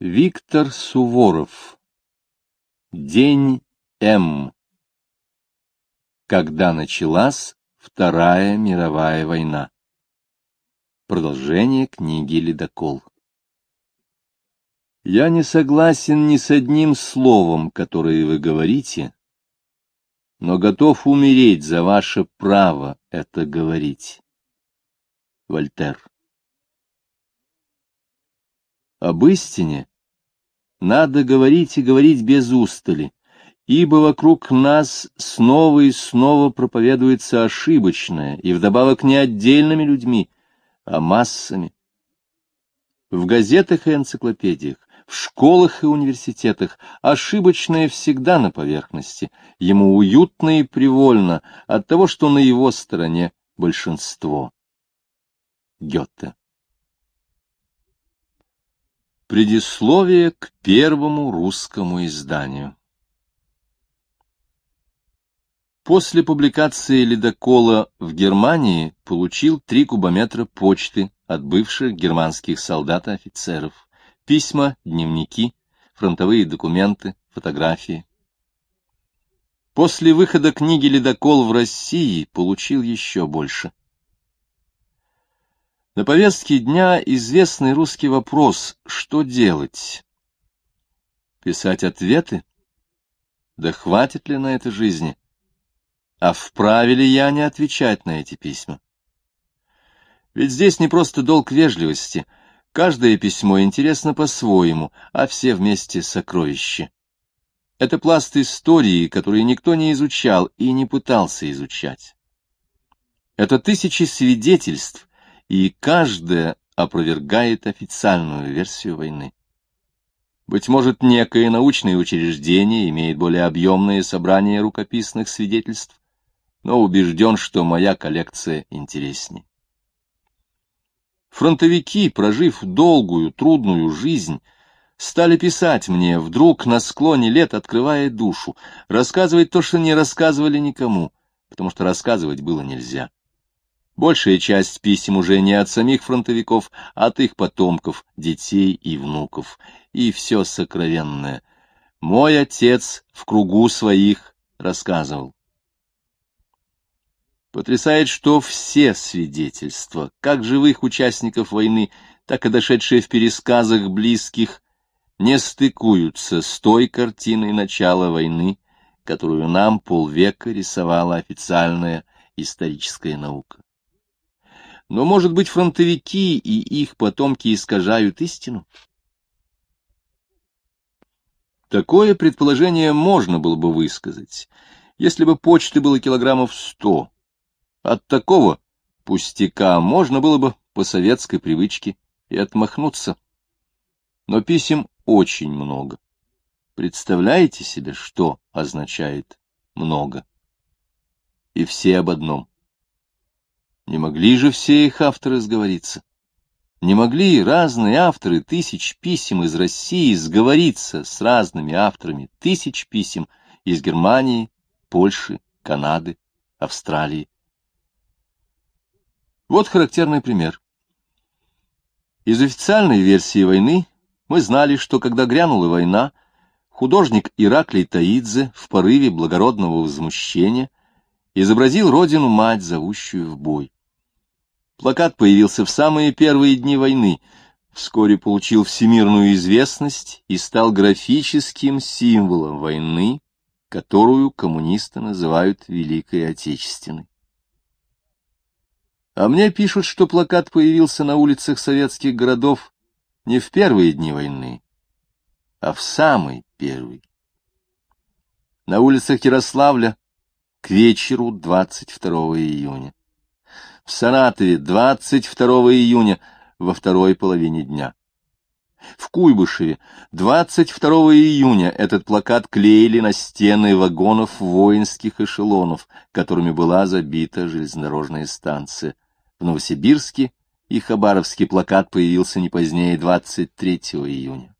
Виктор Суворов. День М. Когда началась Вторая мировая война. Продолжение книги «Ледокол». Я не согласен ни с одним словом, которое вы говорите, но готов умереть за ваше право это говорить. Вольтер. Об истине надо говорить и говорить без устали, ибо вокруг нас снова и снова проповедуется ошибочное, и вдобавок не отдельными людьми, а массами. В газетах и энциклопедиях, в школах и университетах ошибочное всегда на поверхности, ему уютно и привольно от того, что на его стороне большинство. Гёте Предисловие к первому русскому изданию. После публикации «Ледокола» в Германии получил три кубометра почты от бывших германских солдат и офицеров, письма, дневники, фронтовые документы, фотографии. После выхода книги «Ледокол» в России получил еще больше. На повестке дня известный русский вопрос «Что делать?» Писать ответы? Да хватит ли на это жизни? А вправе ли я не отвечать на эти письма? Ведь здесь не просто долг вежливости. Каждое письмо интересно по-своему, а все вместе сокровище. Это пласт истории, который никто не изучал и не пытался изучать. Это тысячи свидетельств, и каждая опровергает официальную версию войны. Быть может, некое научное учреждение имеет более объемное собрание рукописных свидетельств, но убежден, что моя коллекция интереснее. Фронтовики, прожив долгую, трудную жизнь, стали писать мне, вдруг на склоне лет открывая душу, рассказывать то, что не рассказывали никому, потому что рассказывать было нельзя. Большая часть писем уже не от самих фронтовиков, а от их потомков, детей и внуков. И все сокровенное. Мой отец в кругу своих рассказывал. Потрясает, что все свидетельства, как живых участников войны, так и дошедшие в пересказах близких, не стыкуются с той картиной начала войны, которую нам полвека рисовала официальная историческая наука. Но, может быть, фронтовики и их потомки искажают истину? Такое предположение можно было бы высказать, если бы почты было килограммов сто. От такого пустяка можно было бы по советской привычке и отмахнуться. Но писем очень много. Представляете себе, что означает «много»? И все об одном. Не могли же все их авторы сговориться. Не могли разные авторы тысяч писем из России сговориться с разными авторами тысяч писем из Германии, Польши, Канады, Австралии. Вот характерный пример. Из официальной версии войны мы знали, что когда грянула война, художник Ираклий Таидзе в порыве благородного возмущения изобразил родину-мать, зовущую в бой. Плакат появился в самые первые дни войны, вскоре получил всемирную известность и стал графическим символом войны, которую коммунисты называют Великой Отечественной. А мне пишут, что плакат появился на улицах советских городов не в первые дни войны, а в самый первый. На улицах Ярославля к вечеру 22 июня в Саратове 22 июня во второй половине дня. В Куйбышеве 22 июня этот плакат клеили на стены вагонов воинских эшелонов, которыми была забита железнодорожная станция. В Новосибирске и Хабаровске плакат появился не позднее 23 июня.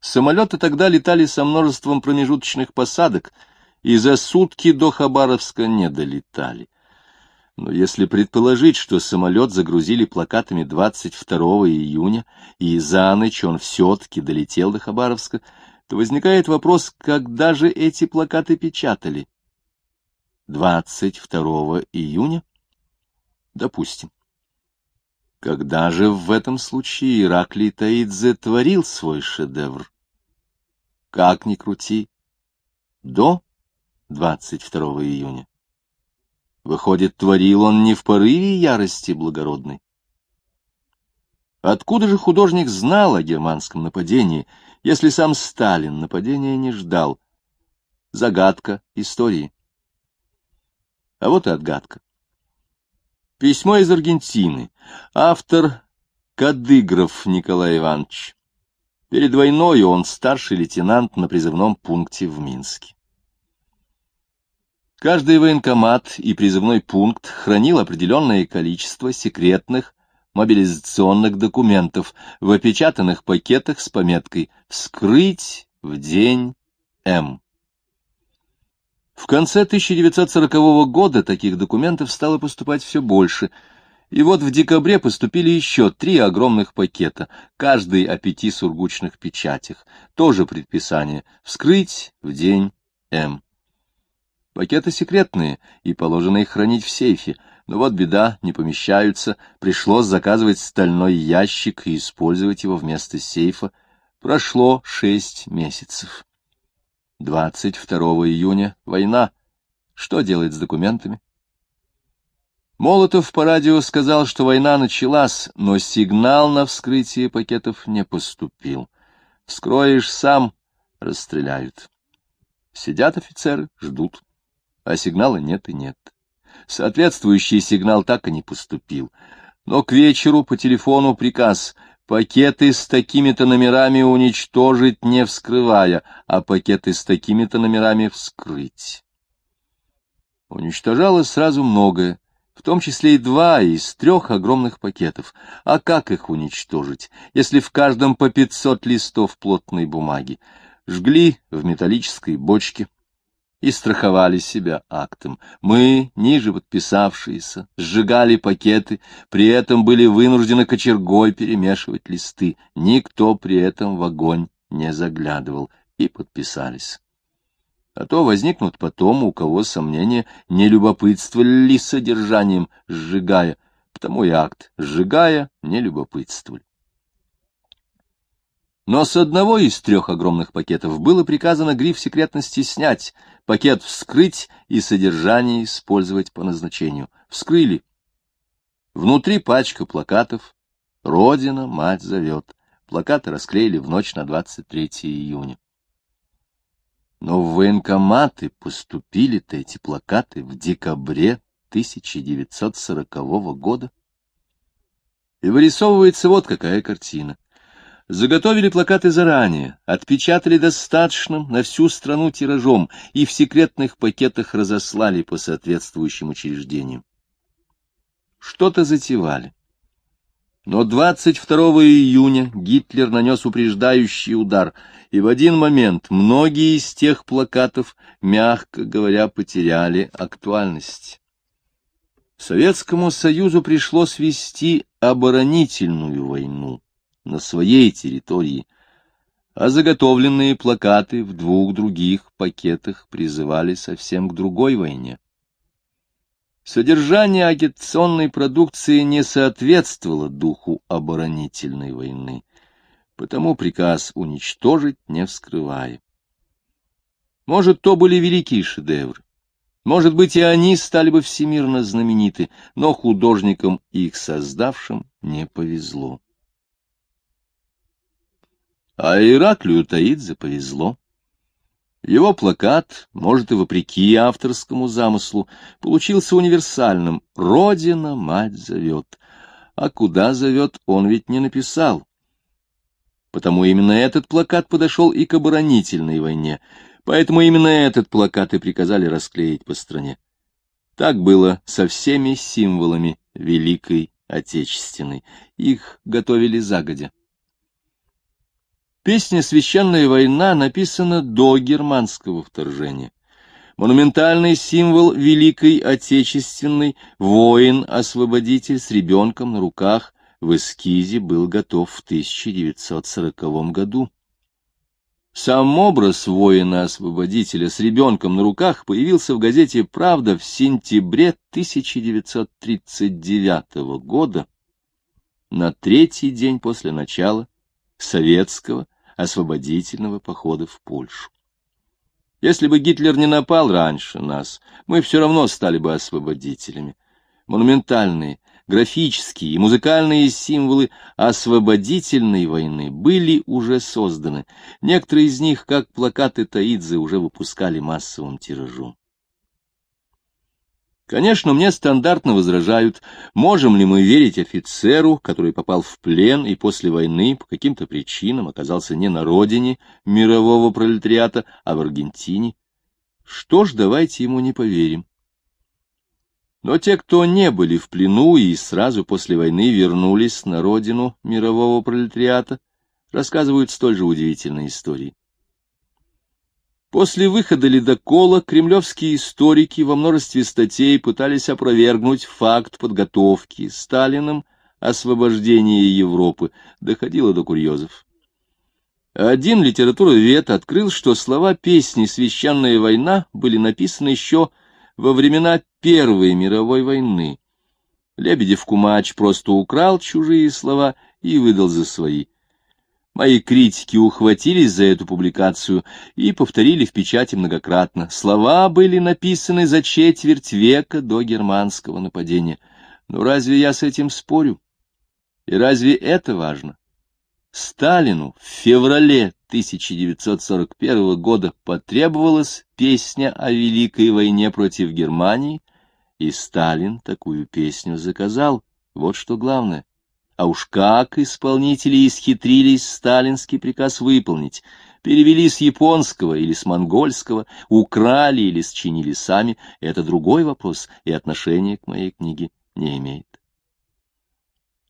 Самолеты тогда летали со множеством промежуточных посадок — и за сутки до Хабаровска не долетали. Но если предположить, что самолет загрузили плакатами 22 июня, и за ночь он все-таки долетел до Хабаровска, то возникает вопрос, когда же эти плакаты печатали? 22 июня? Допустим. Когда же в этом случае Ираклий Таидзе творил свой шедевр? Как ни крути, до 22 июня. Выходит, творил он не в порыве ярости благородной. Откуда же художник знал о германском нападении, если сам Сталин нападения не ждал? Загадка истории. А вот и отгадка. Письмо из Аргентины. Автор Кадыгров Николай Иванович. Перед войной он старший лейтенант на призывном пункте в Минске. Каждый военкомат и призывной пункт хранил определенное количество секретных мобилизационных документов в опечатанных пакетах с пометкой «Вскрыть в день М». В конце 1940 года таких документов стало поступать все больше, и вот в декабре поступили еще три огромных пакета, каждый о пяти сургучных печатях, тоже предписание «Вскрыть в день М». Пакеты секретные и положено их хранить в сейфе, но вот беда, не помещаются, пришлось заказывать стальной ящик и использовать его вместо сейфа. Прошло шесть месяцев. 22 июня война. Что делать с документами? Молотов по радио сказал, что война началась, но сигнал на вскрытие пакетов не поступил. Вскроешь сам — расстреляют. Сидят офицеры, ждут а сигнала нет и нет. Соответствующий сигнал так и не поступил. Но к вечеру по телефону приказ пакеты с такими-то номерами уничтожить, не вскрывая, а пакеты с такими-то номерами вскрыть. Уничтожалось сразу многое, в том числе и два из трех огромных пакетов. А как их уничтожить, если в каждом по 500 листов плотной бумаги? Жгли в металлической бочке — и страховали себя актом. Мы, ниже подписавшиеся, сжигали пакеты, при этом были вынуждены кочергой перемешивать листы. Никто при этом в огонь не заглядывал и подписались. А то возникнут потом, у кого сомнения, не любопытствовали ли содержанием, сжигая, потому и акт «сжигая» не любопытствовали. Но с одного из трех огромных пакетов было приказано гриф секретности снять, пакет вскрыть и содержание использовать по назначению. Вскрыли. Внутри пачка плакатов «Родина, мать зовет». Плакаты расклеили в ночь на 23 июня. Но в военкоматы поступили-то эти плакаты в декабре 1940 года. И вырисовывается вот какая картина. Заготовили плакаты заранее, отпечатали достаточным на всю страну тиражом и в секретных пакетах разослали по соответствующим учреждениям. Что-то затевали. Но 22 июня Гитлер нанес упреждающий удар, и в один момент многие из тех плакатов, мягко говоря, потеряли актуальность. Советскому Союзу пришлось вести оборонительную войну на своей территории, а заготовленные плакаты в двух других пакетах призывали совсем к другой войне. Содержание агитационной продукции не соответствовало духу оборонительной войны, потому приказ уничтожить не вскрывая. Может, то были великие шедевры, может быть, и они стали бы всемирно знамениты, но художникам, их создавшим, не повезло. А Ираклию Таидзе повезло. Его плакат, может и вопреки авторскому замыслу, получился универсальным «Родина, мать зовет». А куда зовет, он ведь не написал. Потому именно этот плакат подошел и к оборонительной войне, поэтому именно этот плакат и приказали расклеить по стране. Так было со всеми символами Великой Отечественной. Их готовили загодя. Песня «Священная война» написана до германского вторжения. Монументальный символ Великой Отечественной, воин-освободитель с ребенком на руках, в эскизе был готов в 1940 году. Сам образ воина-освободителя с ребенком на руках появился в газете «Правда» в сентябре 1939 года, на третий день после начала советского освободительного похода в Польшу. Если бы Гитлер не напал раньше нас, мы все равно стали бы освободителями. Монументальные, графические и музыкальные символы освободительной войны были уже созданы. Некоторые из них, как плакаты Таидзе, уже выпускали массовым тиражом. Конечно, мне стандартно возражают, можем ли мы верить офицеру, который попал в плен и после войны по каким-то причинам оказался не на родине мирового пролетариата, а в Аргентине. Что ж, давайте ему не поверим. Но те, кто не были в плену и сразу после войны вернулись на родину мирового пролетариата, рассказывают столь же удивительные истории. После выхода ледокола кремлевские историки во множестве статей пытались опровергнуть факт подготовки Сталиным освобождения Европы, доходило до курьезов. Один литературовед открыл, что слова песни «Священная война» были написаны еще во времена Первой мировой войны. Лебедев-Кумач просто украл чужие слова и выдал за свои. Мои критики ухватились за эту публикацию и повторили в печати многократно. Слова были написаны за четверть века до германского нападения. Но ну, разве я с этим спорю? И разве это важно? Сталину в феврале 1941 года потребовалась песня о Великой войне против Германии, и Сталин такую песню заказал. Вот что главное. А уж как исполнители исхитрились сталинский приказ выполнить, перевели с японского или с монгольского, украли или счинили сами, это другой вопрос и отношение к моей книге не имеет.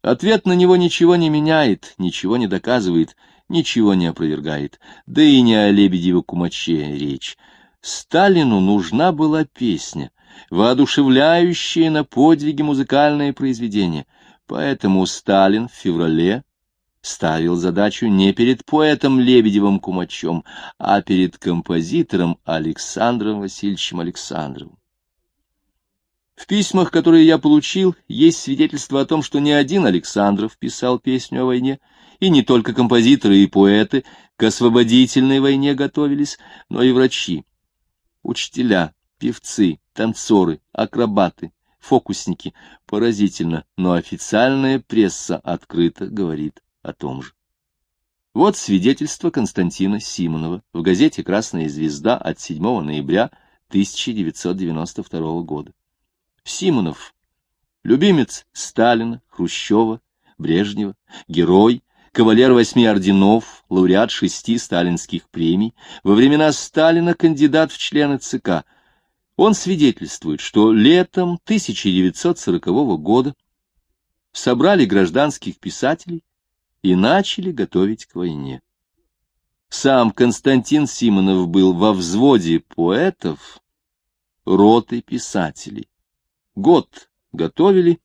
Ответ на него ничего не меняет, ничего не доказывает, ничего не опровергает, да и не о Лебедеве-Кумаче речь. Сталину нужна была песня, воодушевляющая на подвиги музыкальное произведение — Поэтому Сталин в феврале ставил задачу не перед поэтом Лебедевым кумачом, а перед композитором Александром Васильевичем Александровым. В письмах, которые я получил, есть свидетельство о том, что не один Александров писал песню о войне, и не только композиторы и поэты к освободительной войне готовились, но и врачи, учителя, певцы, танцоры, акробаты, фокусники. Поразительно, но официальная пресса открыто говорит о том же. Вот свидетельство Константина Симонова в газете «Красная звезда» от 7 ноября 1992 года. Симонов, любимец Сталина, Хрущева, Брежнева, герой, кавалер восьми орденов, лауреат шести сталинских премий, во времена Сталина кандидат в члены ЦК – он свидетельствует, что летом 1940 года собрали гражданских писателей и начали готовить к войне. Сам Константин Симонов был во взводе поэтов роты писателей. Год готовили,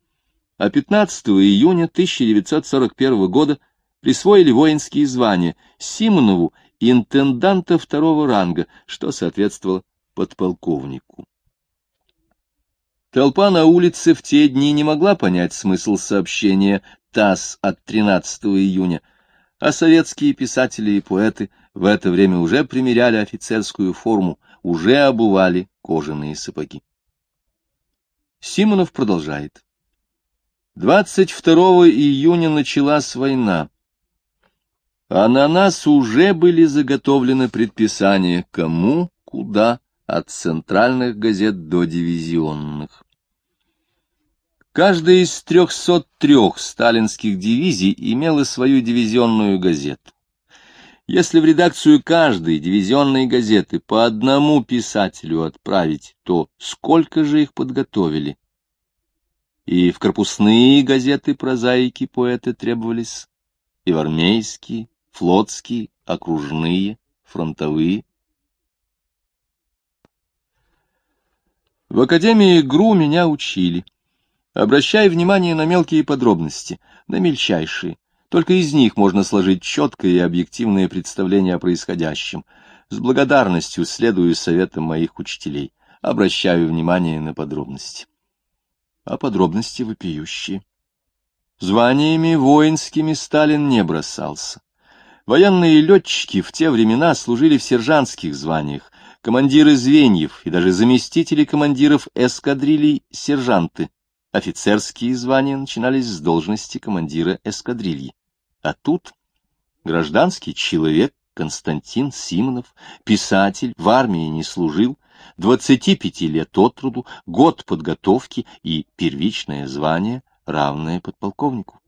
а 15 июня 1941 года присвоили воинские звания Симонову интенданта второго ранга, что соответствовало подполковнику. Толпа на улице в те дни не могла понять смысл сообщения ТАСС от 13 июня, а советские писатели и поэты в это время уже примеряли офицерскую форму, уже обували кожаные сапоги. Симонов продолжает. 22 июня началась война, а на нас уже были заготовлены предписания кому, куда от центральных газет до дивизионных. Каждая из 303 сталинских дивизий имела свою дивизионную газету. Если в редакцию каждой дивизионной газеты по одному писателю отправить, то сколько же их подготовили? И в корпусные газеты прозаики поэты требовались, и в армейские, флотские, окружные, фронтовые. В Академии игру меня учили. Обращай внимание на мелкие подробности, на мельчайшие. Только из них можно сложить четкое и объективное представление о происходящем. С благодарностью следую советам моих учителей. Обращаю внимание на подробности. А подробности вопиющие. Званиями воинскими Сталин не бросался. Военные летчики в те времена служили в сержантских званиях, командиры звеньев и даже заместители командиров эскадрилей сержанты. Офицерские звания начинались с должности командира эскадрильи. А тут гражданский человек Константин Симонов, писатель, в армии не служил, 25 лет от труду, год подготовки и первичное звание, равное подполковнику.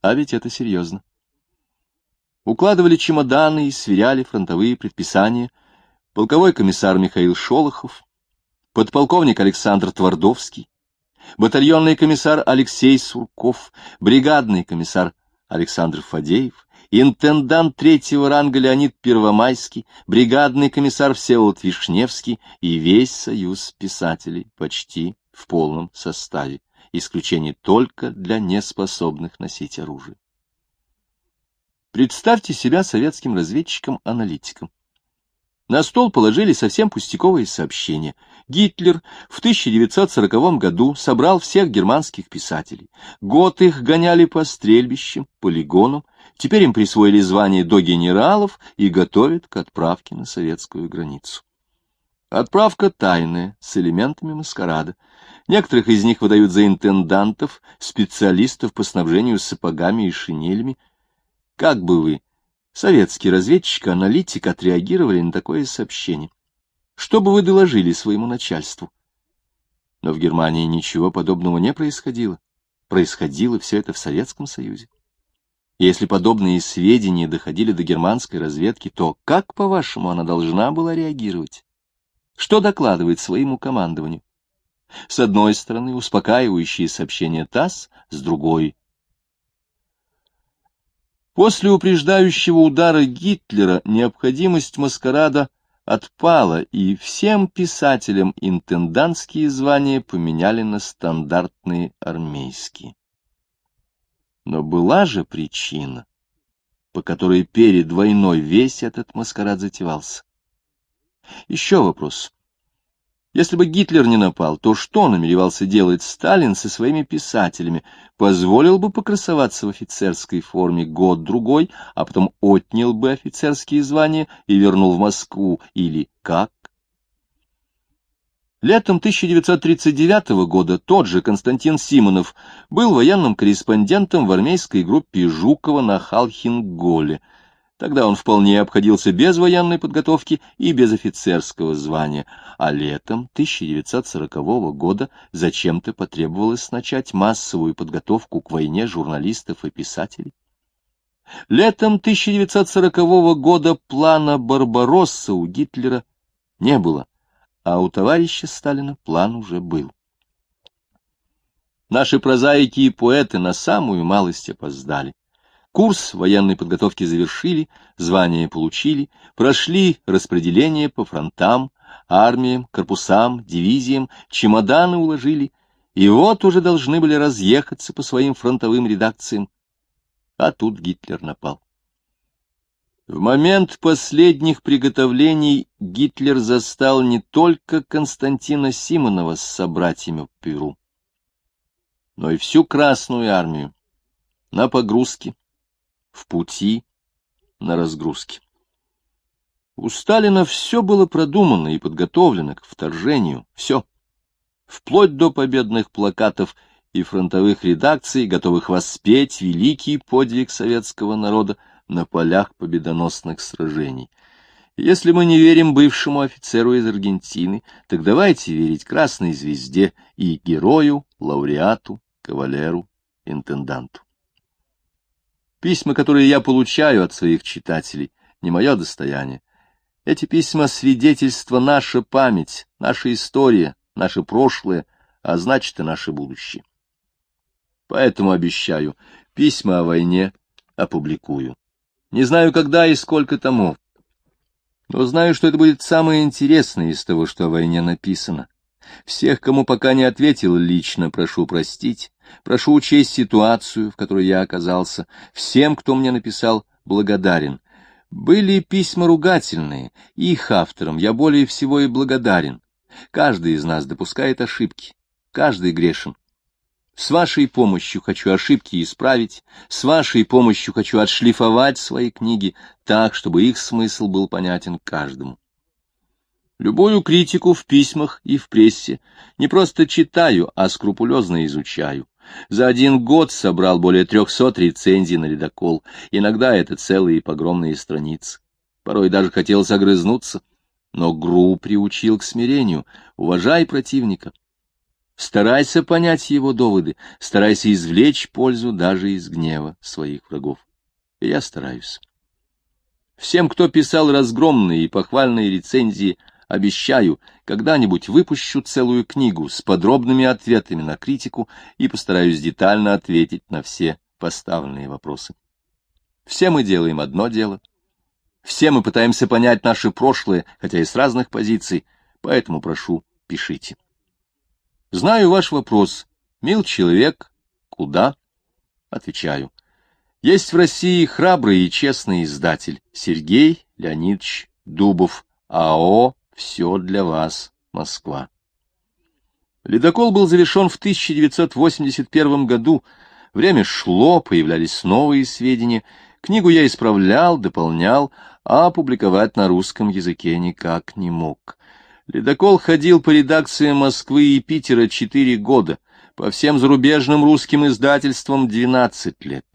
А ведь это серьезно. Укладывали чемоданы и сверяли фронтовые предписания — полковой комиссар Михаил Шолохов, подполковник Александр Твардовский, батальонный комиссар Алексей Сурков, бригадный комиссар Александр Фадеев, интендант третьего ранга Леонид Первомайский, бригадный комиссар Всеволод Вишневский и весь союз писателей почти в полном составе, исключение только для неспособных носить оружие. Представьте себя советским разведчиком-аналитиком. На стол положили совсем пустяковые сообщения. Гитлер в 1940 году собрал всех германских писателей. Год их гоняли по стрельбищам, полигонам. Теперь им присвоили звание до генералов и готовят к отправке на советскую границу. Отправка тайная, с элементами маскарада. Некоторых из них выдают за интендантов, специалистов по снабжению сапогами и шинелями. Как бы вы Советский разведчик-аналитик отреагировали на такое сообщение. Что бы вы доложили своему начальству? Но в Германии ничего подобного не происходило. Происходило все это в Советском Союзе. если подобные сведения доходили до германской разведки, то как, по-вашему, она должна была реагировать? Что докладывает своему командованию? С одной стороны, успокаивающие сообщения ТАСС, с другой После упреждающего удара Гитлера необходимость маскарада отпала, и всем писателям интендантские звания поменяли на стандартные армейские. Но была же причина, по которой перед войной весь этот маскарад затевался. Еще вопрос. Если бы Гитлер не напал, то что намеревался делать Сталин со своими писателями? Позволил бы покрасоваться в офицерской форме год-другой, а потом отнял бы офицерские звания и вернул в Москву, или как? Летом 1939 года тот же Константин Симонов был военным корреспондентом в армейской группе Жукова на Халхинголе. Тогда он вполне обходился без военной подготовки и без офицерского звания, а летом 1940 года зачем-то потребовалось начать массовую подготовку к войне журналистов и писателей. Летом 1940 года плана Барбаросса у Гитлера не было, а у товарища Сталина план уже был. Наши прозаики и поэты на самую малость опоздали. Курс военной подготовки завершили, звание получили, прошли распределение по фронтам, армиям, корпусам, дивизиям, чемоданы уложили, и вот уже должны были разъехаться по своим фронтовым редакциям. А тут Гитлер напал. В момент последних приготовлений Гитлер застал не только Константина Симонова с собратьями в Перу, но и всю Красную армию на погрузке, в пути, на разгрузке. У Сталина все было продумано и подготовлено к вторжению, все, вплоть до победных плакатов и фронтовых редакций, готовых воспеть великий подвиг советского народа на полях победоносных сражений. Если мы не верим бывшему офицеру из Аргентины, так давайте верить Красной Звезде и герою, лауреату, кавалеру, интенданту. Письма, которые я получаю от своих читателей, не мое достояние. Эти письма — свидетельство наша память, наша история, наше прошлое, а значит и наше будущее. Поэтому обещаю, письма о войне опубликую. Не знаю, когда и сколько тому, но знаю, что это будет самое интересное из того, что о войне написано. Всех, кому пока не ответил лично, прошу простить. Прошу учесть ситуацию, в которой я оказался. Всем, кто мне написал, благодарен. Были письма ругательные, их авторам я более всего и благодарен. Каждый из нас допускает ошибки, каждый грешен. С вашей помощью хочу ошибки исправить, с вашей помощью хочу отшлифовать свои книги так, чтобы их смысл был понятен каждому. Любую критику в письмах и в прессе не просто читаю, а скрупулезно изучаю. За один год собрал более трехсот рецензий на ледокол. Иногда это целые погромные страницы. Порой даже хотел огрызнуться. Но Гру приучил к смирению. Уважай противника. Старайся понять его доводы. Старайся извлечь пользу даже из гнева своих врагов. И я стараюсь. Всем, кто писал разгромные и похвальные рецензии, — Обещаю, когда-нибудь выпущу целую книгу с подробными ответами на критику и постараюсь детально ответить на все поставленные вопросы. Все мы делаем одно дело. Все мы пытаемся понять наше прошлое, хотя и с разных позиций, поэтому прошу, пишите. Знаю ваш вопрос. Мил человек, куда? Отвечаю. Есть в России храбрый и честный издатель Сергей Леонидович Дубов, АО все для вас, Москва. Ледокол был завершен в 1981 году. Время шло, появлялись новые сведения. Книгу я исправлял, дополнял, а опубликовать на русском языке никак не мог. Ледокол ходил по редакциям Москвы и Питера четыре года, по всем зарубежным русским издательствам двенадцать лет.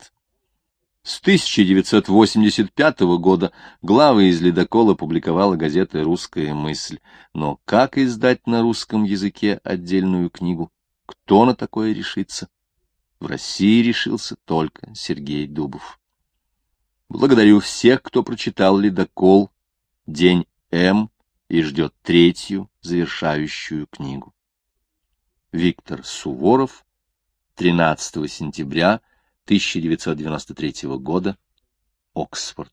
С 1985 года главы из «Ледокола» публиковала газета «Русская мысль». Но как издать на русском языке отдельную книгу? Кто на такое решится? В России решился только Сергей Дубов. Благодарю всех, кто прочитал «Ледокол», «День М» и ждет третью, завершающую книгу. Виктор Суворов, 13 сентября 1993 года, Оксфорд.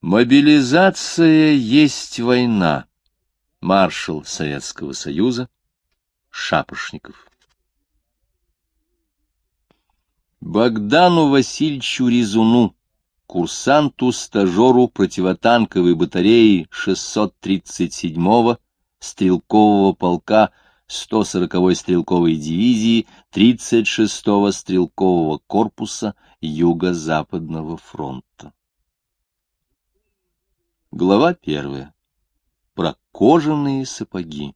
Мобилизация есть война. Маршал Советского Союза Шапошников. Богдану Васильевичу Резуну, курсанту-стажеру противотанковой батареи 637-го стрелкового полка 140-й стрелковой дивизии 36-го стрелкового корпуса Юго-Западного фронта. Глава первая. Про кожаные сапоги.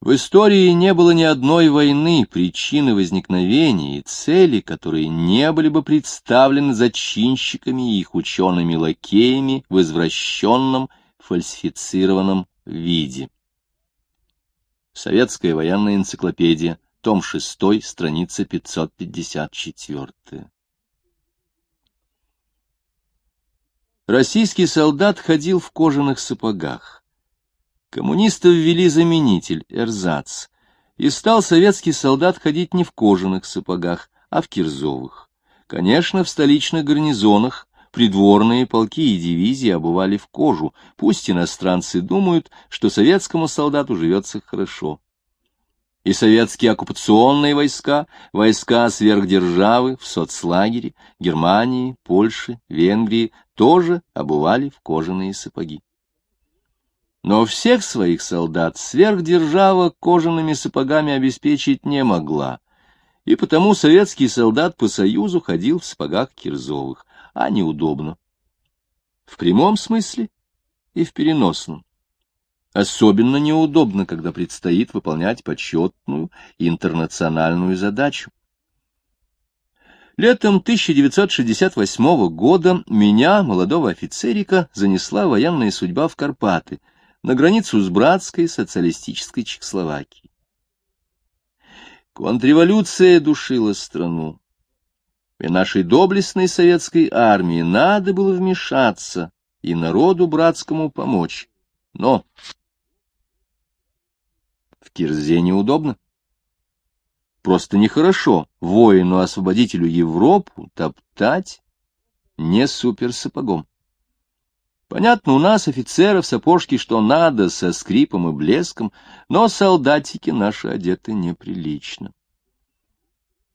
В истории не было ни одной войны, причины возникновения и цели, которые не были бы представлены зачинщиками и их учеными-лакеями в извращенном, фальсифицированном виде. Советская военная энциклопедия, том 6, страница 554. Российский солдат ходил в кожаных сапогах. Коммунисты ввели заменитель, эрзац, и стал советский солдат ходить не в кожаных сапогах, а в кирзовых. Конечно, в столичных гарнизонах Придворные полки и дивизии обували в кожу. Пусть иностранцы думают, что советскому солдату живется хорошо. И советские оккупационные войска, войска сверхдержавы в соцлагере, Германии, Польши, Венгрии тоже обували в кожаные сапоги. Но всех своих солдат сверхдержава кожаными сапогами обеспечить не могла, и потому советский солдат по Союзу ходил в сапогах кирзовых а неудобно. В прямом смысле и в переносном. Особенно неудобно, когда предстоит выполнять почетную интернациональную задачу. Летом 1968 года меня, молодого офицерика, занесла военная судьба в Карпаты, на границу с братской социалистической Чехословакией. Контрреволюция душила страну. При нашей доблестной советской армии надо было вмешаться и народу братскому помочь. Но в Кирзе неудобно. Просто нехорошо воину-освободителю Европу топтать не суперсапогом. Понятно, у нас офицеров сапожки что надо, со скрипом и блеском, но солдатики наши одеты неприлично.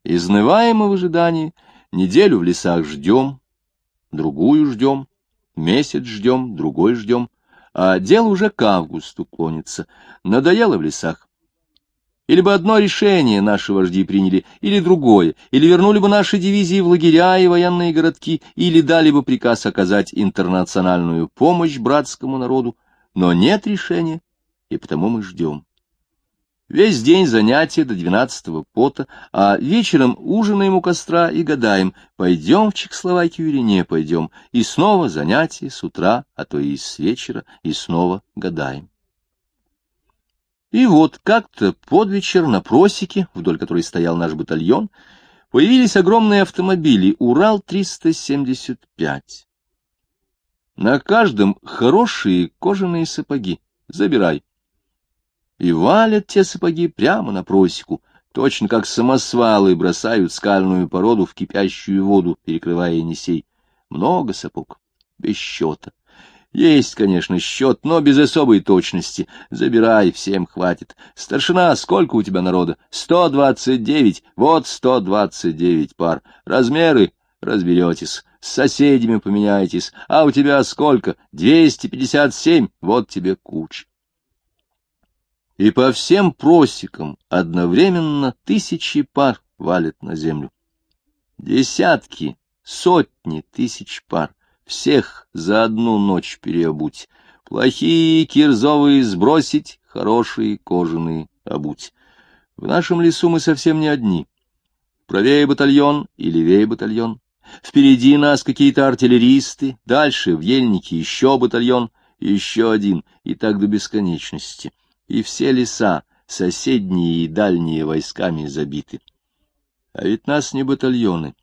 Изнываемо в ожидании — Неделю в лесах ждем, другую ждем, месяц ждем, другой ждем, а дело уже к августу клонится. Надоело в лесах. Или бы одно решение наши вожди приняли, или другое, или вернули бы наши дивизии в лагеря и военные городки, или дали бы приказ оказать интернациональную помощь братскому народу. Но нет решения, и потому мы ждем. Весь день занятия до двенадцатого пота, а вечером ужинаем у костра и гадаем, пойдем в Чехословакию или не пойдем, и снова занятия с утра, а то и с вечера, и снова гадаем. И вот как-то под вечер на просеке, вдоль которой стоял наш батальон, появились огромные автомобили «Урал-375». На каждом хорошие кожаные сапоги. Забирай и валят те сапоги прямо на просеку, точно как самосвалы бросают скальную породу в кипящую воду, перекрывая Енисей. Много сапог, без счета. Есть, конечно, счет, но без особой точности. Забирай, всем хватит. Старшина, сколько у тебя народа? Сто двадцать девять. Вот сто двадцать девять пар. Размеры? Разберетесь. С соседями поменяйтесь. А у тебя сколько? Двести пятьдесят семь. Вот тебе куча и по всем просекам одновременно тысячи пар валят на землю. Десятки, сотни тысяч пар, всех за одну ночь переобуть. Плохие кирзовые сбросить, хорошие кожаные обуть. В нашем лесу мы совсем не одни. Правее батальон и левее батальон. Впереди нас какие-то артиллеристы, дальше в ельнике еще батальон, еще один, и так до бесконечности и все леса, соседние и дальние войсками забиты. А ведь нас не батальоны,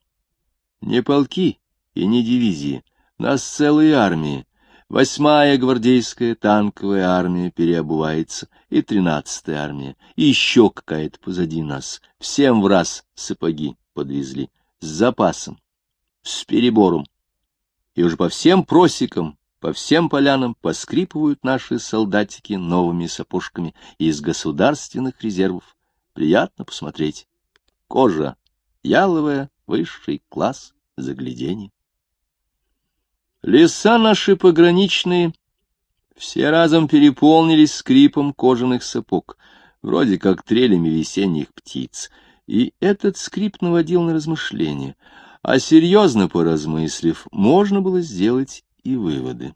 не полки и не дивизии, нас целые армии. Восьмая гвардейская танковая армия переобувается, и тринадцатая армия, и еще какая-то позади нас. Всем в раз сапоги подвезли, с запасом, с перебором. И уже по всем просекам по всем полянам поскрипывают наши солдатики новыми сапожками из государственных резервов. Приятно посмотреть. Кожа яловая, высший класс, загляденье. Леса наши пограничные все разом переполнились скрипом кожаных сапог, вроде как трелями весенних птиц, и этот скрип наводил на размышления, а серьезно поразмыслив, можно было сделать и выводы.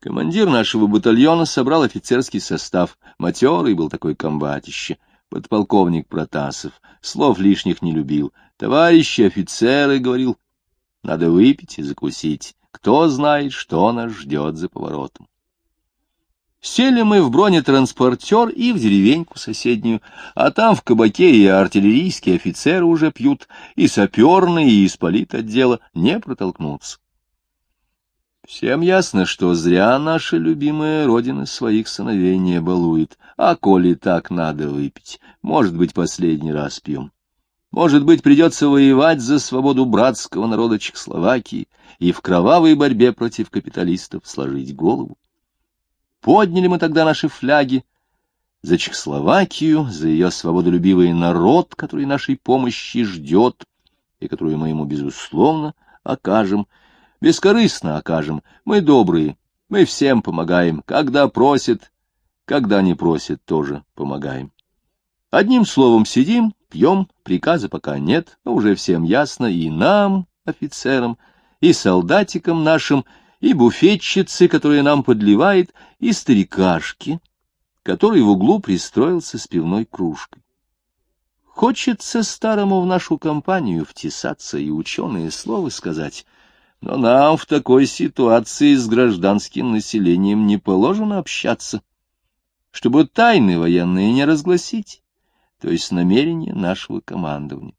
Командир нашего батальона собрал офицерский состав. Матерый был такой комбатище. Подполковник Протасов. Слов лишних не любил. «Товарищи офицеры», — говорил, — «надо выпить и закусить. Кто знает, что нас ждет за поворотом». Сели мы в бронетранспортер и в деревеньку соседнюю, а там в кабаке и артиллерийские офицеры уже пьют, и саперные, и из политотдела не протолкнуться. Всем ясно, что зря наша любимая родина своих сыновей не балует. А коли так надо выпить, может быть, последний раз пьем. Может быть, придется воевать за свободу братского народа Чехословакии и в кровавой борьбе против капиталистов сложить голову. Подняли мы тогда наши фляги за Чехословакию, за ее свободолюбивый народ, который нашей помощи ждет и которую мы ему, безусловно, окажем — Бескорыстно окажем, мы добрые, мы всем помогаем, когда просят, когда не просят, тоже помогаем. Одним словом, сидим, пьем, приказа пока нет, но уже всем ясно, и нам, офицерам, и солдатикам нашим, и буфетчице, которая нам подливает, и старикашке, который в углу пристроился с пивной кружкой. Хочется старому в нашу компанию втесаться и ученые слова сказать, но нам в такой ситуации с гражданским населением не положено общаться, чтобы тайны военные не разгласить, то есть намерения нашего командования.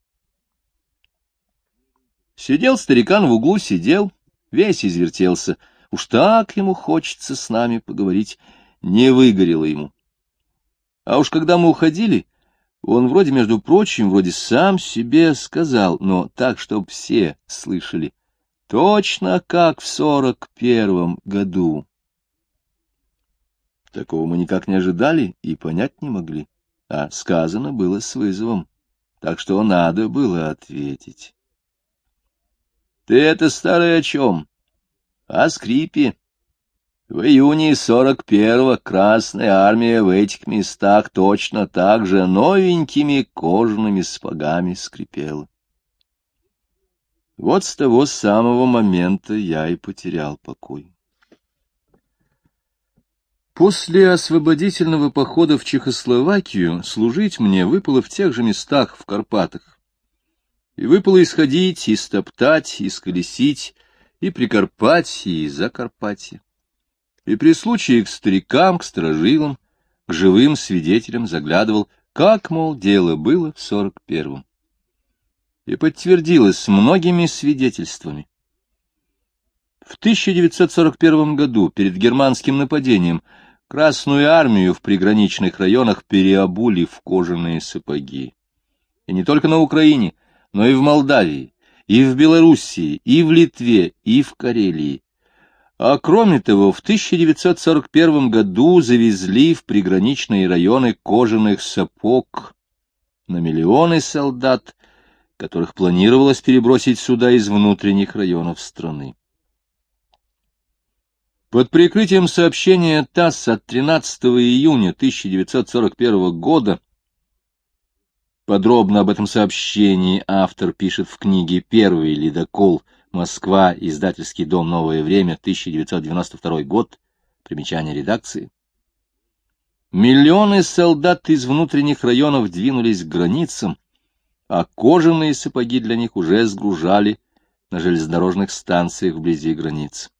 Сидел старикан в углу, сидел, весь извертелся. Уж так ему хочется с нами поговорить. Не выгорело ему. А уж когда мы уходили, он вроде, между прочим, вроде сам себе сказал, но так, чтобы все слышали — Точно как в сорок первом году. Такого мы никак не ожидали и понять не могли, а сказано было с вызовом, так что надо было ответить. — Ты это, старый, о чем? — О скрипе. В июне сорок первого Красная Армия в этих местах точно так же новенькими кожаными спагами скрипела. Вот с того самого момента я и потерял покой. После освободительного похода в Чехословакию служить мне выпало в тех же местах в Карпатах. И выпало исходить, и стоптать, и сколесить, и при прикарпать, и за закарпатье. И при случае к старикам, к стражилам, к живым свидетелям заглядывал, как, мол, дело было в сорок первом и подтвердилось многими свидетельствами. В 1941 году перед германским нападением Красную армию в приграничных районах переобули в кожаные сапоги. И не только на Украине, но и в Молдавии, и в Белоруссии, и в Литве, и в Карелии. А кроме того, в 1941 году завезли в приграничные районы кожаных сапог на миллионы солдат, которых планировалось перебросить сюда из внутренних районов страны. Под прикрытием сообщения ТАСС от 13 июня 1941 года Подробно об этом сообщении автор пишет в книге «Первый ледокол. Москва. Издательский дом. Новое время. 1992 год». Примечание редакции. Миллионы солдат из внутренних районов двинулись к границам, а кожаные сапоги для них уже сгружали на железнодорожных станциях вблизи границ.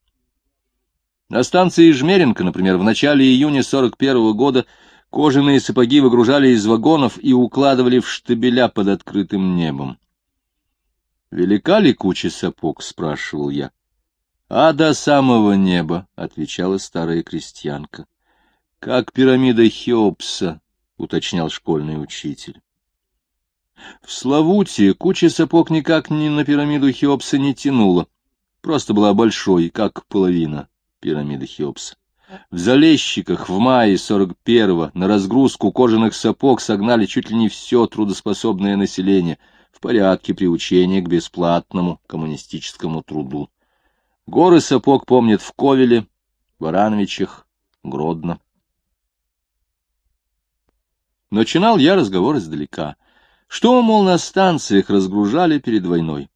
На станции Жмеренко, например, в начале июня 41 -го года кожаные сапоги выгружали из вагонов и укладывали в штабеля под открытым небом. «Велика ли куча сапог?» — спрашивал я. «А до самого неба», — отвечала старая крестьянка. «Как пирамида Хеопса», — уточнял школьный учитель. В Славуте куча сапог никак ни на пирамиду Хеопса не тянула, просто была большой, как половина пирамиды Хеопса. В Залещиках в мае 41-го на разгрузку кожаных сапог согнали чуть ли не все трудоспособное население в порядке приучения к бесплатному коммунистическому труду. Горы сапог помнят в Ковеле, Барановичах, Гродно. Начинал я разговор издалека. Что, мол, на станциях разгружали перед войной?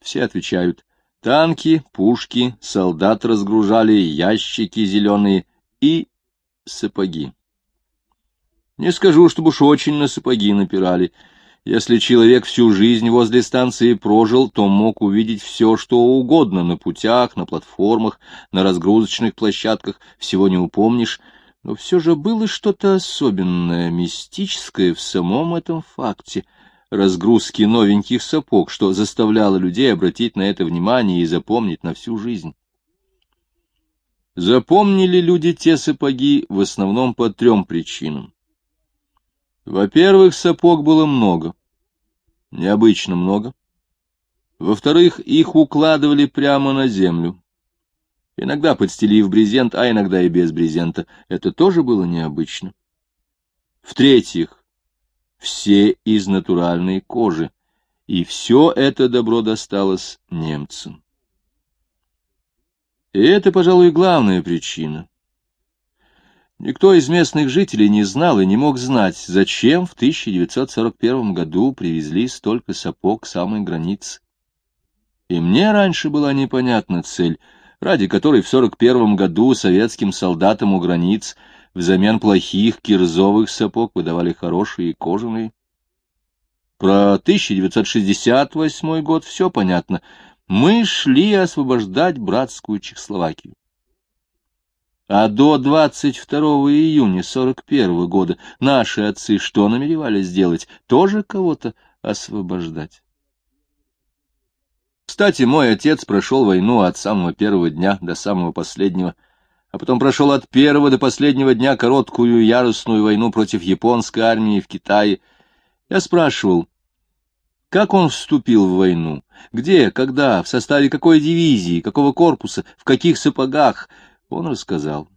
Все отвечают, танки, пушки, солдат разгружали, ящики зеленые и сапоги. Не скажу, чтобы уж очень на сапоги напирали. Если человек всю жизнь возле станции прожил, то мог увидеть все, что угодно на путях, на платформах, на разгрузочных площадках, всего не упомнишь, но все же было что-то особенное, мистическое в самом этом факте разгрузки новеньких сапог, что заставляло людей обратить на это внимание и запомнить на всю жизнь. Запомнили люди те сапоги в основном по трем причинам. Во-первых, сапог было много, необычно много. Во-вторых, их укладывали прямо на землю, иногда подстелив брезент, а иногда и без брезента. Это тоже было необычно. В-третьих, все из натуральной кожи, и все это добро досталось немцам. И это, пожалуй, главная причина. Никто из местных жителей не знал и не мог знать, зачем в 1941 году привезли столько сапог к самой границе. И мне раньше была непонятна цель — ради которой в 41 году советским солдатам у границ взамен плохих кирзовых сапог выдавали хорошие кожаные. Про 1968 год все понятно. Мы шли освобождать братскую Чехословакию. А до 22 июня 41 года наши отцы что намеревались сделать? Тоже кого-то освобождать. Кстати, мой отец прошел войну от самого первого дня до самого последнего, а потом прошел от первого до последнего дня короткую яростную войну против японской армии в Китае. Я спрашивал, как он вступил в войну, где, когда, в составе какой дивизии, какого корпуса, в каких сапогах, он рассказал.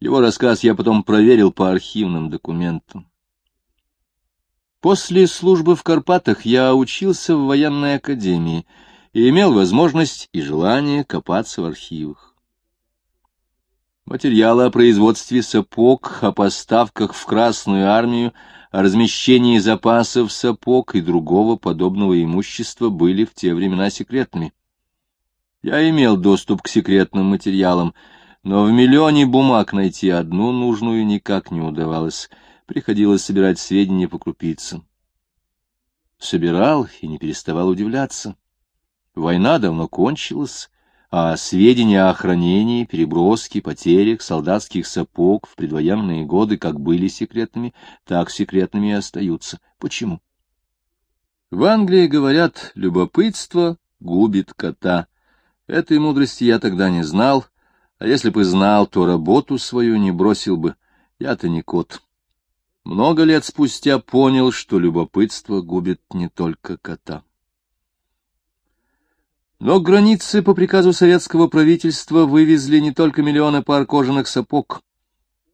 Его рассказ я потом проверил по архивным документам. После службы в Карпатах я учился в военной академии и имел возможность и желание копаться в архивах. Материалы о производстве сапог, о поставках в Красную армию, о размещении запасов сапог и другого подобного имущества были в те времена секретными. Я имел доступ к секретным материалам, но в миллионе бумаг найти одну нужную никак не удавалось — приходилось собирать сведения по крупицам. Собирал и не переставал удивляться. Война давно кончилась, а сведения о хранении, переброске, потерях солдатских сапог в предвоенные годы как были секретными, так секретными и остаются. Почему? В Англии говорят, любопытство губит кота. Этой мудрости я тогда не знал, а если бы знал, то работу свою не бросил бы. Я-то не кот много лет спустя понял, что любопытство губит не только кота. Но границы по приказу советского правительства вывезли не только миллионы пар кожаных сапог,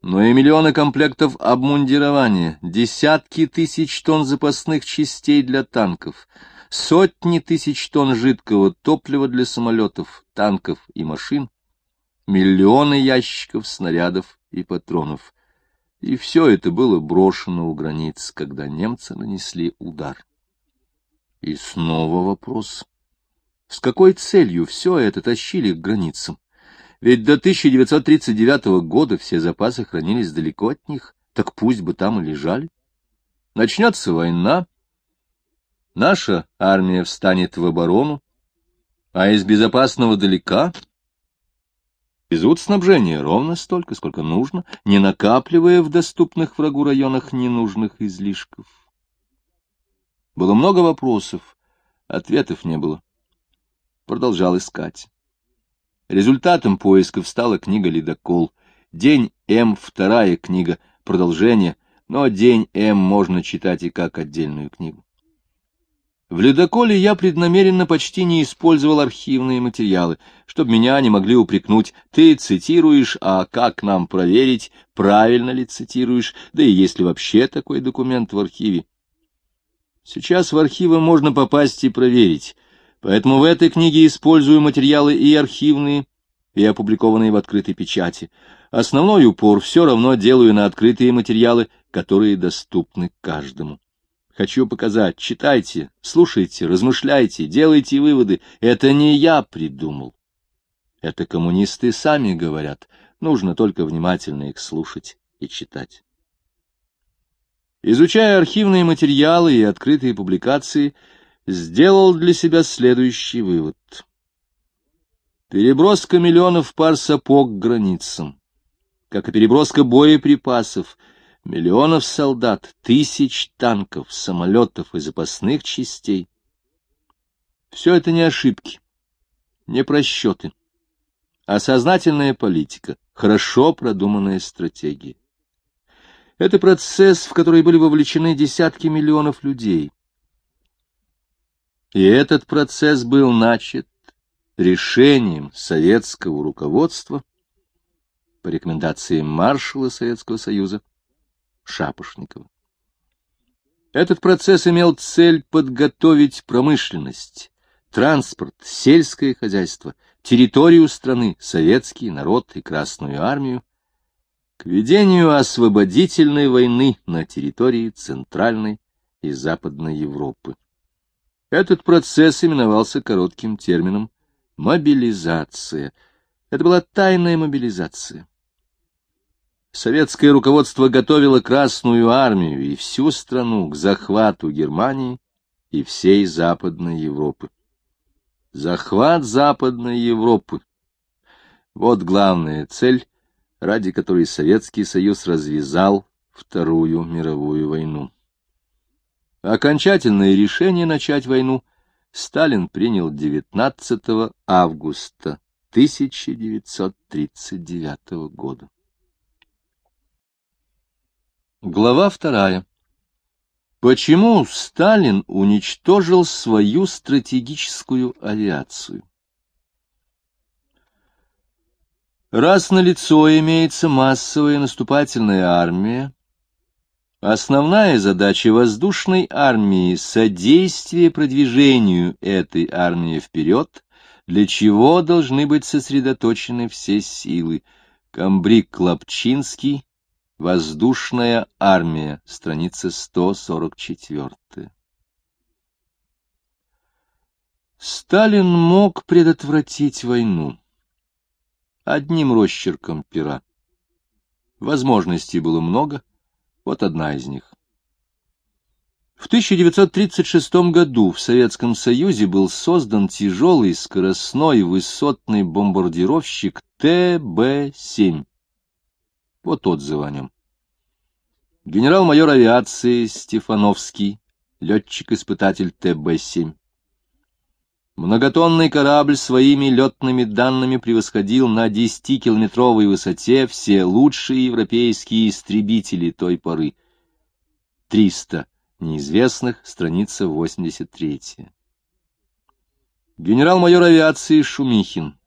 но и миллионы комплектов обмундирования, десятки тысяч тонн запасных частей для танков, сотни тысяч тонн жидкого топлива для самолетов, танков и машин, миллионы ящиков снарядов и патронов и все это было брошено у границ, когда немцы нанесли удар. И снова вопрос. С какой целью все это тащили к границам? Ведь до 1939 года все запасы хранились далеко от них, так пусть бы там и лежали. Начнется война, наша армия встанет в оборону, а из безопасного далека Везут снабжение ровно столько, сколько нужно, не накапливая в доступных врагу районах ненужных излишков. Было много вопросов, ответов не было. Продолжал искать. Результатом поисков стала книга «Ледокол». День М — вторая книга, продолжение, но День М можно читать и как отдельную книгу. В ледоколе я преднамеренно почти не использовал архивные материалы, чтобы меня не могли упрекнуть «ты цитируешь, а как нам проверить, правильно ли цитируешь, да и есть ли вообще такой документ в архиве». Сейчас в архивы можно попасть и проверить, поэтому в этой книге использую материалы и архивные, и опубликованные в открытой печати. Основной упор все равно делаю на открытые материалы, которые доступны каждому. Хочу показать. Читайте, слушайте, размышляйте, делайте выводы. Это не я придумал. Это коммунисты сами говорят. Нужно только внимательно их слушать и читать. Изучая архивные материалы и открытые публикации, сделал для себя следующий вывод. Переброска миллионов пар сапог к границам, как и переброска боеприпасов, миллионов солдат, тысяч танков, самолетов и запасных частей. Все это не ошибки, не просчеты, а сознательная политика, хорошо продуманная стратегия. Это процесс, в который были вовлечены десятки миллионов людей. И этот процесс был начат решением советского руководства по рекомендации маршала Советского Союза Шапошникова. Этот процесс имел цель подготовить промышленность, транспорт, сельское хозяйство, территорию страны, советский народ и Красную армию к ведению освободительной войны на территории Центральной и Западной Европы. Этот процесс именовался коротким термином «мобилизация». Это была тайная мобилизация. Советское руководство готовило Красную армию и всю страну к захвату Германии и всей Западной Европы. Захват Западной Европы. Вот главная цель, ради которой Советский Союз развязал Вторую мировую войну. Окончательное решение начать войну Сталин принял 19 августа 1939 года. Глава вторая. Почему Сталин уничтожил свою стратегическую авиацию? Раз на лицо имеется массовая наступательная армия, основная задача воздушной армии — содействие продвижению этой армии вперед, для чего должны быть сосредоточены все силы. Камбрик Клопчинский, Воздушная армия, страница 144. Сталин мог предотвратить войну одним росчерком пера. Возможностей было много, вот одна из них. В 1936 году в Советском Союзе был создан тяжелый скоростной высотный бомбардировщик ТБ-7 вот отзывы о нем. Генерал-майор авиации Стефановский, летчик-испытатель ТБ-7. Многотонный корабль своими летными данными превосходил на 10-километровой высоте все лучшие европейские истребители той поры. 300 неизвестных, страница 83. Генерал-майор авиации Шумихин,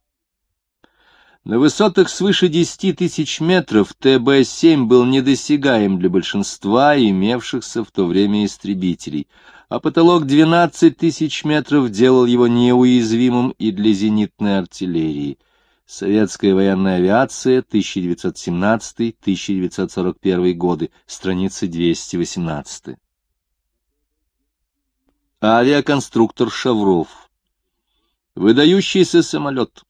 на высотах свыше 10 тысяч метров ТБ-7 был недосягаем для большинства имевшихся в то время истребителей, а потолок 12 тысяч метров делал его неуязвимым и для зенитной артиллерии. Советская военная авиация, 1917-1941 годы, страница 218. Авиаконструктор Шавров. Выдающийся самолет.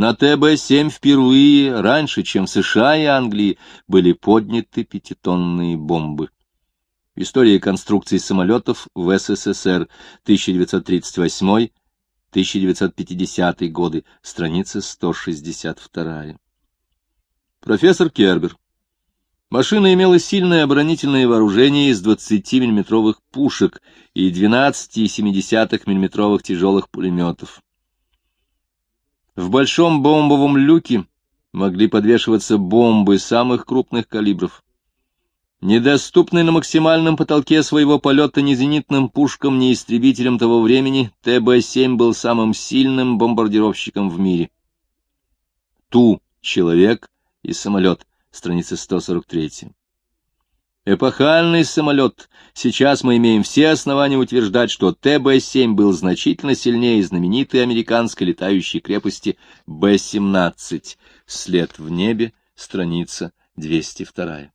На ТБ-7 впервые, раньше, чем в США и Англии, были подняты пятитонные бомбы. История конструкции самолетов в СССР 1938-1950 годы, страница 162. Профессор Кербер. Машина имела сильное оборонительное вооружение из 20 миллиметровых пушек и 12,7 миллиметровых тяжелых пулеметов. В большом бомбовом люке могли подвешиваться бомбы самых крупных калибров. Недоступный на максимальном потолке своего полета ни зенитным пушкам, ни истребителям того времени, ТБ-7 был самым сильным бомбардировщиком в мире. Ту, человек и самолет, страница 143. Эпохальный самолет. Сейчас мы имеем все основания утверждать, что ТБ-7 был значительно сильнее знаменитой американской летающей крепости Б-17. След в небе, страница 202.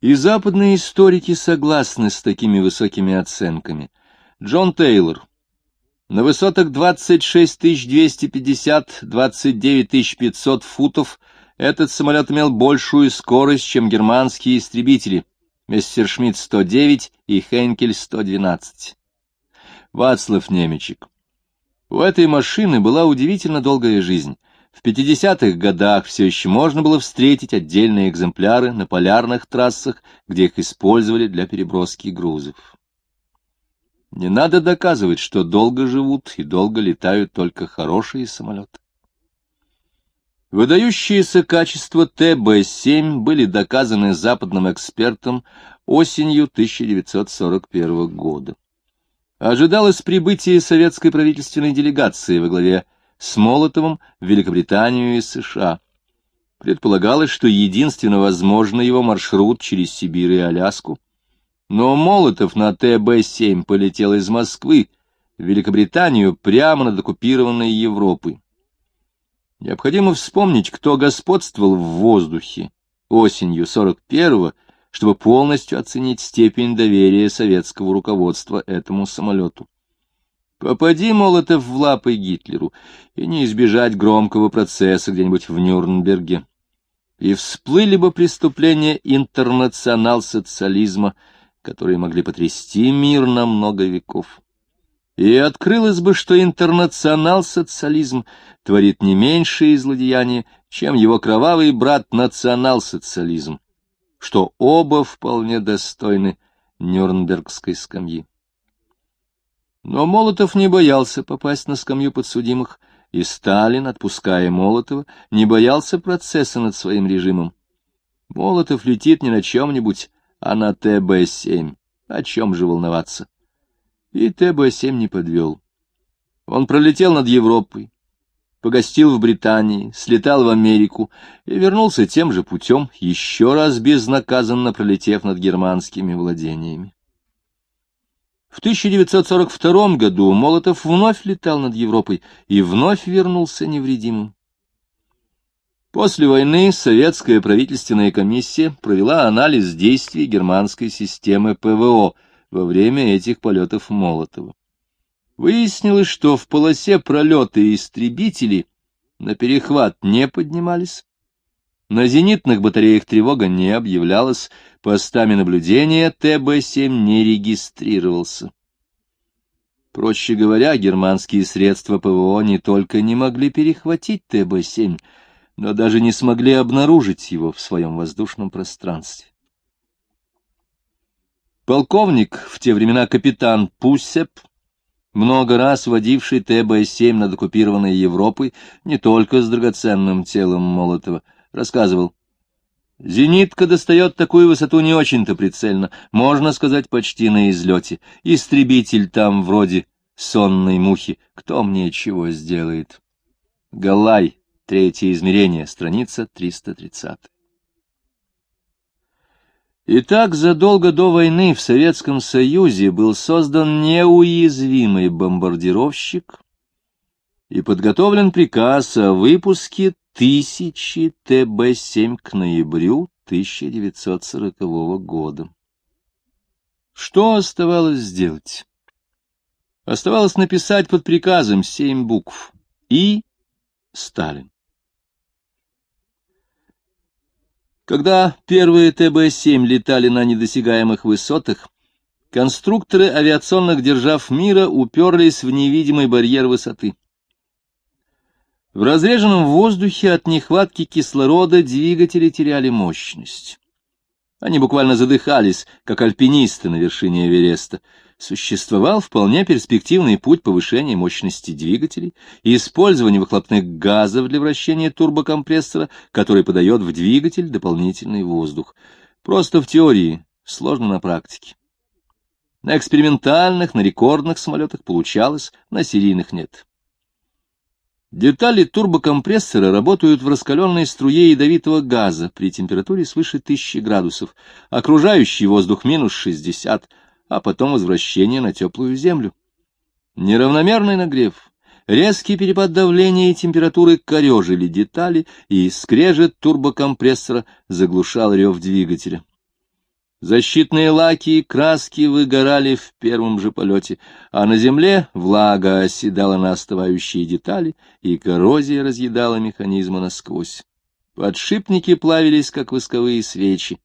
И западные историки согласны с такими высокими оценками. Джон Тейлор. На высотах 26 250-29 500 футов – этот самолет имел большую скорость, чем германские истребители Мистер Шмидт 109 и Хенкель 112. Вацлав Немечек. У этой машины была удивительно долгая жизнь. В 50-х годах все еще можно было встретить отдельные экземпляры на полярных трассах, где их использовали для переброски грузов. Не надо доказывать, что долго живут и долго летают только хорошие самолеты. Выдающиеся качества ТБ-7 были доказаны западным экспертом осенью 1941 года. Ожидалось прибытие советской правительственной делегации во главе с Молотовым в Великобританию и США. Предполагалось, что единственно возможный его маршрут через Сибирь и Аляску. Но Молотов на ТБ-7 полетел из Москвы в Великобританию прямо над оккупированной Европой. Необходимо вспомнить, кто господствовал в воздухе осенью 41-го, чтобы полностью оценить степень доверия советского руководства этому самолету. Попади, мол это в лапы Гитлеру, и не избежать громкого процесса где-нибудь в Нюрнберге. И всплыли бы преступления интернационал-социализма, которые могли потрясти мир на много веков и открылось бы, что интернационал-социализм творит не меньшие злодеяния, чем его кровавый брат национал-социализм, что оба вполне достойны Нюрнбергской скамьи. Но Молотов не боялся попасть на скамью подсудимых, и Сталин, отпуская Молотова, не боялся процесса над своим режимом. Молотов летит не на чем-нибудь, а на ТБ-7. О чем же волноваться? И ТБ-7 не подвел. Он пролетел над Европой, погостил в Британии, слетал в Америку и вернулся тем же путем, еще раз безнаказанно пролетев над германскими владениями. В 1942 году Молотов вновь летал над Европой и вновь вернулся невредимым. После войны советская правительственная комиссия провела анализ действий германской системы ПВО – во время этих полетов Молотова. Выяснилось, что в полосе пролеты истребители на перехват не поднимались, на зенитных батареях тревога не объявлялась, постами наблюдения ТБ-7 не регистрировался. Проще говоря, германские средства ПВО не только не могли перехватить ТБ-7, но даже не смогли обнаружить его в своем воздушном пространстве. Полковник, в те времена капитан Пусеп, много раз водивший ТБ-7 над оккупированной Европой, не только с драгоценным телом Молотова, рассказывал. «Зенитка достает такую высоту не очень-то прицельно, можно сказать, почти на излете. Истребитель там вроде сонной мухи. Кто мне чего сделает?» Галай, третье измерение, страница 330. Итак, задолго до войны в Советском Союзе был создан неуязвимый бомбардировщик и подготовлен приказ о выпуске тысячи ТБ-7 к ноябрю 1940 года. Что оставалось сделать? Оставалось написать под приказом семь букв «И Сталин». Когда первые ТБ-7 летали на недосягаемых высотах, конструкторы авиационных держав мира уперлись в невидимый барьер высоты. В разреженном воздухе от нехватки кислорода двигатели теряли мощность. Они буквально задыхались, как альпинисты на вершине Эвереста существовал вполне перспективный путь повышения мощности двигателей и использования выхлопных газов для вращения турбокомпрессора, который подает в двигатель дополнительный воздух. Просто в теории, сложно на практике. На экспериментальных, на рекордных самолетах получалось, на серийных нет. Детали турбокомпрессора работают в раскаленной струе ядовитого газа при температуре свыше 1000 градусов, окружающий воздух минус 60, а потом возвращение на теплую землю. Неравномерный нагрев, резкий перепад давления и температуры корежили детали, и скрежет турбокомпрессора заглушал рев двигателя. Защитные лаки и краски выгорали в первом же полете, а на земле влага оседала на остывающие детали, и коррозия разъедала механизмы насквозь. Подшипники плавились, как восковые свечи.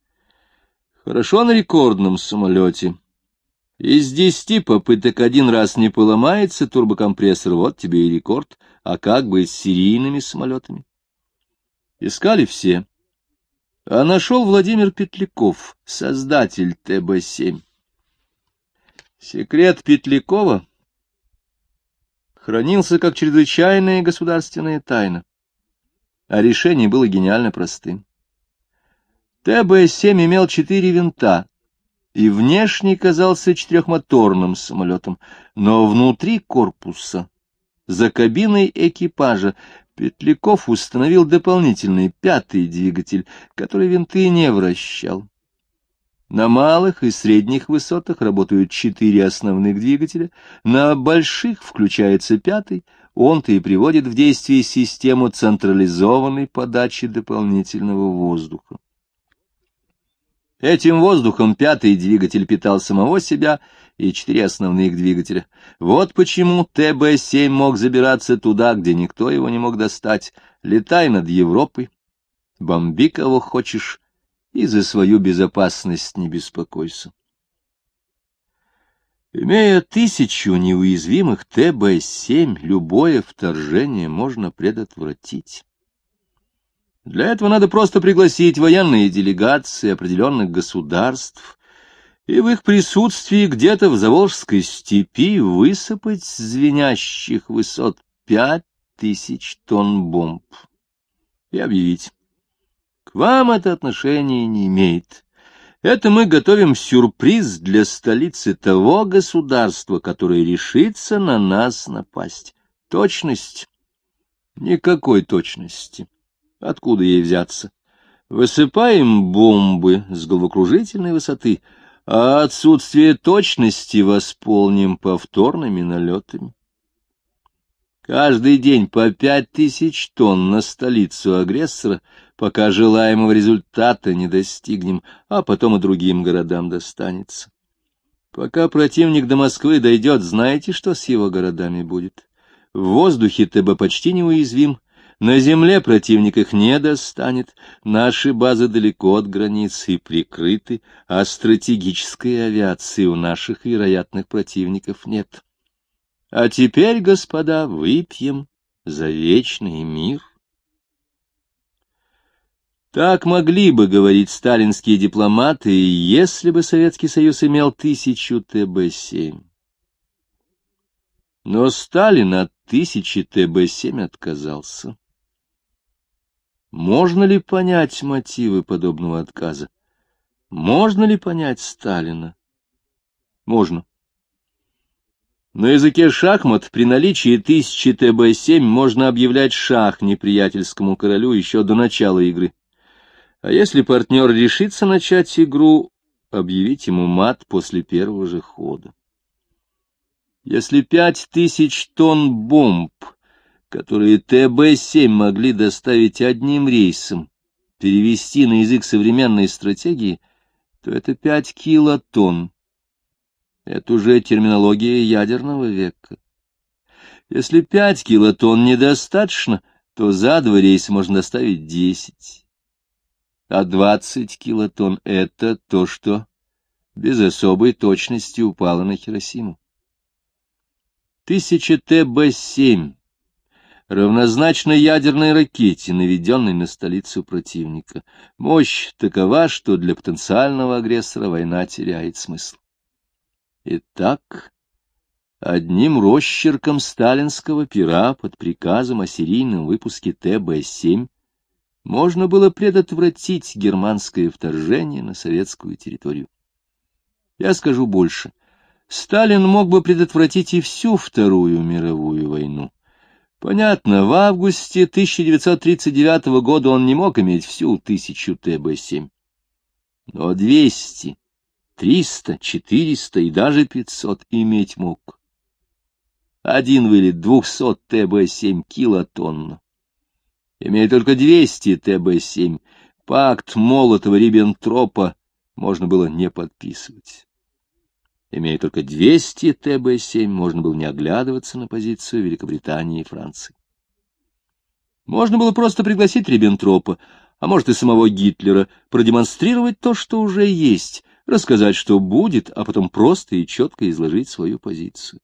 Хорошо на рекордном самолете, из десяти попыток один раз не поломается турбокомпрессор, вот тебе и рекорд. А как быть с серийными самолетами? Искали все. А нашел Владимир Петляков, создатель ТБ-7. Секрет Петлякова хранился как чрезвычайная государственная тайна, а решение было гениально простым. ТБ-7 имел четыре винта, и внешне казался четырехмоторным самолетом, но внутри корпуса, за кабиной экипажа, Петляков установил дополнительный пятый двигатель, который винты не вращал. На малых и средних высотах работают четыре основных двигателя, на больших включается пятый, он-то и приводит в действие систему централизованной подачи дополнительного воздуха. Этим воздухом пятый двигатель питал самого себя и четыре основных двигателя. Вот почему ТБ-7 мог забираться туда, где никто его не мог достать. Летай над Европой, бомби кого хочешь, и за свою безопасность не беспокойся. Имея тысячу неуязвимых ТБ-7, любое вторжение можно предотвратить. Для этого надо просто пригласить военные делегации определенных государств и в их присутствии где-то в Заволжской степи высыпать звенящих высот пять тысяч тонн бомб и объявить. К вам это отношение не имеет. Это мы готовим сюрприз для столицы того государства, которое решится на нас напасть. Точность? Никакой точности. Откуда ей взяться? Высыпаем бомбы с головокружительной высоты, а отсутствие точности восполним повторными налетами. Каждый день по пять тысяч тонн на столицу агрессора, пока желаемого результата не достигнем, а потом и другим городам достанется. Пока противник до Москвы дойдет, знаете, что с его городами будет? В воздухе ты бы почти неуязвим, на земле противник их не достанет, наши базы далеко от границы и прикрыты, а стратегической авиации у наших вероятных противников нет. А теперь, господа, выпьем за вечный мир. Так могли бы говорить сталинские дипломаты, если бы Советский Союз имел тысячу ТБ-7. Но Сталин от тысячи ТБ-7 отказался. Можно ли понять мотивы подобного отказа? Можно ли понять Сталина? Можно. На языке шахмат при наличии тысячи ТБ-7 можно объявлять шах неприятельскому королю еще до начала игры. А если партнер решится начать игру, объявить ему мат после первого же хода. Если пять тысяч тонн бомб которые ТБ-7 могли доставить одним рейсом, перевести на язык современной стратегии, то это 5 килотонн. Это уже терминология ядерного века. Если 5 килотонн недостаточно, то за два рейса можно доставить 10. А 20 килотонн — это то, что без особой точности упало на Хиросиму. Тысяча ТБ-7 равнозначно ядерной ракете, наведенной на столицу противника. Мощь такова, что для потенциального агрессора война теряет смысл. Итак, одним росчерком сталинского пера под приказом о серийном выпуске ТБ-7 можно было предотвратить германское вторжение на советскую территорию. Я скажу больше. Сталин мог бы предотвратить и всю Вторую мировую войну. Понятно, в августе 1939 года он не мог иметь всю тысячу ТБ-7. Но 200, 300, 400 и даже 500 иметь мог. Один вылет 200 ТБ-7 килотонн. Имея только 200 ТБ-7, пакт Молотова-Риббентропа можно было не подписывать. Имея только 200 ТБ-7, можно было не оглядываться на позицию Великобритании и Франции. Можно было просто пригласить Риббентропа, а может и самого Гитлера, продемонстрировать то, что уже есть, рассказать, что будет, а потом просто и четко изложить свою позицию.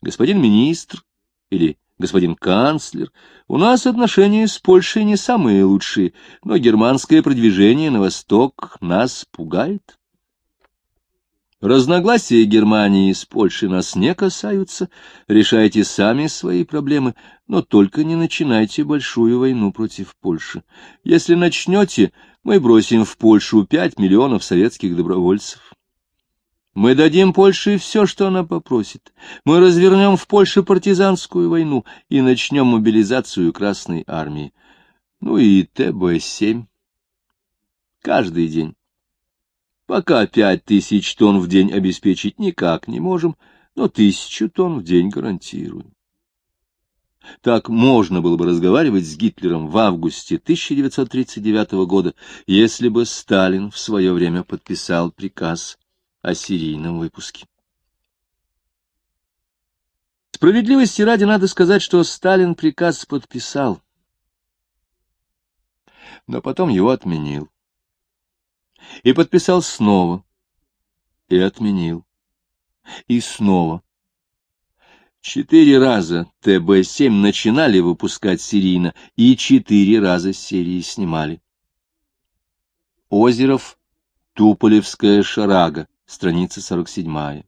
Господин министр или господин канцлер, у нас отношения с Польшей не самые лучшие, но германское продвижение на восток нас пугает. Разногласия Германии с Польшей нас не касаются. Решайте сами свои проблемы, но только не начинайте большую войну против Польши. Если начнете, мы бросим в Польшу пять миллионов советских добровольцев. Мы дадим Польше все, что она попросит. Мы развернем в Польше партизанскую войну и начнем мобилизацию Красной Армии. Ну и ТБ-7. Каждый день. Пока пять тысяч тонн в день обеспечить никак не можем, но тысячу тонн в день гарантируем. Так можно было бы разговаривать с Гитлером в августе 1939 года, если бы Сталин в свое время подписал приказ о серийном выпуске. Справедливости ради надо сказать, что Сталин приказ подписал, но потом его отменил и подписал снова, и отменил, и снова. Четыре раза ТБ-7 начинали выпускать серийно, и четыре раза серии снимали. Озеров, Туполевская шарага, страница 47.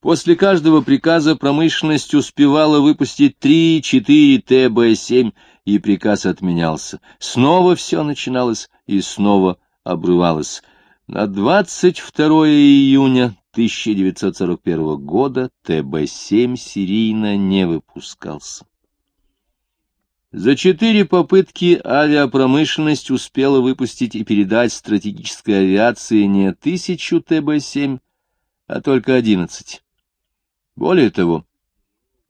После каждого приказа промышленность успевала выпустить три-четыре ТБ-7, и приказ отменялся. Снова все начиналось, и снова обрывалась. На 22 июня 1941 года ТБ-7 серийно не выпускался. За четыре попытки авиапромышленность успела выпустить и передать стратегической авиации не тысячу ТБ-7, а только 11. Более того,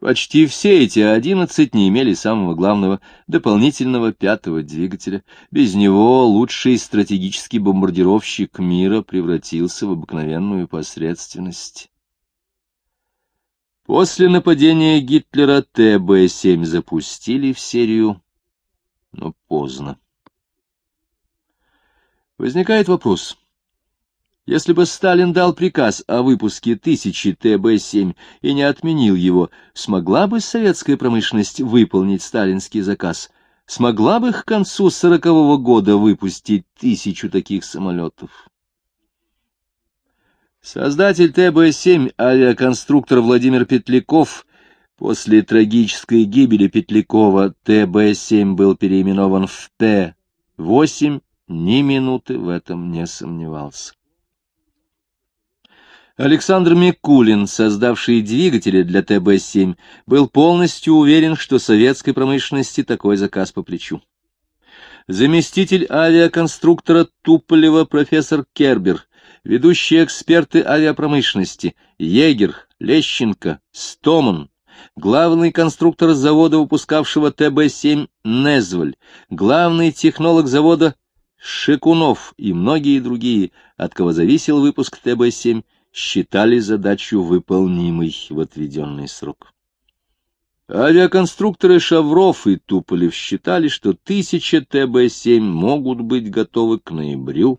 Почти все эти одиннадцать не имели самого главного дополнительного пятого двигателя. Без него лучший стратегический бомбардировщик мира превратился в обыкновенную посредственность. После нападения Гитлера ТБ-7 запустили в серию, но поздно. Возникает вопрос, если бы Сталин дал приказ о выпуске тысячи ТБ-7 и не отменил его, смогла бы советская промышленность выполнить сталинский заказ? Смогла бы к концу сорокового года выпустить тысячу таких самолетов? Создатель ТБ-7, авиаконструктор Владимир Петляков, после трагической гибели Петлякова ТБ-7 был переименован в Т-8, ни минуты в этом не сомневался. Александр Микулин, создавший двигатели для ТБ-7, был полностью уверен, что советской промышленности такой заказ по плечу. Заместитель авиаконструктора Туполева профессор Кербер, ведущие эксперты авиапромышленности Егер, Лещенко, Стоман, главный конструктор завода, выпускавшего ТБ-7 Незваль, главный технолог завода Шикунов и многие другие, от кого зависел выпуск ТБ-7, считали задачу выполнимой в отведенный срок. Авиаконструкторы Шавров и Туполев считали, что 1000 ТБ-7 могут быть готовы к ноябрю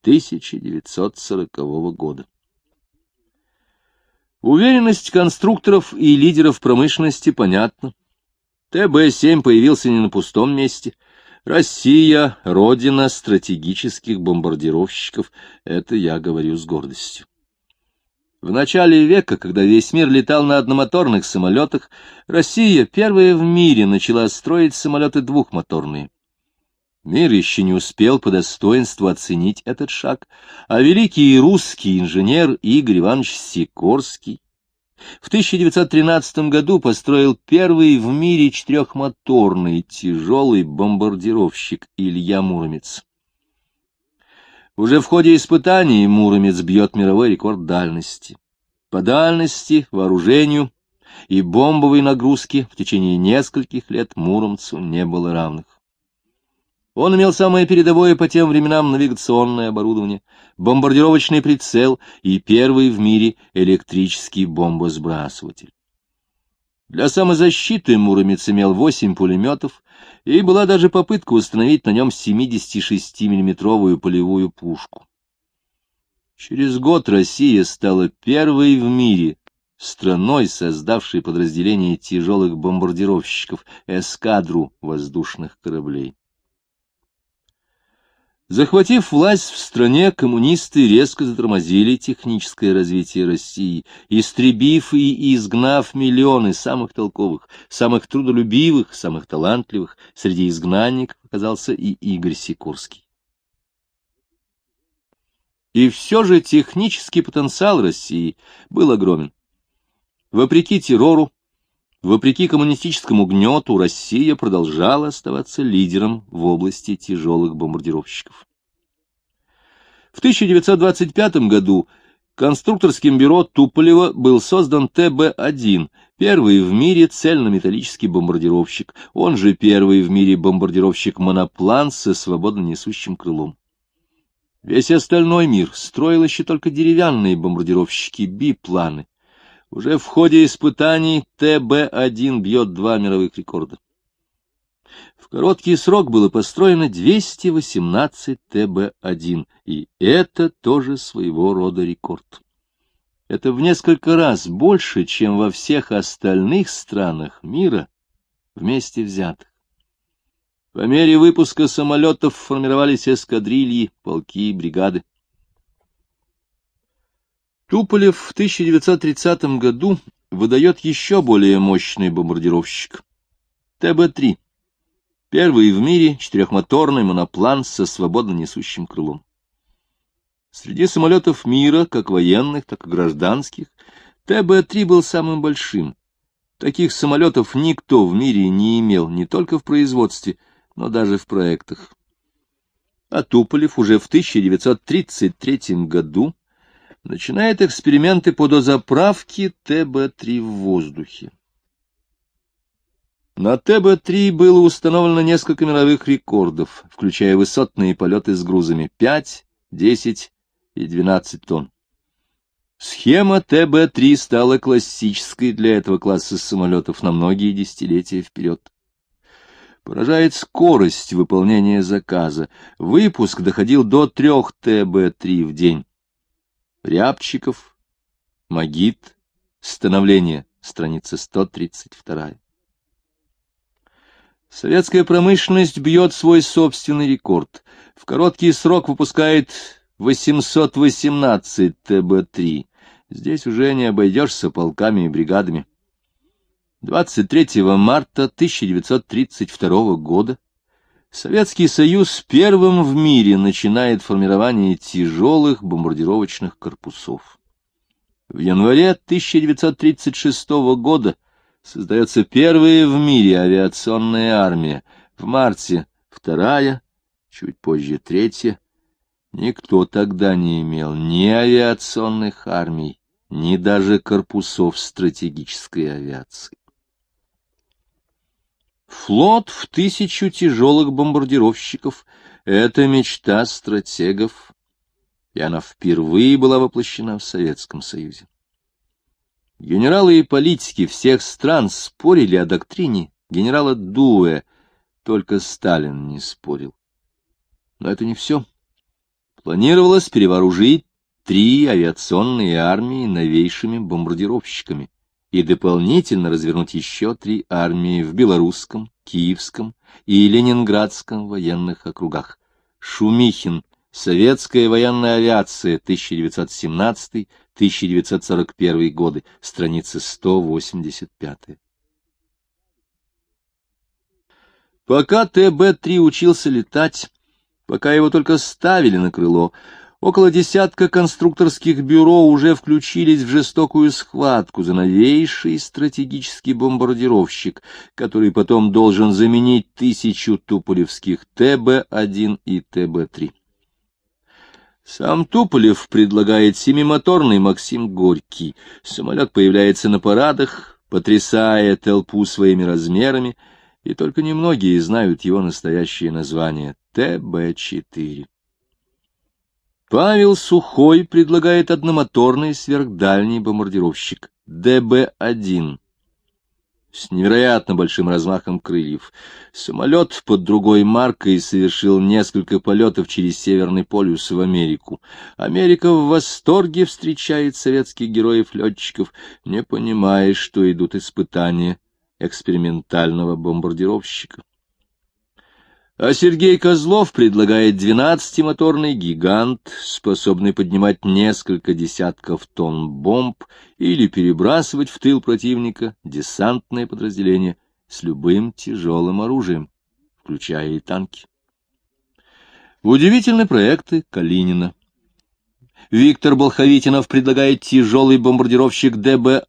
1940 года. Уверенность конструкторов и лидеров промышленности понятна. ТБ-7 появился не на пустом месте. Россия — родина стратегических бомбардировщиков. Это я говорю с гордостью. В начале века, когда весь мир летал на одномоторных самолетах, Россия первая в мире начала строить самолеты двухмоторные. Мир еще не успел по достоинству оценить этот шаг, а великий русский инженер Игорь Иванович Сикорский в 1913 году построил первый в мире четырехмоторный тяжелый бомбардировщик Илья Муромец. Уже в ходе испытаний Муромец бьет мировой рекорд дальности. По дальности, вооружению и бомбовой нагрузке в течение нескольких лет Муромцу не было равных. Он имел самое передовое по тем временам навигационное оборудование, бомбардировочный прицел и первый в мире электрический бомбосбрасыватель. Для самозащиты Муромец имел восемь пулеметов, и была даже попытка установить на нем 76-миллиметровую полевую пушку. Через год Россия стала первой в мире страной, создавшей подразделение тяжелых бомбардировщиков, эскадру воздушных кораблей. Захватив власть в стране, коммунисты резко затормозили техническое развитие России, истребив и изгнав миллионы самых толковых, самых трудолюбивых, самых талантливых. Среди изгнанников оказался и Игорь Сикорский. И все же технический потенциал России был огромен. Вопреки террору, Вопреки коммунистическому гнету, Россия продолжала оставаться лидером в области тяжелых бомбардировщиков. В 1925 году конструкторским бюро Туполева был создан ТБ-1, первый в мире цельнометаллический бомбардировщик, он же первый в мире бомбардировщик-моноплан со свободно несущим крылом. Весь остальной мир строил еще только деревянные бомбардировщики, бипланы. Уже в ходе испытаний ТБ-1 бьет два мировых рекорда. В короткий срок было построено 218 ТБ-1, и это тоже своего рода рекорд. Это в несколько раз больше, чем во всех остальных странах мира вместе взятых. По мере выпуска самолетов формировались эскадрильи, полки и бригады. Туполев в 1930 году выдает еще более мощный бомбардировщик. ТБ-3. Первый в мире четырехмоторный моноплан со свободно несущим крылом. Среди самолетов мира, как военных, так и гражданских, ТБ-3 был самым большим. Таких самолетов никто в мире не имел, не только в производстве, но даже в проектах. А Туполев уже в 1933 году начинает эксперименты по дозаправке ТБ-3 в воздухе. На ТБ-3 было установлено несколько мировых рекордов, включая высотные полеты с грузами 5, 10 и 12 тонн. Схема ТБ-3 стала классической для этого класса самолетов на многие десятилетия вперед. Поражает скорость выполнения заказа. Выпуск доходил до трех ТБ-3 в день. Рябчиков, Магит, Становление, страница 132. Советская промышленность бьет свой собственный рекорд. В короткий срок выпускает 818 ТБ-3. Здесь уже не обойдешься полками и бригадами. 23 марта 1932 года Советский Союз первым в мире начинает формирование тяжелых бомбардировочных корпусов. В январе 1936 года создается первая в мире авиационная армия, в марте вторая, чуть позже третья. Никто тогда не имел ни авиационных армий, ни даже корпусов стратегической авиации. Флот в тысячу тяжелых бомбардировщиков — это мечта стратегов, и она впервые была воплощена в Советском Союзе. Генералы и политики всех стран спорили о доктрине генерала Дуэ, только Сталин не спорил. Но это не все. Планировалось перевооружить три авиационные армии новейшими бомбардировщиками и дополнительно развернуть еще три армии в Белорусском, Киевском и Ленинградском военных округах. Шумихин, Советская военная авиация, 1917-1941 годы, страница 185. Пока ТБ-3 учился летать, пока его только ставили на крыло, Около десятка конструкторских бюро уже включились в жестокую схватку за новейший стратегический бомбардировщик, который потом должен заменить тысячу туполевских ТБ-1 и ТБ-3. Сам Туполев предлагает семимоторный Максим Горький. Самолет появляется на парадах, потрясая толпу своими размерами, и только немногие знают его настоящее название — ТБ-4. Павел Сухой предлагает одномоторный сверхдальний бомбардировщик ДБ-1 с невероятно большим размахом крыльев. Самолет под другой маркой совершил несколько полетов через Северный полюс в Америку. Америка в восторге встречает советских героев-летчиков, не понимая, что идут испытания экспериментального бомбардировщика. А Сергей Козлов предлагает двенадцатимоторный гигант, способный поднимать несколько десятков тонн бомб или перебрасывать в тыл противника десантное подразделение с любым тяжелым оружием, включая и танки. Удивительные проекты Калинина. Виктор Болховитинов предлагает тяжелый бомбардировщик ДБА.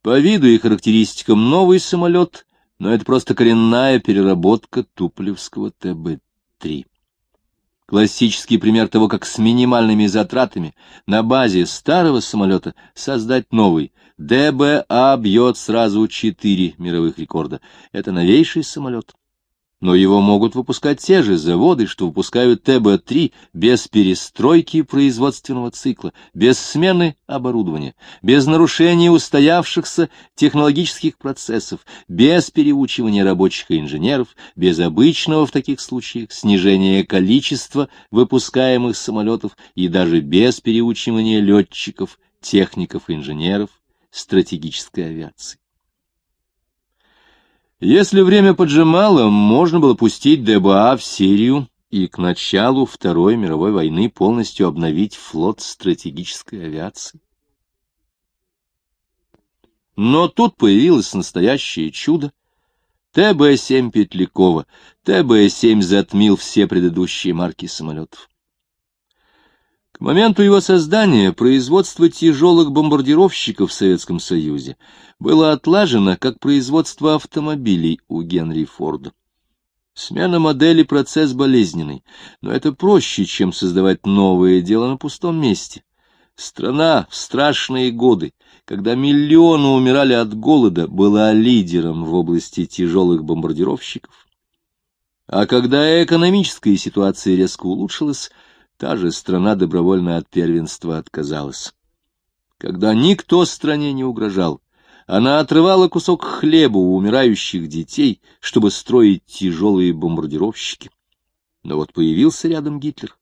По виду и характеристикам новый самолет — но это просто коренная переработка Туполевского ТБ-3. Классический пример того, как с минимальными затратами на базе старого самолета создать новый. ДБА бьет сразу четыре мировых рекорда. Это новейший самолет, но его могут выпускать те же заводы, что выпускают ТБ-3 без перестройки производственного цикла, без смены оборудования, без нарушения устоявшихся технологических процессов, без переучивания рабочих и инженеров, без обычного в таких случаях снижения количества выпускаемых самолетов и даже без переучивания летчиков, техников и инженеров стратегической авиации. Если время поджимало, можно было пустить ДБА в Сирию и к началу Второй мировой войны полностью обновить флот стратегической авиации. Но тут появилось настоящее чудо. ТБ-7 Петлякова. ТБ-7 затмил все предыдущие марки самолетов моменту его создания производство тяжелых бомбардировщиков в Советском Союзе было отлажено как производство автомобилей у Генри Форда. Смена модели — процесс болезненный, но это проще, чем создавать новое дело на пустом месте. Страна в страшные годы, когда миллионы умирали от голода, была лидером в области тяжелых бомбардировщиков. А когда экономическая ситуация резко улучшилась, та же страна добровольно от первенства отказалась. Когда никто стране не угрожал, она отрывала кусок хлеба у умирающих детей, чтобы строить тяжелые бомбардировщики. Но вот появился рядом Гитлер.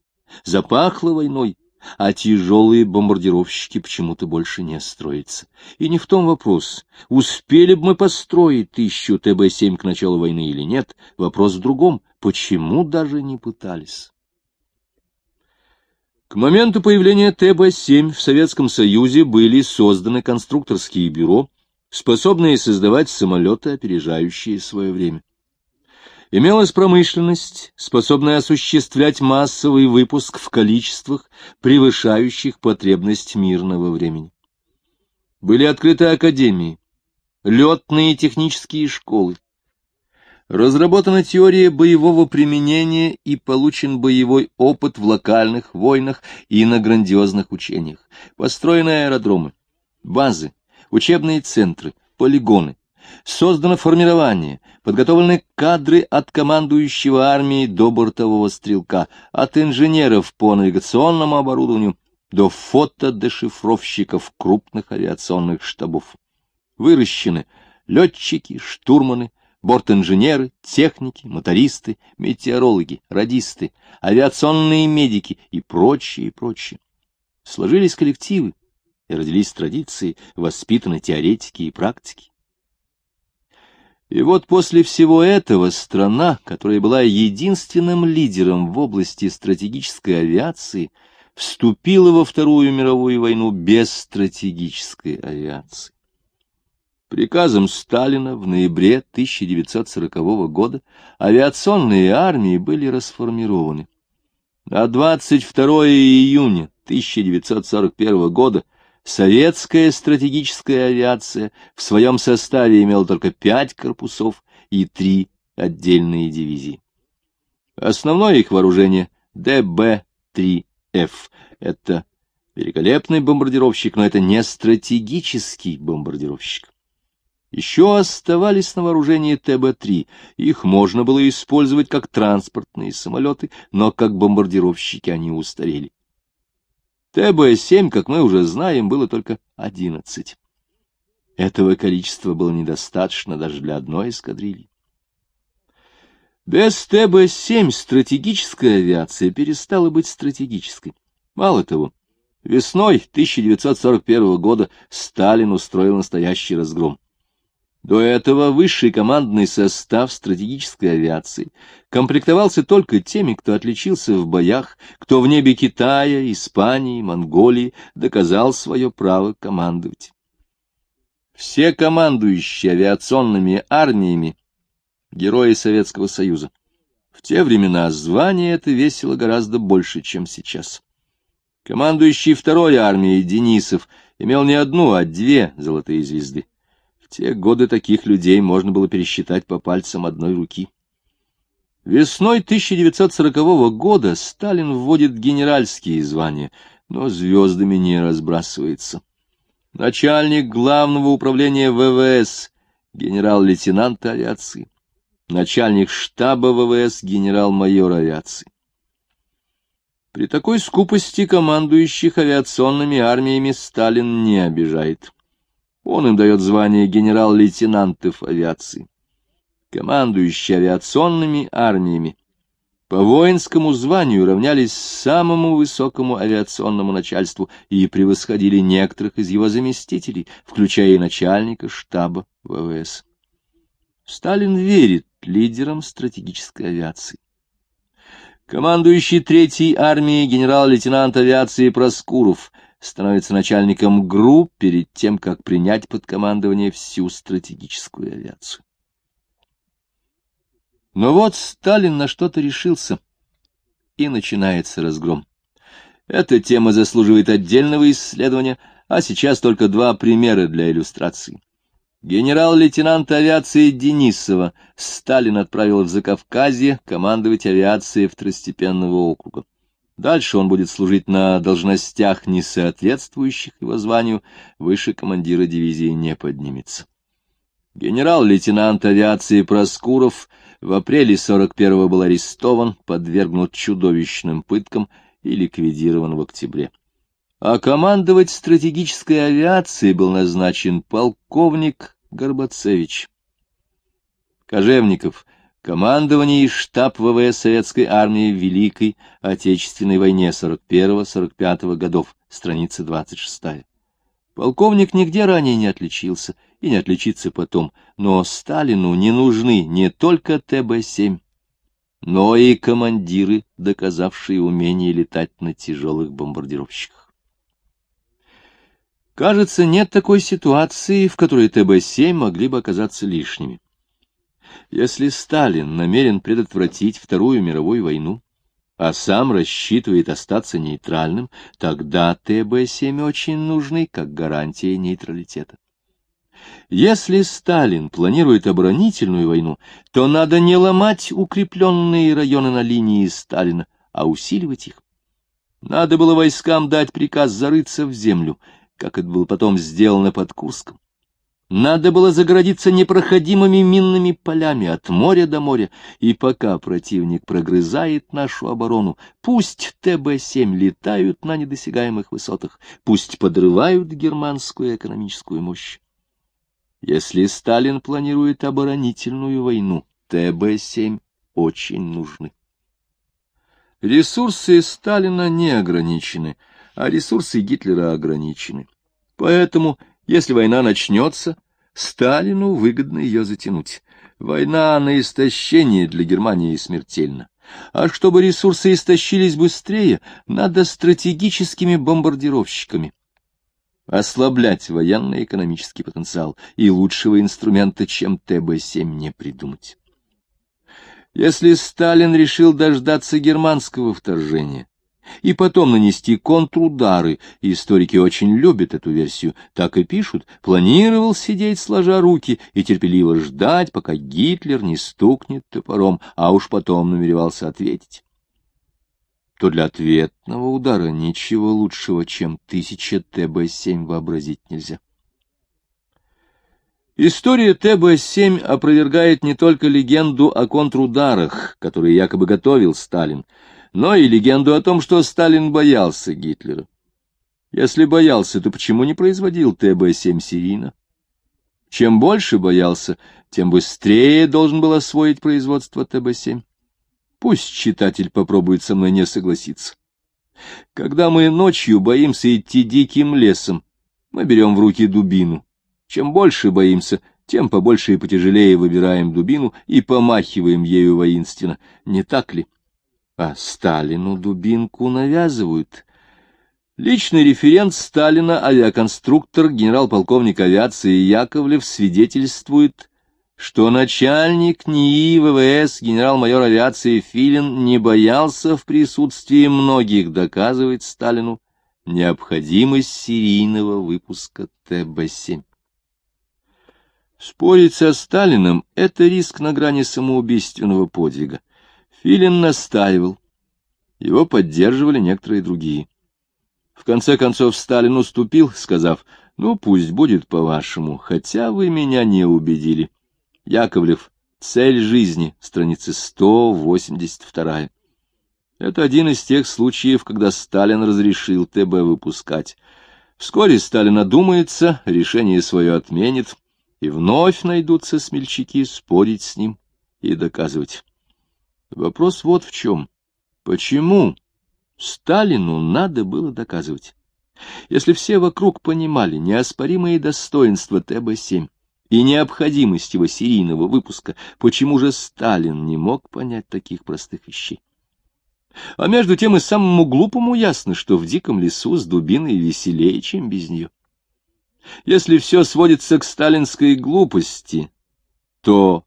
Запахло войной, а тяжелые бомбардировщики почему-то больше не строятся. И не в том вопрос, успели бы мы построить тысячу ТБ-7 к началу войны или нет, вопрос в другом, почему даже не пытались. К моменту появления ТБ-7 в Советском Союзе были созданы конструкторские бюро, способные создавать самолеты, опережающие свое время. Имелась промышленность, способная осуществлять массовый выпуск в количествах, превышающих потребность мирного времени. Были открыты академии, летные технические школы, Разработана теория боевого применения и получен боевой опыт в локальных войнах и на грандиозных учениях. Построены аэродромы, базы, учебные центры, полигоны. Создано формирование, подготовлены кадры от командующего армией до бортового стрелка, от инженеров по навигационному оборудованию до фотодешифровщиков крупных авиационных штабов. Выращены летчики, штурманы, бортинженеры, техники, мотористы, метеорологи, радисты, авиационные медики и прочее, и прочее. Сложились коллективы, и родились традиции, воспитаны теоретики и практики. И вот после всего этого страна, которая была единственным лидером в области стратегической авиации, вступила во Вторую мировую войну без стратегической авиации. Приказом Сталина в ноябре 1940 года авиационные армии были расформированы. А 22 июня 1941 года советская стратегическая авиация в своем составе имела только пять корпусов и три отдельные дивизии. Основное их вооружение — ДБ-3Ф. Это великолепный бомбардировщик, но это не стратегический бомбардировщик. Еще оставались на вооружении ТБ-3, их можно было использовать как транспортные самолеты, но как бомбардировщики они устарели. ТБ-7, как мы уже знаем, было только 11. Этого количества было недостаточно даже для одной эскадрильи. Без ТБ-7 стратегическая авиация перестала быть стратегической. Мало того, весной 1941 года Сталин устроил настоящий разгром. До этого высший командный состав стратегической авиации комплектовался только теми, кто отличился в боях, кто в небе Китая, Испании, Монголии доказал свое право командовать. Все командующие авиационными армиями — герои Советского Союза. В те времена звание это весило гораздо больше, чем сейчас. Командующий второй армией Денисов имел не одну, а две золотые звезды те годы таких людей можно было пересчитать по пальцам одной руки. Весной 1940 года Сталин вводит генеральские звания, но звездами не разбрасывается. Начальник главного управления ВВС, генерал-лейтенант авиации. Начальник штаба ВВС, генерал-майор авиации. При такой скупости командующих авиационными армиями Сталин не обижает. Он им дает звание генерал-лейтенантов авиации. Командующие авиационными армиями по воинскому званию равнялись самому высокому авиационному начальству и превосходили некоторых из его заместителей, включая и начальника штаба ВВС. Сталин верит лидерам стратегической авиации. Командующий Третьей армией генерал-лейтенант авиации Проскуров становится начальником ГРУ перед тем, как принять под командование всю стратегическую авиацию. Но вот Сталин на что-то решился, и начинается разгром. Эта тема заслуживает отдельного исследования, а сейчас только два примера для иллюстрации. Генерал-лейтенант авиации Денисова Сталин отправил в Закавказье командовать авиацией второстепенного округа. Дальше он будет служить на должностях, не соответствующих его званию, выше командира дивизии не поднимется. Генерал-лейтенант авиации Проскуров в апреле 41-го был арестован, подвергнут чудовищным пыткам и ликвидирован в октябре. А командовать стратегической авиацией был назначен полковник Горбацевич. Кожевников Командование и штаб ВВС Советской Армии в Великой Отечественной войне 41-45 годов, страница 26. Полковник нигде ранее не отличился и не отличится потом, но Сталину не нужны не только ТБ-7, но и командиры, доказавшие умение летать на тяжелых бомбардировщиках. Кажется, нет такой ситуации, в которой ТБ-7 могли бы оказаться лишними. Если Сталин намерен предотвратить Вторую мировую войну, а сам рассчитывает остаться нейтральным, тогда ТБ-7 очень нужны как гарантия нейтралитета. Если Сталин планирует оборонительную войну, то надо не ломать укрепленные районы на линии Сталина, а усиливать их. Надо было войскам дать приказ зарыться в землю, как это было потом сделано под Курском. Надо было загородиться непроходимыми минными полями от моря до моря, и пока противник прогрызает нашу оборону, пусть ТБ-7 летают на недосягаемых высотах, пусть подрывают германскую экономическую мощь. Если Сталин планирует оборонительную войну, ТБ-7 очень нужны. Ресурсы Сталина не ограничены, а ресурсы Гитлера ограничены. Поэтому если война начнется, Сталину выгодно ее затянуть. Война на истощение для Германии смертельна. А чтобы ресурсы истощились быстрее, надо стратегическими бомбардировщиками ослаблять военно-экономический потенциал, и лучшего инструмента, чем ТБ-7, не придумать. Если Сталин решил дождаться германского вторжения, и потом нанести контрудары. Историки очень любят эту версию, так и пишут. Планировал сидеть сложа руки и терпеливо ждать, пока Гитлер не стукнет топором, а уж потом намеревался ответить. То для ответного удара ничего лучшего, чем тысяча ТБ-7 вообразить нельзя. История ТБ-7 опровергает не только легенду о контрударах, которые якобы готовил Сталин, но и легенду о том, что Сталин боялся Гитлера. Если боялся, то почему не производил ТБ-7 серийно? Чем больше боялся, тем быстрее должен был освоить производство ТБ-7. Пусть читатель попробует со мной не согласиться. Когда мы ночью боимся идти диким лесом, мы берем в руки дубину. Чем больше боимся, тем побольше и потяжелее выбираем дубину и помахиваем ею воинственно. Не так ли? а Сталину дубинку навязывают. Личный референт Сталина, авиаконструктор, генерал-полковник авиации Яковлев свидетельствует, что начальник НИИ ВВС генерал-майор авиации Филин не боялся в присутствии многих доказывать Сталину необходимость серийного выпуска ТБ-7. Спорить со Сталиным — это риск на грани самоубийственного подвига. Филин настаивал. Его поддерживали некоторые другие. В конце концов Сталин уступил, сказав, «Ну, пусть будет по-вашему, хотя вы меня не убедили». Яковлев, «Цель жизни», страница 182. Это один из тех случаев, когда Сталин разрешил ТБ выпускать. Вскоре Сталин одумается, решение свое отменит, и вновь найдутся смельчаки спорить с ним и доказывать. Вопрос вот в чем. Почему Сталину надо было доказывать? Если все вокруг понимали неоспоримые достоинства ТБ-7 и необходимость его серийного выпуска, почему же Сталин не мог понять таких простых вещей? А между тем и самому глупому ясно, что в диком лесу с дубиной веселее, чем без нее. Если все сводится к сталинской глупости, то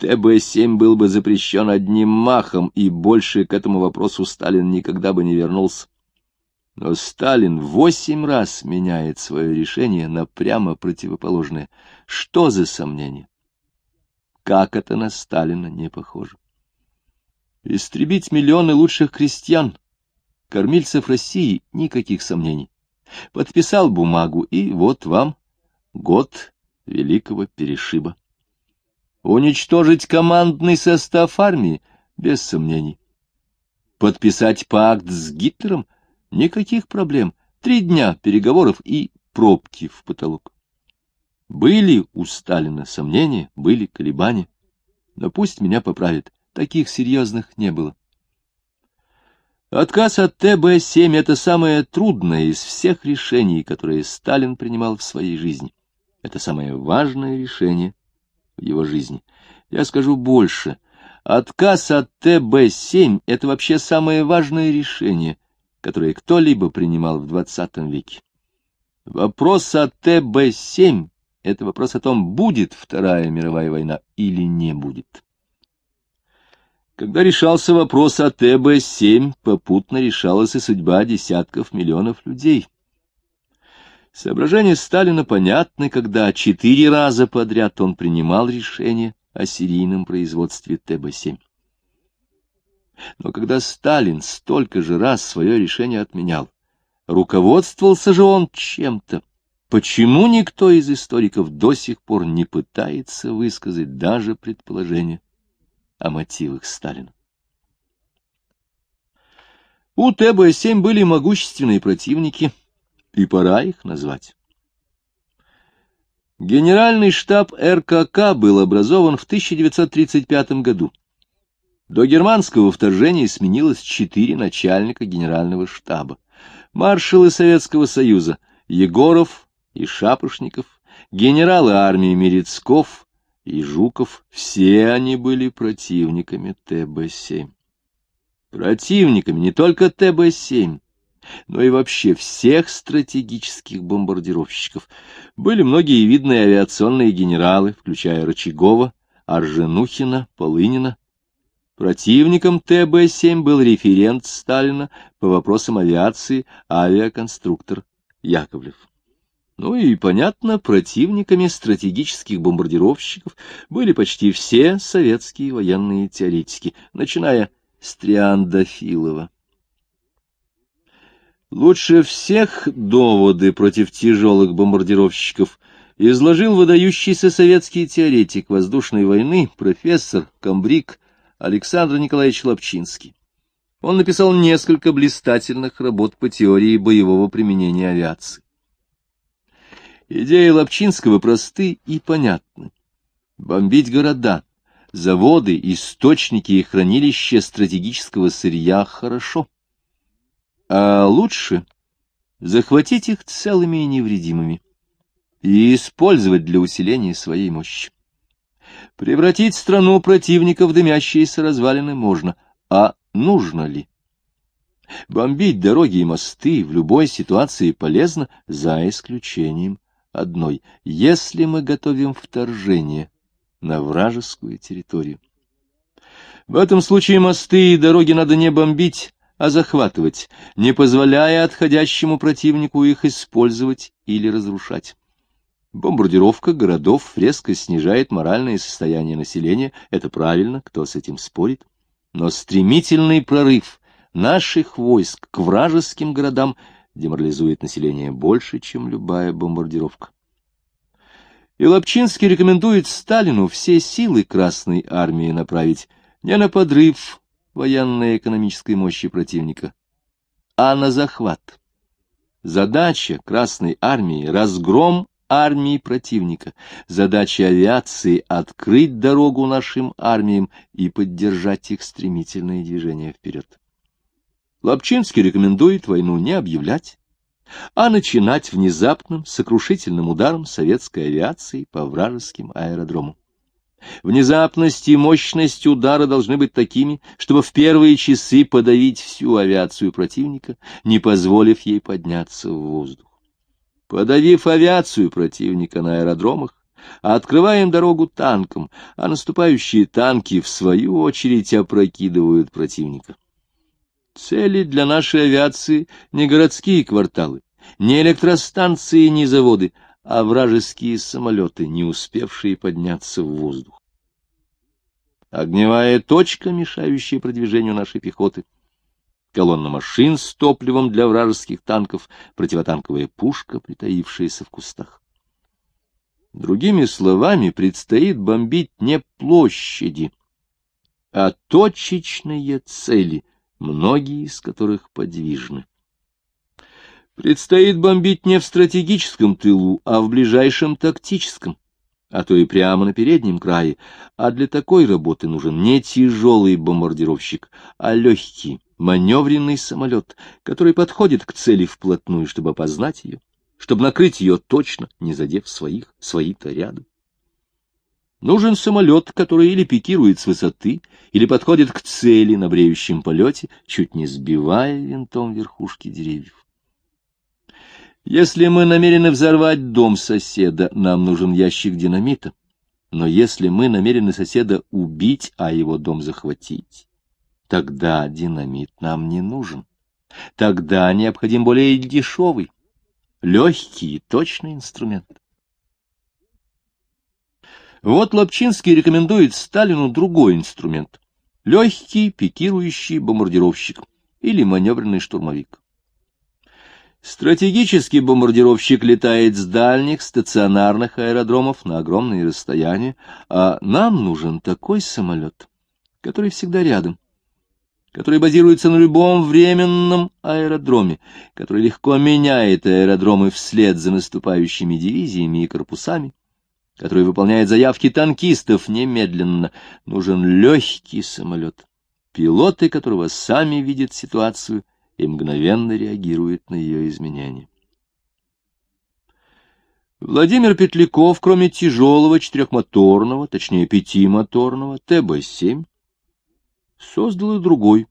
ТБ-7 был бы запрещен одним махом, и больше к этому вопросу Сталин никогда бы не вернулся. Но Сталин восемь раз меняет свое решение на прямо противоположное. Что за сомнение? Как это на Сталина не похоже? Истребить миллионы лучших крестьян, кормильцев России, никаких сомнений. Подписал бумагу, и вот вам год великого перешиба уничтожить командный состав армии, без сомнений. Подписать пакт с Гитлером? Никаких проблем. Три дня переговоров и пробки в потолок. Были у Сталина сомнения, были колебания. Но пусть меня поправят, таких серьезных не было. Отказ от ТБ-7 — это самое трудное из всех решений, которые Сталин принимал в своей жизни. Это самое важное решение в его жизни. Я скажу больше. Отказ от ТБ-7 — это вообще самое важное решение, которое кто-либо принимал в XX веке. Вопрос о ТБ-7 — это вопрос о том, будет Вторая мировая война или не будет. Когда решался вопрос о ТБ-7, попутно решалась и судьба десятков миллионов людей — Соображения Сталина понятны, когда четыре раза подряд он принимал решение о серийном производстве ТБ-7. Но когда Сталин столько же раз свое решение отменял, руководствовался же он чем-то. Почему никто из историков до сих пор не пытается высказать даже предположение о мотивах Сталина? У ТБ-7 были могущественные противники — и пора их назвать. Генеральный штаб РКК был образован в 1935 году. До германского вторжения сменилось четыре начальника генерального штаба. Маршалы Советского Союза Егоров и Шапошников, генералы армии Мерецков и Жуков, все они были противниками ТБ-7. Противниками не только ТБ-7, но ну и вообще всех стратегических бомбардировщиков. Были многие видные авиационные генералы, включая Рычагова, Арженухина, Полынина. Противником ТБ-7 был референт Сталина по вопросам авиации авиаконструктор Яковлев. Ну и, понятно, противниками стратегических бомбардировщиков были почти все советские военные теоретики, начиная с Триандафилова. Филова. Лучше всех доводы против тяжелых бомбардировщиков изложил выдающийся советский теоретик воздушной войны, профессор, Камбрик Александр Николаевич Лапчинский. Он написал несколько блистательных работ по теории боевого применения авиации. Идеи Лапчинского просты и понятны. Бомбить города, заводы, источники и хранилища стратегического сырья хорошо. А лучше захватить их целыми и невредимыми и использовать для усиления своей мощи. Превратить страну противника в дымящиеся развалины можно, а нужно ли? Бомбить дороги и мосты в любой ситуации полезно, за исключением одной, если мы готовим вторжение на вражескую территорию. В этом случае мосты и дороги надо не бомбить, а захватывать, не позволяя отходящему противнику их использовать или разрушать. Бомбардировка городов резко снижает моральное состояние населения, это правильно, кто с этим спорит. Но стремительный прорыв наших войск к вражеским городам деморализует население больше, чем любая бомбардировка. И Лапчинский рекомендует Сталину все силы Красной Армии направить не на подрыв военной и экономической мощи противника, а на захват. Задача Красной Армии — разгром армии противника, задача авиации — открыть дорогу нашим армиям и поддержать их стремительное движение вперед. Лапчинский рекомендует войну не объявлять, а начинать внезапным сокрушительным ударом советской авиации по вражеским аэродромам. Внезапность и мощность удара должны быть такими, чтобы в первые часы подавить всю авиацию противника, не позволив ей подняться в воздух. Подавив авиацию противника на аэродромах, открываем дорогу танкам, а наступающие танки, в свою очередь, опрокидывают противника. Цели для нашей авиации не городские кварталы, не электростанции, не заводы, а вражеские самолеты, не успевшие подняться в воздух. Огневая точка, мешающая продвижению нашей пехоты, колонна машин с топливом для вражеских танков, противотанковая пушка, притаившаяся в кустах. Другими словами, предстоит бомбить не площади, а точечные цели, многие из которых подвижны. Предстоит бомбить не в стратегическом тылу, а в ближайшем тактическом, а то и прямо на переднем крае. А для такой работы нужен не тяжелый бомбардировщик, а легкий, маневренный самолет, который подходит к цели вплотную, чтобы опознать ее, чтобы накрыть ее точно, не задев своих, свои-то рядом. Нужен самолет, который или пикирует с высоты, или подходит к цели на бреющем полете, чуть не сбивая винтом верхушки деревьев. Если мы намерены взорвать дом соседа, нам нужен ящик динамита. Но если мы намерены соседа убить, а его дом захватить, тогда динамит нам не нужен. Тогда необходим более дешевый, легкий и точный инструмент. Вот Лобчинский рекомендует Сталину другой инструмент — легкий пикирующий бомбардировщик или маневренный штурмовик. Стратегический бомбардировщик летает с дальних стационарных аэродромов на огромные расстояния, а нам нужен такой самолет, который всегда рядом, который базируется на любом временном аэродроме, который легко меняет аэродромы вслед за наступающими дивизиями и корпусами, который выполняет заявки танкистов немедленно. Нужен легкий самолет, пилоты которого сами видят ситуацию и мгновенно реагирует на ее изменения. Владимир Петляков, кроме тяжелого четырехмоторного, точнее пятимоторного, ТБ-7, создал и другой,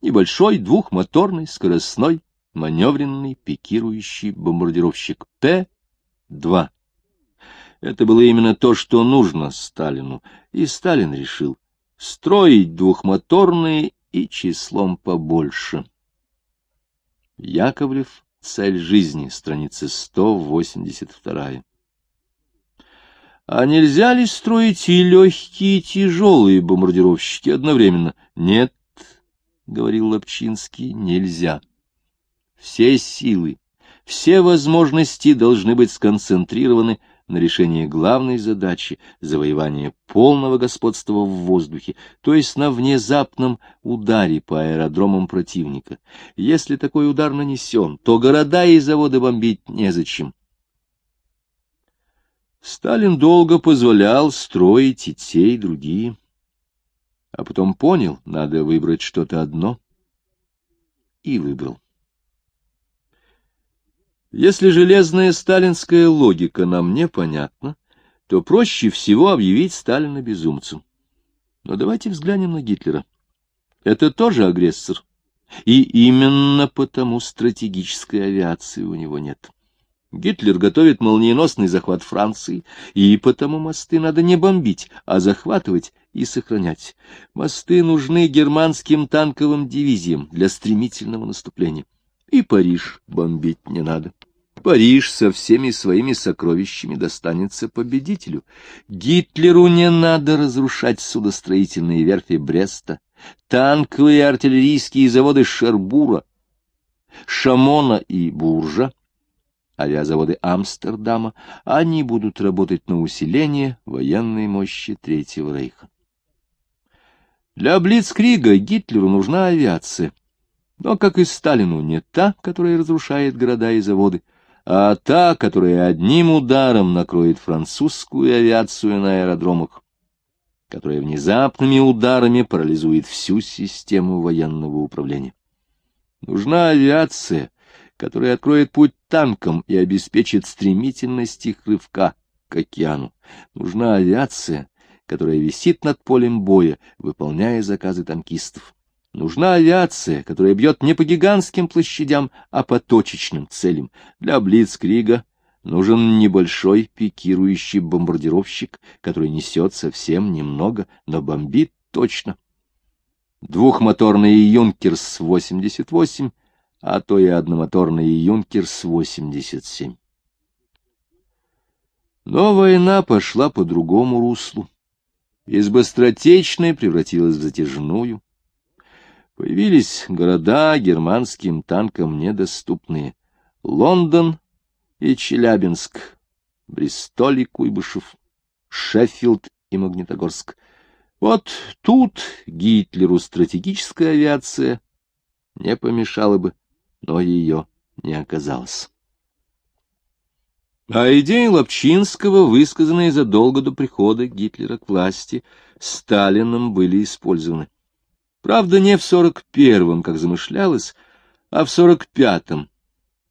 небольшой двухмоторный скоростной маневренный пикирующий бомбардировщик П-2. Это было именно то, что нужно Сталину, и Сталин решил строить двухмоторные и числом побольше. Яковлев. Цель жизни. Страница 182. А нельзя ли строить и легкие, и тяжелые бомбардировщики одновременно? Нет, — говорил Лапчинский, — нельзя. Все силы, все возможности должны быть сконцентрированы на решение главной задачи — завоевания полного господства в воздухе, то есть на внезапном ударе по аэродромам противника. Если такой удар нанесен, то города и заводы бомбить незачем. Сталин долго позволял строить и те, и другие. А потом понял, надо выбрать что-то одно, и выбрал. Если железная сталинская логика нам непонятна, то проще всего объявить Сталина безумцем. Но давайте взглянем на Гитлера. Это тоже агрессор. И именно потому стратегической авиации у него нет. Гитлер готовит молниеносный захват Франции, и потому мосты надо не бомбить, а захватывать и сохранять. Мосты нужны германским танковым дивизиям для стремительного наступления. И Париж бомбить не надо. Париж со всеми своими сокровищами достанется победителю. Гитлеру не надо разрушать судостроительные верфи Бреста, танковые и артиллерийские заводы Шербура, Шамона и Буржа, авиазаводы Амстердама, они будут работать на усиление военной мощи Третьего Рейха. Для Блицкрига Гитлеру нужна авиация, но, как и Сталину, не та, которая разрушает города и заводы, а та, которая одним ударом накроет французскую авиацию на аэродромах, которая внезапными ударами парализует всю систему военного управления. Нужна авиация, которая откроет путь танкам и обеспечит стремительность их рывка к океану. Нужна авиация, которая висит над полем боя, выполняя заказы танкистов. Нужна авиация, которая бьет не по гигантским площадям, а по точечным целям. Для Блицкрига нужен небольшой пикирующий бомбардировщик, который несет совсем немного, но бомбит точно. Двухмоторный «Юнкерс-88», а то и одномоторный «Юнкерс-87». Но война пошла по другому руслу. Из быстротечной превратилась в затяжную. Появились города, германским танкам недоступные. Лондон и Челябинск, Бристоль и Куйбышев, Шеффилд и Магнитогорск. Вот тут Гитлеру стратегическая авиация не помешала бы, но ее не оказалось. А идеи Лапчинского, высказанные задолго до прихода Гитлера к власти, Сталином были использованы. Правда, не в 41-м, как замышлялось, а в 45-м.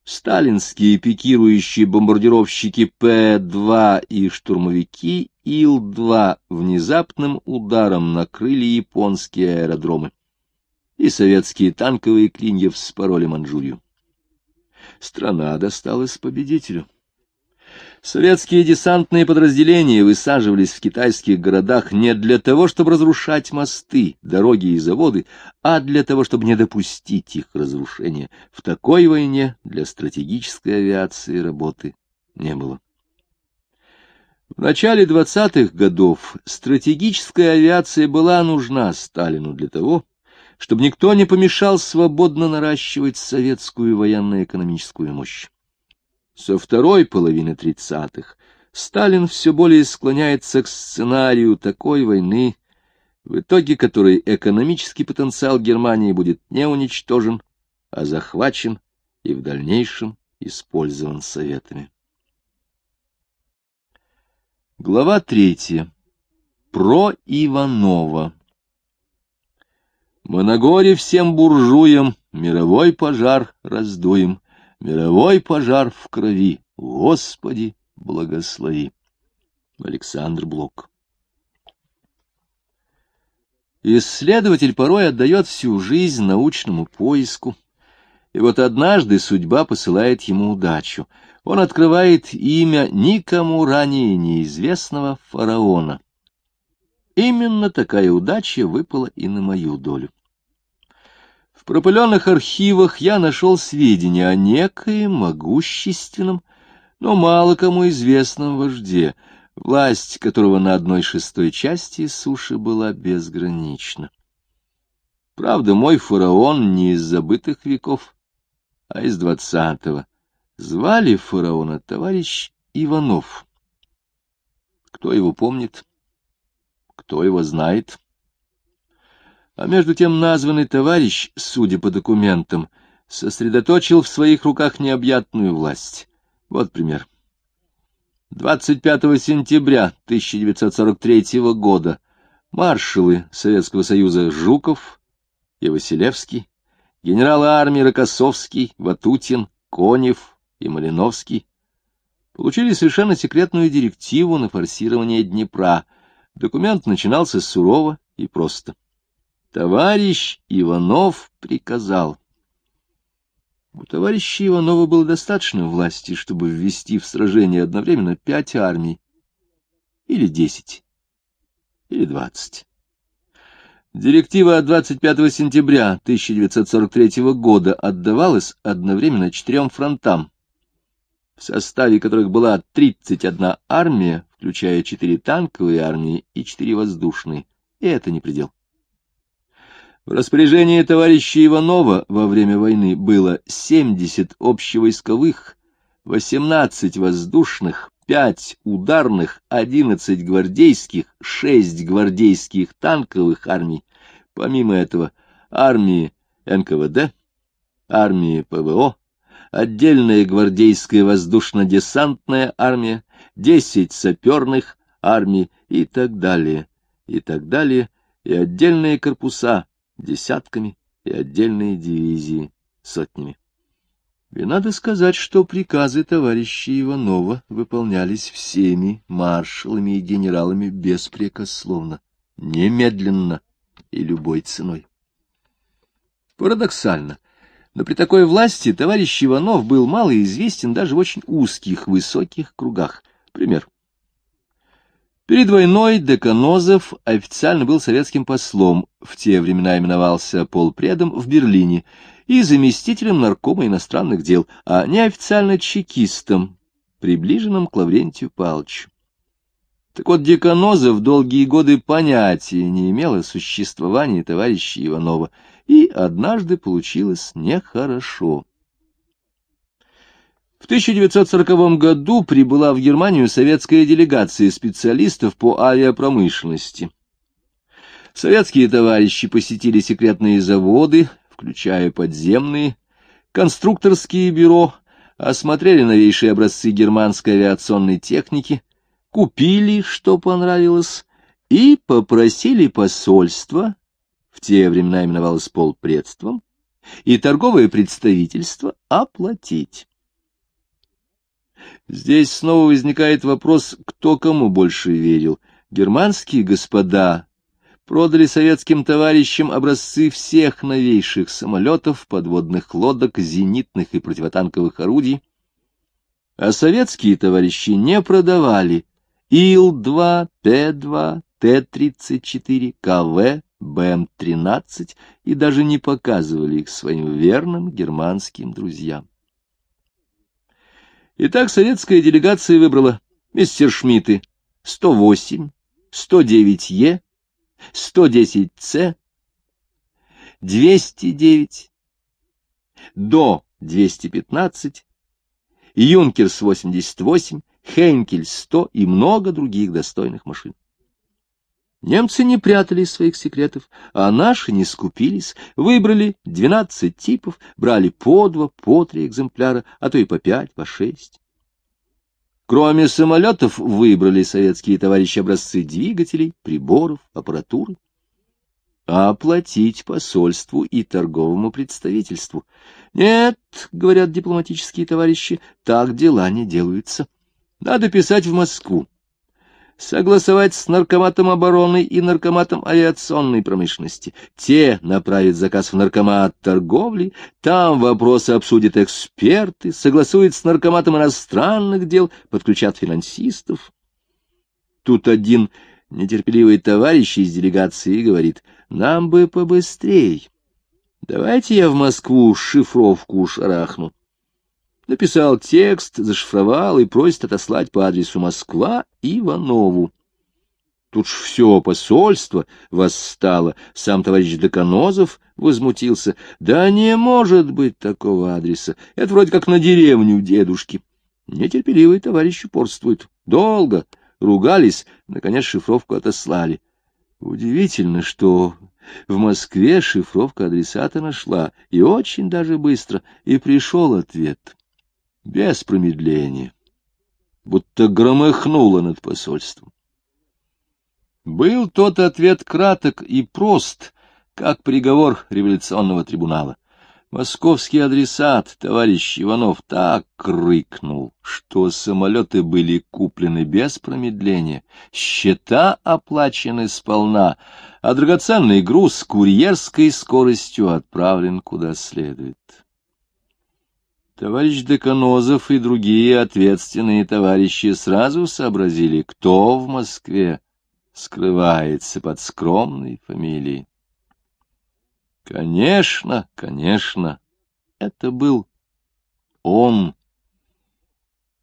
Сталинские пикирующие бомбардировщики П-2 и штурмовики Ил-2 внезапным ударом накрыли японские аэродромы, и советские танковые клинья вспороли Манчжурию. Страна досталась победителю. Советские десантные подразделения высаживались в китайских городах не для того, чтобы разрушать мосты, дороги и заводы, а для того, чтобы не допустить их разрушения. В такой войне для стратегической авиации работы не было. В начале 20-х годов стратегическая авиация была нужна Сталину для того, чтобы никто не помешал свободно наращивать советскую военно-экономическую мощь. Со второй половины тридцатых Сталин все более склоняется к сценарию такой войны, в итоге которой экономический потенциал Германии будет не уничтожен, а захвачен и в дальнейшем использован советами. Глава третья. Про Иванова. Мы на горе всем буржуям мировой пожар раздуем. Мировой пожар в крови. Господи, благослови. Александр Блок. Исследователь порой отдает всю жизнь научному поиску. И вот однажды судьба посылает ему удачу. Он открывает имя никому ранее неизвестного фараона. Именно такая удача выпала и на мою долю. В пропыленных архивах я нашел сведения о некоем могущественном, но мало кому известном вожде, власть которого на одной шестой части суши была безгранична. Правда, мой фараон не из забытых веков, а из двадцатого. Звали фараона товарищ Иванов. Кто его помнит? Кто его знает? А между тем названный товарищ, судя по документам, сосредоточил в своих руках необъятную власть. Вот пример. 25 сентября 1943 года маршалы Советского Союза Жуков и Василевский, генералы армии Рокоссовский, Ватутин, Конев и Малиновский получили совершенно секретную директиву на форсирование Днепра. Документ начинался сурово и просто. Товарищ Иванов приказал. У товарища Иванова было достаточно власти, чтобы ввести в сражение одновременно пять армий, или десять, или двадцать. Директива от 25 сентября 1943 года отдавалась одновременно четырем фронтам, в составе которых была 31 армия, включая четыре танковые армии и четыре воздушные. И это не предел. В распоряжении товарища Иванова во время войны было 70 общевойсковых, 18 воздушных, 5 ударных, 11 гвардейских, 6 гвардейских танковых армий. Помимо этого, армии НКВД, армии ПВО, отдельная гвардейская воздушно-десантная армия, 10 саперных армий и так далее, и так далее, и отдельные корпуса десятками и отдельные дивизии сотнями. И надо сказать, что приказы товарища Иванова выполнялись всеми маршалами и генералами беспрекословно, немедленно и любой ценой. Парадоксально, но при такой власти товарищ Иванов был мало известен даже в очень узких, высоких кругах. Пример. Перед войной Деканозов официально был советским послом, в те времена именовался полпредом в Берлине, и заместителем наркома иностранных дел, а неофициально чекистом, приближенным к Лаврентию Павловичу. Так вот, Деканозов долгие годы понятия не имел о существовании товарища Иванова, и однажды получилось нехорошо. В 1940 году прибыла в Германию советская делегация специалистов по авиапромышленности. Советские товарищи посетили секретные заводы, включая подземные, конструкторские бюро, осмотрели новейшие образцы германской авиационной техники, купили, что понравилось, и попросили посольство, в те времена именовалось полпредством, и торговое представительство оплатить. Здесь снова возникает вопрос, кто кому больше верил. Германские господа продали советским товарищам образцы всех новейших самолетов, подводных лодок, зенитных и противотанковых орудий, а советские товарищи не продавали Ил-2, Т-2, Т-34, КВ, БМ-13 и даже не показывали их своим верным германским друзьям. Итак, советская делегация выбрала мистер Шмидты 108, 109Е, 110С, 209, до 215, Юнкерс 88, Хейнкель 100 и много других достойных машин. Немцы не прятали своих секретов, а наши не скупились, выбрали двенадцать типов, брали по два, по три экземпляра, а то и по пять, по шесть. Кроме самолетов выбрали советские товарищи образцы двигателей, приборов, аппаратуры. А оплатить посольству и торговому представительству. Нет, говорят дипломатические товарищи, так дела не делаются. Надо писать в Москву согласовать с наркоматом обороны и наркоматом авиационной промышленности. Те направят заказ в наркомат торговли, там вопросы обсудят эксперты, согласуют с наркоматом иностранных дел, подключат финансистов. Тут один нетерпеливый товарищ из делегации говорит, нам бы побыстрей. Давайте я в Москву шифровку шарахну. Написал текст, зашифровал и просит отослать по адресу Москва Иванову. Тут ж все посольство восстало, сам товарищ Доконозов возмутился. Да не может быть такого адреса, это вроде как на деревню дедушки. Нетерпеливый товарищ упорствует. Долго ругались, наконец шифровку отослали. Удивительно, что в Москве шифровка адресата нашла, и очень даже быстро, и пришел ответ без промедления, будто громыхнуло над посольством. Был тот ответ краток и прост, как приговор революционного трибунала. Московский адресат, товарищ Иванов, так крикнул, что самолеты были куплены без промедления, счета оплачены сполна, а драгоценный груз с курьерской скоростью отправлен куда следует. Товарищ Деканозов и другие ответственные товарищи сразу сообразили, кто в Москве скрывается под скромной фамилией. Конечно, конечно, это был он.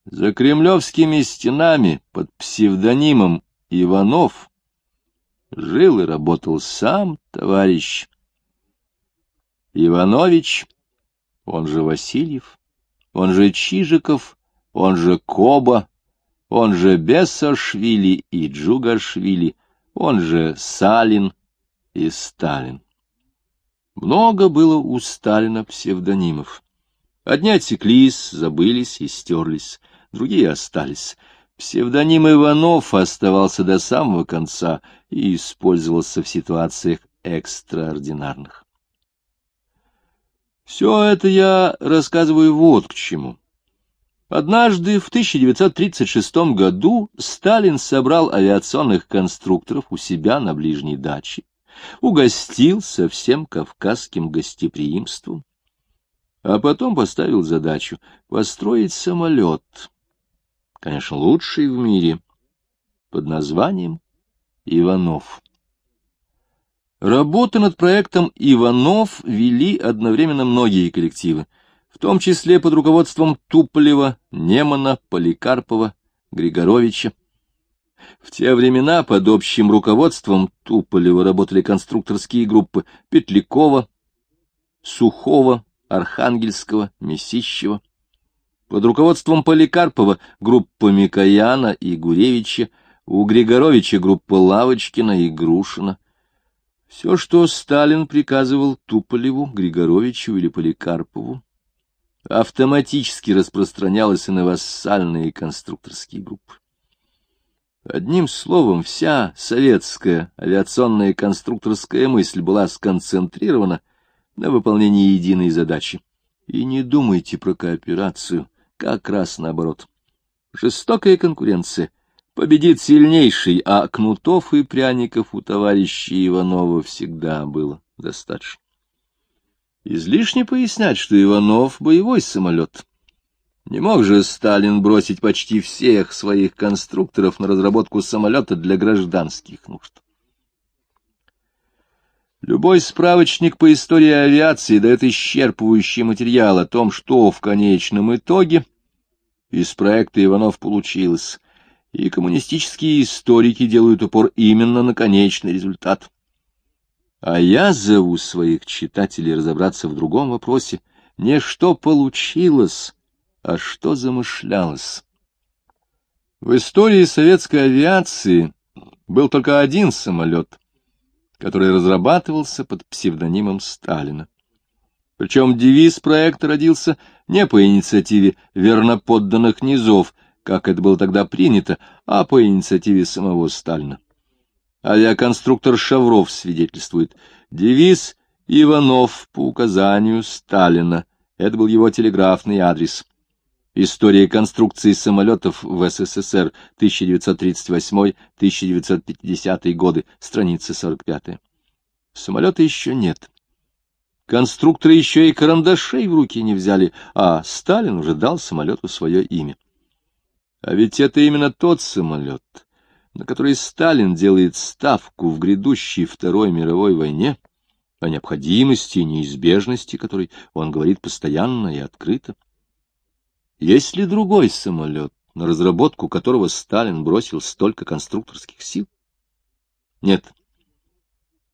За кремлевскими стенами под псевдонимом Иванов жил и работал сам товарищ Иванович, он же Васильев он же Чижиков, он же Коба, он же Бесашвили и Джугашвили, он же Салин и Сталин. Много было у Сталина псевдонимов. Одни отсеклись, забылись и стерлись, другие остались. Псевдоним Иванов оставался до самого конца и использовался в ситуациях экстраординарных. Все это я рассказываю вот к чему. Однажды в 1936 году Сталин собрал авиационных конструкторов у себя на ближней даче, угостил со всем кавказским гостеприимством, а потом поставил задачу построить самолет, конечно, лучший в мире, под названием «Иванов». Работы над проектом «Иванов» вели одновременно многие коллективы, в том числе под руководством Туполева, Немана, Поликарпова, Григоровича. В те времена под общим руководством Туполева работали конструкторские группы Петлякова, Сухого, Архангельского, Месищева. Под руководством Поликарпова группа Микояна и Гуревича, у Григоровича группа Лавочкина и Грушина — все, что Сталин приказывал Туполеву, Григоровичу или Поликарпову, автоматически распространялось и на вассальные конструкторские группы. Одним словом, вся советская авиационная конструкторская мысль была сконцентрирована на выполнении единой задачи. И не думайте про кооперацию, как раз наоборот. Жестокая конкуренция — победит сильнейший, а кнутов и пряников у товарища Иванова всегда было достаточно. Излишне пояснять, что Иванов — боевой самолет. Не мог же Сталин бросить почти всех своих конструкторов на разработку самолета для гражданских нужд. Любой справочник по истории авиации дает исчерпывающий материал о том, что в конечном итоге из проекта Иванов получилось — и коммунистические историки делают упор именно на конечный результат. А я зову своих читателей разобраться в другом вопросе. Не что получилось, а что замышлялось. В истории советской авиации был только один самолет, который разрабатывался под псевдонимом Сталина. Причем девиз проекта родился не по инициативе верноподданных низов — как это было тогда принято, а по инициативе самого Сталина. Авиаконструктор Шавров свидетельствует. Девиз «Иванов по указанию Сталина». Это был его телеграфный адрес. История конструкции самолетов в СССР 1938-1950 годы, страница 45. Самолета еще нет. Конструкторы еще и карандашей в руки не взяли, а Сталин уже дал самолету свое имя. А ведь это именно тот самолет, на который Сталин делает ставку в грядущей Второй мировой войне, о необходимости и неизбежности которой он говорит постоянно и открыто. Есть ли другой самолет, на разработку которого Сталин бросил столько конструкторских сил? Нет.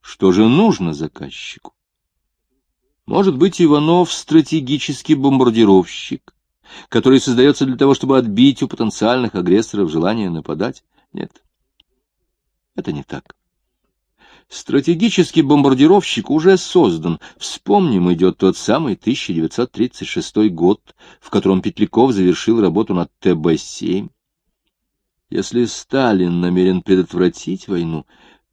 Что же нужно заказчику? Может быть, Иванов стратегический бомбардировщик, который создается для того, чтобы отбить у потенциальных агрессоров желание нападать? Нет, это не так. Стратегический бомбардировщик уже создан. Вспомним, идет тот самый 1936 год, в котором Петляков завершил работу над ТБ-7. Если Сталин намерен предотвратить войну,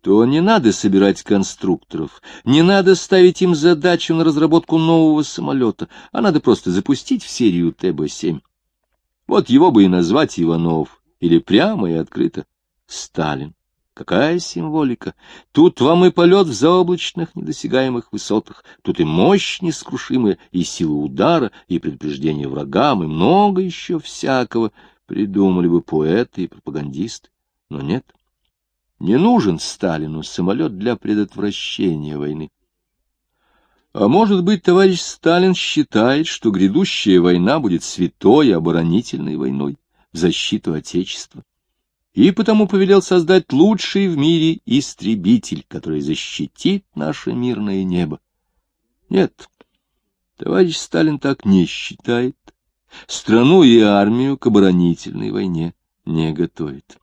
то не надо собирать конструкторов, не надо ставить им задачу на разработку нового самолета, а надо просто запустить в серию ТБ-7. Вот его бы и назвать Иванов, или прямо и открыто Сталин. Какая символика! Тут вам и полет в заоблачных недосягаемых высотах, тут и мощь нескрушимая, и сила удара, и предупреждение врагам, и много еще всякого придумали бы поэты и пропагандисты, но нет. — не нужен Сталину самолет для предотвращения войны. А может быть, товарищ Сталин считает, что грядущая война будет святой оборонительной войной в защиту Отечества, и потому повелел создать лучший в мире истребитель, который защитит наше мирное небо. Нет, товарищ Сталин так не считает. Страну и армию к оборонительной войне не готовит.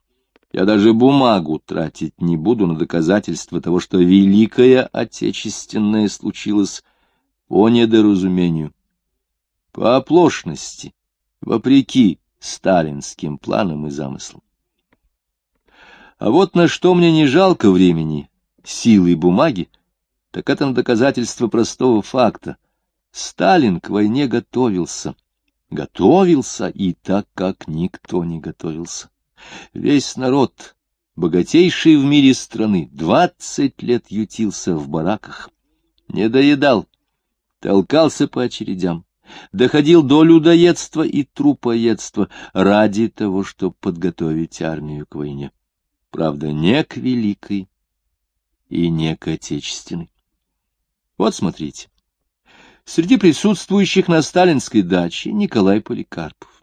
Я даже бумагу тратить не буду на доказательство того, что Великое Отечественное случилось по недоразумению, по оплошности, вопреки сталинским планам и замыслам. А вот на что мне не жалко времени, силы и бумаги, так это на доказательство простого факта. Сталин к войне готовился, готовился и так, как никто не готовился. Весь народ, богатейший в мире страны, двадцать лет ютился в бараках, не доедал, толкался по очередям, доходил до людоедства и трупоедства ради того, чтобы подготовить армию к войне. Правда, не к великой и не к отечественной. Вот смотрите. Среди присутствующих на сталинской даче Николай Поликарпов.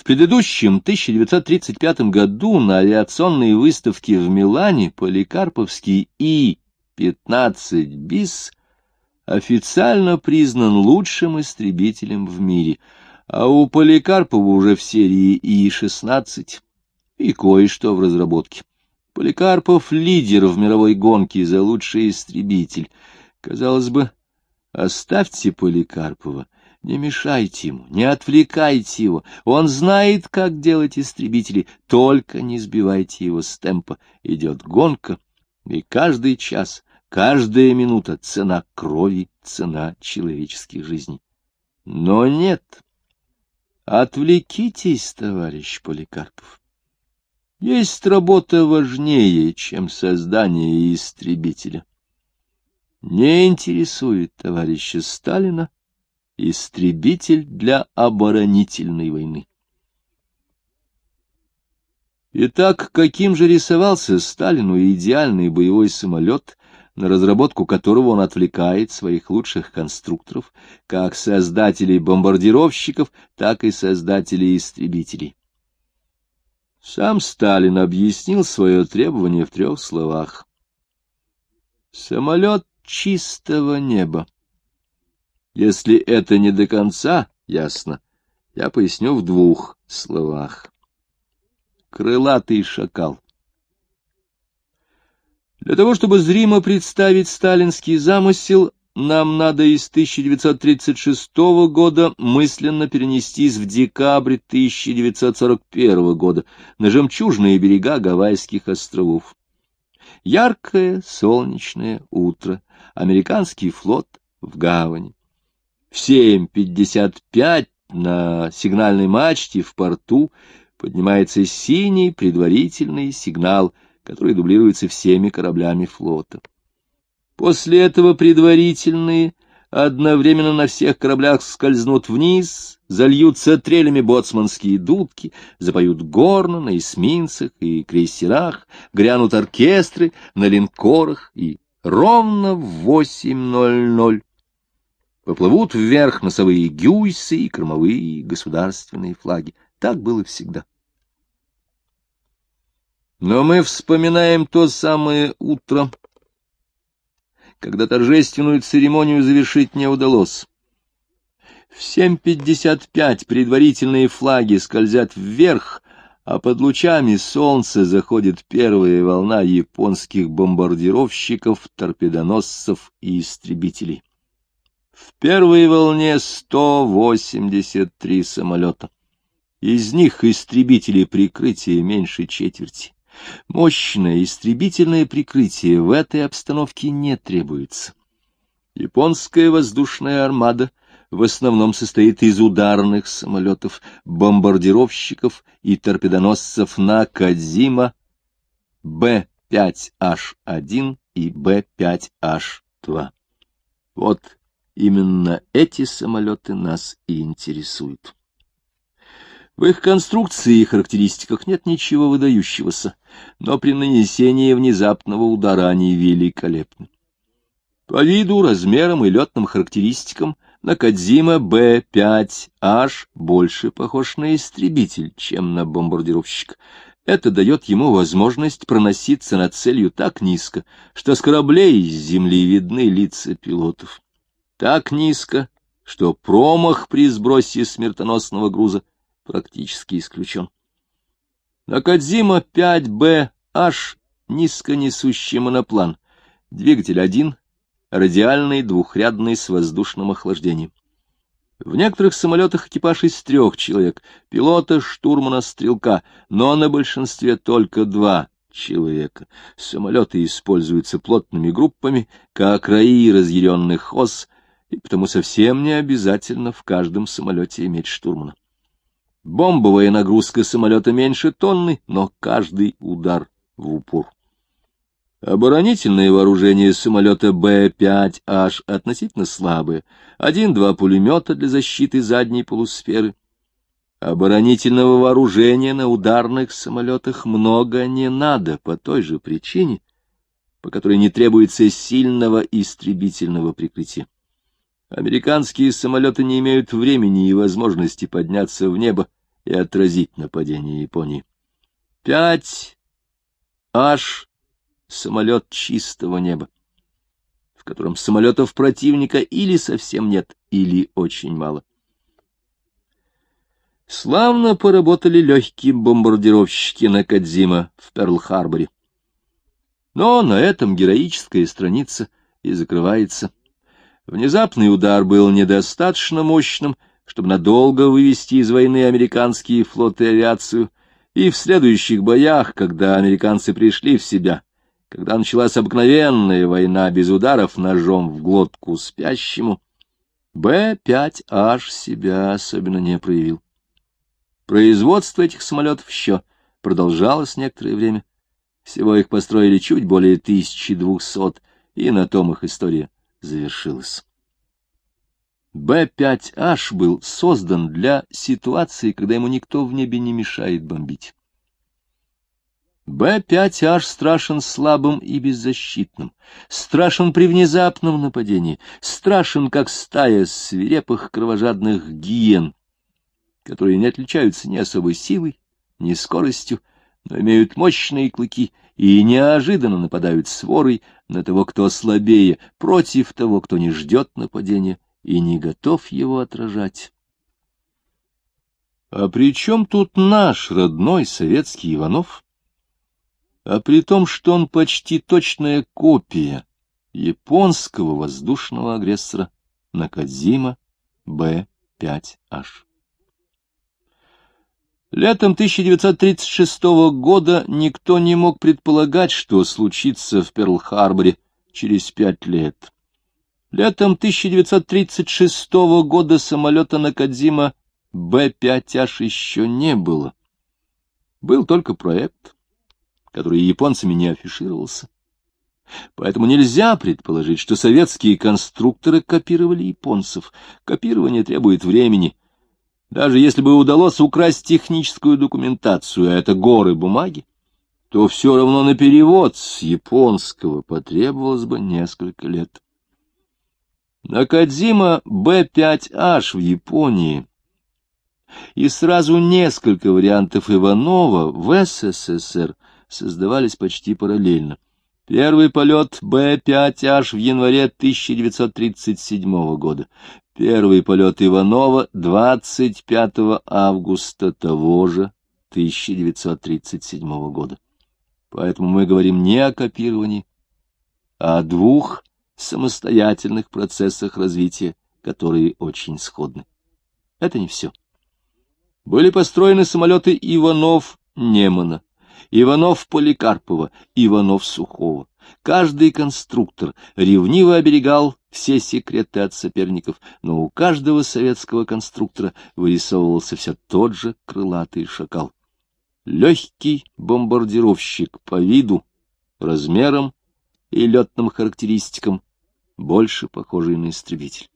В предыдущем 1935 году на авиационной выставке в Милане Поликарповский И-15 БИС официально признан лучшим истребителем в мире, а у Поликарпова уже в серии И-16 и кое-что в разработке. Поликарпов — лидер в мировой гонке за лучший истребитель. Казалось бы, оставьте Поликарпова — не мешайте ему, не отвлекайте его. Он знает, как делать истребители. Только не сбивайте его с темпа. Идет гонка, и каждый час, каждая минута — цена крови, цена человеческих жизней. Но нет. Отвлекитесь, товарищ Поликарпов. Есть работа важнее, чем создание истребителя. Не интересует товарища Сталина, Истребитель для оборонительной войны. Итак, каким же рисовался Сталину идеальный боевой самолет, на разработку которого он отвлекает своих лучших конструкторов, как создателей бомбардировщиков, так и создателей истребителей? Сам Сталин объяснил свое требование в трех словах. «Самолет чистого неба». Если это не до конца ясно, я поясню в двух словах. Крылатый шакал. Для того, чтобы зримо представить сталинский замысел, нам надо из 1936 года мысленно перенестись в декабрь 1941 года на жемчужные берега Гавайских островов. Яркое солнечное утро, американский флот в гавани. В 7.55 на сигнальной мачте в порту поднимается синий предварительный сигнал, который дублируется всеми кораблями флота. После этого предварительные одновременно на всех кораблях скользнут вниз, зальются трелями боцманские дудки, запоют горно на эсминцах и крейсерах, грянут оркестры на линкорах, и ровно в 8.00 Поплывут вверх носовые гюйсы и кормовые государственные флаги. Так было всегда. Но мы вспоминаем то самое утро, когда торжественную церемонию завершить не удалось. В 7.55 предварительные флаги скользят вверх, а под лучами солнца заходит первая волна японских бомбардировщиков, торпедоносцев и истребителей. В первой волне 183 самолета. Из них истребители прикрытия меньше четверти. Мощное истребительное прикрытие в этой обстановке не требуется. Японская воздушная армада в основном состоит из ударных самолетов, бомбардировщиков и торпедоносцев Накадзима Б-5H1 и Б-5H2. Вот Именно эти самолеты нас и интересуют. В их конструкции и характеристиках нет ничего выдающегося, но при нанесении внезапного удара они великолепны. По виду, размерам и летным характеристикам Накадзима Б-5H больше похож на истребитель, чем на бомбардировщик. Это дает ему возможность проноситься над целью так низко, что с кораблей из земли видны лица пилотов так низко, что промах при сбросе смертоносного груза практически исключен. Накадзима 5БH низконесущий моноплан, двигатель 1, радиальный двухрядный с воздушным охлаждением. В некоторых самолетах экипаж из трех человек, пилота, штурмана, стрелка, но на большинстве только два человека. Самолеты используются плотными группами, как раи разъяренных ос — и потому совсем не обязательно в каждом самолете иметь штурмана. Бомбовая нагрузка самолета меньше тонны, но каждый удар в упор. Оборонительное вооружение самолета Б-5H относительно слабое. Один-два пулемета для защиты задней полусферы. Оборонительного вооружения на ударных самолетах много не надо по той же причине, по которой не требуется сильного истребительного прикрытия. Американские самолеты не имеют времени и возможности подняться в небо и отразить нападение Японии. Пять аж самолет чистого неба, в котором самолетов противника или совсем нет, или очень мало. Славно поработали легкие бомбардировщики на Кадзима в Перл-Харборе. Но на этом героическая страница и закрывается. Внезапный удар был недостаточно мощным, чтобы надолго вывести из войны американские флоты и авиацию, и в следующих боях, когда американцы пришли в себя, когда началась обыкновенная война без ударов ножом в глотку спящему, Б-5H себя особенно не проявил. Производство этих самолетов еще продолжалось некоторое время. Всего их построили чуть более 1200, и на том их история завершилась. Б-5H был создан для ситуации, когда ему никто в небе не мешает бомбить. Б-5H страшен слабым и беззащитным, страшен при внезапном нападении, страшен, как стая свирепых кровожадных гиен, которые не отличаются ни особой силой, ни скоростью, но имеют мощные клыки и неожиданно нападают сворой на того, кто слабее, против того, кто не ждет нападения и не готов его отражать. А при чем тут наш родной советский Иванов? А при том, что он почти точная копия японского воздушного агрессора Накадзима Б-5H. Летом 1936 года никто не мог предполагать, что случится в Перл-Харборе через пять лет. Летом 1936 года самолета Накадзима Б-5H еще не было. Был только проект, который японцами не афишировался. Поэтому нельзя предположить, что советские конструкторы копировали японцев. Копирование требует времени, даже если бы удалось украсть техническую документацию, а это горы бумаги, то все равно на перевод с японского потребовалось бы несколько лет. Накадзима Б5H в Японии и сразу несколько вариантов Иванова в СССР создавались почти параллельно — Первый полет Б-5H в январе 1937 года. Первый полет Иванова 25 августа того же 1937 года. Поэтому мы говорим не о копировании, а о двух самостоятельных процессах развития, которые очень сходны. Это не все. Были построены самолеты Иванов-Немана. Иванов-Поликарпова, Иванов-Сухого. Каждый конструктор ревниво оберегал все секреты от соперников, но у каждого советского конструктора вырисовывался все тот же крылатый шакал. Легкий бомбардировщик по виду, размерам и летным характеристикам, больше похожий на истребитель.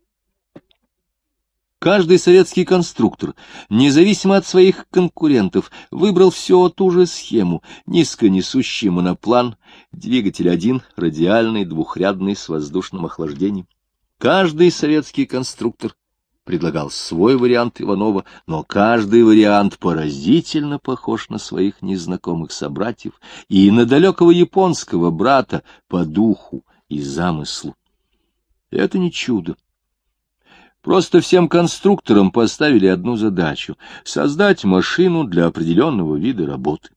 Каждый советский конструктор, независимо от своих конкурентов, выбрал все ту же схему. Низконесущий моноплан, двигатель один, радиальный, двухрядный, с воздушным охлаждением. Каждый советский конструктор предлагал свой вариант Иванова, но каждый вариант поразительно похож на своих незнакомых собратьев и на далекого японского брата по духу и замыслу. Это не чудо. Просто всем конструкторам поставили одну задачу — создать машину для определенного вида работы.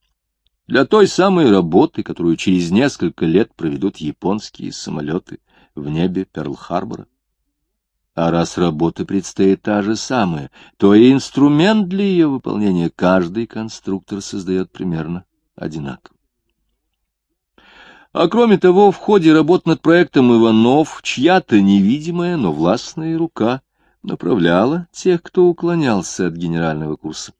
Для той самой работы, которую через несколько лет проведут японские самолеты в небе Перл-Харбора. А раз работа предстоит та же самая, то и инструмент для ее выполнения каждый конструктор создает примерно одинаково. А кроме того, в ходе работ над проектом Иванов чья-то невидимая, но властная рука — направляла тех, кто уклонялся от генерального курса.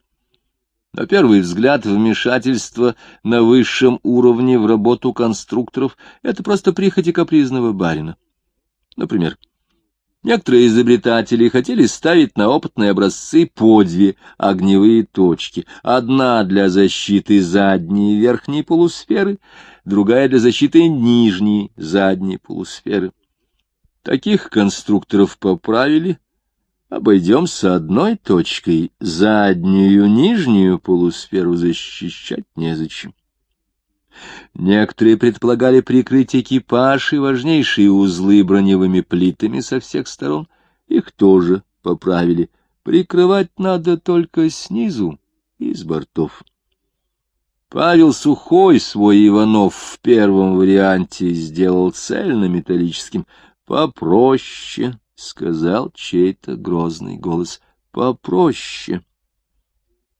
На первый взгляд, вмешательство на высшем уровне в работу конструкторов — это просто прихоти капризного барина. Например, некоторые изобретатели хотели ставить на опытные образцы по две огневые точки. Одна для защиты задней верхней полусферы, другая для защиты нижней задней полусферы. Таких конструкторов поправили — Обойдемся одной точкой, заднюю нижнюю полусферу защищать незачем. Некоторые предполагали прикрыть экипаж и важнейшие узлы броневыми плитами со всех сторон. Их тоже поправили. Прикрывать надо только снизу и с бортов. Павел Сухой свой Иванов в первом варианте сделал цельнометаллическим, попроще, сказал чей-то грозный голос. Попроще.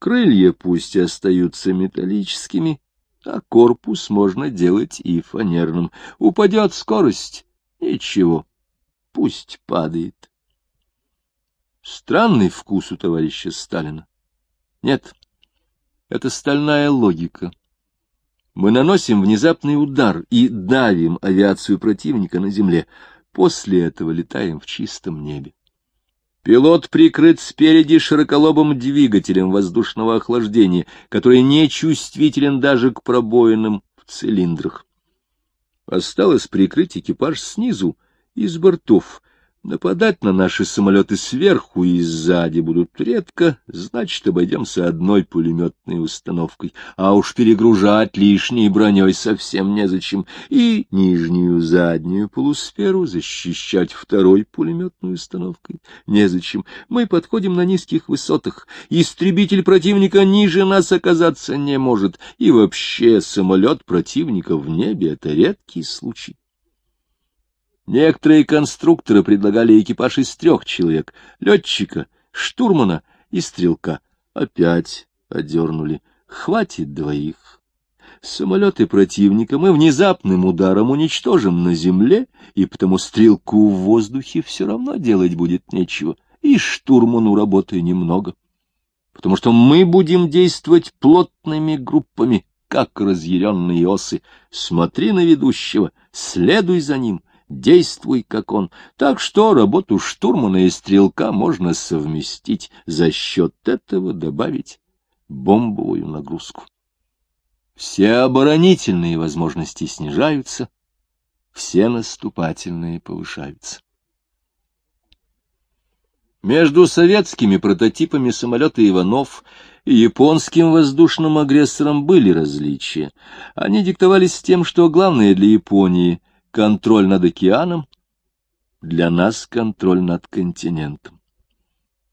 Крылья пусть остаются металлическими, а корпус можно делать и фанерным. Упадет скорость — ничего, пусть падает. Странный вкус у товарища Сталина. Нет, это стальная логика. Мы наносим внезапный удар и давим авиацию противника на земле — После этого летаем в чистом небе. Пилот прикрыт спереди широколобым двигателем воздушного охлаждения, который не чувствителен даже к пробоинам в цилиндрах. Осталось прикрыть экипаж снизу, из бортов, Нападать на наши самолеты сверху и сзади будут редко, значит, обойдемся одной пулеметной установкой. А уж перегружать лишней броней совсем незачем. И нижнюю заднюю полусферу защищать второй пулеметной установкой незачем. Мы подходим на низких высотах. Истребитель противника ниже нас оказаться не может. И вообще самолет противника в небе — это редкий случай. Некоторые конструкторы предлагали экипаж из трех человек — летчика, штурмана и стрелка. Опять одернули. Хватит двоих. Самолеты противника мы внезапным ударом уничтожим на земле, и потому стрелку в воздухе все равно делать будет нечего, и штурману работы немного. Потому что мы будем действовать плотными группами, как разъяренные осы. Смотри на ведущего, следуй за ним — действуй, как он. Так что работу штурмана и стрелка можно совместить, за счет этого добавить бомбовую нагрузку. Все оборонительные возможности снижаются, все наступательные повышаются. Между советскими прототипами самолета «Иванов» и японским воздушным агрессором были различия. Они диктовались тем, что главное для Японии контроль над океаном, для нас контроль над континентом.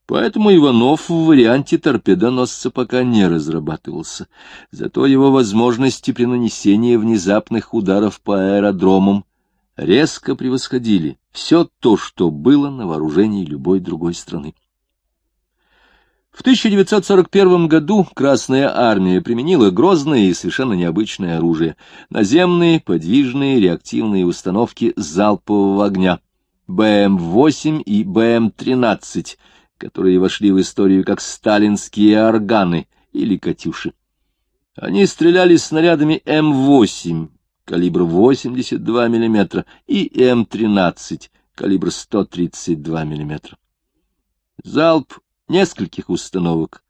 Поэтому Иванов в варианте торпедоносца пока не разрабатывался, зато его возможности при нанесении внезапных ударов по аэродромам резко превосходили все то, что было на вооружении любой другой страны. В 1941 году Красная Армия применила грозное и совершенно необычное оружие — наземные подвижные реактивные установки залпового огня БМ-8 и БМ-13, которые вошли в историю как сталинские органы или «катюши». Они стреляли снарядами М-8 калибр 82 мм и М-13 калибр 132 мм. Залп нескольких установок.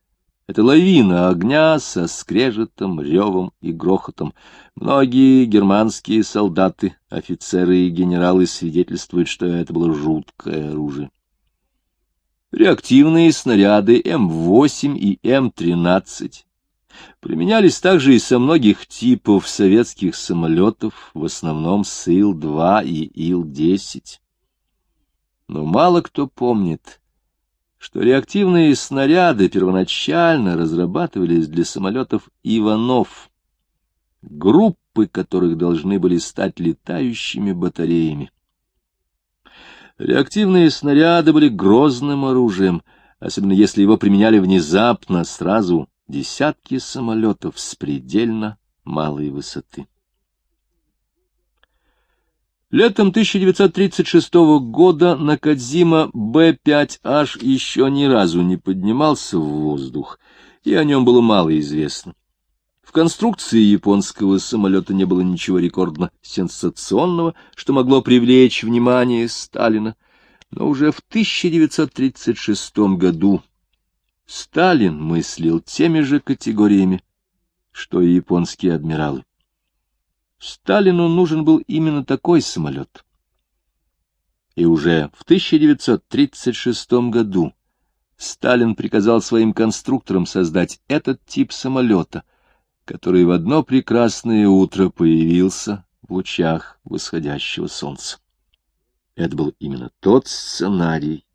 Это лавина огня со скрежетом, ревом и грохотом. Многие германские солдаты, офицеры и генералы свидетельствуют, что это было жуткое оружие. Реактивные снаряды М-8 и М-13 применялись также и со многих типов советских самолетов, в основном с Ил-2 и Ил-10. Но мало кто помнит, что реактивные снаряды первоначально разрабатывались для самолетов «Иванов», группы которых должны были стать летающими батареями. Реактивные снаряды были грозным оружием, особенно если его применяли внезапно, сразу десятки самолетов с предельно малой высоты. Летом 1936 года Накадзима Б-5H еще ни разу не поднимался в воздух, и о нем было мало известно. В конструкции японского самолета не было ничего рекордно сенсационного, что могло привлечь внимание Сталина. Но уже в 1936 году Сталин мыслил теми же категориями, что и японские адмиралы. Сталину нужен был именно такой самолет. И уже в 1936 году Сталин приказал своим конструкторам создать этот тип самолета, который в одно прекрасное утро появился в лучах восходящего солнца. Это был именно тот сценарий,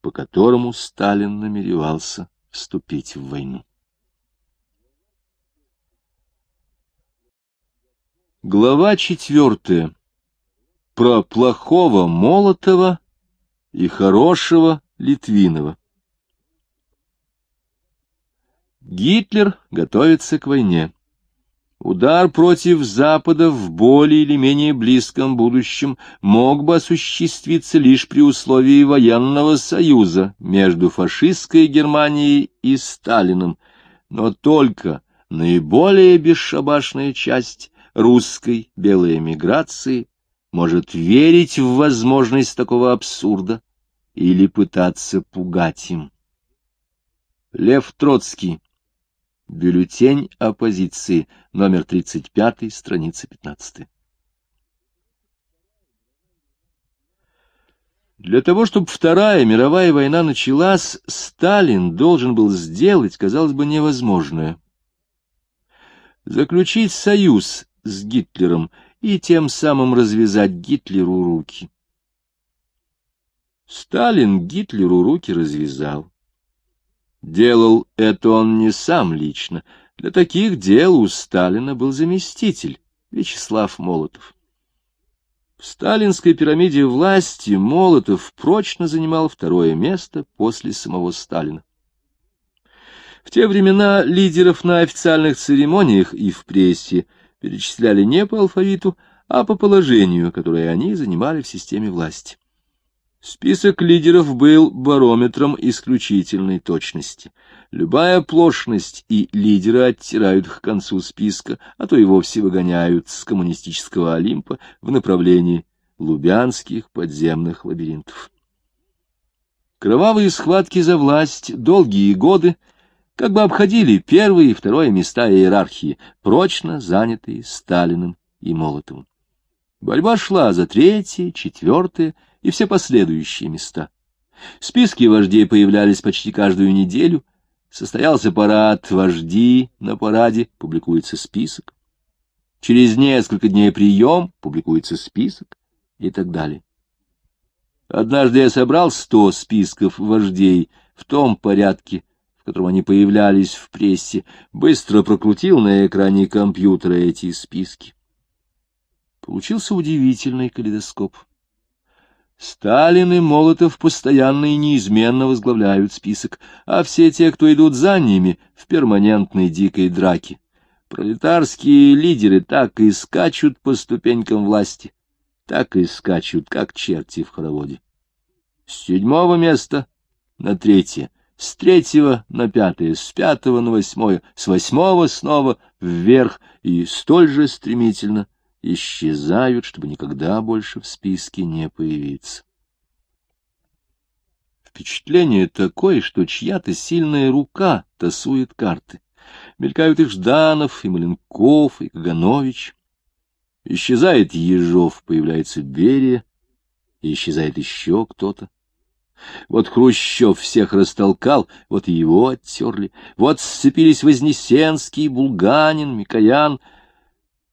по которому Сталин намеревался вступить в войну. Глава четвертая. Про плохого Молотова и хорошего Литвинова. Гитлер готовится к войне. Удар против Запада в более или менее близком будущем мог бы осуществиться лишь при условии военного союза между фашистской Германией и Сталиным, но только наиболее бесшабашная часть русской белой эмиграции может верить в возможность такого абсурда или пытаться пугать им. Лев Троцкий. Бюллетень оппозиции, номер 35, страница 15. Для того, чтобы Вторая мировая война началась, Сталин должен был сделать, казалось бы, невозможное. Заключить союз с Гитлером и тем самым развязать Гитлеру руки. Сталин Гитлеру руки развязал. Делал это он не сам лично. Для таких дел у Сталина был заместитель Вячеслав Молотов. В сталинской пирамиде власти Молотов прочно занимал второе место после самого Сталина. В те времена лидеров на официальных церемониях и в прессе – перечисляли не по алфавиту, а по положению, которое они занимали в системе власти. Список лидеров был барометром исключительной точности. Любая плошность и лидеры оттирают к концу списка, а то и вовсе выгоняют с коммунистического Олимпа в направлении лубянских подземных лабиринтов. Кровавые схватки за власть, долгие годы — как бы обходили первые и второе места иерархии, прочно занятые Сталиным и Молотовым. Борьба шла за третье, четвертое и все последующие места. Списки вождей появлялись почти каждую неделю. Состоялся парад «Вожди» на параде, публикуется список. Через несколько дней прием, публикуется список и так далее. Однажды я собрал сто списков вождей в том порядке, которым они появлялись в прессе, быстро прокрутил на экране компьютера эти списки. Получился удивительный калейдоскоп. Сталин и Молотов постоянно и неизменно возглавляют список, а все те, кто идут за ними, в перманентной дикой драке. Пролетарские лидеры так и скачут по ступенькам власти, так и скачут, как черти в хороводе. С седьмого места на третье, с третьего на пятое, с пятого на восьмое, с восьмого снова вверх и столь же стремительно исчезают, чтобы никогда больше в списке не появиться. Впечатление такое, что чья-то сильная рука тасует карты. Мелькают и Жданов, и Маленков, и Каганович. Исчезает Ежов, появляется Берия, и исчезает еще кто-то. Вот Хрущев всех растолкал, вот его оттерли. Вот сцепились Вознесенский, Булганин, Микоян.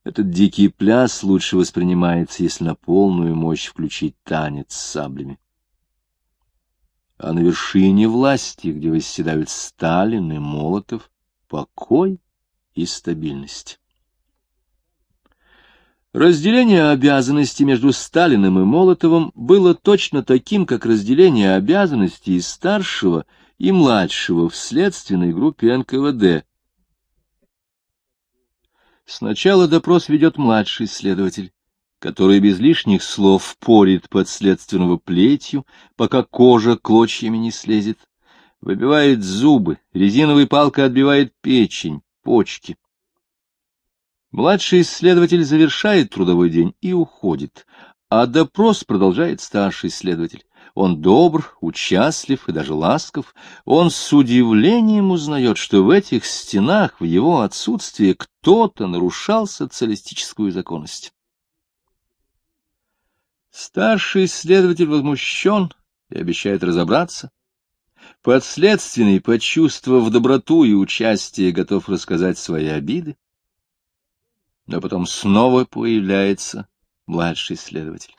Этот дикий пляс лучше воспринимается, если на полную мощь включить танец с саблями. А на вершине власти, где восседают Сталин и Молотов, покой и стабильность. Разделение обязанностей между Сталиным и Молотовым было точно таким, как разделение обязанностей старшего и младшего в следственной группе НКВД. Сначала допрос ведет младший следователь, который без лишних слов порит подследственного плетью, пока кожа клочьями не слезет, выбивает зубы, резиновой палкой отбивает печень, почки. Младший исследователь завершает трудовой день и уходит, а допрос продолжает старший исследователь. Он добр, участлив и даже ласков. Он с удивлением узнает, что в этих стенах, в его отсутствии, кто-то нарушал социалистическую законность. Старший следователь возмущен и обещает разобраться. Подследственный, почувствовав доброту и участие, готов рассказать свои обиды но потом снова появляется младший следователь.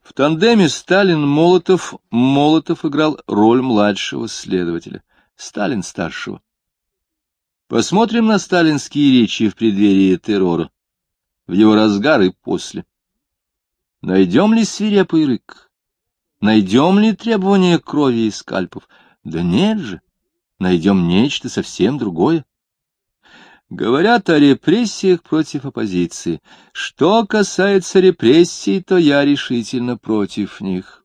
В тандеме Сталин-Молотов Молотов играл роль младшего следователя, Сталин старшего. Посмотрим на сталинские речи в преддверии террора, в его разгар и после. Найдем ли свирепый рык? Найдем ли требования крови и скальпов? Да нет же, найдем нечто совсем другое. Говорят о репрессиях против оппозиции. Что касается репрессий, то я решительно против них.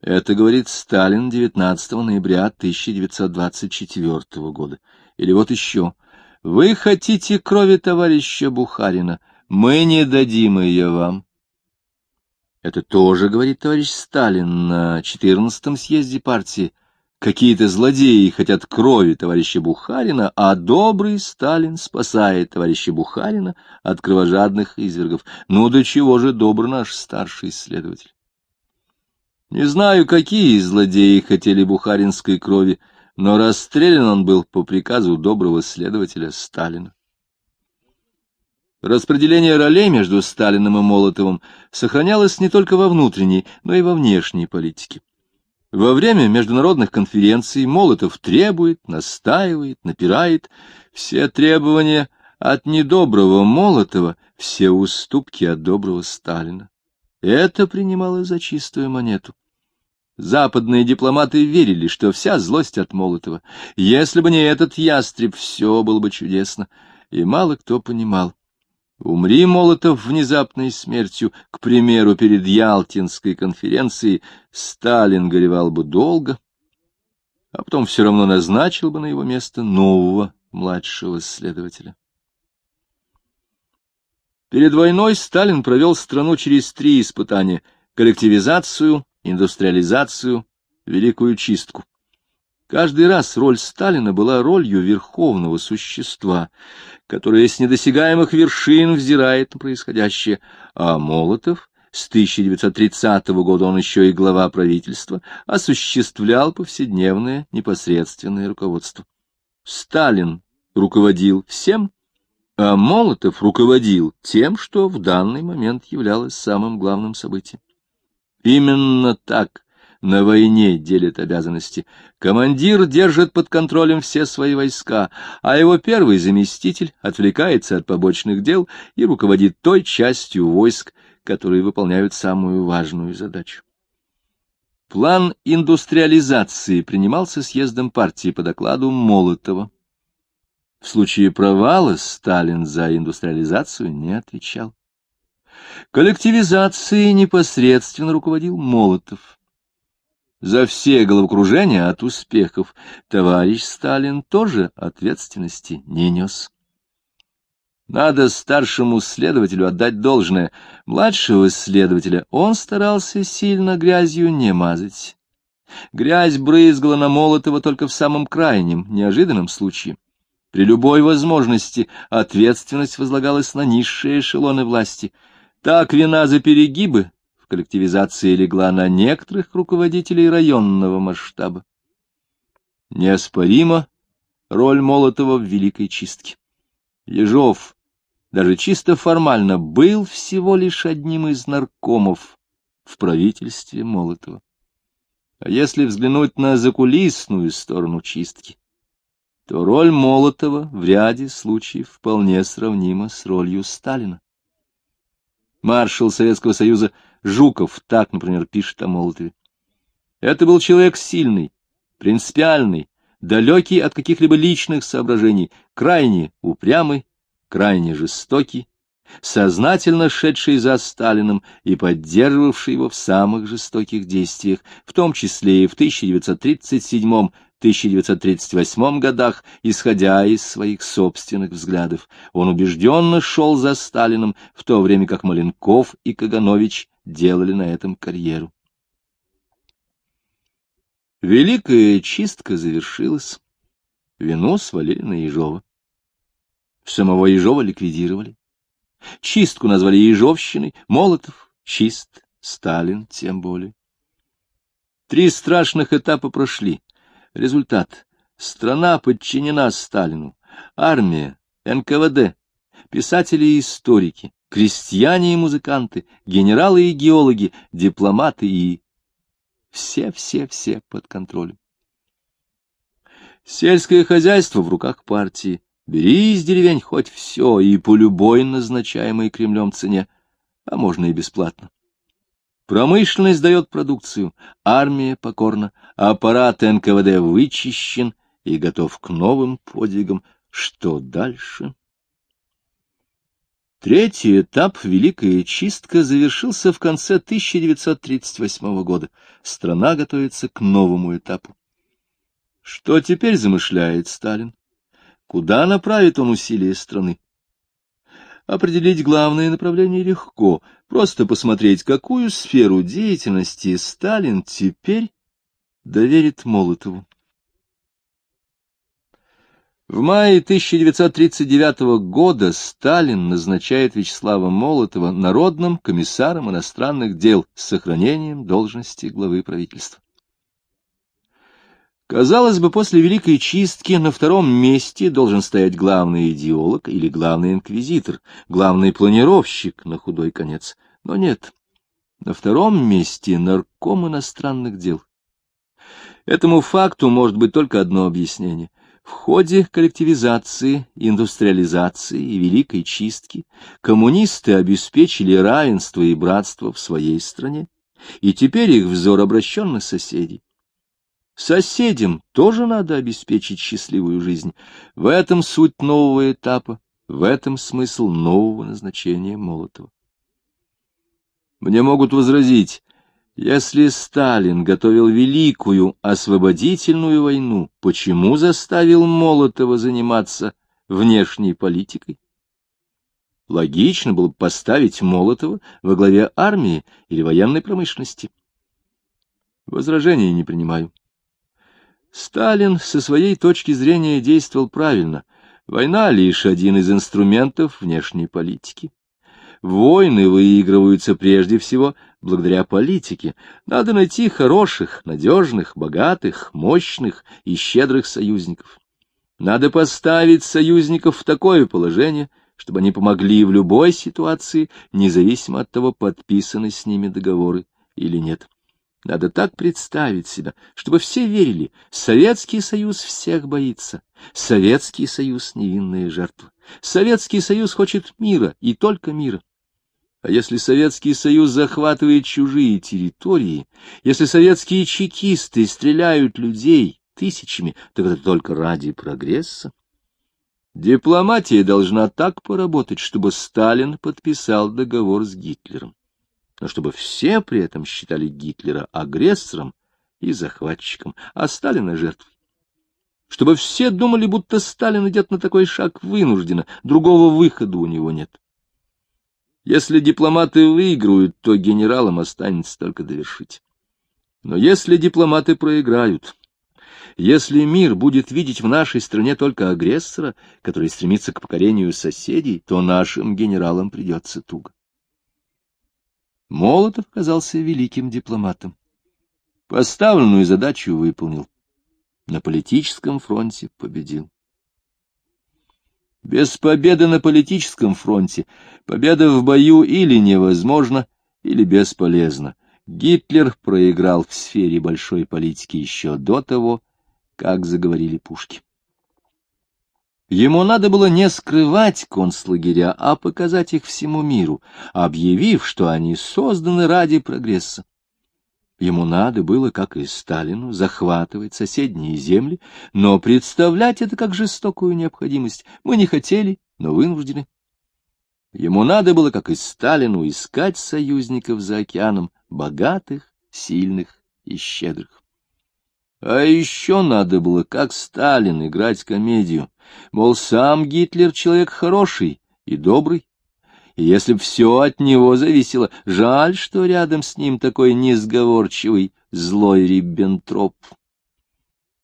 Это говорит Сталин 19 ноября 1924 года. Или вот еще. Вы хотите крови товарища Бухарина. Мы не дадим ее вам. Это тоже говорит товарищ Сталин на 14 съезде партии какие-то злодеи хотят крови товарища Бухарина, а добрый Сталин спасает товарища Бухарина от кровожадных извергов. Ну до чего же добр наш старший следователь? Не знаю, какие злодеи хотели бухаринской крови, но расстрелян он был по приказу доброго следователя Сталина. Распределение ролей между Сталиным и Молотовым сохранялось не только во внутренней, но и во внешней политике. Во время международных конференций Молотов требует, настаивает, напирает. Все требования от недоброго Молотова, все уступки от доброго Сталина. Это принимало за чистую монету. Западные дипломаты верили, что вся злость от Молотова. Если бы не этот ястреб, все было бы чудесно. И мало кто понимал, Умри, Молотов, внезапной смертью, к примеру, перед Ялтинской конференцией, Сталин горевал бы долго, а потом все равно назначил бы на его место нового младшего следователя. Перед войной Сталин провел страну через три испытания — коллективизацию, индустриализацию, великую чистку. Каждый раз роль Сталина была ролью верховного существа, которое с недосягаемых вершин взирает на происходящее, а Молотов, с 1930 года он еще и глава правительства, осуществлял повседневное непосредственное руководство. Сталин руководил всем, а Молотов руководил тем, что в данный момент являлось самым главным событием. Именно так на войне делят обязанности. Командир держит под контролем все свои войска, а его первый заместитель отвлекается от побочных дел и руководит той частью войск, которые выполняют самую важную задачу. План индустриализации принимался съездом партии по докладу Молотова. В случае провала Сталин за индустриализацию не отвечал. Коллективизацией непосредственно руководил Молотов. За все головокружения от успехов товарищ Сталин тоже ответственности не нес. Надо старшему следователю отдать должное. Младшего следователя он старался сильно грязью не мазать. Грязь брызгала на Молотова только в самом крайнем, неожиданном случае. При любой возможности ответственность возлагалась на низшие эшелоны власти. Так вина за перегибы, коллективизации легла на некоторых руководителей районного масштаба. Неоспорима роль Молотова в Великой чистке. Ежов, даже чисто формально, был всего лишь одним из наркомов в правительстве Молотова. А если взглянуть на закулисную сторону чистки, то роль Молотова в ряде случаев вполне сравнима с ролью Сталина. Маршал Советского Союза Жуков так, например, пишет о Молотове. Это был человек сильный, принципиальный, далекий от каких-либо личных соображений, крайне упрямый, крайне жестокий, сознательно шедший за Сталиным и поддерживавший его в самых жестоких действиях, в том числе и в 1937-1938 годах, исходя из своих собственных взглядов. Он убежденно шел за Сталиным, в то время как Маленков и Каганович делали на этом карьеру. Великая чистка завершилась. Вину свалили на Ежова. Самого Ежова ликвидировали. Чистку назвали Ежовщиной, Молотов чист, Сталин тем более. Три страшных этапа прошли. Результат. Страна подчинена Сталину. Армия, НКВД, писатели и историки, крестьяне и музыканты, генералы и геологи, дипломаты и... Все-все-все под контролем. Сельское хозяйство в руках партии. Бери из деревень хоть все и по любой назначаемой Кремлем цене, а можно и бесплатно. Промышленность дает продукцию, армия покорна, аппарат НКВД вычищен и готов к новым подвигам. Что дальше? Третий этап «Великая чистка» завершился в конце 1938 года. Страна готовится к новому этапу. Что теперь замышляет Сталин? Куда направит он усилия страны? Определить главное направление легко, просто посмотреть, какую сферу деятельности Сталин теперь доверит Молотову. В мае 1939 года Сталин назначает Вячеслава Молотова народным комиссаром иностранных дел с сохранением должности главы правительства. Казалось бы, после Великой Чистки на втором месте должен стоять главный идеолог или главный инквизитор, главный планировщик на худой конец. Но нет, на втором месте нарком иностранных дел. Этому факту может быть только одно объяснение. В ходе коллективизации, индустриализации и великой чистки коммунисты обеспечили равенство и братство в своей стране, и теперь их взор обращен на соседей. Соседям тоже надо обеспечить счастливую жизнь. В этом суть нового этапа, в этом смысл нового назначения Молотова. Мне могут возразить, если Сталин готовил великую освободительную войну, почему заставил Молотова заниматься внешней политикой? Логично было поставить Молотова во главе армии или военной промышленности. Возражений не принимаю. Сталин со своей точки зрения действовал правильно. Война — лишь один из инструментов внешней политики. Войны выигрываются прежде всего благодаря политике. Надо найти хороших, надежных, богатых, мощных и щедрых союзников. Надо поставить союзников в такое положение, чтобы они помогли в любой ситуации, независимо от того, подписаны с ними договоры или нет. Надо так представить себя, чтобы все верили, Советский Союз всех боится, Советский Союз — невинная жертва, Советский Союз хочет мира и только мира. А если Советский Союз захватывает чужие территории, если советские чекисты стреляют людей тысячами, так это только ради прогресса. Дипломатия должна так поработать, чтобы Сталин подписал договор с Гитлером, но чтобы все при этом считали Гитлера агрессором и захватчиком, а Сталина жертвой. Чтобы все думали, будто Сталин идет на такой шаг вынужденно, другого выхода у него нет. Если дипломаты выиграют, то генералам останется только довершить. Но если дипломаты проиграют, если мир будет видеть в нашей стране только агрессора, который стремится к покорению соседей, то нашим генералам придется туго. Молотов казался великим дипломатом. Поставленную задачу выполнил. На политическом фронте победил. Без победы на политическом фронте победа в бою или невозможна, или бесполезна. Гитлер проиграл в сфере большой политики еще до того, как заговорили пушки. Ему надо было не скрывать концлагеря, а показать их всему миру, объявив, что они созданы ради прогресса. Ему надо было, как и Сталину, захватывать соседние земли, но представлять это как жестокую необходимость мы не хотели, но вынуждены. Ему надо было, как и Сталину, искать союзников за океаном, богатых, сильных и щедрых. А еще надо было, как Сталин, играть комедию. Мол, сам Гитлер человек хороший и добрый, если б все от него зависело, жаль, что рядом с ним такой несговорчивый злой Риббентроп.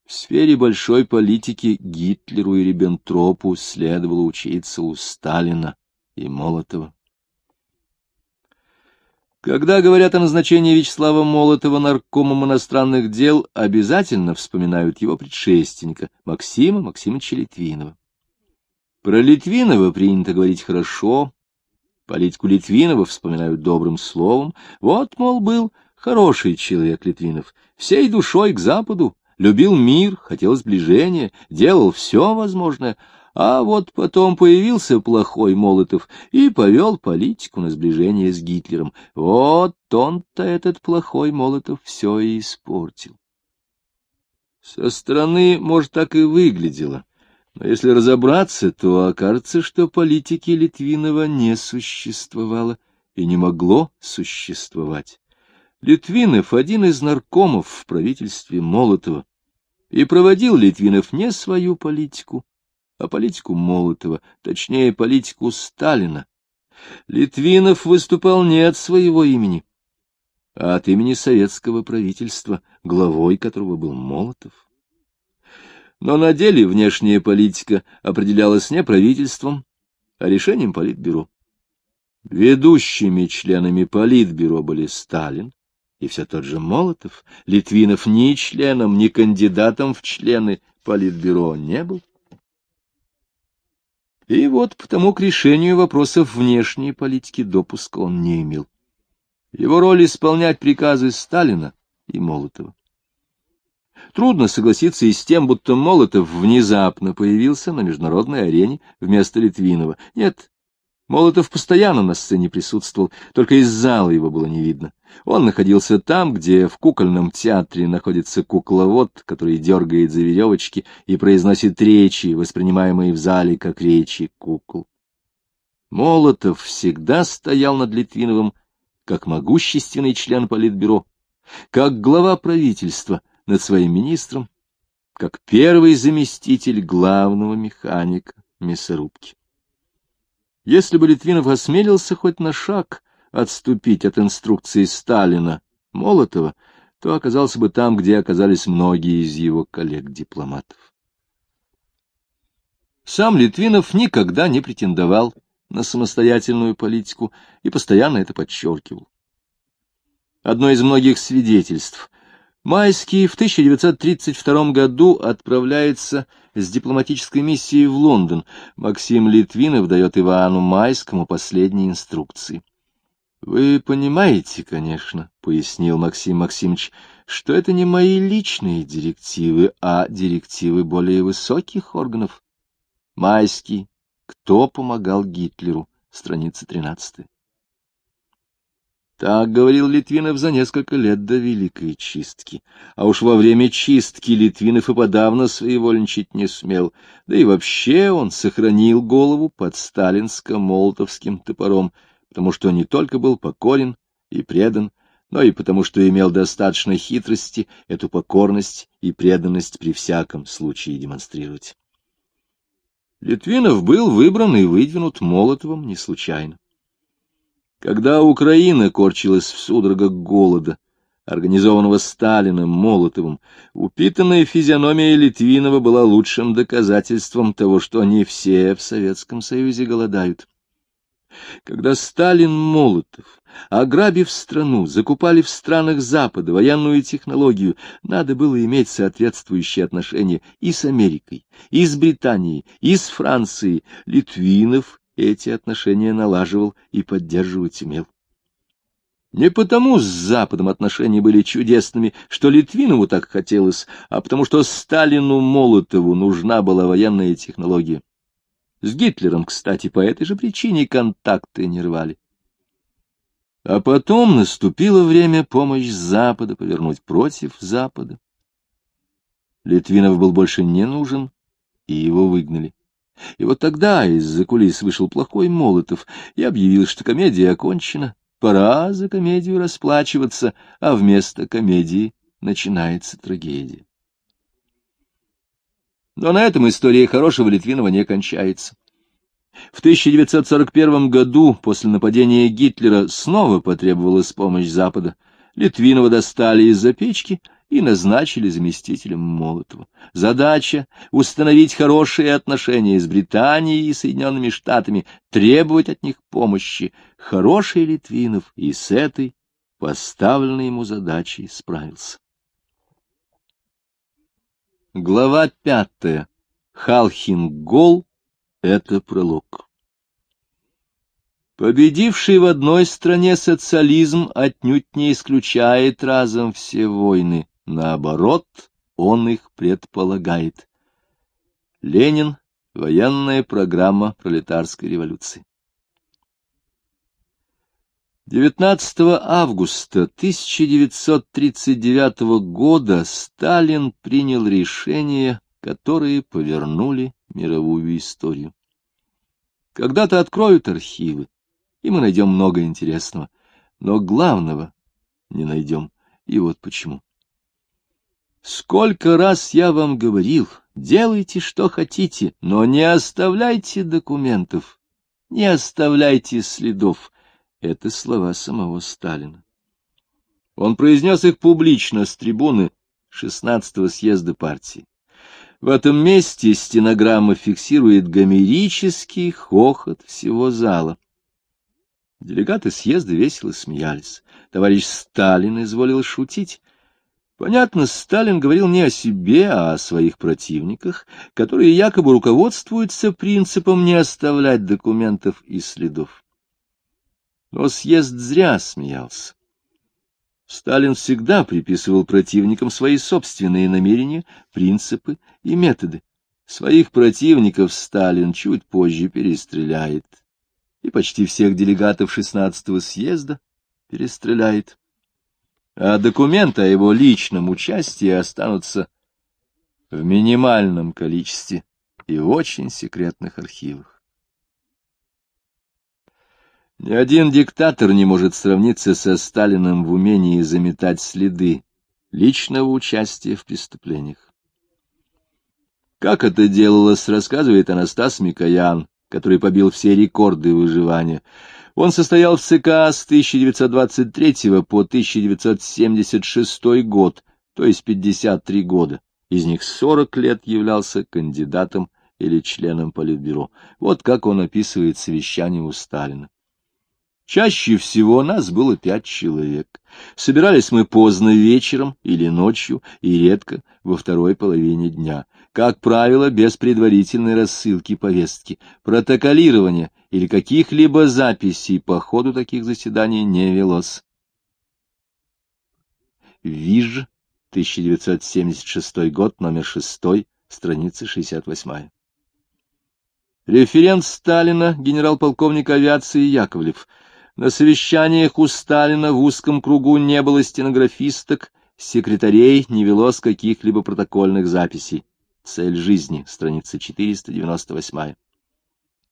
В сфере большой политики Гитлеру и Риббентропу следовало учиться у Сталина и Молотова. Когда говорят о назначении Вячеслава Молотова наркомом иностранных дел, обязательно вспоминают его предшественника Максима Максимовича Литвинова. Про Литвинова принято говорить хорошо, Политику Литвинова вспоминают добрым словом. Вот, мол, был хороший человек Литвинов, всей душой к Западу, любил мир, хотел сближения, делал все возможное. А вот потом появился плохой Молотов и повел политику на сближение с Гитлером. Вот он-то этот плохой Молотов все и испортил. Со стороны, может, так и выглядело. Но если разобраться, то окажется, что политики Литвинова не существовало и не могло существовать. Литвинов — один из наркомов в правительстве Молотова, и проводил Литвинов не свою политику, а политику Молотова, точнее, политику Сталина. Литвинов выступал не от своего имени, а от имени советского правительства, главой которого был Молотов. Но на деле внешняя политика определялась не правительством, а решением Политбюро. Ведущими членами Политбюро были Сталин и все тот же Молотов. Литвинов ни членом, ни кандидатом в члены Политбюро не был. И вот потому к решению вопросов внешней политики допуска он не имел. Его роль исполнять приказы Сталина и Молотова. Трудно согласиться и с тем, будто Молотов внезапно появился на международной арене вместо Литвинова. Нет, Молотов постоянно на сцене присутствовал, только из зала его было не видно. Он находился там, где в кукольном театре находится кукловод, который дергает за веревочки и произносит речи, воспринимаемые в зале как речи кукол. Молотов всегда стоял над Литвиновым как могущественный член Политбюро, как глава правительства — над своим министром, как первый заместитель главного механика мясорубки. Если бы Литвинов осмелился хоть на шаг отступить от инструкции Сталина, Молотова, то оказался бы там, где оказались многие из его коллег-дипломатов. Сам Литвинов никогда не претендовал на самостоятельную политику и постоянно это подчеркивал. Одно из многих свидетельств Майский в 1932 году отправляется с дипломатической миссией в Лондон. Максим Литвинов дает Ивану Майскому последние инструкции. «Вы понимаете, конечно, — пояснил Максим Максимович, — что это не мои личные директивы, а директивы более высоких органов. Майский. Кто помогал Гитлеру? Страница 13. Так говорил Литвинов за несколько лет до Великой Чистки. А уж во время Чистки Литвинов и подавно своевольничать не смел. Да и вообще он сохранил голову под сталинско-молотовским топором, потому что не только был покорен и предан, но и потому что имел достаточно хитрости эту покорность и преданность при всяком случае демонстрировать. Литвинов был выбран и выдвинут Молотовым не случайно. Когда Украина корчилась в судорогах голода, организованного Сталиным, Молотовым, упитанная физиономия Литвинова была лучшим доказательством того, что они все в Советском Союзе голодают. Когда Сталин, Молотов, ограбив страну, закупали в странах Запада военную технологию, надо было иметь соответствующие отношения и с Америкой, и с Британией, и с Францией. Литвинов эти отношения налаживал и поддерживать умел. Не потому с Западом отношения были чудесными, что Литвинову так хотелось, а потому что Сталину Молотову нужна была военная технология. С Гитлером, кстати, по этой же причине контакты не рвали. А потом наступило время помощь Запада повернуть против Запада. Литвинов был больше не нужен, и его выгнали. И вот тогда из-за кулис вышел плохой Молотов и объявил, что комедия окончена, пора за комедию расплачиваться, а вместо комедии начинается трагедия. Но на этом история хорошего Литвинова не кончается. В 1941 году, после нападения Гитлера, снова потребовалась помощь Запада. Литвинова достали из-за печки и назначили заместителем Молотова. Задача — установить хорошие отношения с Британией и Соединенными Штатами, требовать от них помощи. Хороший Литвинов и с этой поставленной ему задачей справился. Глава пятая. Халхингол — это пролог. Победивший в одной стране социализм отнюдь не исключает разом все войны. Наоборот, он их предполагает. Ленин. Военная программа пролетарской революции. 19 августа 1939 года Сталин принял решения, которые повернули мировую историю. Когда-то откроют архивы, и мы найдем много интересного, но главного не найдем, и вот почему. Сколько раз я вам говорил, делайте, что хотите, но не оставляйте документов, не оставляйте следов. Это слова самого Сталина. Он произнес их публично с трибуны 16-го съезда партии. В этом месте стенограмма фиксирует гомерический хохот всего зала. Делегаты съезда весело смеялись. Товарищ Сталин изволил шутить. Понятно, Сталин говорил не о себе, а о своих противниках, которые якобы руководствуются принципом не оставлять документов и следов. Но съезд зря смеялся. Сталин всегда приписывал противникам свои собственные намерения, принципы и методы. Своих противников Сталин чуть позже перестреляет. И почти всех делегатов 16-го съезда перестреляет а документы о его личном участии останутся в минимальном количестве и в очень секретных архивах. Ни один диктатор не может сравниться со Сталиным в умении заметать следы личного участия в преступлениях. Как это делалось, рассказывает Анастас Микоян, который побил все рекорды выживания. Он состоял в ЦК с 1923 по 1976 год, то есть 53 года. Из них 40 лет являлся кандидатом или членом Политбюро. Вот как он описывает совещание у Сталина. Чаще всего нас было пять человек. Собирались мы поздно вечером или ночью, и редко во второй половине дня. Как правило, без предварительной рассылки повестки, протоколирования или каких-либо записей по ходу таких заседаний не велось. Виж, 1976 год, номер 6, страница 68. Референт Сталина, генерал-полковник авиации Яковлев – на совещаниях у Сталина в узком кругу не было стенографисток, секретарей не велось каких-либо протокольных записей. «Цель жизни», страница 498.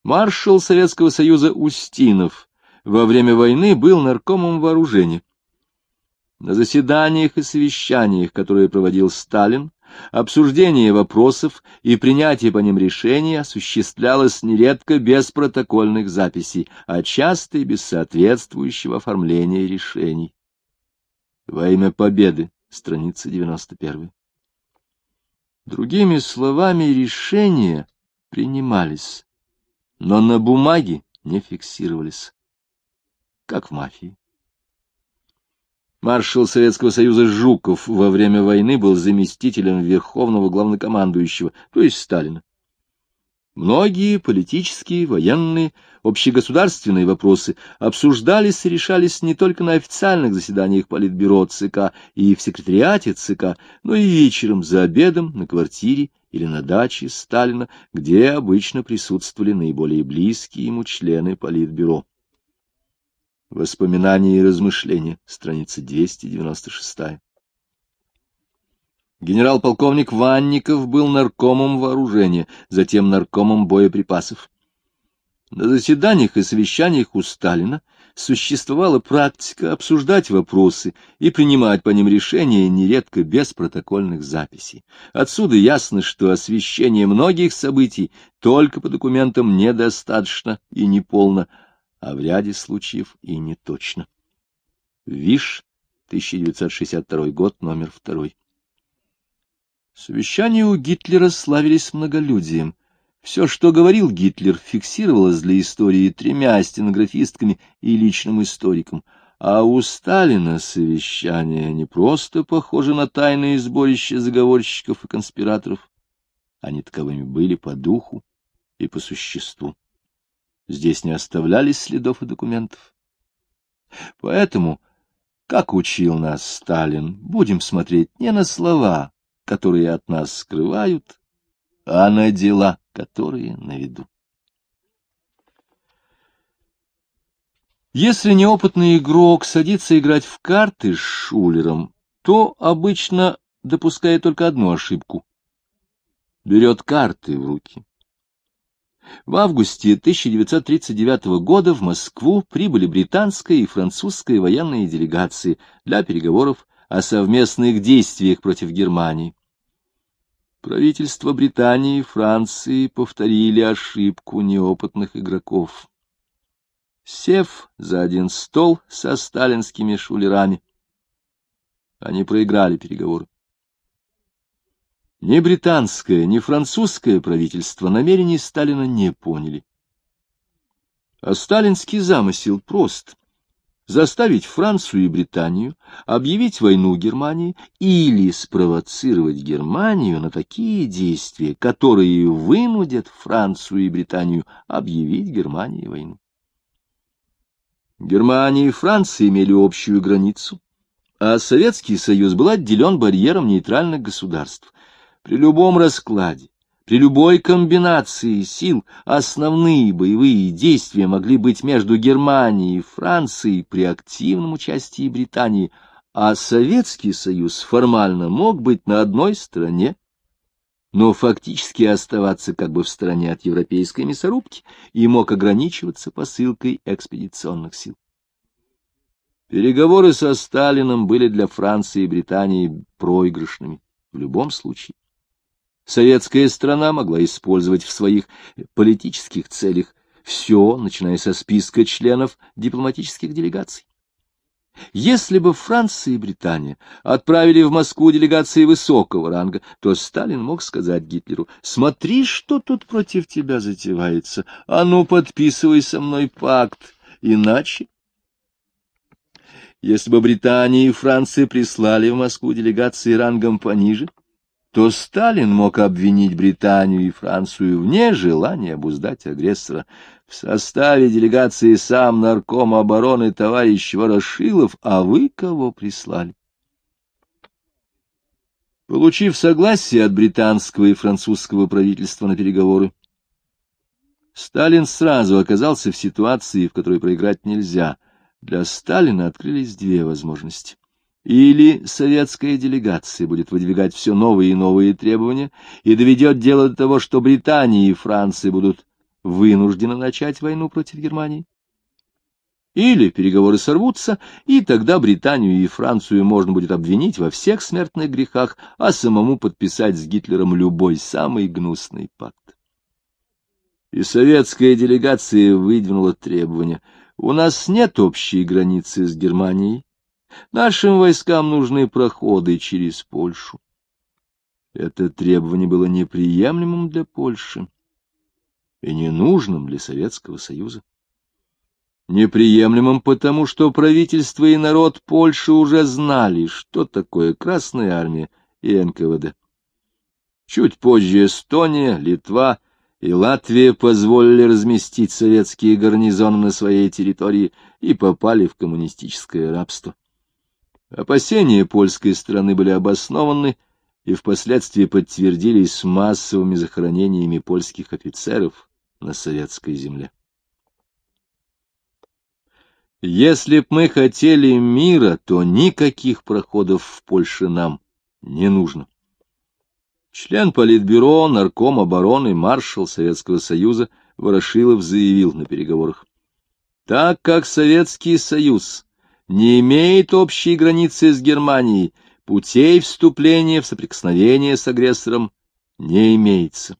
Маршал Советского Союза Устинов во время войны был наркомом вооружения. На заседаниях и совещаниях, которые проводил Сталин, Обсуждение вопросов и принятие по ним решений осуществлялось нередко без протокольных записей, а часто и без соответствующего оформления решений. Во имя Победы, страница 91. Другими словами, решения принимались, но на бумаге не фиксировались, как в мафии. Маршал Советского Союза Жуков во время войны был заместителем верховного главнокомандующего, то есть Сталина. Многие политические, военные, общегосударственные вопросы обсуждались и решались не только на официальных заседаниях Политбюро ЦК и в секретариате ЦК, но и вечером за обедом на квартире или на даче Сталина, где обычно присутствовали наиболее близкие ему члены Политбюро. Воспоминания и размышления. Страница 296. Генерал-полковник Ванников был наркомом вооружения, затем наркомом боеприпасов. На заседаниях и совещаниях у Сталина существовала практика обсуждать вопросы и принимать по ним решения нередко без протокольных записей. Отсюда ясно, что освещение многих событий только по документам недостаточно и неполно, а в ряде случаев и не точно. Виш, 1962 год, номер 2. Совещания у Гитлера славились многолюдием. Все, что говорил Гитлер, фиксировалось для истории тремя стенографистками и личным историком. А у Сталина совещание не просто похоже на тайное сборище заговорщиков и конспираторов. Они таковыми были по духу и по существу. Здесь не оставлялись следов и документов. Поэтому, как учил нас Сталин, будем смотреть не на слова, которые от нас скрывают, а на дела, которые на виду. Если неопытный игрок садится играть в карты с шулером, то обычно допускает только одну ошибку — берет карты в руки. В августе 1939 года в Москву прибыли британская и французская военные делегации для переговоров о совместных действиях против Германии. Правительства Британии и Франции повторили ошибку неопытных игроков. Сев за один стол со сталинскими шулерами, они проиграли переговоры. Ни британское, ни французское правительство намерений Сталина не поняли. А сталинский замысел прост – заставить Францию и Британию объявить войну Германии или спровоцировать Германию на такие действия, которые вынудят Францию и Британию объявить Германии войну. Германия и Франция имели общую границу, а Советский Союз был отделен барьером нейтральных государств – при любом раскладе, при любой комбинации сил основные боевые действия могли быть между Германией и Францией при активном участии Британии, а Советский Союз формально мог быть на одной стороне, но фактически оставаться как бы в стороне от европейской мясорубки и мог ограничиваться посылкой экспедиционных сил. Переговоры со Сталином были для Франции и Британии проигрышными в любом случае советская страна могла использовать в своих политических целях все, начиная со списка членов дипломатических делегаций. Если бы Франция и Британия отправили в Москву делегации высокого ранга, то Сталин мог сказать Гитлеру, «Смотри, что тут против тебя затевается, а ну подписывай со мной пакт, иначе...» Если бы Британия и Франция прислали в Москву делегации рангом пониже, то Сталин мог обвинить Британию и Францию в нежелании обуздать агрессора. В составе делегации сам нарком обороны товарищ Ворошилов, а вы кого прислали? Получив согласие от британского и французского правительства на переговоры, Сталин сразу оказался в ситуации, в которой проиграть нельзя. Для Сталина открылись две возможности. Или советская делегация будет выдвигать все новые и новые требования и доведет дело до того, что Британия и Франция будут вынуждены начать войну против Германии. Или переговоры сорвутся, и тогда Британию и Францию можно будет обвинить во всех смертных грехах, а самому подписать с Гитлером любой самый гнусный пакт. И советская делегация выдвинула требование. У нас нет общей границы с Германией, Нашим войскам нужны проходы через Польшу. Это требование было неприемлемым для Польши и ненужным для Советского Союза. Неприемлемым потому, что правительство и народ Польши уже знали, что такое Красная Армия и НКВД. Чуть позже Эстония, Литва и Латвия позволили разместить советские гарнизоны на своей территории и попали в коммунистическое рабство. Опасения польской страны были обоснованы и впоследствии подтвердились массовыми захоронениями польских офицеров на советской земле. Если б мы хотели мира, то никаких проходов в Польше нам не нужно. Член Политбюро, нарком обороны, маршал Советского Союза Ворошилов заявил на переговорах. Так как Советский Союз не имеет общей границы с Германией, путей вступления в соприкосновение с агрессором не имеется.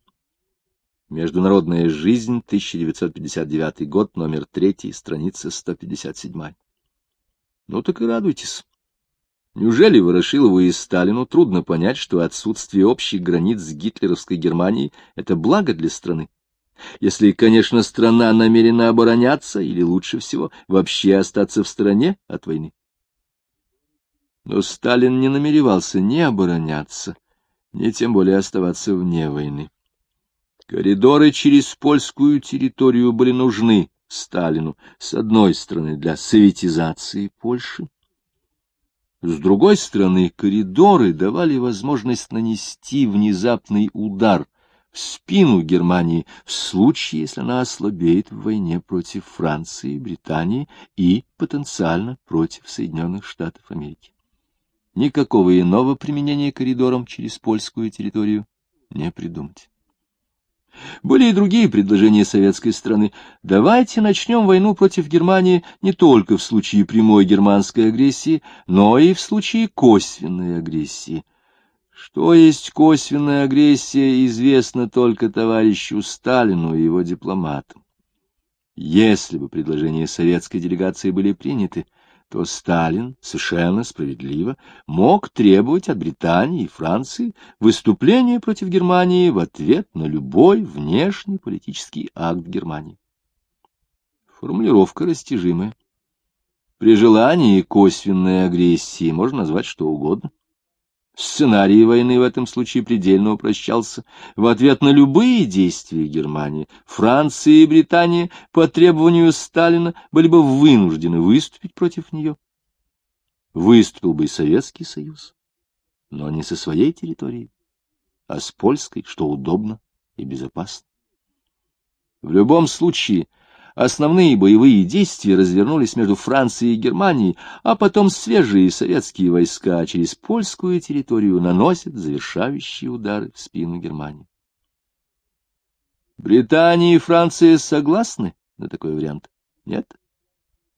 Международная жизнь, 1959 год, номер 3, страница 157. Ну так и радуйтесь. Неужели Ворошилову и Сталину трудно понять, что отсутствие общих границ с гитлеровской Германией — это благо для страны? если, конечно, страна намерена обороняться или, лучше всего, вообще остаться в стране от войны. Но Сталин не намеревался ни обороняться, ни тем более оставаться вне войны. Коридоры через польскую территорию были нужны Сталину, с одной стороны, для советизации Польши, с другой стороны, коридоры давали возможность нанести внезапный удар в спину Германии в случае, если она ослабеет в войне против Франции, и Британии и потенциально против Соединенных Штатов Америки. Никакого иного применения коридором через польскую территорию не придумать. Были и другие предложения советской страны. Давайте начнем войну против Германии не только в случае прямой германской агрессии, но и в случае косвенной агрессии. Что есть косвенная агрессия, известно только товарищу Сталину и его дипломатам. Если бы предложения советской делегации были приняты, то Сталин совершенно справедливо мог требовать от Британии и Франции выступления против Германии в ответ на любой внешний политический акт Германии. Формулировка растяжимая. При желании косвенной агрессии можно назвать что угодно. Сценарий войны в этом случае предельно упрощался. В ответ на любые действия Германии, Франции и Британии по требованию Сталина были бы вынуждены выступить против нее. Выступил бы и Советский Союз, но не со своей территории, а с польской, что удобно и безопасно. В любом случае, Основные боевые действия развернулись между Францией и Германией, а потом свежие советские войска через польскую территорию наносят завершающие удары в спину Германии. Британия и Франция согласны на такой вариант? Нет?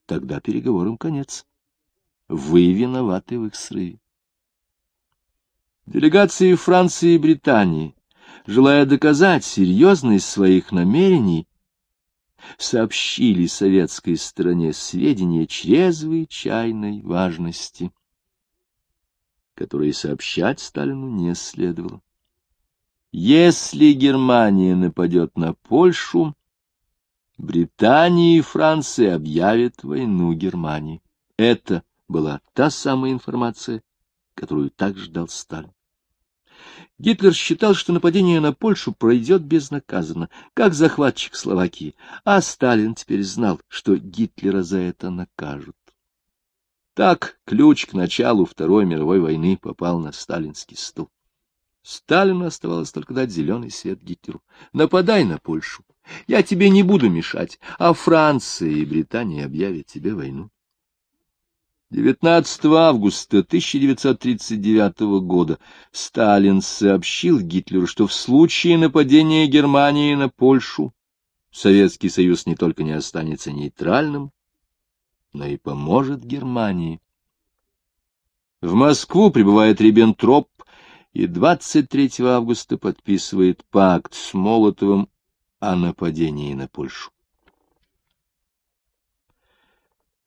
Тогда переговорам конец. Вы виноваты в их срыве. Делегации Франции и Британии, желая доказать серьезность своих намерений, сообщили советской стране сведения чрезвычайной важности, которые сообщать Сталину не следовало. Если Германия нападет на Польшу, Британия и Франция объявят войну Германии. Это была та самая информация, которую так ждал Сталин. Гитлер считал, что нападение на Польшу пройдет безнаказанно, как захватчик Словакии, а Сталин теперь знал, что Гитлера за это накажут. Так ключ к началу Второй мировой войны попал на сталинский стол. Сталину оставалось только дать зеленый свет Гитлеру. Нападай на Польшу. Я тебе не буду мешать, а Франция и Британия объявят тебе войну. 19 августа 1939 года Сталин сообщил Гитлеру, что в случае нападения Германии на Польшу Советский Союз не только не останется нейтральным, но и поможет Германии. В Москву прибывает Риббентроп и 23 августа подписывает пакт с Молотовым о нападении на Польшу.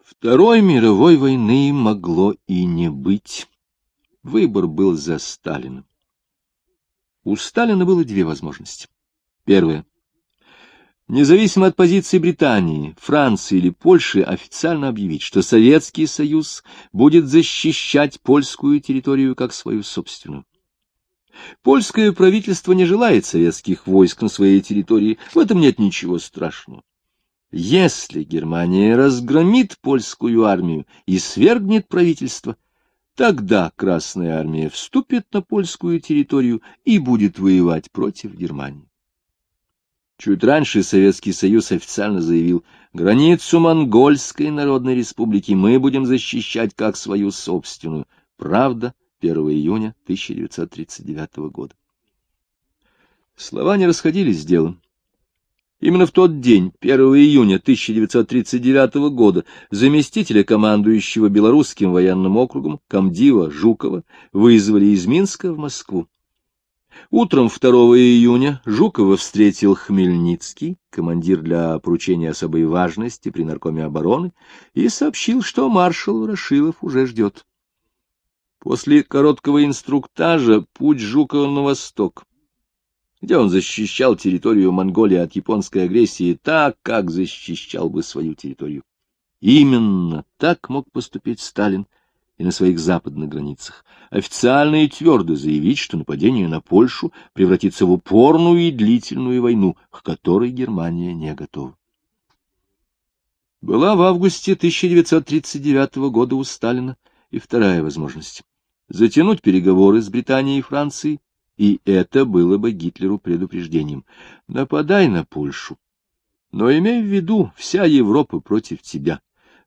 Второй мировой войны могло и не быть. Выбор был за Сталиным. У Сталина было две возможности. Первая. Независимо от позиции Британии, Франции или Польши официально объявить, что Советский Союз будет защищать польскую территорию как свою собственную. Польское правительство не желает советских войск на своей территории, в этом нет ничего страшного. Если Германия разгромит польскую армию и свергнет правительство, тогда Красная армия вступит на польскую территорию и будет воевать против Германии. Чуть раньше Советский Союз официально заявил, границу Монгольской Народной Республики мы будем защищать как свою собственную. Правда, 1 июня 1939 года. Слова не расходились с делом. Именно в тот день, 1 июня 1939 года, заместителя командующего Белорусским военным округом Камдива Жукова вызвали из Минска в Москву. Утром 2 июня Жукова встретил Хмельницкий, командир для поручения особой важности при Наркоме обороны, и сообщил, что маршал Рашилов уже ждет. После короткого инструктажа путь Жукова на восток где он защищал территорию Монголии от японской агрессии так, как защищал бы свою территорию. Именно так мог поступить Сталин и на своих западных границах. Официально и твердо заявить, что нападение на Польшу превратится в упорную и длительную войну, к которой Германия не готова. Была в августе 1939 года у Сталина и вторая возможность — затянуть переговоры с Британией и Францией, и это было бы Гитлеру предупреждением. Нападай на Польшу. Но имей в виду, вся Европа против тебя.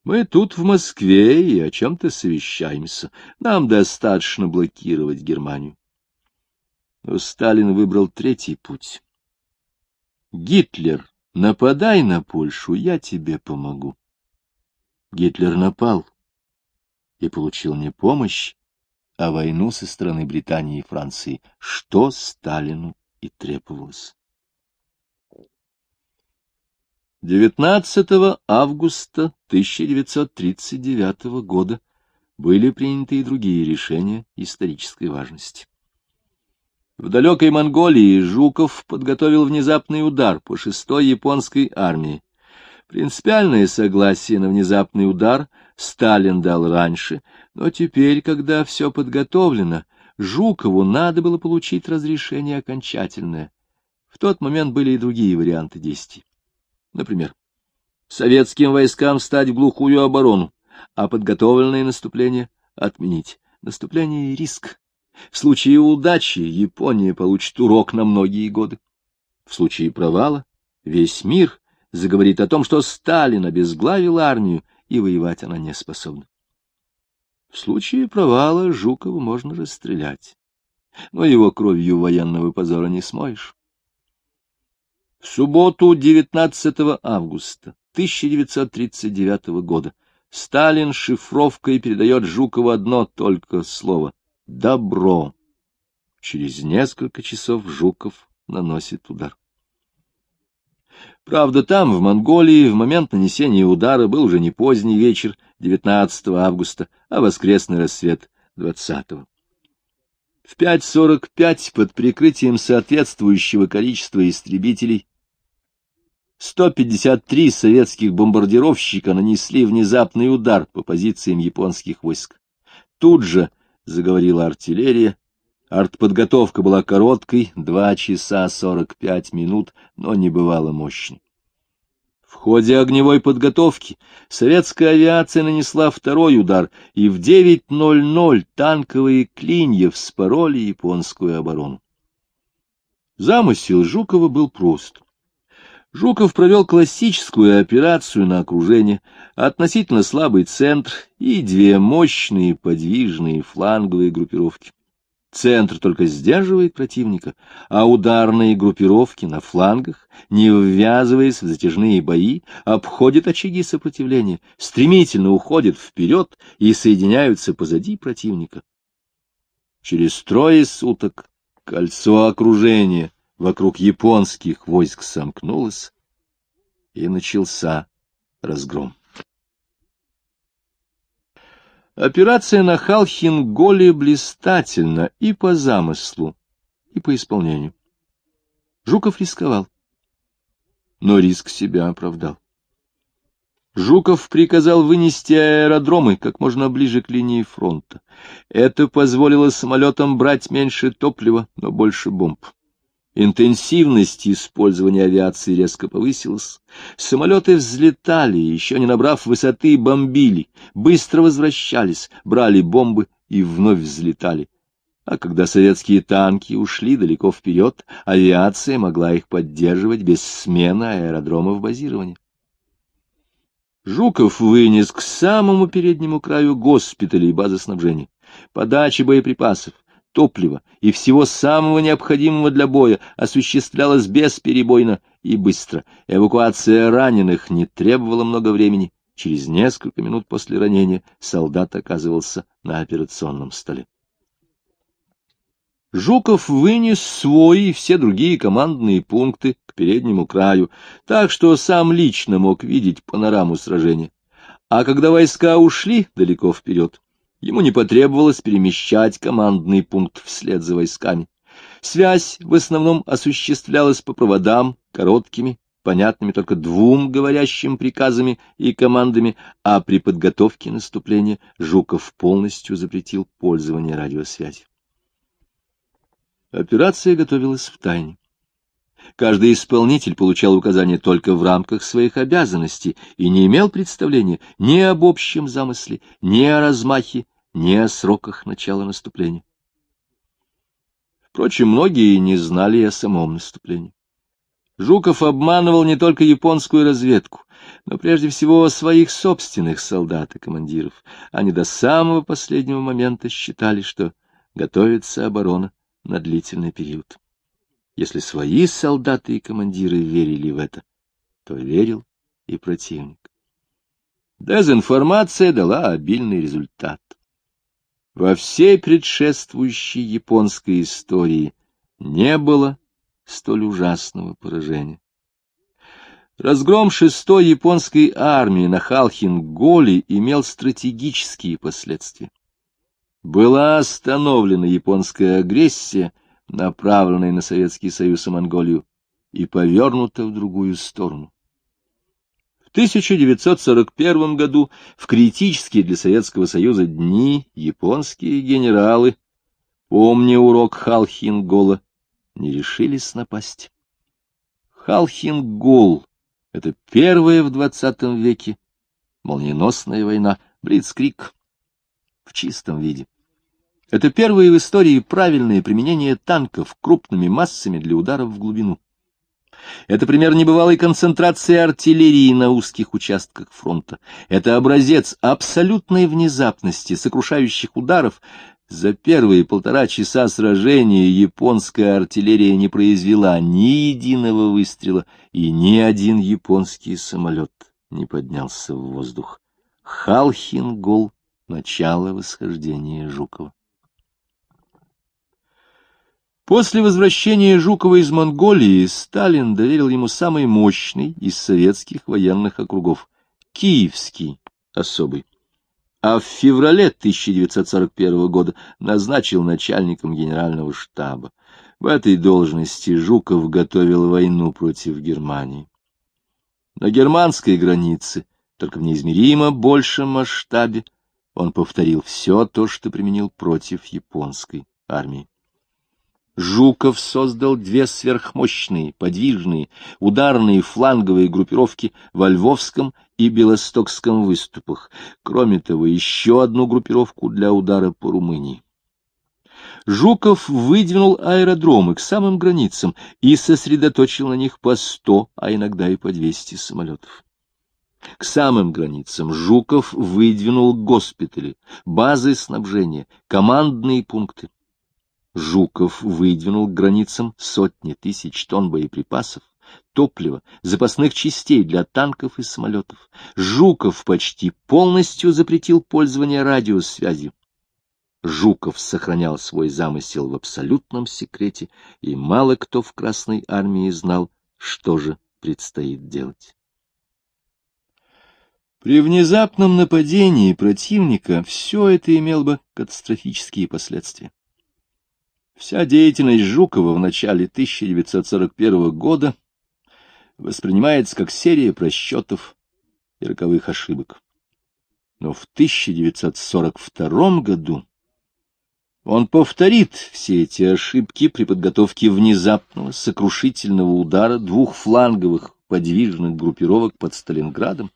Мы тут в Москве и о чем-то совещаемся. Нам достаточно блокировать Германию. Но Сталин выбрал третий путь. Гитлер, нападай на Польшу, я тебе помогу. Гитлер напал и получил не помощь, а войну со стороны Британии и Франции, что Сталину и требовалось. 19 августа 1939 года были приняты и другие решения исторической важности. В далекой Монголии Жуков подготовил внезапный удар по шестой японской армии, Принципиальное согласие на внезапный удар Сталин дал раньше, но теперь, когда все подготовлено, Жукову надо было получить разрешение окончательное. В тот момент были и другие варианты действий. Например, советским войскам встать в глухую оборону, а подготовленное наступление отменить. Наступление риск. В случае удачи Япония получит урок на многие годы. В случае провала весь мир заговорит о том, что Сталин обезглавил армию, и воевать она не способна. В случае провала Жукова можно расстрелять, но его кровью военного позора не смоешь. В субботу 19 августа 1939 года Сталин шифровкой передает Жукову одно только слово — «добро». Через несколько часов Жуков наносит удар. Правда, там, в Монголии, в момент нанесения удара был уже не поздний вечер 19 августа, а воскресный рассвет 20 -го. В 5.45 под прикрытием соответствующего количества истребителей 153 советских бомбардировщика нанесли внезапный удар по позициям японских войск. Тут же заговорила артиллерия, Артподготовка была короткой, 2 часа 45 минут, но не бывало мощной. В ходе огневой подготовки советская авиация нанесла второй удар, и в 9.00 танковые клинья вспороли японскую оборону. Замысел Жукова был прост. Жуков провел классическую операцию на окружение, относительно слабый центр и две мощные подвижные фланговые группировки. Центр только сдерживает противника, а ударные группировки на флангах, не ввязываясь в затяжные бои, обходят очаги сопротивления, стремительно уходят вперед и соединяются позади противника. Через трое суток кольцо окружения вокруг японских войск сомкнулось, и начался разгром. Операция на Халхинголе голе блистательна и по замыслу, и по исполнению. Жуков рисковал, но риск себя оправдал. Жуков приказал вынести аэродромы как можно ближе к линии фронта. Это позволило самолетам брать меньше топлива, но больше бомб. Интенсивность использования авиации резко повысилась. Самолеты взлетали, еще не набрав высоты, бомбили, быстро возвращались, брали бомбы и вновь взлетали. А когда советские танки ушли далеко вперед, авиация могла их поддерживать без смены аэродромов базирования. Жуков вынес к самому переднему краю госпиталя и базы снабжения. Подачи боеприпасов, топлива и всего самого необходимого для боя осуществлялась бесперебойно и быстро. Эвакуация раненых не требовала много времени. Через несколько минут после ранения солдат оказывался на операционном столе. Жуков вынес свой и все другие командные пункты к переднему краю, так что сам лично мог видеть панораму сражения. А когда войска ушли далеко вперед, Ему не потребовалось перемещать командный пункт вслед за войсками. Связь в основном осуществлялась по проводам, короткими, понятными только двум говорящим приказами и командами, а при подготовке наступления Жуков полностью запретил пользование радиосвязи. Операция готовилась в тайне. Каждый исполнитель получал указания только в рамках своих обязанностей и не имел представления ни об общем замысле, ни о размахе, ни о сроках начала наступления. Впрочем, многие не знали и о самом наступлении. Жуков обманывал не только японскую разведку, но прежде всего своих собственных солдат и командиров. Они до самого последнего момента считали, что готовится оборона на длительный период. Если свои солдаты и командиры верили в это, то верил и противник. Дезинформация дала обильный результат. Во всей предшествующей японской истории не было столь ужасного поражения. Разгром шестой японской армии на халхин голи имел стратегические последствия. Была остановлена японская агрессия — направленная на Советский Союз и Монголию, и повернута в другую сторону. В 1941 году, в критические для Советского Союза дни, японские генералы, помня урок Халхингола, не решились напасть. Халхингол — это первая в XX веке молниеносная война, Блицкрик в чистом виде. Это первое в истории правильное применение танков крупными массами для ударов в глубину. Это пример небывалой концентрации артиллерии на узких участках фронта. Это образец абсолютной внезапности сокрушающих ударов. За первые полтора часа сражения японская артиллерия не произвела ни единого выстрела, и ни один японский самолет не поднялся в воздух. Халхингол Начало восхождения Жукова. После возвращения Жукова из Монголии Сталин доверил ему самый мощный из советских военных округов — Киевский особый. А в феврале 1941 года назначил начальником генерального штаба. В этой должности Жуков готовил войну против Германии. На германской границе, только в неизмеримо большем масштабе, он повторил все то, что применил против японской армии. Жуков создал две сверхмощные, подвижные, ударные фланговые группировки во Львовском и Белостокском выступах, кроме того, еще одну группировку для удара по Румынии. Жуков выдвинул аэродромы к самым границам и сосредоточил на них по сто, а иногда и по двести самолетов. К самым границам Жуков выдвинул госпитали, базы снабжения, командные пункты. Жуков выдвинул к границам сотни тысяч тонн боеприпасов, топлива, запасных частей для танков и самолетов. Жуков почти полностью запретил пользование радиосвязью. Жуков сохранял свой замысел в абсолютном секрете, и мало кто в Красной армии знал, что же предстоит делать. При внезапном нападении противника все это имело бы катастрофические последствия. Вся деятельность Жукова в начале 1941 года воспринимается как серия просчетов и роковых ошибок. Но в 1942 году он повторит все эти ошибки при подготовке внезапного сокрушительного удара двух фланговых подвижных группировок под Сталинградом.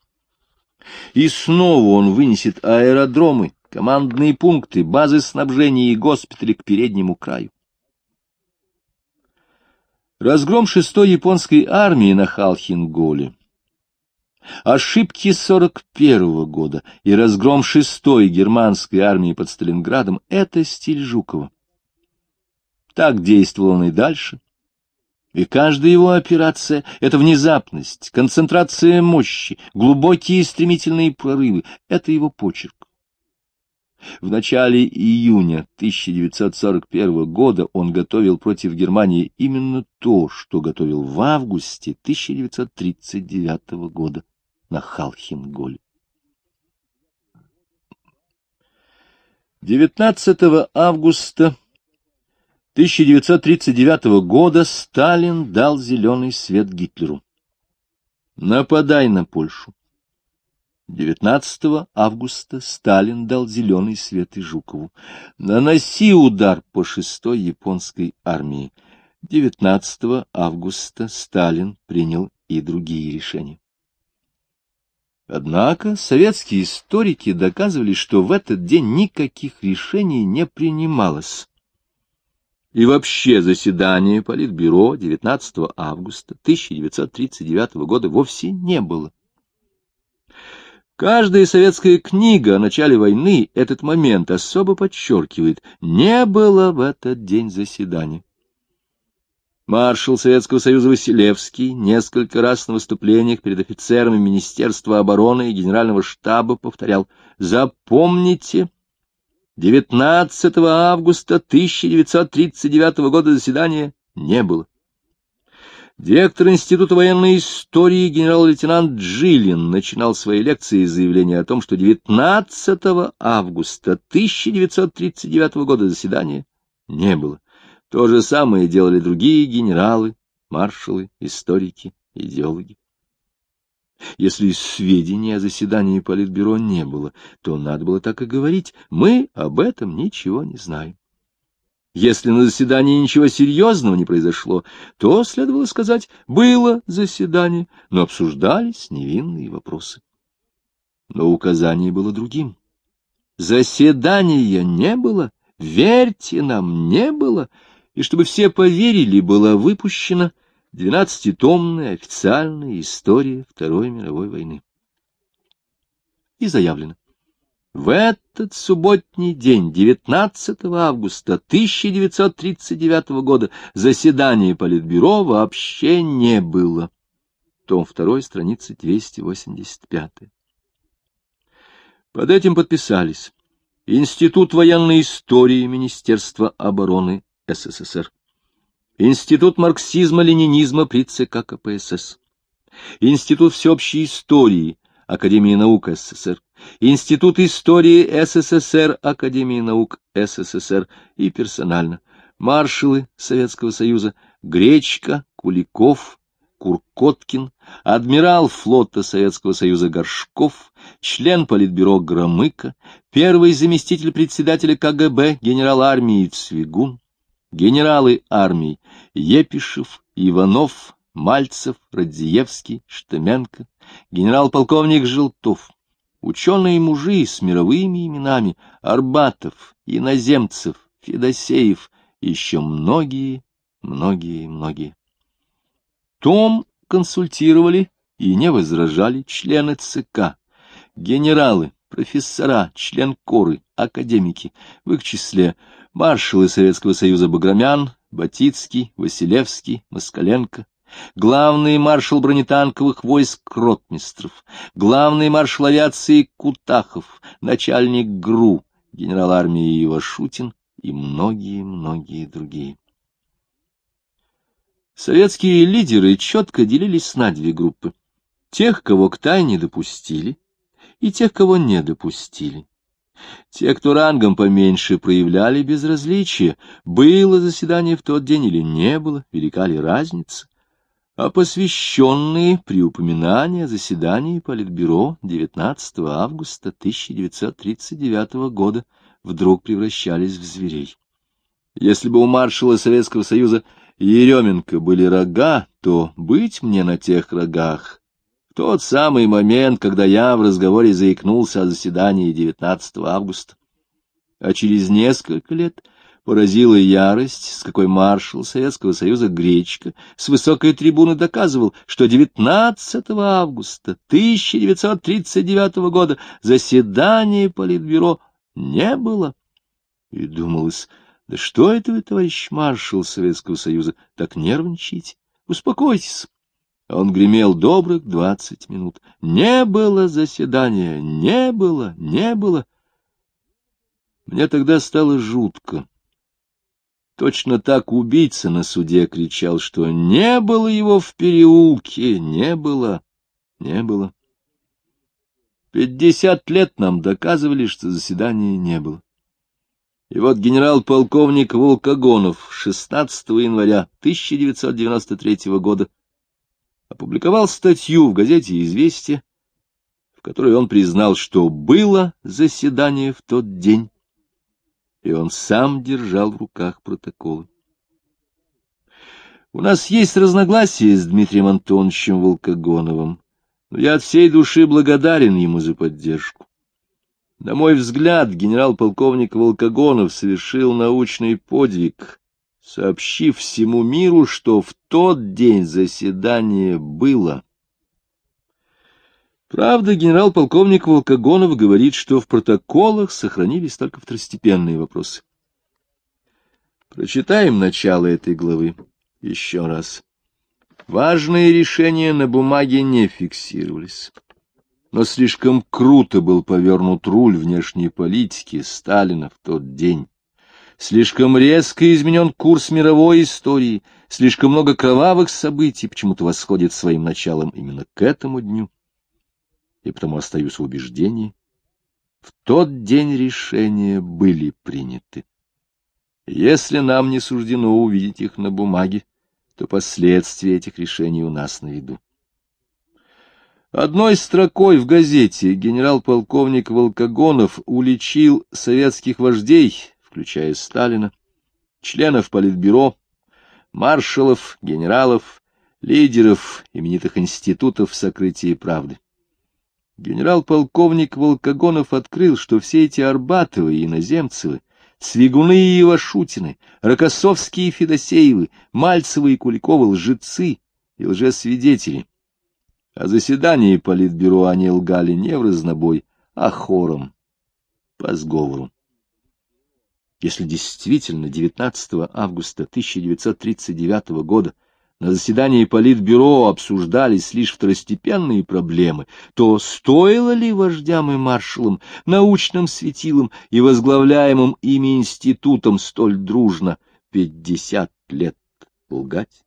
И снова он вынесет аэродромы, командные пункты, базы снабжения и госпитали к переднему краю. Разгром шестой японской армии на Халхин-Голе, ошибки 41-го года и разгром шестой германской армии под Сталинградом — это стиль Жукова. Так действовал он и дальше. И каждая его операция — это внезапность, концентрация мощи, глубокие и стремительные прорывы. Это его почерк. В начале июня 1941 года он готовил против Германии именно то, что готовил в августе 1939 года на Халхинголе. 19 августа 1939 года Сталин дал зеленый свет Гитлеру. Нападай на Польшу. 19 августа Сталин дал зеленый свет и Жукову. Наноси удар по шестой японской армии. 19 августа Сталин принял и другие решения. Однако советские историки доказывали, что в этот день никаких решений не принималось. И вообще заседание Политбюро 19 августа 1939 года вовсе не было. Каждая советская книга о начале войны этот момент особо подчеркивает. Не было в этот день заседания. Маршал Советского Союза Василевский несколько раз на выступлениях перед офицерами Министерства обороны и Генерального штаба повторял «Запомните, 19 августа 1939 года заседания не было. Директор Института военной истории генерал-лейтенант Джилин начинал свои лекции с заявления о том, что 19 августа 1939 года заседания не было. То же самое делали другие генералы, маршалы, историки, идеологи. Если сведений о заседании Политбюро не было, то надо было так и говорить. Мы об этом ничего не знаем. Если на заседании ничего серьезного не произошло, то, следовало сказать, было заседание, но обсуждались невинные вопросы. Но указание было другим. Заседания не было, верьте нам, не было, и чтобы все поверили, была выпущена двенадцатитомная официальная история Второй мировой войны. И заявлено. В этот субботний день, 19 августа 1939 года, заседание Политбюро вообще не было. Том 2, страница 285. Под этим подписались Институт военной истории Министерства обороны СССР, Институт марксизма-ленинизма при ЦК КПСС, Институт всеобщей истории Академии наук СССР, Институт истории СССР, Академии наук СССР и персонально. Маршалы Советского Союза Гречка, Куликов, Куркоткин, адмирал флота Советского Союза Горшков, член Политбюро Громыко, первый заместитель председателя КГБ генерал армии Цвигун, генералы армии Епишев, Иванов, Мальцев, Радзиевский, Штеменко, генерал-полковник Желтов, ученые-мужи с мировыми именами Арбатов, Иноземцев, Федосеев, еще многие, многие, многие. Том консультировали и не возражали члены ЦК, генералы, профессора, членкоры, академики, в их числе маршалы Советского Союза Баграмян, Батицкий, Василевский, Москаленко, главный маршал бронетанковых войск Кротмистров, главный маршал авиации Кутахов, начальник ГРУ, генерал армии Ивашутин и многие-многие другие. Советские лидеры четко делились на две группы. Тех, кого к тайне допустили, и тех, кого не допустили. Те, кто рангом поменьше, проявляли безразличие, было заседание в тот день или не было, велика ли разница а посвященные при упоминании о заседании Политбюро 19 августа 1939 года вдруг превращались в зверей. Если бы у маршала Советского Союза Еременко были рога, то быть мне на тех рогах. В тот самый момент, когда я в разговоре заикнулся о заседании 19 августа. А через несколько лет поразила ярость, с какой маршал Советского Союза Гречка с высокой трибуны доказывал, что 19 августа 1939 года заседания Политбюро не было. И думалось, да что это вы, товарищ маршал Советского Союза, так нервничаете? Успокойтесь. Он гремел добрых двадцать минут. Не было заседания, не было, не было. Мне тогда стало жутко. Точно так убийца на суде кричал, что не было его в переулке, не было, не было. Пятьдесят лет нам доказывали, что заседания не было. И вот генерал-полковник Волкогонов 16 января 1993 года опубликовал статью в газете «Известия», в которой он признал, что было заседание в тот день, и он сам держал в руках протоколы. У нас есть разногласия с Дмитрием Антоновичем Волкогоновым, но я от всей души благодарен ему за поддержку. На мой взгляд, генерал-полковник Волкогонов совершил научный подвиг, сообщив всему миру, что в тот день заседание было. Правда, генерал-полковник Волкогонов говорит, что в протоколах сохранились только второстепенные вопросы. Прочитаем начало этой главы еще раз. Важные решения на бумаге не фиксировались. Но слишком круто был повернут руль внешней политики Сталина в тот день. Слишком резко изменен курс мировой истории, слишком много кровавых событий почему-то восходит своим началом именно к этому дню и потому остаюсь в убеждении, в тот день решения были приняты. Если нам не суждено увидеть их на бумаге, то последствия этих решений у нас на виду. Одной строкой в газете генерал-полковник Волкогонов уличил советских вождей, включая Сталина, членов Политбюро, маршалов, генералов, лидеров именитых институтов в сокрытии правды. Генерал-полковник Волкогонов открыл, что все эти Арбатовы и Иноземцевы, Свигуны и Ивашутины, Рокоссовские и Федосеевы, Мальцевы и Куликовы лжецы и лжесвидетели. О заседании Политбюро они лгали не в разнобой, а хором, по сговору. Если действительно 19 августа 1939 года на заседании Политбюро обсуждались лишь второстепенные проблемы, то стоило ли вождям и маршалам, научным светилам и возглавляемым ими институтам столь дружно пятьдесят лет лгать?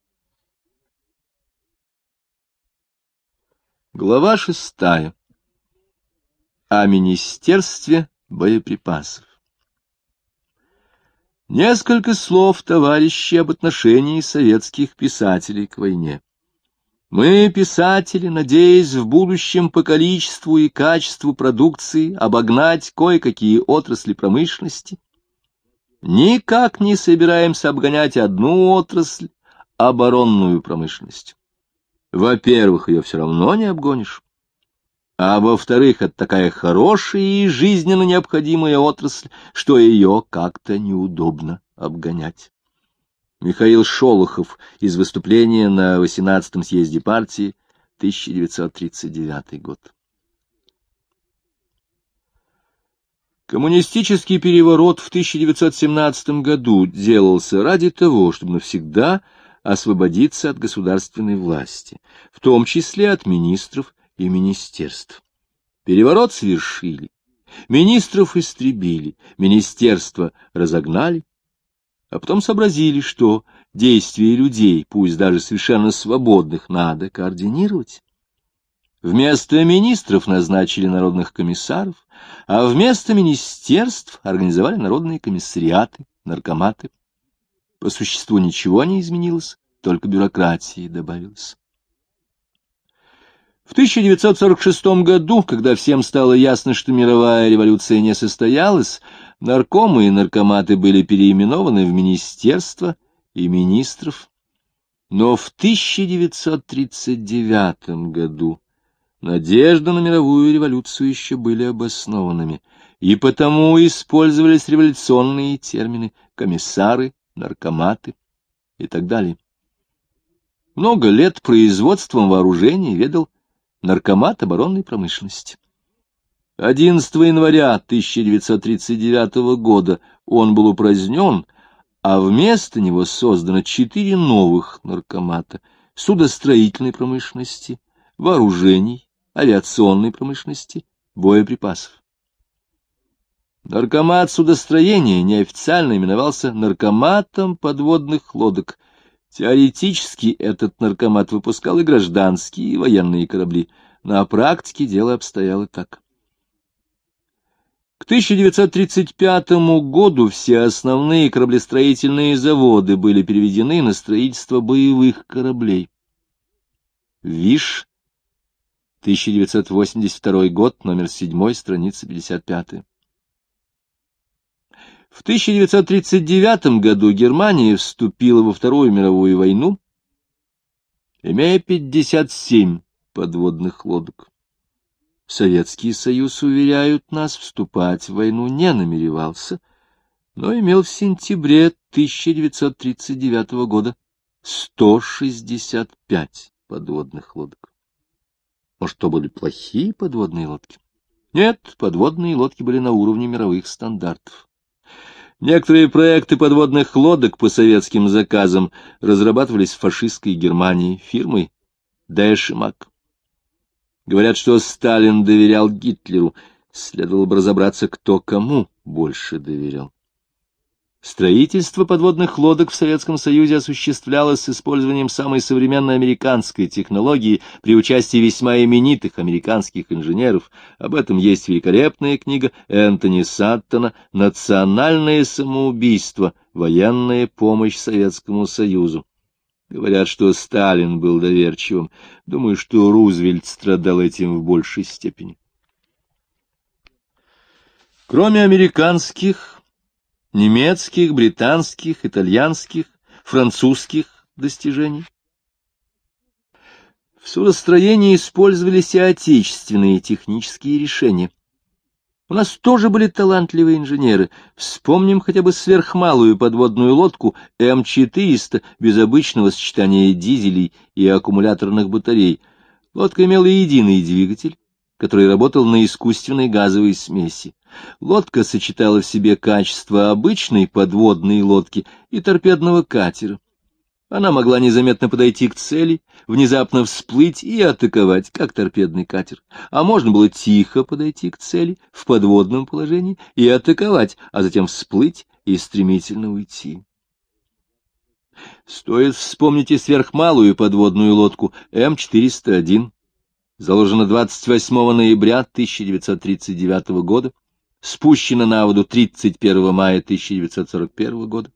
Глава шестая. О министерстве боеприпасов. Несколько слов товарищи об отношении советских писателей к войне. Мы, писатели, надеясь в будущем по количеству и качеству продукции обогнать кое-какие отрасли промышленности, никак не собираемся обгонять одну отрасль — оборонную промышленность. Во-первых, ее все равно не обгонишь а во-вторых, это такая хорошая и жизненно необходимая отрасль, что ее как-то неудобно обгонять. Михаил Шолохов из выступления на 18-м съезде партии, 1939 год. Коммунистический переворот в 1917 году делался ради того, чтобы навсегда освободиться от государственной власти, в том числе от министров и министерств. Переворот совершили, министров истребили, министерства разогнали, а потом сообразили, что действия людей, пусть даже совершенно свободных, надо координировать. Вместо министров назначили народных комиссаров, а вместо министерств организовали народные комиссариаты, наркоматы. По существу ничего не изменилось, только бюрократии добавилось. В 1946 году, когда всем стало ясно, что мировая революция не состоялась, наркомы и наркоматы были переименованы в министерства и министров. Но в 1939 году надежды на мировую революцию еще были обоснованными, и потому использовались революционные термины «комиссары», «наркоматы» и так далее. Много лет производством вооружений ведал наркомат оборонной промышленности. 11 января 1939 года он был упразднен, а вместо него создано четыре новых наркомата судостроительной промышленности, вооружений, авиационной промышленности, боеприпасов. Наркомат судостроения неофициально именовался наркоматом подводных лодок, Теоретически этот наркомат выпускал и гражданские, и военные корабли. На практике дело обстояло так. К 1935 году все основные кораблестроительные заводы были переведены на строительство боевых кораблей. ВИШ, 1982 год, номер 7, страница 55. В 1939 году Германия вступила во Вторую мировую войну, имея 57 подводных лодок. Советский Союз, уверяют нас, вступать в войну не намеревался, но имел в сентябре 1939 года 165 подводных лодок. Может, то были плохие подводные лодки? Нет, подводные лодки были на уровне мировых стандартов. Некоторые проекты подводных лодок по советским заказам разрабатывались в фашистской Германии фирмой Дэшемак. Говорят, что Сталин доверял Гитлеру. Следовало бы разобраться, кто кому больше доверял. Строительство подводных лодок в Советском Союзе осуществлялось с использованием самой современной американской технологии при участии весьма именитых американских инженеров. Об этом есть великолепная книга Энтони Саттона «Национальное самоубийство. Военная помощь Советскому Союзу». Говорят, что Сталин был доверчивым. Думаю, что Рузвельт страдал этим в большей степени. Кроме американских, немецких, британских, итальянских, французских достижений. В судостроении использовались и отечественные технические решения. У нас тоже были талантливые инженеры. Вспомним хотя бы сверхмалую подводную лодку М-400 без обычного сочетания дизелей и аккумуляторных батарей. Лодка имела единый двигатель, который работал на искусственной газовой смеси. Лодка сочетала в себе качества обычной подводной лодки и торпедного катера. Она могла незаметно подойти к цели, внезапно всплыть и атаковать, как торпедный катер. А можно было тихо подойти к цели в подводном положении и атаковать, а затем всплыть и стремительно уйти. Стоит вспомнить и сверхмалую подводную лодку М-401, заложена 28 ноября 1939 года спущена на воду 31 мая 1941 года.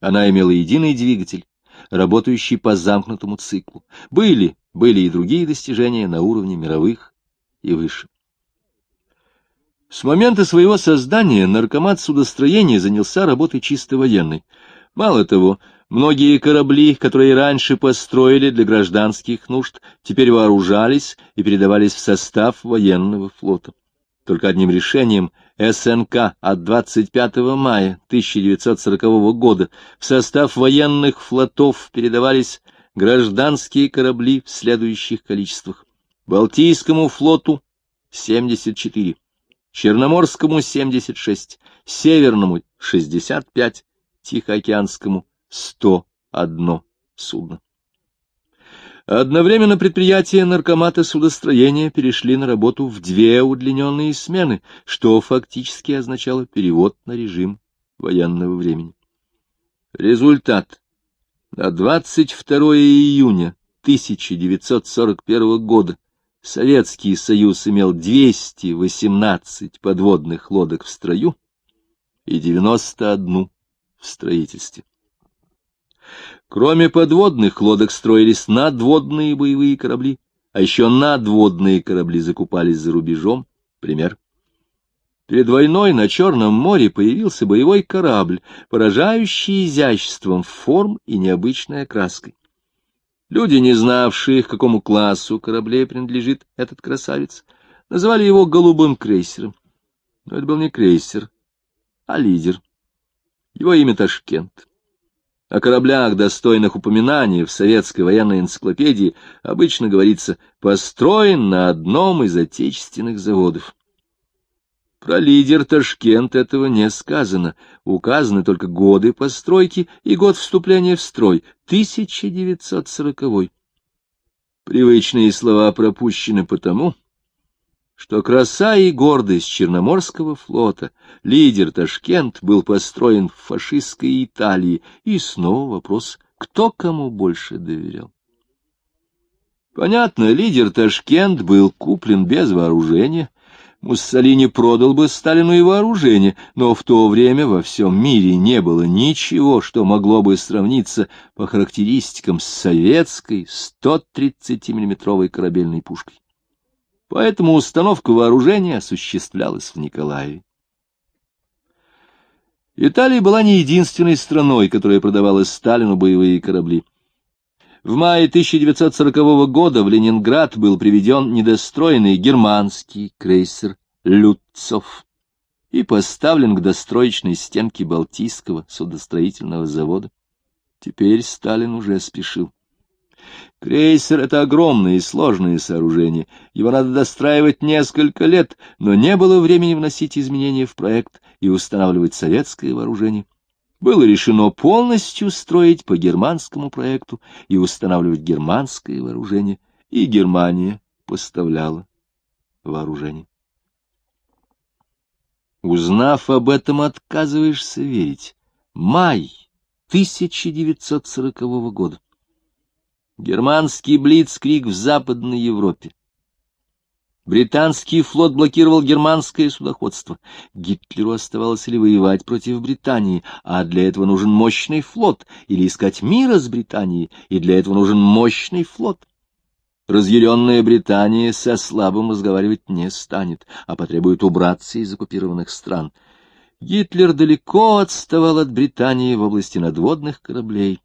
Она имела единый двигатель, работающий по замкнутому циклу. Были, были и другие достижения на уровне мировых и выше. С момента своего создания наркомат судостроения занялся работой чисто военной. Мало того, многие корабли, которые раньше построили для гражданских нужд, теперь вооружались и передавались в состав военного флота только одним решением СНК от 25 мая 1940 года в состав военных флотов передавались гражданские корабли в следующих количествах. Балтийскому флоту 74, Черноморскому 76, Северному 65, Тихоокеанскому 101 судно. Одновременно предприятия наркомата судостроения перешли на работу в две удлиненные смены, что фактически означало перевод на режим военного времени. Результат. На 22 июня 1941 года Советский Союз имел 218 подводных лодок в строю и 91 в строительстве. Кроме подводных лодок строились надводные боевые корабли, а еще надводные корабли закупались за рубежом. Пример. Перед войной на Черном море появился боевой корабль, поражающий изяществом форм и необычной окраской. Люди, не знавшие, к какому классу кораблей принадлежит этот красавец, называли его «голубым крейсером». Но это был не крейсер, а лидер. Его имя Ташкент. О кораблях, достойных упоминания в советской военной энциклопедии, обычно говорится «построен на одном из отечественных заводов». Про лидер Ташкент этого не сказано, указаны только годы постройки и год вступления в строй, 1940 -й. Привычные слова пропущены потому, что краса и гордость Черноморского флота, лидер Ташкент, был построен в фашистской Италии, и снова вопрос, кто кому больше доверял. Понятно, лидер Ташкент был куплен без вооружения, Муссолини продал бы Сталину и вооружение, но в то время во всем мире не было ничего, что могло бы сравниться по характеристикам с советской 130-миллиметровой корабельной пушкой. Поэтому установка вооружения осуществлялась в Николаеве. Италия была не единственной страной, которая продавала Сталину боевые корабли. В мае 1940 года в Ленинград был приведен недостроенный германский крейсер «Люцов» и поставлен к достроечной стенке Балтийского судостроительного завода. Теперь Сталин уже спешил. Крейсер — это огромное и сложное сооружение. Его надо достраивать несколько лет, но не было времени вносить изменения в проект и устанавливать советское вооружение. Было решено полностью строить по германскому проекту и устанавливать германское вооружение, и Германия поставляла вооружение. Узнав об этом, отказываешься верить. Май 1940 года. Германский блицкриг в Западной Европе. Британский флот блокировал германское судоходство. Гитлеру оставалось ли воевать против Британии, а для этого нужен мощный флот, или искать мира с Британией, и для этого нужен мощный флот. Разъяренная Британия со слабым разговаривать не станет, а потребует убраться из оккупированных стран. Гитлер далеко отставал от Британии в области надводных кораблей.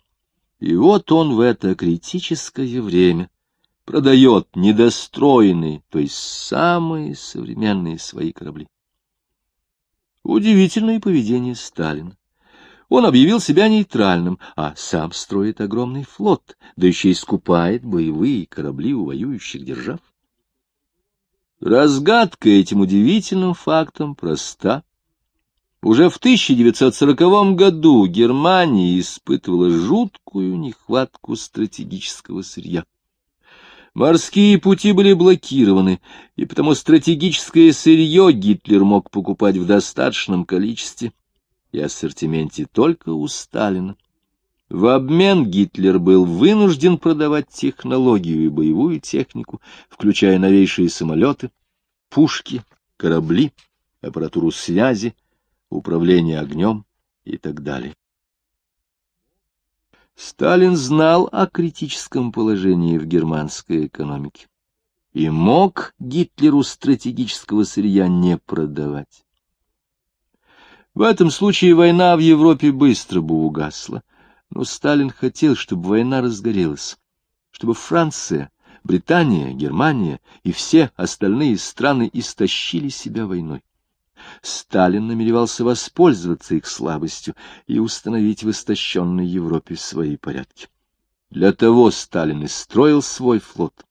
И вот он в это критическое время продает недостроенные, то есть самые современные свои корабли. Удивительное поведение Сталина. Он объявил себя нейтральным, а сам строит огромный флот, да еще и скупает боевые корабли у воюющих держав. Разгадка этим удивительным фактом проста уже в 1940 году Германия испытывала жуткую нехватку стратегического сырья. Морские пути были блокированы, и потому стратегическое сырье Гитлер мог покупать в достаточном количестве и ассортименте только у Сталина. В обмен Гитлер был вынужден продавать технологию и боевую технику, включая новейшие самолеты, пушки, корабли, аппаратуру связи, управление огнем и так далее. Сталин знал о критическом положении в германской экономике и мог Гитлеру стратегического сырья не продавать. В этом случае война в Европе быстро бы угасла, но Сталин хотел, чтобы война разгорелась, чтобы Франция, Британия, Германия и все остальные страны истощили себя войной. Сталин намеревался воспользоваться их слабостью и установить в истощенной Европе свои порядки. Для того Сталин и строил свой флот.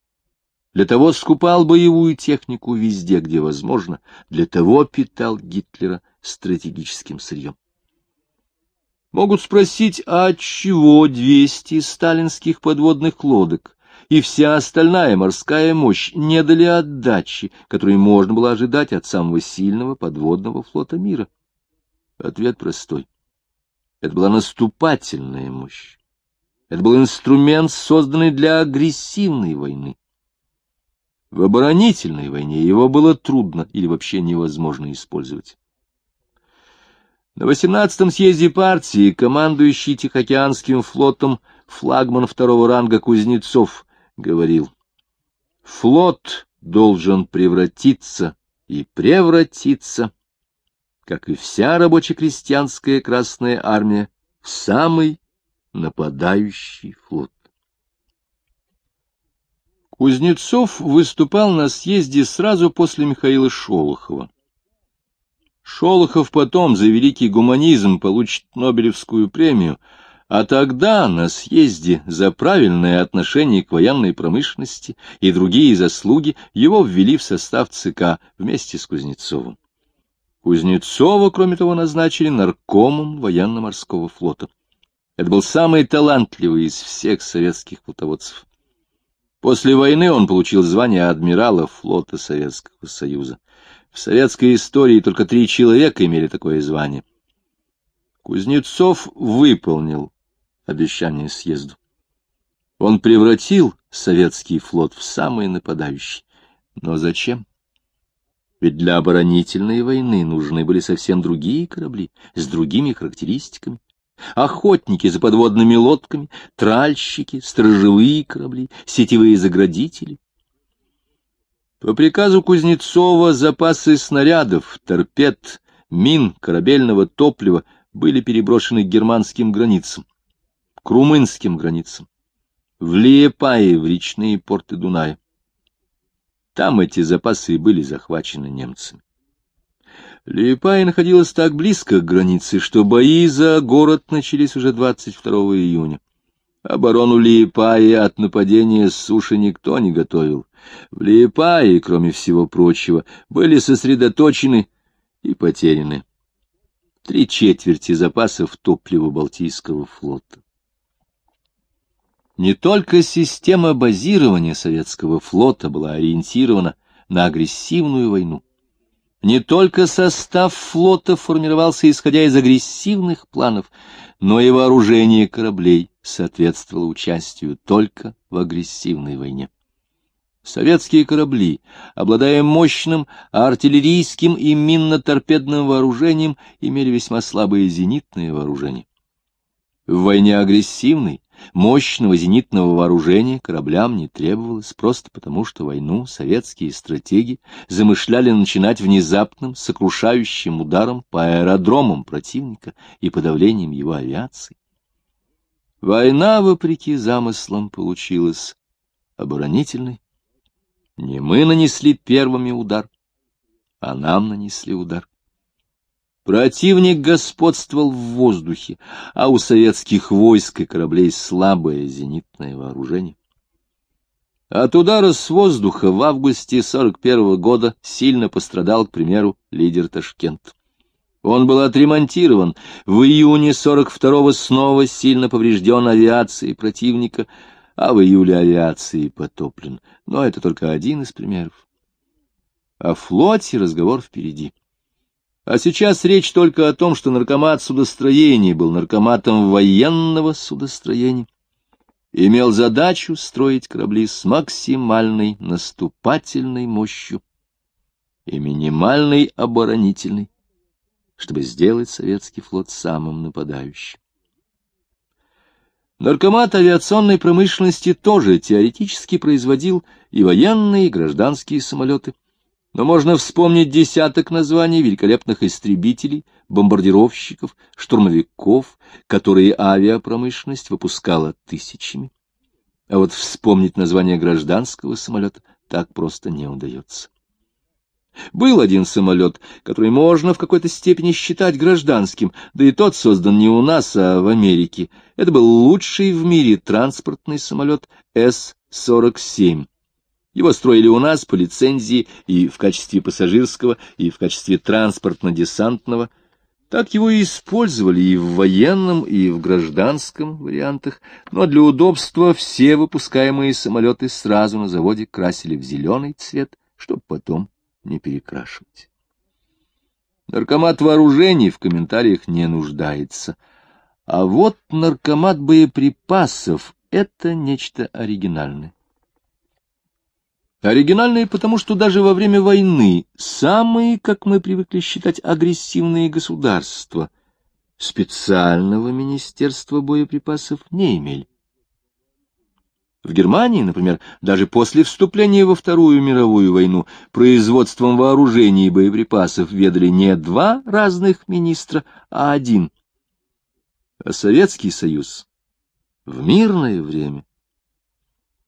Для того скупал боевую технику везде, где возможно. Для того питал Гитлера стратегическим сырьем. Могут спросить, а чего 200 сталинских подводных лодок и вся остальная морская мощь не дали отдачи, которую можно было ожидать от самого сильного подводного флота мира? Ответ простой. Это была наступательная мощь. Это был инструмент, созданный для агрессивной войны. В оборонительной войне его было трудно или вообще невозможно использовать. На 18-м съезде партии командующий Тихоокеанским флотом флагман второго ранга Кузнецов говорил, флот должен превратиться и превратиться, как и вся рабоче-крестьянская Красная Армия, в самый нападающий флот. Кузнецов выступал на съезде сразу после Михаила Шолохова. Шолохов потом за великий гуманизм получит Нобелевскую премию — а тогда на съезде за правильное отношение к военной промышленности и другие заслуги его ввели в состав ЦК вместе с Кузнецовым. Кузнецова, кроме того, назначили наркомом военно-морского флота. Это был самый талантливый из всех советских флотоводцев. После войны он получил звание адмирала флота Советского Союза. В советской истории только три человека имели такое звание. Кузнецов выполнил обещание съезду. Он превратил советский флот в самый нападающий. Но зачем? Ведь для оборонительной войны нужны были совсем другие корабли, с другими характеристиками. Охотники за подводными лодками, тральщики, сторожевые корабли, сетевые заградители. По приказу Кузнецова запасы снарядов, торпед, мин, корабельного топлива были переброшены к германским границам к румынским границам, в Лиепае, в речные порты Дуная. Там эти запасы были захвачены немцами. Лиепае находилась так близко к границе, что бои за город начались уже 22 июня. Оборону Лиепаи от нападения с суши никто не готовил. В Лиепае, кроме всего прочего, были сосредоточены и потеряны три четверти запасов топлива Балтийского флота. Не только система базирования советского флота была ориентирована на агрессивную войну. Не только состав флота формировался исходя из агрессивных планов, но и вооружение кораблей соответствовало участию только в агрессивной войне. Советские корабли, обладая мощным артиллерийским и минно-торпедным вооружением, имели весьма слабое зенитное вооружение. В войне агрессивной, мощного зенитного вооружения кораблям не требовалось просто потому, что войну советские стратеги замышляли начинать внезапным, сокрушающим ударом по аэродромам противника и подавлением его авиации. Война, вопреки замыслам, получилась оборонительной. Не мы нанесли первыми удар, а нам нанесли удар. Противник господствовал в воздухе, а у советских войск и кораблей слабое зенитное вооружение. От удара с воздуха в августе 41 года сильно пострадал, к примеру, лидер Ташкент. Он был отремонтирован, в июне 42-го снова сильно поврежден авиацией противника, а в июле авиации потоплен. Но это только один из примеров. О флоте разговор впереди. А сейчас речь только о том, что наркомат судостроения был наркоматом военного судостроения. Имел задачу строить корабли с максимальной наступательной мощью и минимальной оборонительной, чтобы сделать советский флот самым нападающим. Наркомат авиационной промышленности тоже теоретически производил и военные, и гражданские самолеты — но можно вспомнить десяток названий великолепных истребителей, бомбардировщиков, штурмовиков, которые авиапромышленность выпускала тысячами. А вот вспомнить название гражданского самолета так просто не удается. Был один самолет, который можно в какой-то степени считать гражданским, да и тот создан не у нас, а в Америке. Это был лучший в мире транспортный самолет С-47, его строили у нас по лицензии и в качестве пассажирского, и в качестве транспортно-десантного. Так его и использовали и в военном, и в гражданском вариантах, но ну, а для удобства все выпускаемые самолеты сразу на заводе красили в зеленый цвет, чтобы потом не перекрашивать. Наркомат вооружений в комментариях не нуждается. А вот наркомат боеприпасов — это нечто оригинальное. Оригинальные потому, что даже во время войны самые, как мы привыкли считать, агрессивные государства специального министерства боеприпасов не имели. В Германии, например, даже после вступления во Вторую мировую войну производством вооружений и боеприпасов ведали не два разных министра, а один. А Советский Союз в мирное время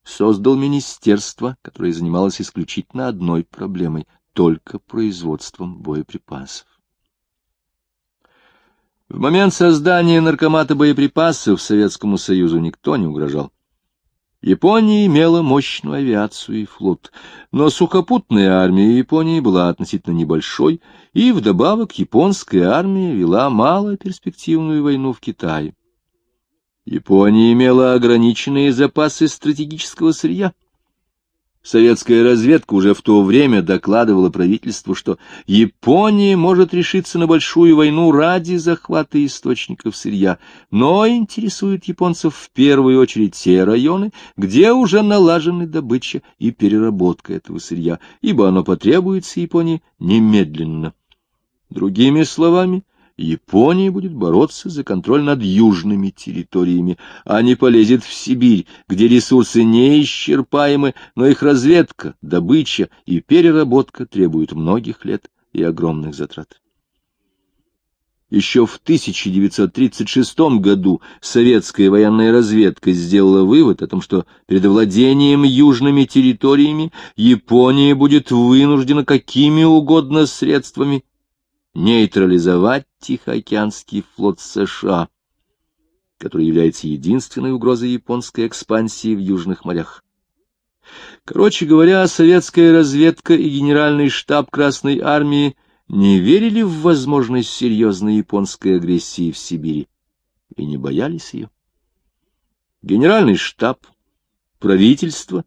создал министерство, которое занималось исключительно одной проблемой — только производством боеприпасов. В момент создания наркомата боеприпасов Советскому Союзу никто не угрожал. Япония имела мощную авиацию и флот, но сухопутная армия Японии была относительно небольшой, и вдобавок японская армия вела малоперспективную войну в Китае. Япония имела ограниченные запасы стратегического сырья. Советская разведка уже в то время докладывала правительству, что Япония может решиться на большую войну ради захвата источников сырья, но интересуют японцев в первую очередь те районы, где уже налажены добыча и переработка этого сырья, ибо оно потребуется Японии немедленно. Другими словами, Япония будет бороться за контроль над южными территориями, а не полезет в Сибирь, где ресурсы неисчерпаемы, но их разведка, добыча и переработка требуют многих лет и огромных затрат. Еще в 1936 году советская военная разведка сделала вывод о том, что перед владением южными территориями Япония будет вынуждена какими угодно средствами нейтрализовать Тихоокеанский флот США, который является единственной угрозой японской экспансии в южных морях. Короче говоря, советская разведка и генеральный штаб Красной Армии не верили в возможность серьезной японской агрессии в Сибири и не боялись ее. Генеральный штаб, правительство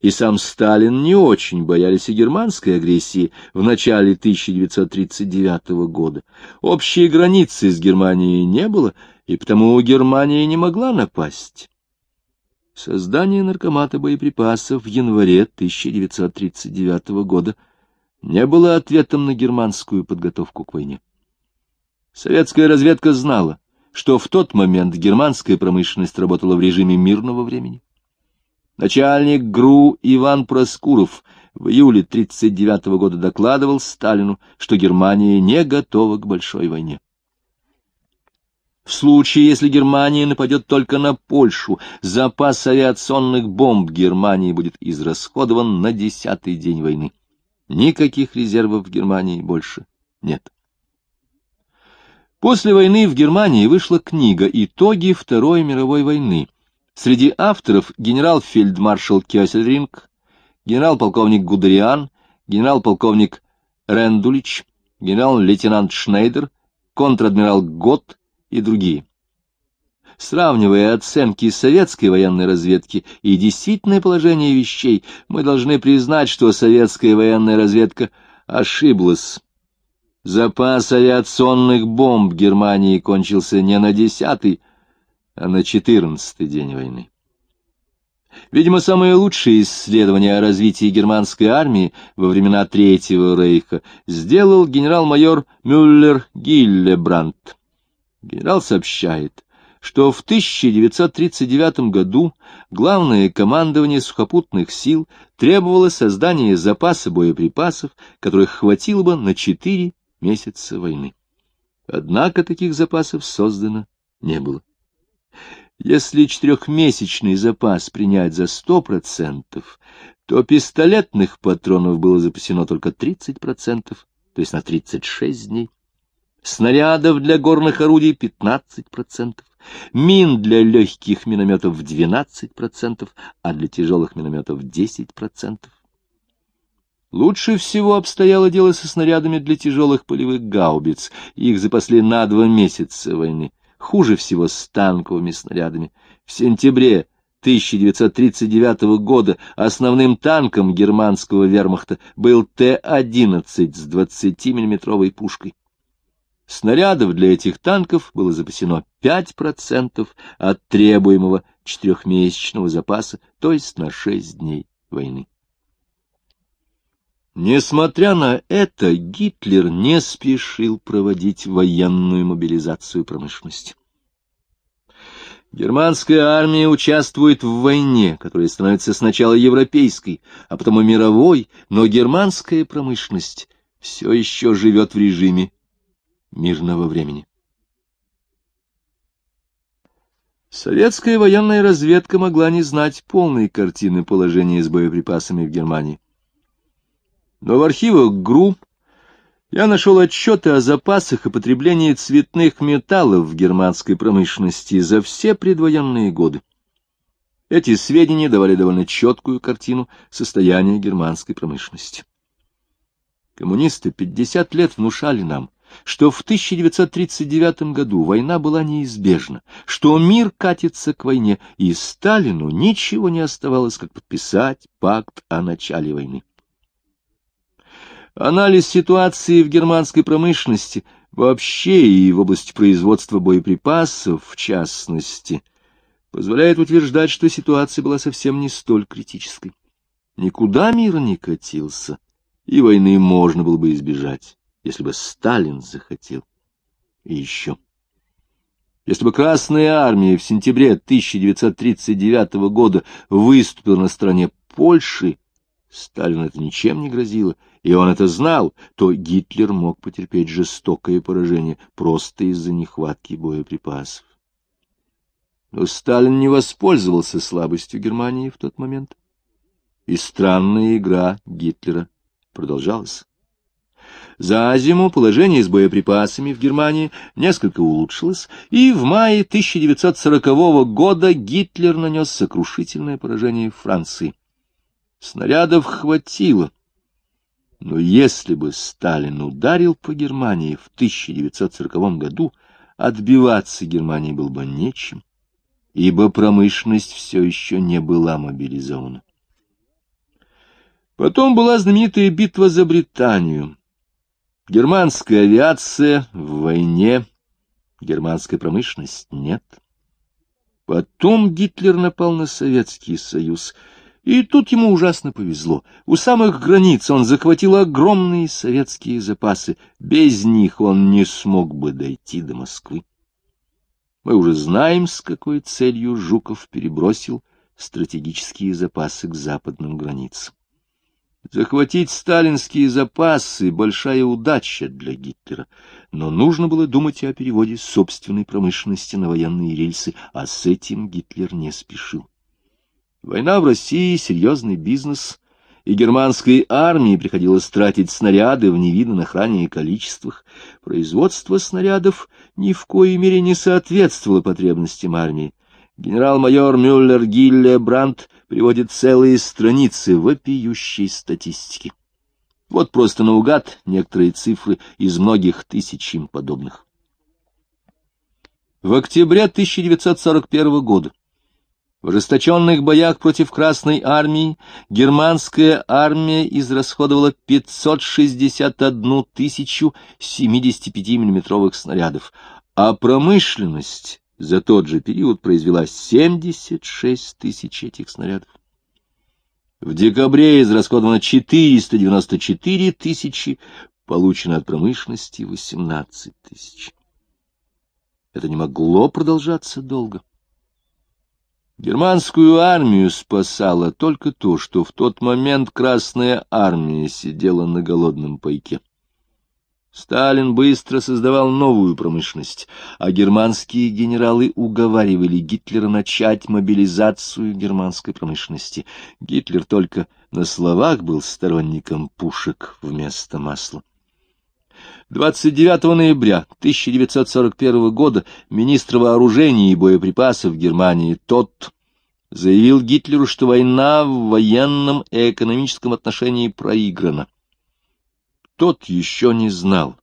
и сам Сталин не очень боялись и германской агрессии в начале 1939 года. Общей границы с Германией не было, и потому Германия не могла напасть. Создание наркомата боеприпасов в январе 1939 года не было ответом на германскую подготовку к войне. Советская разведка знала, что в тот момент германская промышленность работала в режиме мирного времени. Начальник ГРУ Иван Проскуров в июле 1939 года докладывал Сталину, что Германия не готова к большой войне. В случае, если Германия нападет только на Польшу, запас авиационных бомб Германии будет израсходован на десятый день войны. Никаких резервов в Германии больше нет. После войны в Германии вышла книга «Итоги Второй мировой войны», Среди авторов генерал-фельдмаршал Кёсельринг, генерал-полковник Гудериан, генерал-полковник Рендулич, генерал-лейтенант Шнейдер, контр-адмирал Гот и другие. Сравнивая оценки советской военной разведки и действительное положение вещей, мы должны признать, что советская военная разведка ошиблась. Запас авиационных бомб Германии кончился не на десятый, а на четырнадцатый день войны. Видимо, самое лучшее исследование о развитии германской армии во времена Третьего Рейха сделал генерал-майор Мюллер Гиллебрандт. Генерал сообщает, что в 1939 году главное командование сухопутных сил требовало создания запаса боеприпасов, которых хватило бы на четыре месяца войны. Однако таких запасов создано не было. Если четырехмесячный запас принять за сто процентов, то пистолетных патронов было запасено только тридцать процентов, то есть на тридцать шесть дней. Снарядов для горных орудий пятнадцать процентов, мин для легких минометов двенадцать процентов, а для тяжелых минометов десять процентов. Лучше всего обстояло дело со снарядами для тяжелых полевых гаубиц, их запасли на два месяца войны хуже всего с танковыми снарядами. В сентябре 1939 года основным танком германского вермахта был Т-11 с 20-миллиметровой пушкой. Снарядов для этих танков было запасено 5% от требуемого четырехмесячного запаса, то есть на 6 дней войны. Несмотря на это, Гитлер не спешил проводить военную мобилизацию промышленности. Германская армия участвует в войне, которая становится сначала европейской, а потом и мировой, но германская промышленность все еще живет в режиме мирного времени. Советская военная разведка могла не знать полной картины положения с боеприпасами в Германии. Но в архивах ГРУ я нашел отчеты о запасах и потреблении цветных металлов в германской промышленности за все предвоенные годы. Эти сведения давали довольно четкую картину состояния германской промышленности. Коммунисты 50 лет внушали нам, что в 1939 году война была неизбежна, что мир катится к войне, и Сталину ничего не оставалось, как подписать пакт о начале войны. Анализ ситуации в германской промышленности вообще и в области производства боеприпасов, в частности, позволяет утверждать, что ситуация была совсем не столь критической. Никуда мир не катился, и войны можно было бы избежать, если бы Сталин захотел. И еще. Если бы Красная Армия в сентябре 1939 года выступила на стороне Польши, Сталин это ничем не грозило, и он это знал, то Гитлер мог потерпеть жестокое поражение просто из-за нехватки боеприпасов. Но Сталин не воспользовался слабостью Германии в тот момент. И странная игра Гитлера продолжалась. За зиму положение с боеприпасами в Германии несколько улучшилось, и в мае 1940 года Гитлер нанес сокрушительное поражение Франции — Снарядов хватило. Но если бы Сталин ударил по Германии в 1940 году, отбиваться Германии было бы нечем, ибо промышленность все еще не была мобилизована. Потом была знаменитая битва за Британию. Германская авиация в войне, германская промышленность нет. Потом Гитлер напал на Советский Союз — и тут ему ужасно повезло. У самых границ он захватил огромные советские запасы. Без них он не смог бы дойти до Москвы. Мы уже знаем, с какой целью Жуков перебросил стратегические запасы к западным границам. Захватить сталинские запасы — большая удача для Гитлера, но нужно было думать о переводе собственной промышленности на военные рельсы, а с этим Гитлер не спешил. Война в России — серьезный бизнес, и германской армии приходилось тратить снаряды в невиданных ранее количествах. Производство снарядов ни в коей мере не соответствовало потребностям армии. Генерал-майор Мюллер Гилле Брандт приводит целые страницы вопиющей статистики. Вот просто наугад некоторые цифры из многих тысяч им подобных. В октябре 1941 года в ожесточенных боях против Красной армии германская армия израсходовала 561 тысячу 75-миллиметровых снарядов, а промышленность за тот же период произвела 76 тысяч этих снарядов. В декабре израсходовано 494 тысячи, получено от промышленности 18 тысяч. Это не могло продолжаться долго. Германскую армию спасало только то, что в тот момент Красная армия сидела на голодном пайке. Сталин быстро создавал новую промышленность, а германские генералы уговаривали Гитлера начать мобилизацию германской промышленности. Гитлер только на словах был сторонником пушек вместо масла. 29 ноября 1941 года министр вооружений и боеприпасов Германии Тот заявил Гитлеру, что война в военном и экономическом отношении проиграна. Тот еще не знал,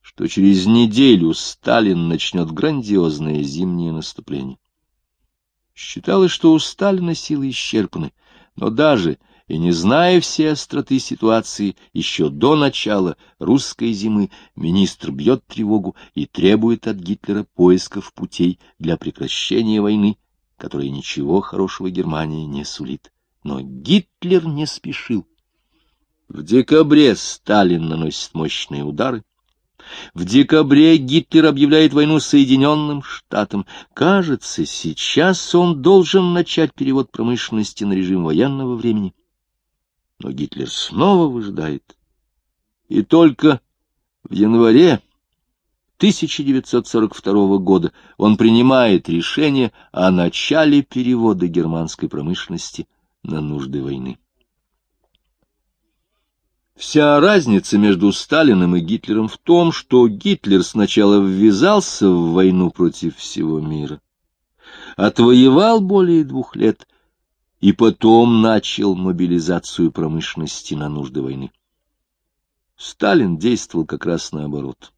что через неделю Сталин начнет грандиозное зимнее наступление. Считалось, что у Сталина силы исчерпаны, но даже и, не зная все остроты ситуации, еще до начала русской зимы министр бьет тревогу и требует от Гитлера поисков путей для прекращения войны, которая ничего хорошего Германии не сулит. Но Гитлер не спешил. В декабре Сталин наносит мощные удары, в декабре Гитлер объявляет войну Соединенным Штатам. Кажется, сейчас он должен начать перевод промышленности на режим военного времени. Но Гитлер снова выжидает. И только в январе 1942 года он принимает решение о начале перевода германской промышленности на нужды войны. Вся разница между Сталиным и Гитлером в том, что Гитлер сначала ввязался в войну против всего мира, отвоевал более двух лет и потом начал мобилизацию промышленности на нужды войны. Сталин действовал как раз наоборот.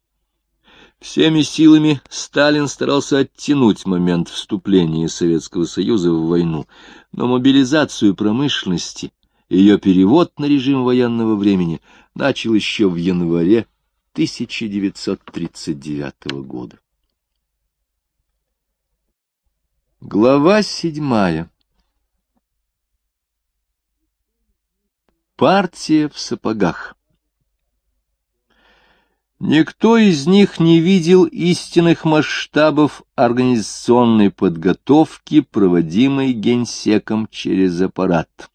Всеми силами Сталин старался оттянуть момент вступления Советского Союза в войну, но мобилизацию промышленности, ее перевод на режим военного времени начал еще в январе 1939 года. Глава седьмая Партия в сапогах. Никто из них не видел истинных масштабов организационной подготовки, проводимой генсеком через аппарат.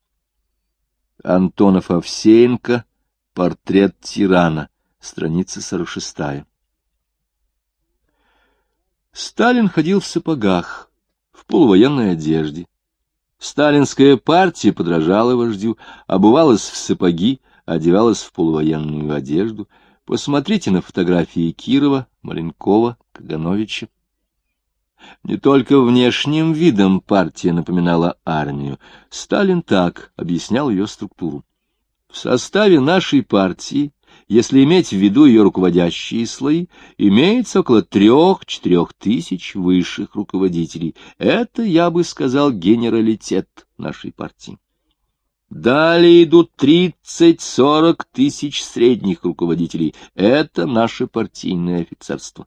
Антонов Овсеенко, портрет тирана, страница 46. Сталин ходил в сапогах, в полувоенной одежде. Сталинская партия подражала вождю, обувалась в сапоги, одевалась в полувоенную одежду. Посмотрите на фотографии Кирова, Маленкова, Кагановича. Не только внешним видом партия напоминала армию. Сталин так объяснял ее структуру. В составе нашей партии если иметь в виду ее руководящие слои, имеется около трех-четырех тысяч высших руководителей. Это, я бы сказал, генералитет нашей партии. Далее идут 30-40 тысяч средних руководителей. Это наше партийное офицерство.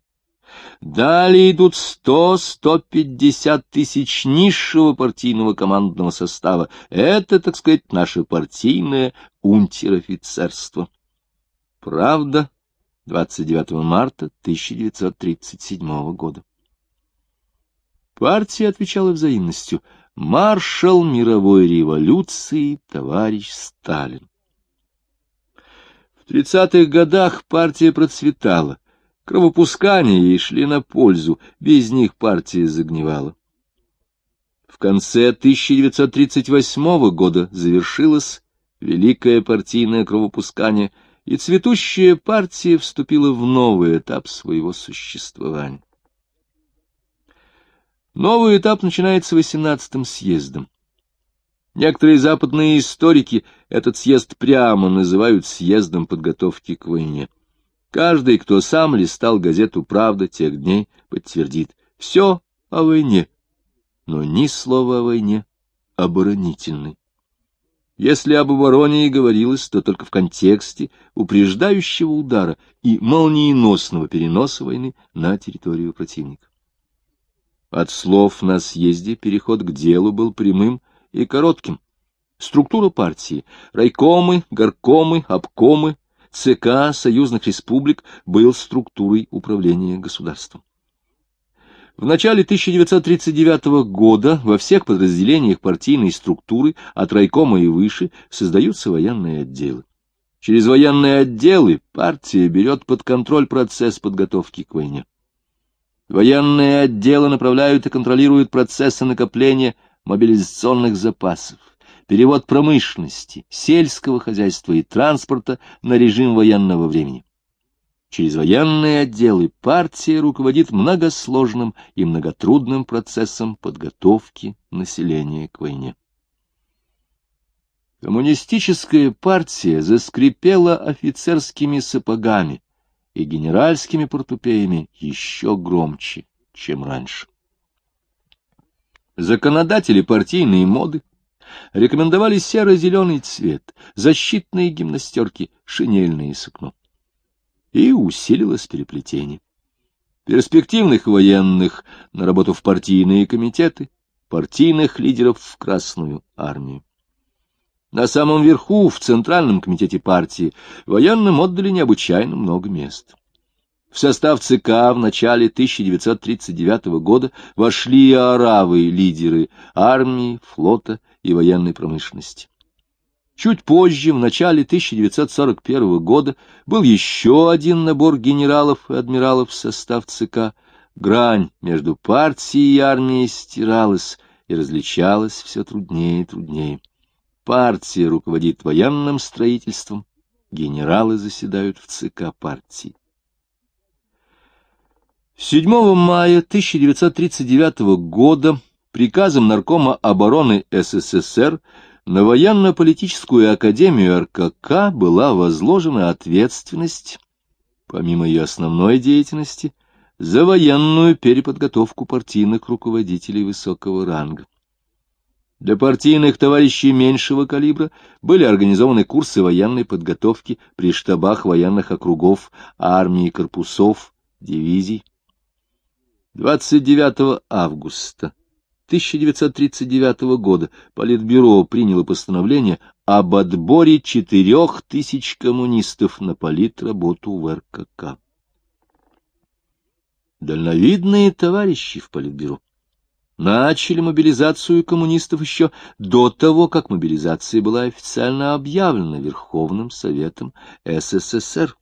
Далее идут 100-150 тысяч низшего партийного командного состава. Это, так сказать, наше партийное унтер-офицерство. Правда 29 марта 1937 года. Партия отвечала взаимностью. Маршал мировой революции товарищ Сталин. В 30-х годах партия процветала. Кровопускания ей шли на пользу, без них партия загнивала. В конце 1938 года завершилось великое партийное кровопускание – и цветущая партия вступила в новый этап своего существования. Новый этап начинается 18-м съездом. Некоторые западные историки этот съезд прямо называют съездом подготовки к войне. Каждый, кто сам листал газету «Правда» тех дней, подтвердит все о войне, но ни слова о войне оборонительной. Если об обороне и говорилось, то только в контексте упреждающего удара и молниеносного переноса войны на территорию противника. От слов на съезде переход к делу был прямым и коротким. Структура партии — райкомы, горкомы, обкомы, ЦК союзных республик — был структурой управления государством. В начале 1939 года во всех подразделениях партийной структуры, от райкома и выше, создаются военные отделы. Через военные отделы партия берет под контроль процесс подготовки к войне. Военные отделы направляют и контролируют процессы накопления мобилизационных запасов, перевод промышленности, сельского хозяйства и транспорта на режим военного времени. Через военные отделы партия руководит многосложным и многотрудным процессом подготовки населения к войне. Коммунистическая партия заскрипела офицерскими сапогами и генеральскими портупеями еще громче, чем раньше. Законодатели партийной моды рекомендовали серо-зеленый цвет, защитные гимнастерки, шинельные сукно и усилилось переплетение. Перспективных военных на работу в партийные комитеты, партийных лидеров в Красную армию. На самом верху, в Центральном комитете партии, военным отдали необычайно много мест. В состав ЦК в начале 1939 года вошли аравы, лидеры армии, флота и военной промышленности. Чуть позже, в начале 1941 года, был еще один набор генералов и адмиралов в состав ЦК. Грань между партией и армией стиралась и различалась все труднее и труднее. Партия руководит военным строительством, генералы заседают в ЦК партии. 7 мая 1939 года приказом Наркома обороны СССР на военно-политическую академию РКК была возложена ответственность, помимо ее основной деятельности, за военную переподготовку партийных руководителей высокого ранга. Для партийных товарищей меньшего калибра были организованы курсы военной подготовки при штабах военных округов, армии, корпусов, дивизий. 29 августа 1939 года Политбюро приняло постановление об отборе четырех тысяч коммунистов на политработу в РКК. Дальновидные товарищи в Политбюро начали мобилизацию коммунистов еще до того, как мобилизация была официально объявлена Верховным Советом СССР.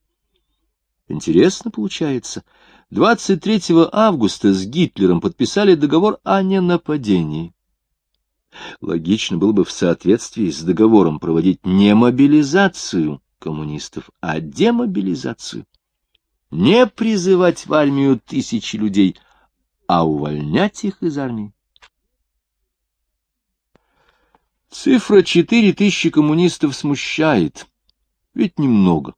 Интересно получается, 23 августа с Гитлером подписали договор о ненападении. Логично было бы в соответствии с договором проводить не мобилизацию коммунистов, а демобилизацию. Не призывать в армию тысячи людей, а увольнять их из армии. Цифра 4000 коммунистов смущает, ведь немного.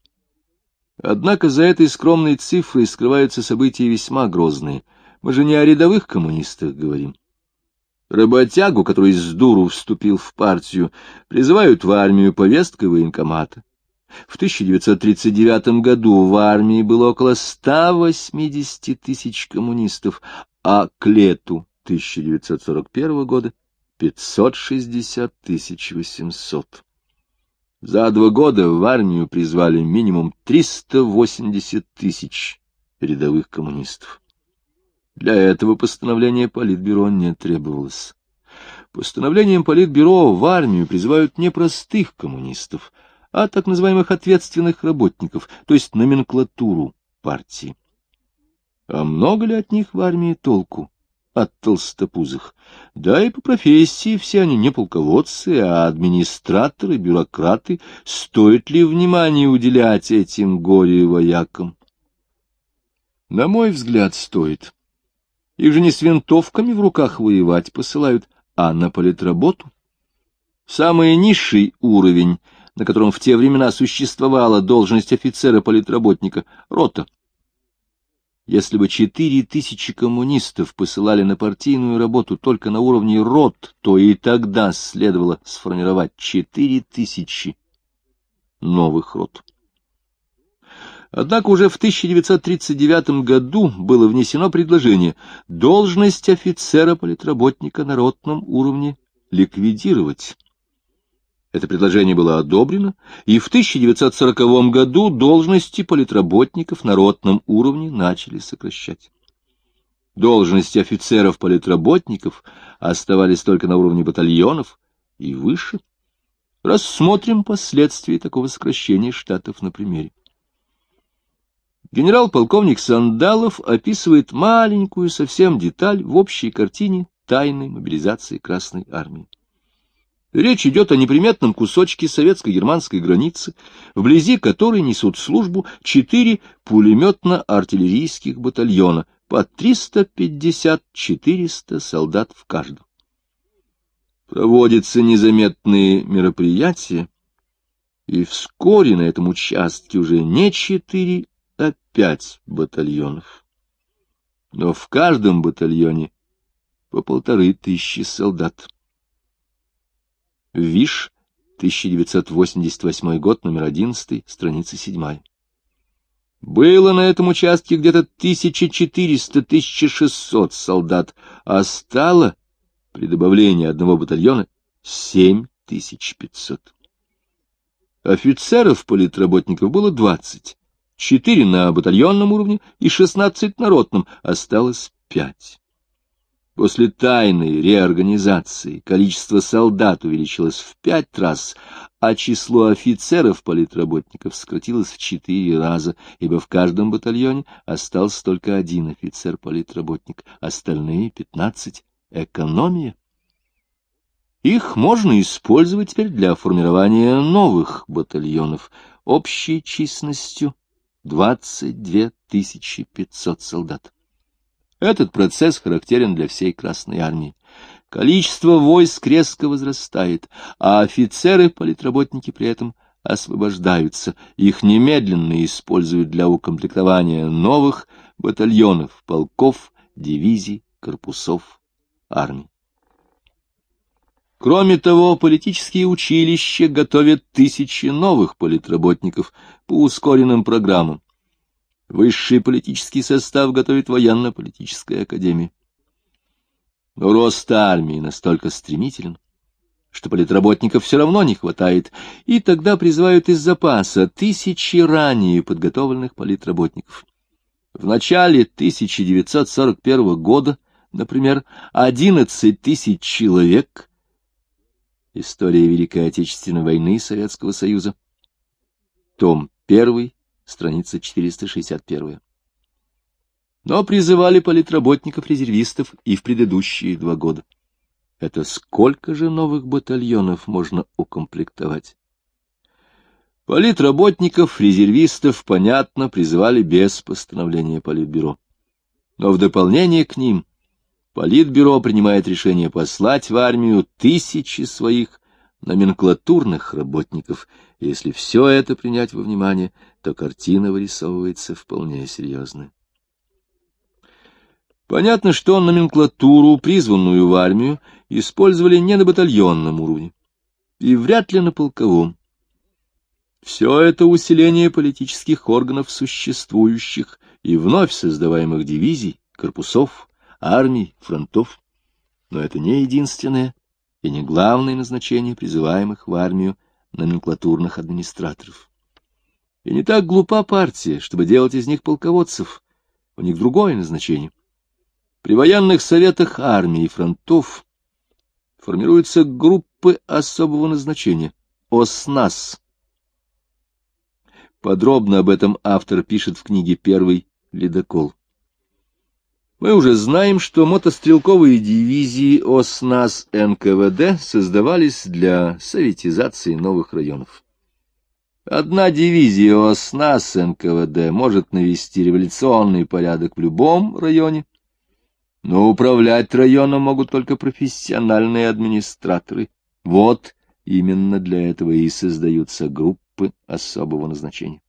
Однако за этой скромной цифрой скрываются события весьма грозные. Мы же не о рядовых коммунистах говорим. Работягу, который из дуру вступил в партию, призывают в армию повесткой военкомата. В 1939 году в армии было около 180 тысяч коммунистов, а к лету 1941 года 560 800. За два года в армию призвали минимум 380 тысяч рядовых коммунистов. Для этого постановления Политбюро не требовалось. Постановлением Политбюро в армию призывают не простых коммунистов, а так называемых ответственных работников, то есть номенклатуру партии. А много ли от них в армии толку? от толстопузых. Да и по профессии все они не полководцы, а администраторы, бюрократы. Стоит ли внимание уделять этим горе-воякам? На мой взгляд, стоит. Их же не с винтовками в руках воевать посылают, а на политработу. Самый низший уровень, на котором в те времена существовала должность офицера-политработника — рота — если бы четыре тысячи коммунистов посылали на партийную работу только на уровне рот, то и тогда следовало сформировать четыре тысячи новых рот. Однако уже в 1939 году было внесено предложение должность офицера-политработника на ротном уровне ликвидировать это предложение было одобрено, и в 1940 году должности политработников на ротном уровне начали сокращать. Должности офицеров-политработников оставались только на уровне батальонов и выше. Рассмотрим последствия такого сокращения штатов на примере. Генерал-полковник Сандалов описывает маленькую совсем деталь в общей картине тайной мобилизации Красной Армии. Речь идет о неприметном кусочке советско-германской границы, вблизи которой несут службу четыре пулеметно-артиллерийских батальона по 350-400 солдат в каждом. Проводятся незаметные мероприятия, и вскоре на этом участке уже не четыре, а пять батальонов. Но в каждом батальоне по полторы тысячи солдат. Виш, 1988 год, номер 11, страница 7. Было на этом участке где-то 1400-1600 солдат, а стало, при добавлении одного батальона, 7500. Офицеров-политработников было 20, 4 на батальонном уровне и 16 на народном, осталось 5. После тайной реорганизации количество солдат увеличилось в пять раз, а число офицеров-политработников сократилось в четыре раза, ибо в каждом батальоне остался только один офицер-политработник, остальные — пятнадцать. Экономия. Их можно использовать теперь для формирования новых батальонов общей численностью 22 500 солдат. Этот процесс характерен для всей Красной Армии. Количество войск резко возрастает, а офицеры-политработники при этом освобождаются. Их немедленно используют для укомплектования новых батальонов, полков, дивизий, корпусов, армий. Кроме того, политические училища готовят тысячи новых политработников по ускоренным программам. Высший политический состав готовит военно-политическая академия. рост армии настолько стремителен, что политработников все равно не хватает, и тогда призывают из запаса тысячи ранее подготовленных политработников. В начале 1941 года, например, 11 тысяч человек, история Великой Отечественной войны Советского Союза, том 1, страница 461. Но призывали политработников-резервистов и в предыдущие два года. Это сколько же новых батальонов можно укомплектовать? Политработников, резервистов, понятно, призывали без постановления Политбюро. Но в дополнение к ним Политбюро принимает решение послать в армию тысячи своих номенклатурных работников, если все это принять во внимание, то картина вырисовывается вполне серьезная. Понятно, что номенклатуру, призванную в армию, использовали не на батальонном уровне и вряд ли на полковом. Все это усиление политических органов существующих и вновь создаваемых дивизий, корпусов, армий, фронтов. Но это не единственное и не главное назначение призываемых в армию номенклатурных администраторов. И не так глупа партия, чтобы делать из них полководцев. У них другое назначение. При военных советах армии и фронтов формируются группы особого назначения — ОСНАС. Подробно об этом автор пишет в книге «Первый ледокол». Мы уже знаем, что мотострелковые дивизии ОСНАС НКВД создавались для советизации новых районов. Одна дивизия ОСНАС НКВД может навести революционный порядок в любом районе, но управлять районом могут только профессиональные администраторы. Вот именно для этого и создаются группы особого назначения.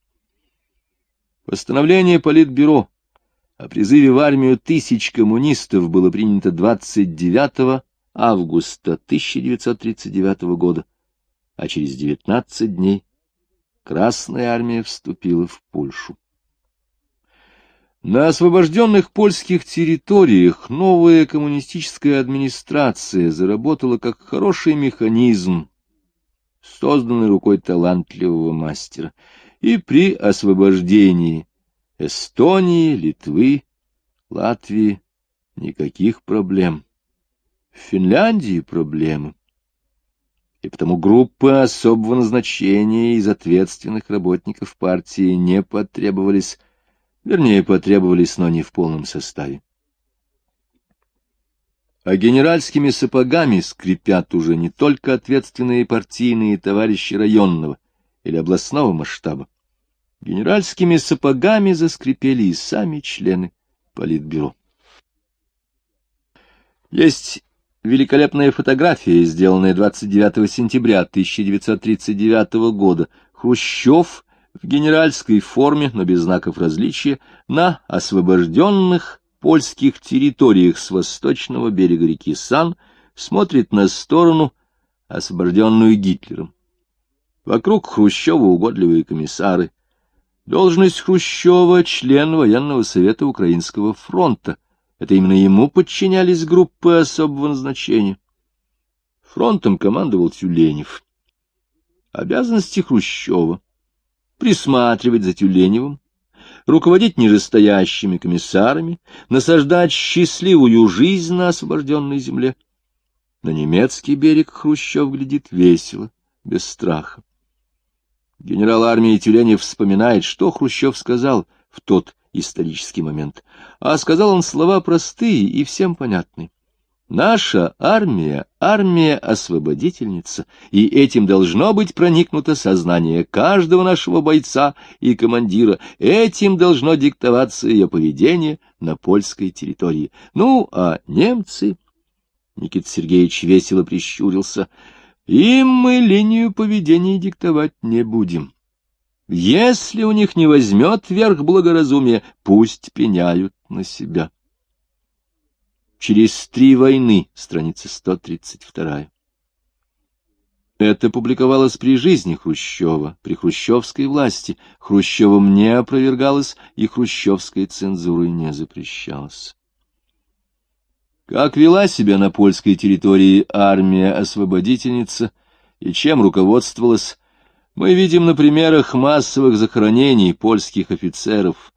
Постановление Политбюро о призыве в армию тысяч коммунистов было принято 29 августа 1939 года, а через 19 дней Красная армия вступила в Польшу. На освобожденных польских территориях новая коммунистическая администрация заработала как хороший механизм, созданный рукой талантливого мастера, и при освобождении Эстонии, Литвы, Латвии никаких проблем. В Финляндии проблемы. И потому группы особого назначения из ответственных работников партии не потребовались, вернее, потребовались, но не в полном составе. А генеральскими сапогами скрипят уже не только ответственные партийные товарищи районного или областного масштаба, Генеральскими сапогами заскрипели и сами члены Политбюро. Есть великолепная фотография, сделанная 29 сентября 1939 года. Хрущев в генеральской форме, но без знаков различия, на освобожденных польских территориях с восточного берега реки Сан смотрит на сторону, освобожденную Гитлером. Вокруг Хрущева угодливые комиссары — Должность Хрущева — член военного совета Украинского фронта. Это именно ему подчинялись группы особого назначения. Фронтом командовал Тюленев. Обязанности Хрущева — присматривать за Тюленевым, руководить нижестоящими комиссарами, насаждать счастливую жизнь на освобожденной земле. На немецкий берег Хрущев глядит весело, без страха. Генерал армии Тюленев вспоминает, что Хрущев сказал в тот исторический момент. А сказал он слова простые и всем понятные. Наша армия — армия-освободительница, и этим должно быть проникнуто сознание каждого нашего бойца и командира, этим должно диктоваться ее поведение на польской территории. Ну, а немцы... Никита Сергеевич весело прищурился — им мы линию поведения диктовать не будем. Если у них не возьмет верх благоразумие, пусть пеняют на себя. Через три войны, страница 132. Это публиковалось при жизни Хрущева, при хрущевской власти. Хрущевым не опровергалось, и хрущевская цензурой не запрещалось. Как вела себя на польской территории армия-освободительница и чем руководствовалась, мы видим на примерах массовых захоронений польских офицеров.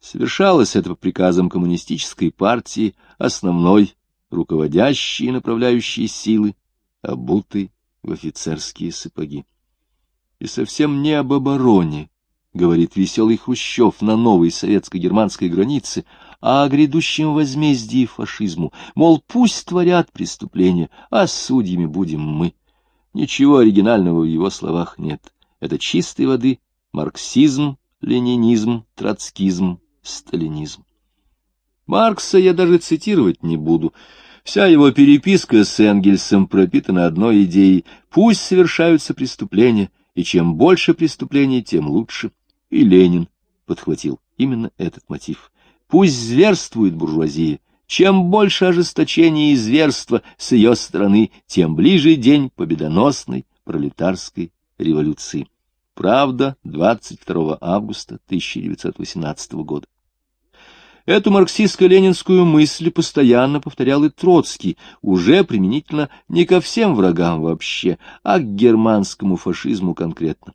Совершалось это по приказам коммунистической партии, основной, руководящей и направляющей силы, обутой в офицерские сапоги. И совсем не об обороне, говорит веселый Хрущев на новой советско-германской границе, а о грядущем возмездии фашизму, мол, пусть творят преступления, а судьями будем мы. Ничего оригинального в его словах нет. Это чистой воды марксизм, ленинизм, троцкизм, сталинизм. Маркса я даже цитировать не буду. Вся его переписка с Энгельсом пропитана одной идеей «пусть совершаются преступления, и чем больше преступлений, тем лучше». И Ленин подхватил именно этот мотив. Пусть зверствует буржуазия. Чем больше ожесточения и зверства с ее стороны, тем ближе день победоносной пролетарской революции. Правда, 22 августа 1918 года. Эту марксистско-ленинскую мысль постоянно повторял и Троцкий, уже применительно не ко всем врагам вообще, а к германскому фашизму конкретно.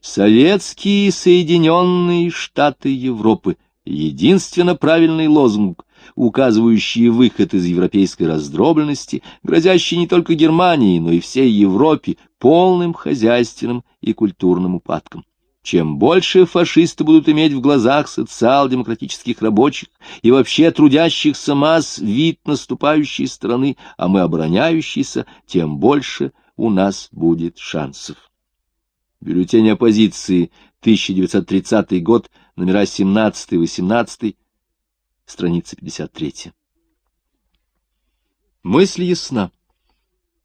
Советские Соединенные Штаты Европы – единственно правильный лозунг, указывающий выход из европейской раздробленности, грозящий не только Германии, но и всей Европе полным хозяйственным и культурным упадком. Чем больше фашисты будут иметь в глазах социал-демократических рабочих и вообще трудящихся масс вид наступающей страны, а мы обороняющиеся, тем больше у нас будет шансов. Бюллетень оппозиции 1930 год, номера 17-18, страница 53. Мысль ясна.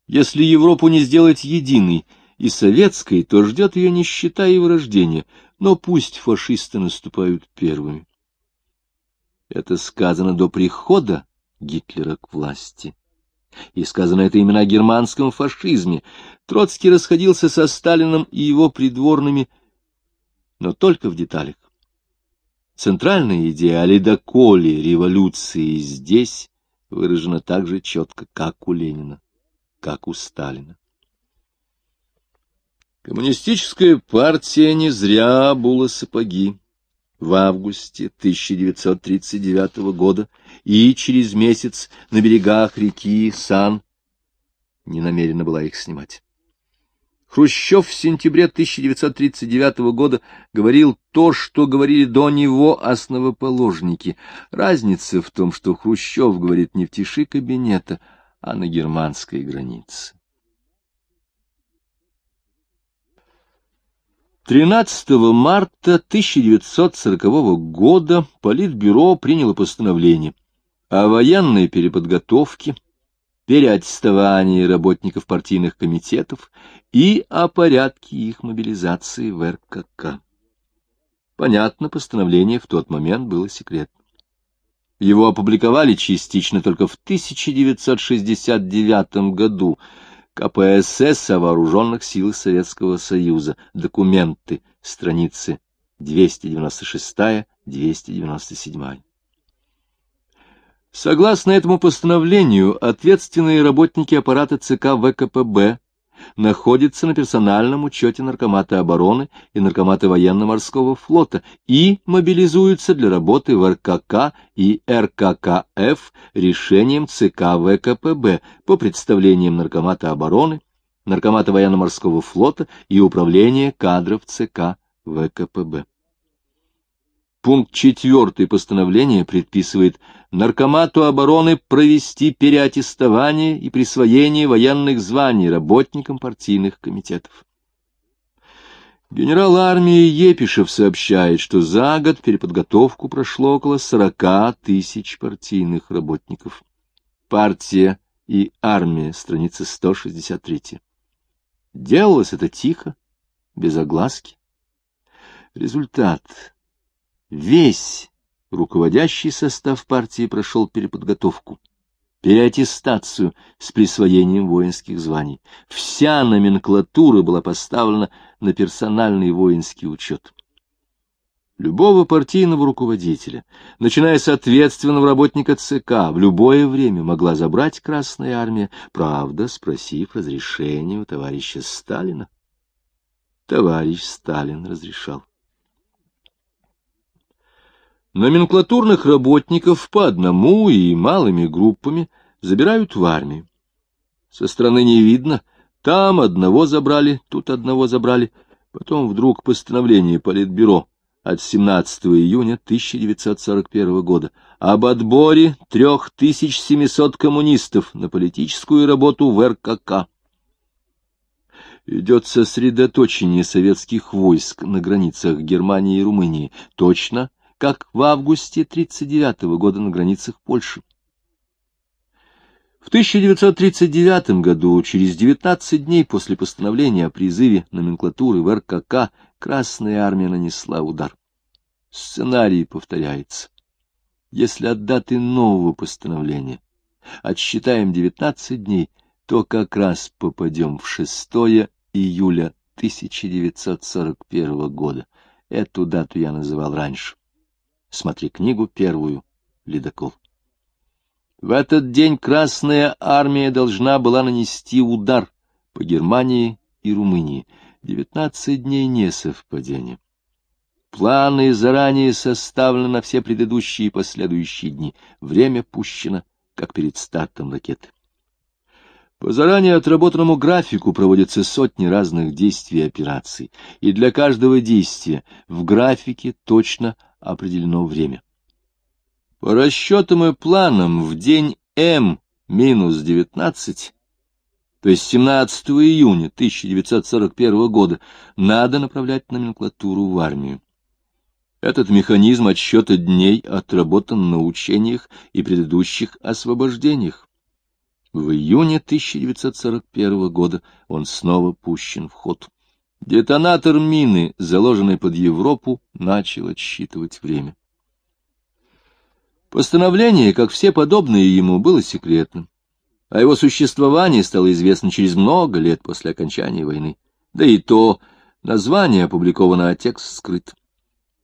Если Европу не сделать единой и советской, то ждет ее нищета и вырождение, но пусть фашисты наступают первыми. Это сказано до прихода Гитлера к власти. И сказано это именно о германском фашизме. Троцкий расходился со Сталиным и его придворными но только в деталях. Центральная идея о ледоколе революции здесь выражена так же четко, как у Ленина, как у Сталина. Коммунистическая партия не зря обула сапоги в августе 1939 года и через месяц на берегах реки Сан не намерена была их снимать. Хрущев в сентябре 1939 года говорил то, что говорили до него основоположники. Разница в том, что Хрущев говорит не в тиши кабинета, а на германской границе. 13 марта 1940 года Политбюро приняло постановление о военной переподготовке, переаттестовании работников партийных комитетов и о порядке их мобилизации в РКК. Понятно, постановление в тот момент было секретным. Его опубликовали частично только в 1969 году КПСС о вооруженных силах Советского Союза, документы, страницы 296-297. Согласно этому постановлению, ответственные работники аппарата ЦК ВКПБ находятся на персональном учете Наркомата обороны и Наркомата военно-морского флота и мобилизуются для работы в РКК и РККФ решением ЦК ВКПБ по представлениям Наркомата обороны, Наркомата военно-морского флота и Управления кадров ЦК ВКПБ. Пункт 4 постановления предписывает Наркомату обороны провести переаттестование и присвоение военных званий работникам партийных комитетов. Генерал армии Епишев сообщает, что за год переподготовку прошло около 40 тысяч партийных работников. Партия и армия, страница 163. Делалось это тихо, без огласки. Результат Весь руководящий состав партии прошел переподготовку, переаттестацию с присвоением воинских званий. Вся номенклатура была поставлена на персональный воинский учет. Любого партийного руководителя, начиная с ответственного работника ЦК, в любое время могла забрать Красная Армия, правда, спросив разрешения у товарища Сталина. Товарищ Сталин разрешал. Номенклатурных работников по одному и малыми группами забирают в армию. Со стороны не видно, там одного забрали, тут одного забрали. Потом вдруг постановление Политбюро от 17 июня 1941 года об отборе 3700 коммунистов на политическую работу в РКК. Идет сосредоточение советских войск на границах Германии и Румынии. Точно – как в августе 1939 года на границах Польши. В 1939 году, через 19 дней после постановления о призыве номенклатуры в РКК, Красная Армия нанесла удар. Сценарий повторяется. Если от даты нового постановления отсчитаем 19 дней, то как раз попадем в 6 июля 1941 года. Эту дату я называл раньше. Смотри книгу первую, Ледокол. В этот день Красная Армия должна была нанести удар по Германии и Румынии. 19 дней не несовпадения. Планы заранее составлены на все предыдущие и последующие дни. Время пущено, как перед стартом ракеты. По заранее отработанному графику проводятся сотни разных действий и операций, и для каждого действия в графике точно определено время. По расчетам и планам в день М минус 19, то есть 17 июня 1941 года, надо направлять номенклатуру в армию. Этот механизм отсчета дней отработан на учениях и предыдущих освобождениях. В июне 1941 года он снова пущен в ход. Детонатор мины, заложенный под Европу, начал отсчитывать время. Постановление, как все подобные ему, было секретным, а его существование стало известно через много лет после окончания войны. Да и то название опубликовано, а текст скрыт.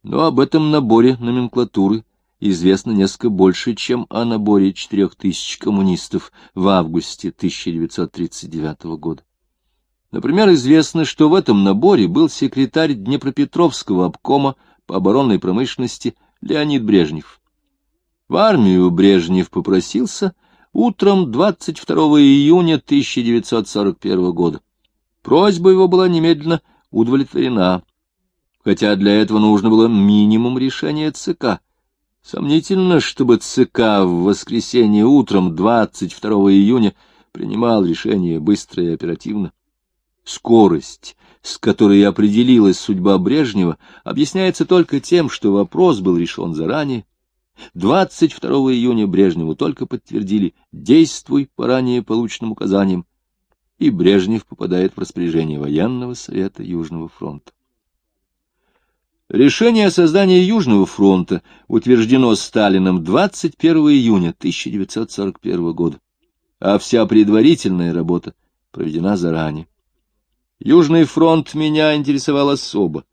Но об этом наборе номенклатуры известно несколько больше, чем о наборе четырех тысяч коммунистов в августе 1939 года. Например, известно, что в этом наборе был секретарь Днепропетровского обкома по оборонной промышленности Леонид Брежнев. В армию Брежнев попросился утром 22 июня 1941 года. Просьба его была немедленно удовлетворена, хотя для этого нужно было минимум решения ЦК. Сомнительно, чтобы ЦК в воскресенье утром 22 июня принимал решение быстро и оперативно. Скорость, с которой определилась судьба Брежнева, объясняется только тем, что вопрос был решен заранее. 22 июня Брежневу только подтвердили «действуй по ранее полученным указаниям», и Брежнев попадает в распоряжение военного совета Южного фронта. Решение о создании Южного фронта утверждено Сталином 21 июня 1941 года, а вся предварительная работа проведена заранее. Южный фронт меня интересовал особо.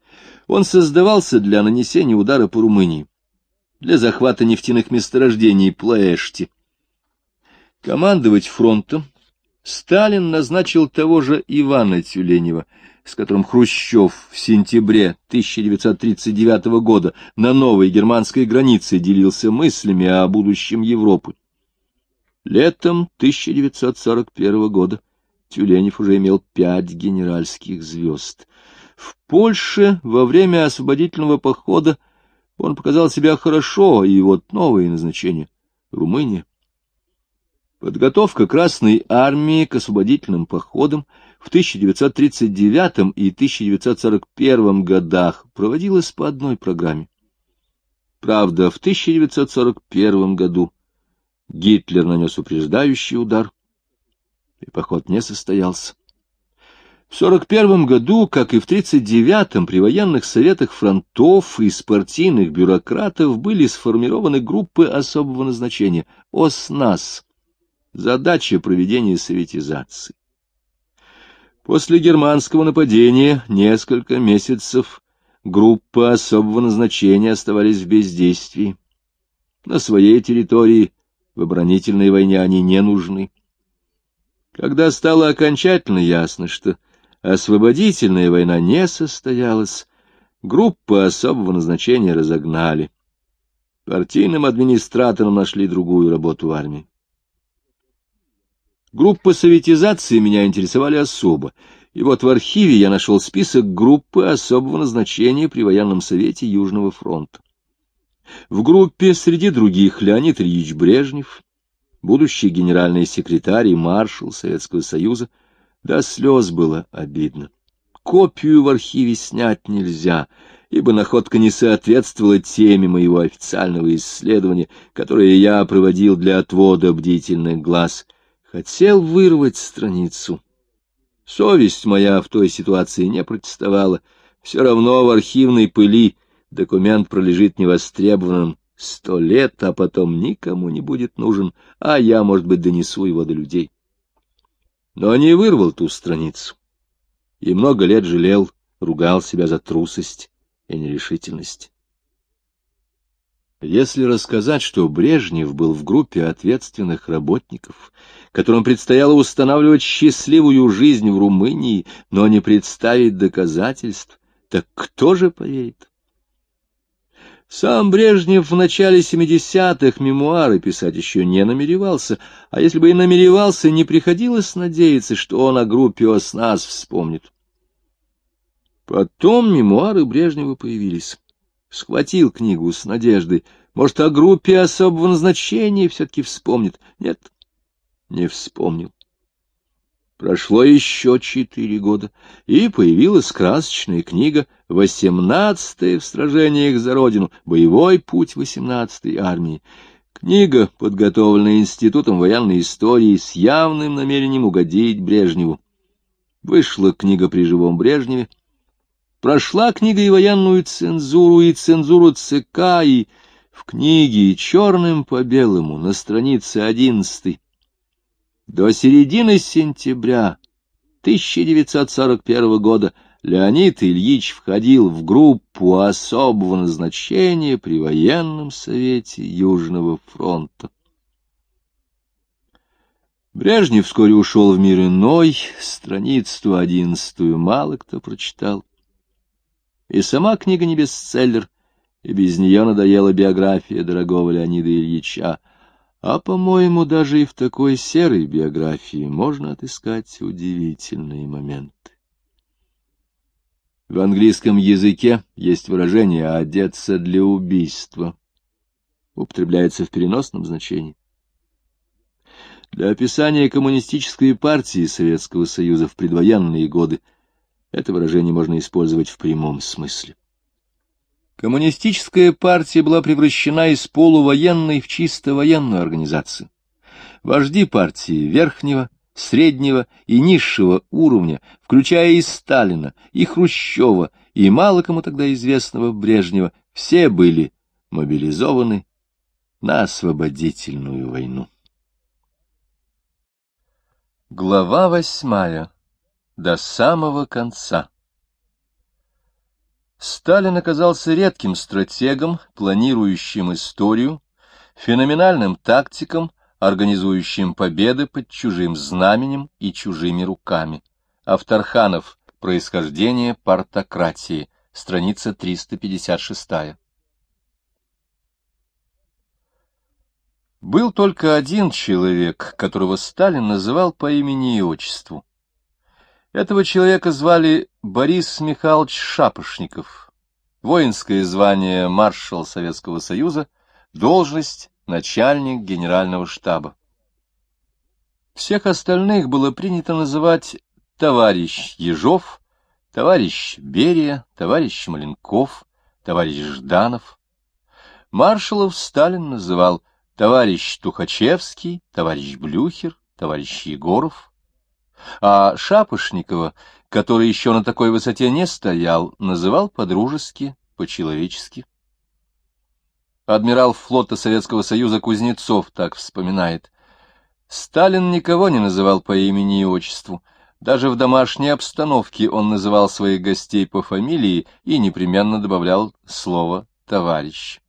Он создавался для нанесения удара по Румынии, для захвата нефтяных месторождений Плаэшти. Командовать фронтом Сталин назначил того же Ивана Тюленева, с которым Хрущев в сентябре 1939 года на новой германской границе делился мыслями о будущем Европы. Летом 1941 года Тюленев уже имел пять генеральских звезд. В Польше во время освободительного похода он показал себя хорошо, и вот новое назначение — Румыния. Подготовка Красной Армии к освободительным походам в 1939 и 1941 годах проводилась по одной программе. Правда, в 1941 году Гитлер нанес упреждающий удар, и поход не состоялся. В 1941 году, как и в 1939, при военных советах фронтов и спартийных бюрократов были сформированы группы особого назначения – ОСНАС. Задача проведения советизации. После германского нападения несколько месяцев группы особого назначения оставались в бездействии. На своей территории в оборонительной войне они не нужны. Когда стало окончательно ясно, что освободительная война не состоялась, группы особого назначения разогнали. Партийным администраторам нашли другую работу в армии. Группы советизации меня интересовали особо, и вот в архиве я нашел список группы особого назначения при военном совете Южного фронта. В группе среди других Леонид Ильич Брежнев, будущий генеральный секретарь и маршал Советского Союза, до слез было обидно. Копию в архиве снять нельзя, ибо находка не соответствовала теме моего официального исследования, которое я проводил для отвода бдительных глаз. Хотел вырвать страницу. Совесть моя в той ситуации не протестовала. Все равно в архивной пыли документ пролежит невостребованным сто лет, а потом никому не будет нужен, а я, может быть, донесу его до людей. Но не вырвал ту страницу. И много лет жалел, ругал себя за трусость и нерешительность. Если рассказать, что Брежнев был в группе ответственных работников, которым предстояло устанавливать счастливую жизнь в Румынии, но не представить доказательств, так кто же поверит? Сам Брежнев в начале 70-х мемуары писать еще не намеревался, а если бы и намеревался, не приходилось надеяться, что он о группе «Оснас» вспомнит. Потом мемуары Брежнева появились. Схватил книгу с надеждой. Может, о группе особого назначения все-таки вспомнит. Нет, не вспомнил. Прошло еще четыре года, и появилась красочная книга «Восемнадцатое в сражениях за Родину. Боевой путь восемнадцатой армии». Книга, подготовленная Институтом военной истории с явным намерением угодить Брежневу. Вышла книга при живом Брежневе. Прошла книга и военную цензуру, и цензуру ЦК, и в книге черным по белому на странице одиннадцатой до середины сентября 1941 года Леонид Ильич входил в группу особого назначения при военном совете Южного фронта. Брежнев вскоре ушел в мир иной, страницу одиннадцатую мало кто прочитал. И сама книга не бестселлер, и без нее надоела биография дорогого Леонида Ильича — а, по-моему, даже и в такой серой биографии можно отыскать удивительные моменты. В английском языке есть выражение «одеться для убийства». Употребляется в переносном значении. Для описания коммунистической партии Советского Союза в предвоенные годы это выражение можно использовать в прямом смысле. Коммунистическая партия была превращена из полувоенной в чисто военную организацию. Вожди партии верхнего, среднего и низшего уровня, включая и Сталина, и Хрущева, и мало кому тогда известного Брежнева, все были мобилизованы на освободительную войну. Глава восьмая. До самого конца. Сталин оказался редким стратегом, планирующим историю, феноменальным тактиком, организующим победы под чужим знаменем и чужими руками. Авторханов. Происхождение партократии. Страница 356. Был только один человек, которого Сталин называл по имени и отчеству. Этого человека звали Борис Михайлович Шапошников. Воинское звание маршал Советского Союза, должность начальник генерального штаба. Всех остальных было принято называть товарищ Ежов, товарищ Берия, товарищ Маленков, товарищ Жданов. Маршалов Сталин называл товарищ Тухачевский, товарищ Блюхер, товарищ Егоров, а Шапошникова, который еще на такой высоте не стоял, называл по-дружески, по-человечески. Адмирал флота Советского Союза Кузнецов так вспоминает. Сталин никого не называл по имени и отчеству. Даже в домашней обстановке он называл своих гостей по фамилии и непременно добавлял слово «товарищ».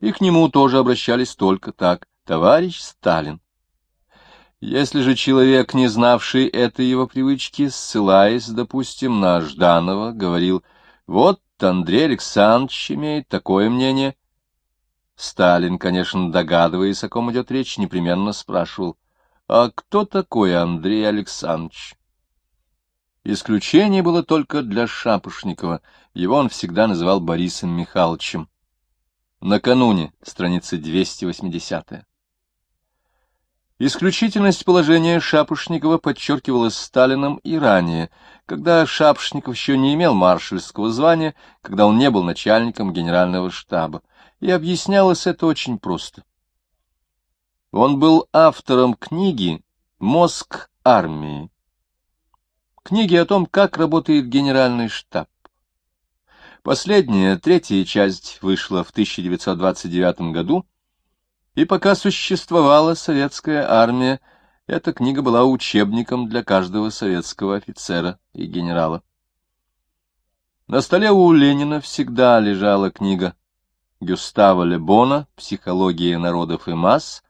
И к нему тоже обращались только так «товарищ Сталин». Если же человек, не знавший этой его привычки, ссылаясь, допустим, на Жданова, говорил «Вот Андрей Александрович имеет такое мнение», Сталин, конечно, догадываясь, о ком идет речь, непременно спрашивал «А кто такой Андрей Александрович?» Исключение было только для Шапошникова, его он всегда называл Борисом Михайловичем. Накануне, страница 280 -я. Исключительность положения Шапошникова подчеркивалась Сталином и ранее, когда Шапошников еще не имел маршальского звания, когда он не был начальником генерального штаба, и объяснялось это очень просто. Он был автором книги «Мозг армии», книги о том, как работает генеральный штаб. Последняя, третья часть вышла в 1929 году, и пока существовала советская армия, эта книга была учебником для каждого советского офицера и генерала. На столе у Ленина всегда лежала книга Гюстава Лебона «Психология народов и масс»,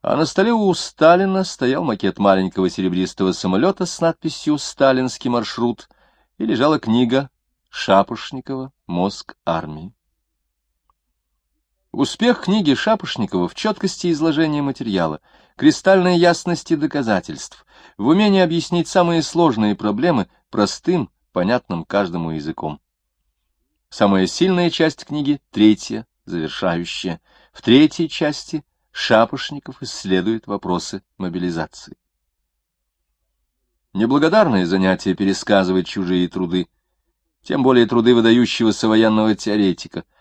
а на столе у Сталина стоял макет маленького серебристого самолета с надписью «Сталинский маршрут» и лежала книга Шапошникова «Мозг армии». Успех книги Шапошникова в четкости изложения материала, кристальной ясности доказательств, в умении объяснить самые сложные проблемы простым, понятным каждому языком. Самая сильная часть книги — третья, завершающая. В третьей части Шапошников исследует вопросы мобилизации. Неблагодарное занятие пересказывать чужие труды, тем более труды выдающегося военного теоретика —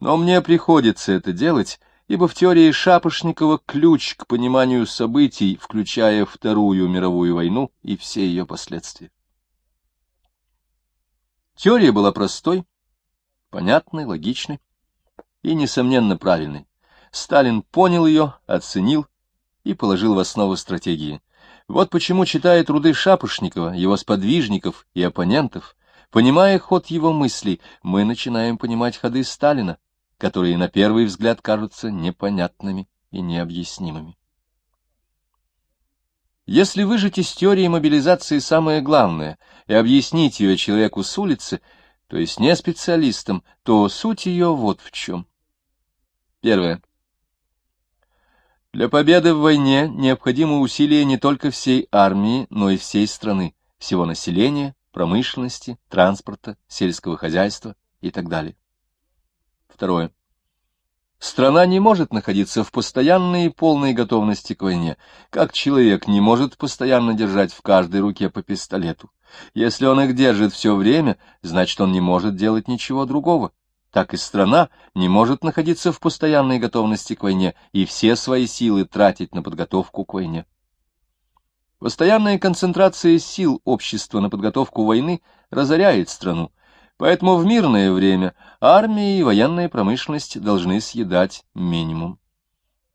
но мне приходится это делать, ибо в теории Шапошникова ключ к пониманию событий, включая Вторую мировую войну и все ее последствия. Теория была простой, понятной, логичной и, несомненно, правильной. Сталин понял ее, оценил и положил в основу стратегии. Вот почему, читая труды Шапошникова, его сподвижников и оппонентов, понимая ход его мыслей, мы начинаем понимать ходы Сталина, которые на первый взгляд кажутся непонятными и необъяснимыми. Если выжать из теории мобилизации самое главное и объяснить ее человеку с улицы, то есть не специалистам, то суть ее вот в чем. Первое. Для победы в войне необходимо усилие не только всей армии, но и всей страны, всего населения, промышленности, транспорта, сельского хозяйства и так далее. Второе. Страна не может находиться в постоянной и полной готовности к войне, как человек не может постоянно держать в каждой руке по пистолету. Если он их держит все время, значит, он не может делать ничего другого. Так и страна не может находиться в постоянной готовности к войне и все свои силы тратить на подготовку к войне. Постоянная концентрация сил общества на подготовку войны разоряет страну, Поэтому в мирное время армия и военная промышленность должны съедать минимум.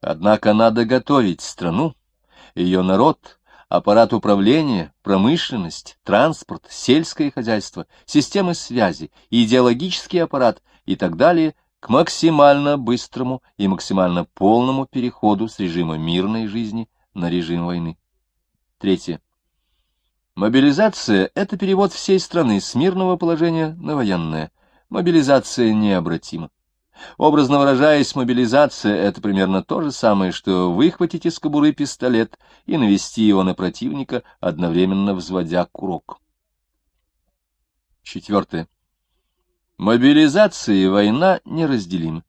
Однако надо готовить страну, ее народ – аппарат управления, промышленность, транспорт, сельское хозяйство, системы связи, идеологический аппарат и так далее к максимально быстрому и максимально полному переходу с режима мирной жизни на режим войны. Третье. Мобилизация — это перевод всей страны с мирного положения на военное. Мобилизация необратима. Образно выражаясь, мобилизация — это примерно то же самое, что выхватить из кобуры пистолет и навести его на противника, одновременно взводя курок. Четвертое. Мобилизация и война неразделимы.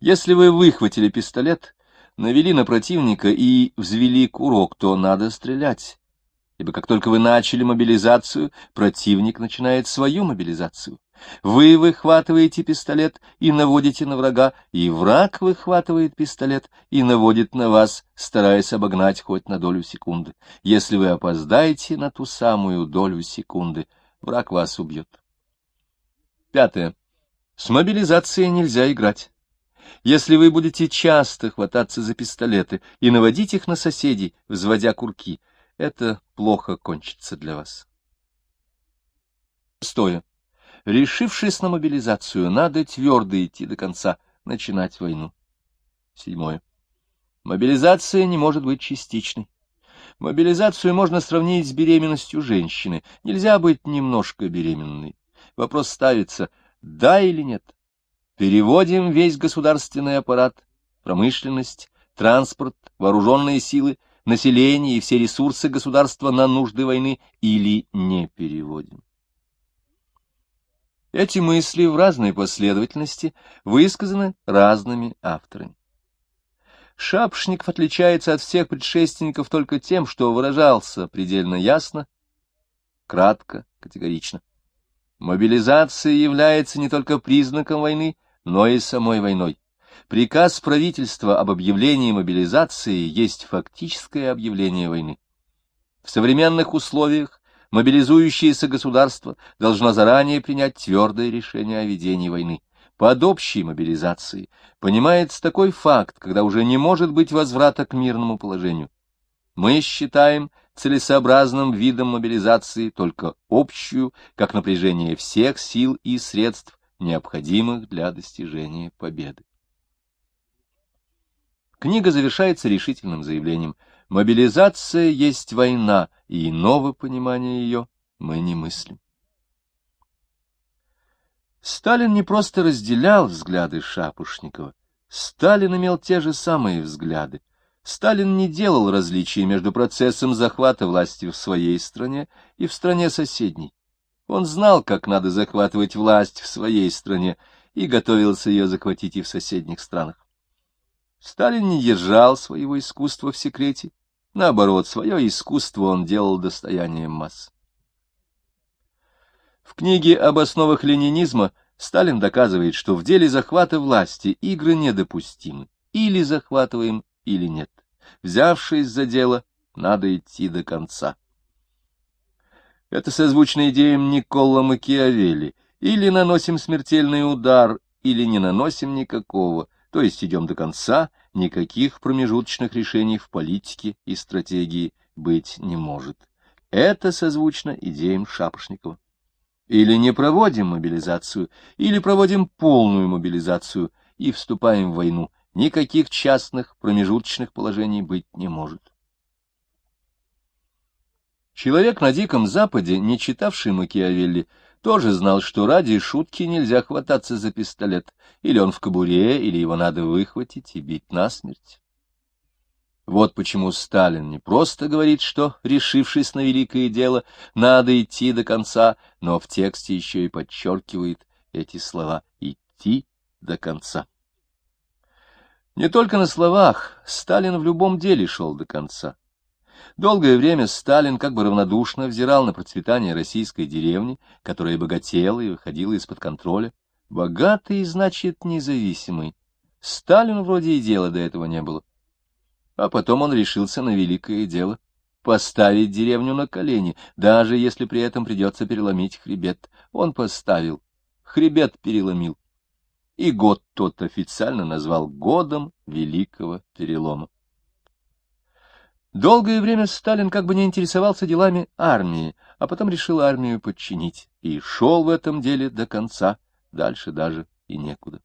Если вы выхватили пистолет, навели на противника и взвели курок, то надо стрелять ибо как только вы начали мобилизацию, противник начинает свою мобилизацию. Вы выхватываете пистолет и наводите на врага, и враг выхватывает пистолет и наводит на вас, стараясь обогнать хоть на долю секунды. Если вы опоздаете на ту самую долю секунды, враг вас убьет. Пятое. С мобилизацией нельзя играть. Если вы будете часто хвататься за пистолеты и наводить их на соседей, взводя курки — это плохо кончится для вас. Стоя. Решившись на мобилизацию, надо твердо идти до конца, начинать войну. Седьмое. Мобилизация не может быть частичной. Мобилизацию можно сравнить с беременностью женщины. Нельзя быть немножко беременной. Вопрос ставится, да или нет. Переводим весь государственный аппарат, промышленность, транспорт, вооруженные силы население и все ресурсы государства на нужды войны или не переводим. Эти мысли в разной последовательности высказаны разными авторами. Шапшников отличается от всех предшественников только тем, что выражался предельно ясно, кратко, категорично. Мобилизация является не только признаком войны, но и самой войной. Приказ правительства об объявлении мобилизации есть фактическое объявление войны. В современных условиях мобилизующееся государство должно заранее принять твердое решение о ведении войны. Под общей мобилизацией понимается такой факт, когда уже не может быть возврата к мирному положению. Мы считаем целесообразным видом мобилизации только общую, как напряжение всех сил и средств, необходимых для достижения победы. Книга завершается решительным заявлением. Мобилизация есть война, и иного понимания ее мы не мыслим. Сталин не просто разделял взгляды Шапошникова. Сталин имел те же самые взгляды. Сталин не делал различий между процессом захвата власти в своей стране и в стране соседней. Он знал, как надо захватывать власть в своей стране, и готовился ее захватить и в соседних странах. Сталин не держал своего искусства в секрете. Наоборот, свое искусство он делал достоянием масс. В книге об основах ленинизма Сталин доказывает, что в деле захвата власти игры недопустимы. Или захватываем, или нет. Взявшись за дело, надо идти до конца. Это созвучно идеям Никола Макиавелли. Или наносим смертельный удар, или не наносим никакого – то есть идем до конца, никаких промежуточных решений в политике и стратегии быть не может. Это созвучно идеям Шапошникова. Или не проводим мобилизацию, или проводим полную мобилизацию и вступаем в войну. Никаких частных промежуточных положений быть не может. Человек на Диком Западе, не читавший Макиавелли, тоже знал, что ради шутки нельзя хвататься за пистолет, или он в кобуре, или его надо выхватить и бить насмерть. Вот почему Сталин не просто говорит, что, решившись на великое дело, надо идти до конца, но в тексте еще и подчеркивает эти слова «идти до конца». Не только на словах, Сталин в любом деле шел до конца. Долгое время Сталин как бы равнодушно взирал на процветание российской деревни, которая богатела и выходила из-под контроля. Богатый, значит, независимый. Сталин вроде и дела до этого не было. А потом он решился на великое дело — поставить деревню на колени, даже если при этом придется переломить хребет. Он поставил, хребет переломил. И год тот официально назвал годом Великого Перелома. Долгое время Сталин как бы не интересовался делами армии, а потом решил армию подчинить, и шел в этом деле до конца, дальше даже и некуда.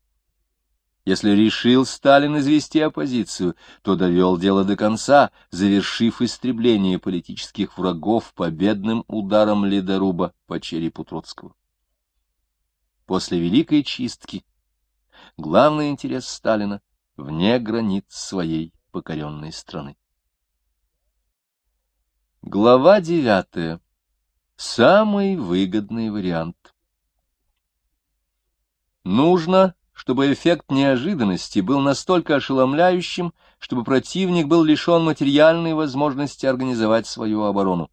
Если решил Сталин извести оппозицию, то довел дело до конца, завершив истребление политических врагов победным ударом ледоруба по черепу Троцкого. После Великой Чистки главный интерес Сталина — вне границ своей покоренной страны. Глава девятая. Самый выгодный вариант. Нужно, чтобы эффект неожиданности был настолько ошеломляющим, чтобы противник был лишен материальной возможности организовать свою оборону.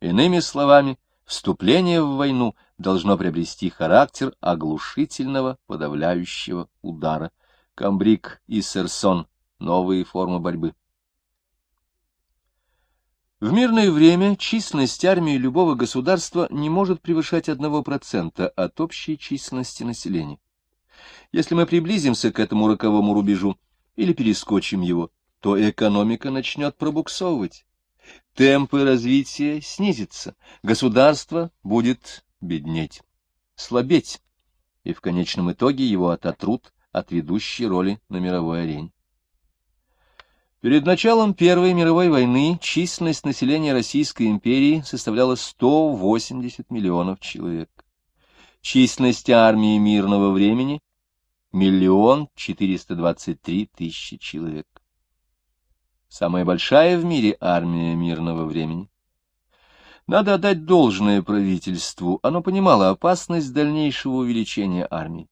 Иными словами, вступление в войну должно приобрести характер оглушительного подавляющего удара. Камбрик и Серсон. Новые формы борьбы. В мирное время численность армии любого государства не может превышать 1% от общей численности населения. Если мы приблизимся к этому роковому рубежу или перескочим его, то экономика начнет пробуксовывать. Темпы развития снизятся, государство будет беднеть, слабеть, и в конечном итоге его ототрут от ведущей роли на мировой арене. Перед началом Первой мировой войны численность населения Российской империи составляла 180 миллионов человек. Численность армии мирного времени – миллион четыреста двадцать три тысячи человек. Самая большая в мире армия мирного времени. Надо отдать должное правительству, оно понимало опасность дальнейшего увеличения армии.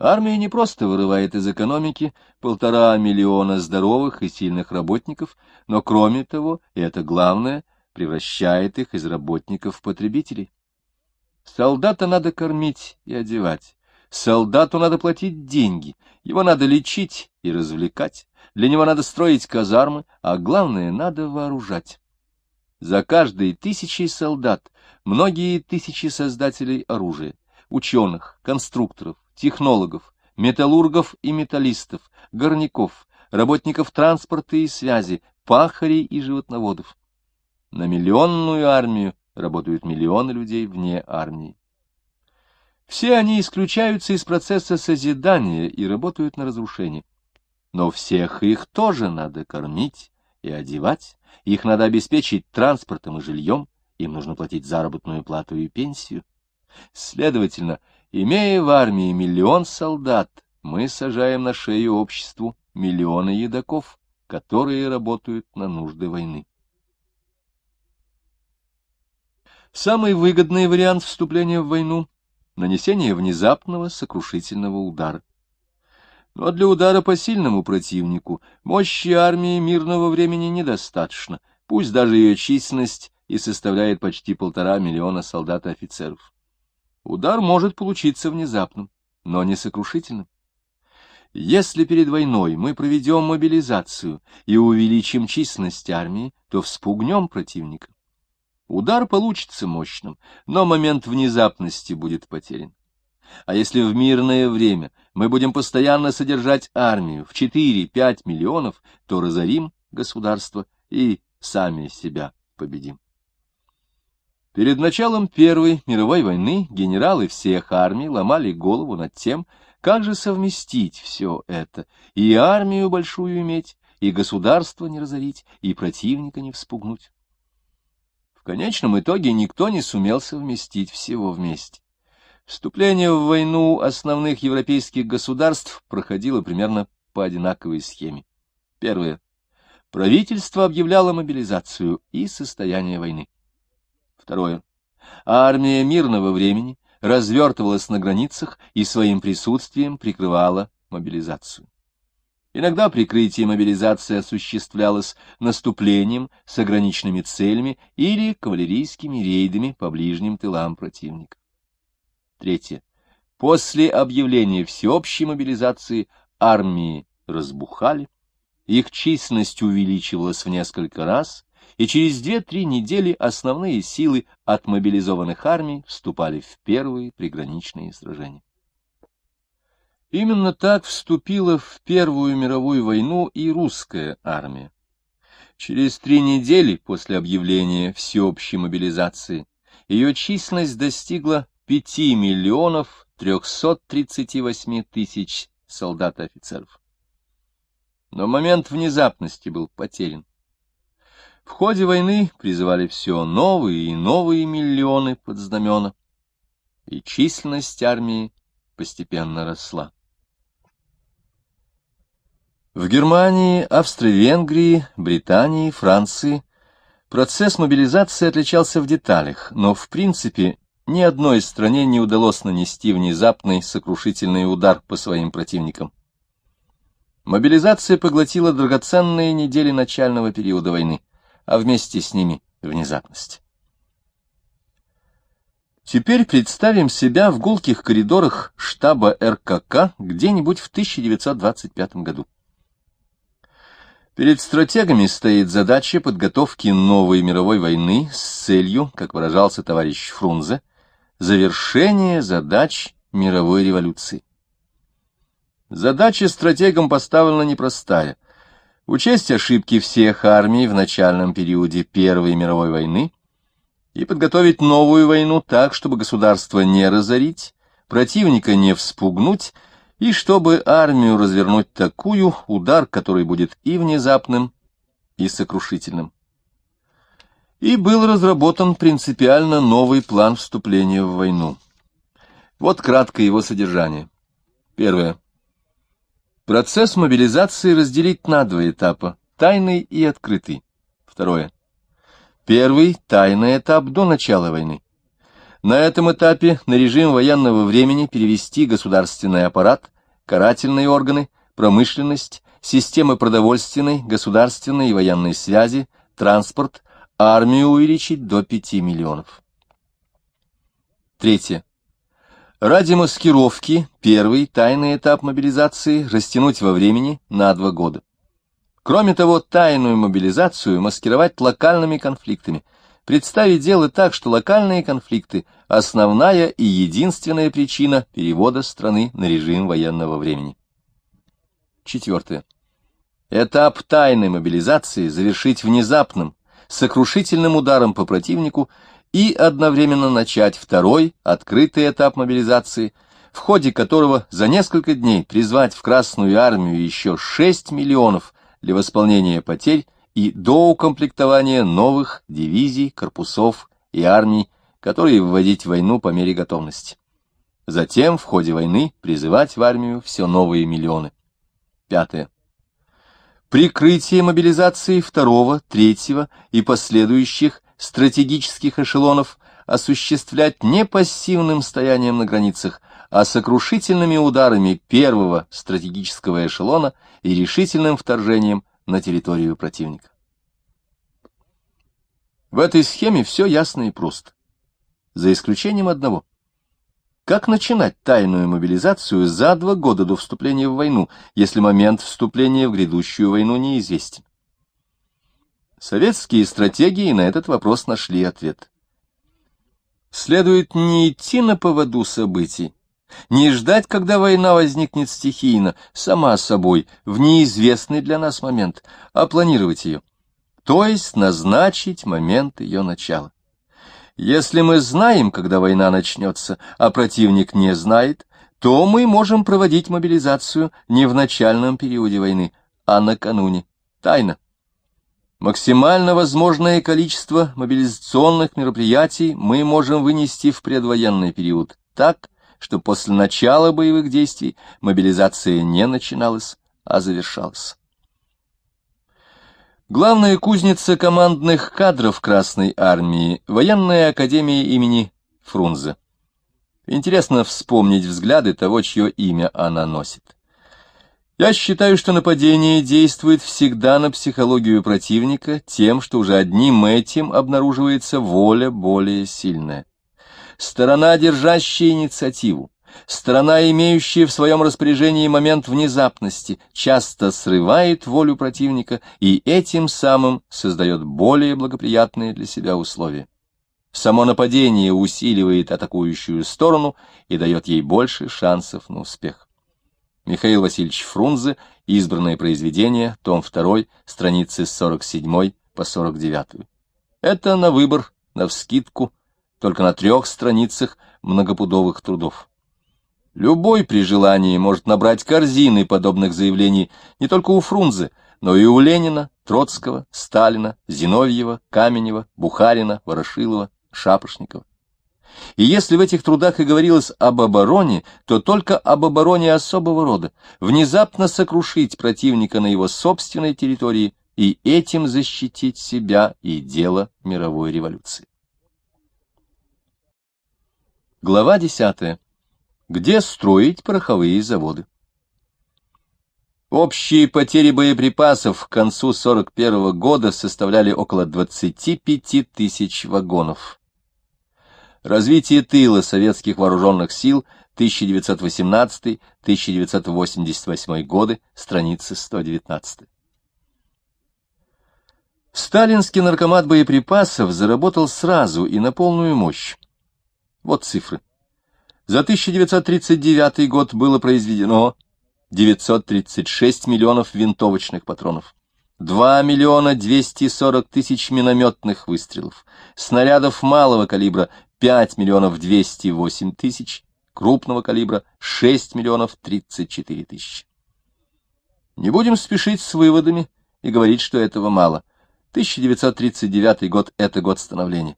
Армия не просто вырывает из экономики полтора миллиона здоровых и сильных работников, но, кроме того, и это главное, превращает их из работников в потребителей. Солдата надо кормить и одевать. Солдату надо платить деньги, его надо лечить и развлекать, для него надо строить казармы, а главное, надо вооружать. За каждые тысячи солдат, многие тысячи создателей оружия — ученых, конструкторов, технологов, металлургов и металлистов, горняков, работников транспорта и связи, пахарей и животноводов. На миллионную армию работают миллионы людей вне армии. Все они исключаются из процесса созидания и работают на разрушение. Но всех их тоже надо кормить и одевать, их надо обеспечить транспортом и жильем, им нужно платить заработную плату и пенсию. Следовательно, имея в армии миллион солдат, мы сажаем на шею обществу миллионы едоков, которые работают на нужды войны. Самый выгодный вариант вступления в войну — нанесение внезапного сокрушительного удара. Но ну, а для удара по сильному противнику мощи армии мирного времени недостаточно, пусть даже ее численность и составляет почти полтора миллиона солдат и офицеров. Удар может получиться внезапным, но не сокрушительным. Если перед войной мы проведем мобилизацию и увеличим численность армии, то вспугнем противника. Удар получится мощным, но момент внезапности будет потерян. А если в мирное время мы будем постоянно содержать армию в 4-5 миллионов, то разорим государство и сами себя победим. Перед началом Первой мировой войны генералы всех армий ломали голову над тем, как же совместить все это, и армию большую иметь, и государство не разорить, и противника не вспугнуть. В конечном итоге никто не сумел совместить всего вместе. Вступление в войну основных европейских государств проходило примерно по одинаковой схеме. Первое. Правительство объявляло мобилизацию и состояние войны. Второе. Армия мирного времени развертывалась на границах и своим присутствием прикрывала мобилизацию. Иногда прикрытие мобилизации осуществлялось наступлением с ограниченными целями или кавалерийскими рейдами по ближним тылам противника. Третье. После объявления всеобщей мобилизации армии разбухали, их численность увеличивалась в несколько раз, и через 2-3 недели основные силы от мобилизованных армий вступали в первые приграничные сражения. Именно так вступила в Первую мировую войну и русская армия. Через три недели после объявления всеобщей мобилизации ее численность достигла 5 миллионов 338 тысяч солдат и офицеров. Но момент внезапности был потерян. В ходе войны призывали все новые и новые миллионы под знамена, и численность армии постепенно росла. В Германии, Австро-Венгрии, Британии, Франции процесс мобилизации отличался в деталях, но в принципе ни одной стране не удалось нанести внезапный сокрушительный удар по своим противникам. Мобилизация поглотила драгоценные недели начального периода войны а вместе с ними внезапность. Теперь представим себя в гулких коридорах штаба РКК где-нибудь в 1925 году. Перед стратегами стоит задача подготовки новой мировой войны с целью, как выражался товарищ Фрунзе, завершения задач мировой революции. Задача стратегам поставлена непростая — учесть ошибки всех армий в начальном периоде Первой мировой войны и подготовить новую войну так, чтобы государство не разорить, противника не вспугнуть, и чтобы армию развернуть такую, удар который будет и внезапным, и сокрушительным. И был разработан принципиально новый план вступления в войну. Вот краткое его содержание. Первое. Процесс мобилизации разделить на два этапа – тайный и открытый. Второе. Первый – тайный этап до начала войны. На этом этапе на режим военного времени перевести государственный аппарат, карательные органы, промышленность, системы продовольственной, государственной и военной связи, транспорт, армию увеличить до 5 миллионов. Третье. Ради маскировки первый тайный этап мобилизации растянуть во времени на два года. Кроме того, тайную мобилизацию маскировать локальными конфликтами. Представить дело так, что локальные конфликты – основная и единственная причина перевода страны на режим военного времени. Четвертое. Этап тайной мобилизации завершить внезапным, сокрушительным ударом по противнику и одновременно начать второй, открытый этап мобилизации, в ходе которого за несколько дней призвать в Красную армию еще 6 миллионов для восполнения потерь и до новых дивизий, корпусов и армий, которые вводить в войну по мере готовности. Затем в ходе войны призывать в армию все новые миллионы. Пятое. Прикрытие мобилизации второго, третьего и последующих стратегических эшелонов осуществлять не пассивным стоянием на границах, а сокрушительными ударами первого стратегического эшелона и решительным вторжением на территорию противника. В этой схеме все ясно и просто, за исключением одного. Как начинать тайную мобилизацию за два года до вступления в войну, если момент вступления в грядущую войну неизвестен? Советские стратегии на этот вопрос нашли ответ. Следует не идти на поводу событий, не ждать, когда война возникнет стихийно, сама собой, в неизвестный для нас момент, а планировать ее, то есть назначить момент ее начала. Если мы знаем, когда война начнется, а противник не знает, то мы можем проводить мобилизацию не в начальном периоде войны, а накануне, тайно. Максимально возможное количество мобилизационных мероприятий мы можем вынести в предвоенный период так, что после начала боевых действий мобилизация не начиналась, а завершалась. Главная кузница командных кадров Красной Армии – военная академия имени Фрунзе. Интересно вспомнить взгляды того, чье имя она носит. Я считаю, что нападение действует всегда на психологию противника тем, что уже одним этим обнаруживается воля более сильная. Сторона, держащая инициативу, сторона, имеющая в своем распоряжении момент внезапности, часто срывает волю противника и этим самым создает более благоприятные для себя условия. Само нападение усиливает атакующую сторону и дает ей больше шансов на успех. Михаил Васильевич Фрунзе, избранное произведение, том 2, страницы с 47 по 49. Это на выбор, на вскидку, только на трех страницах многопудовых трудов. Любой при желании может набрать корзины подобных заявлений не только у Фрунзе, но и у Ленина, Троцкого, Сталина, Зиновьева, Каменева, Бухарина, Ворошилова, Шапошникова. И если в этих трудах и говорилось об обороне, то только об обороне особого рода, внезапно сокрушить противника на его собственной территории и этим защитить себя и дело мировой революции. Глава 10. Где строить пороховые заводы? Общие потери боеприпасов к концу 1941 года составляли около 25 тысяч вагонов. Развитие тыла советских вооруженных сил 1918-1988 годы, страница 119. Сталинский наркомат боеприпасов заработал сразу и на полную мощь. Вот цифры. За 1939 год было произведено 936 миллионов винтовочных патронов, 2 миллиона 240 тысяч минометных выстрелов, снарядов малого калибра 5 миллионов 208 тысяч, крупного калибра 6 миллионов 34 тысячи. Не будем спешить с выводами и говорить, что этого мало. 1939 год — это год становления.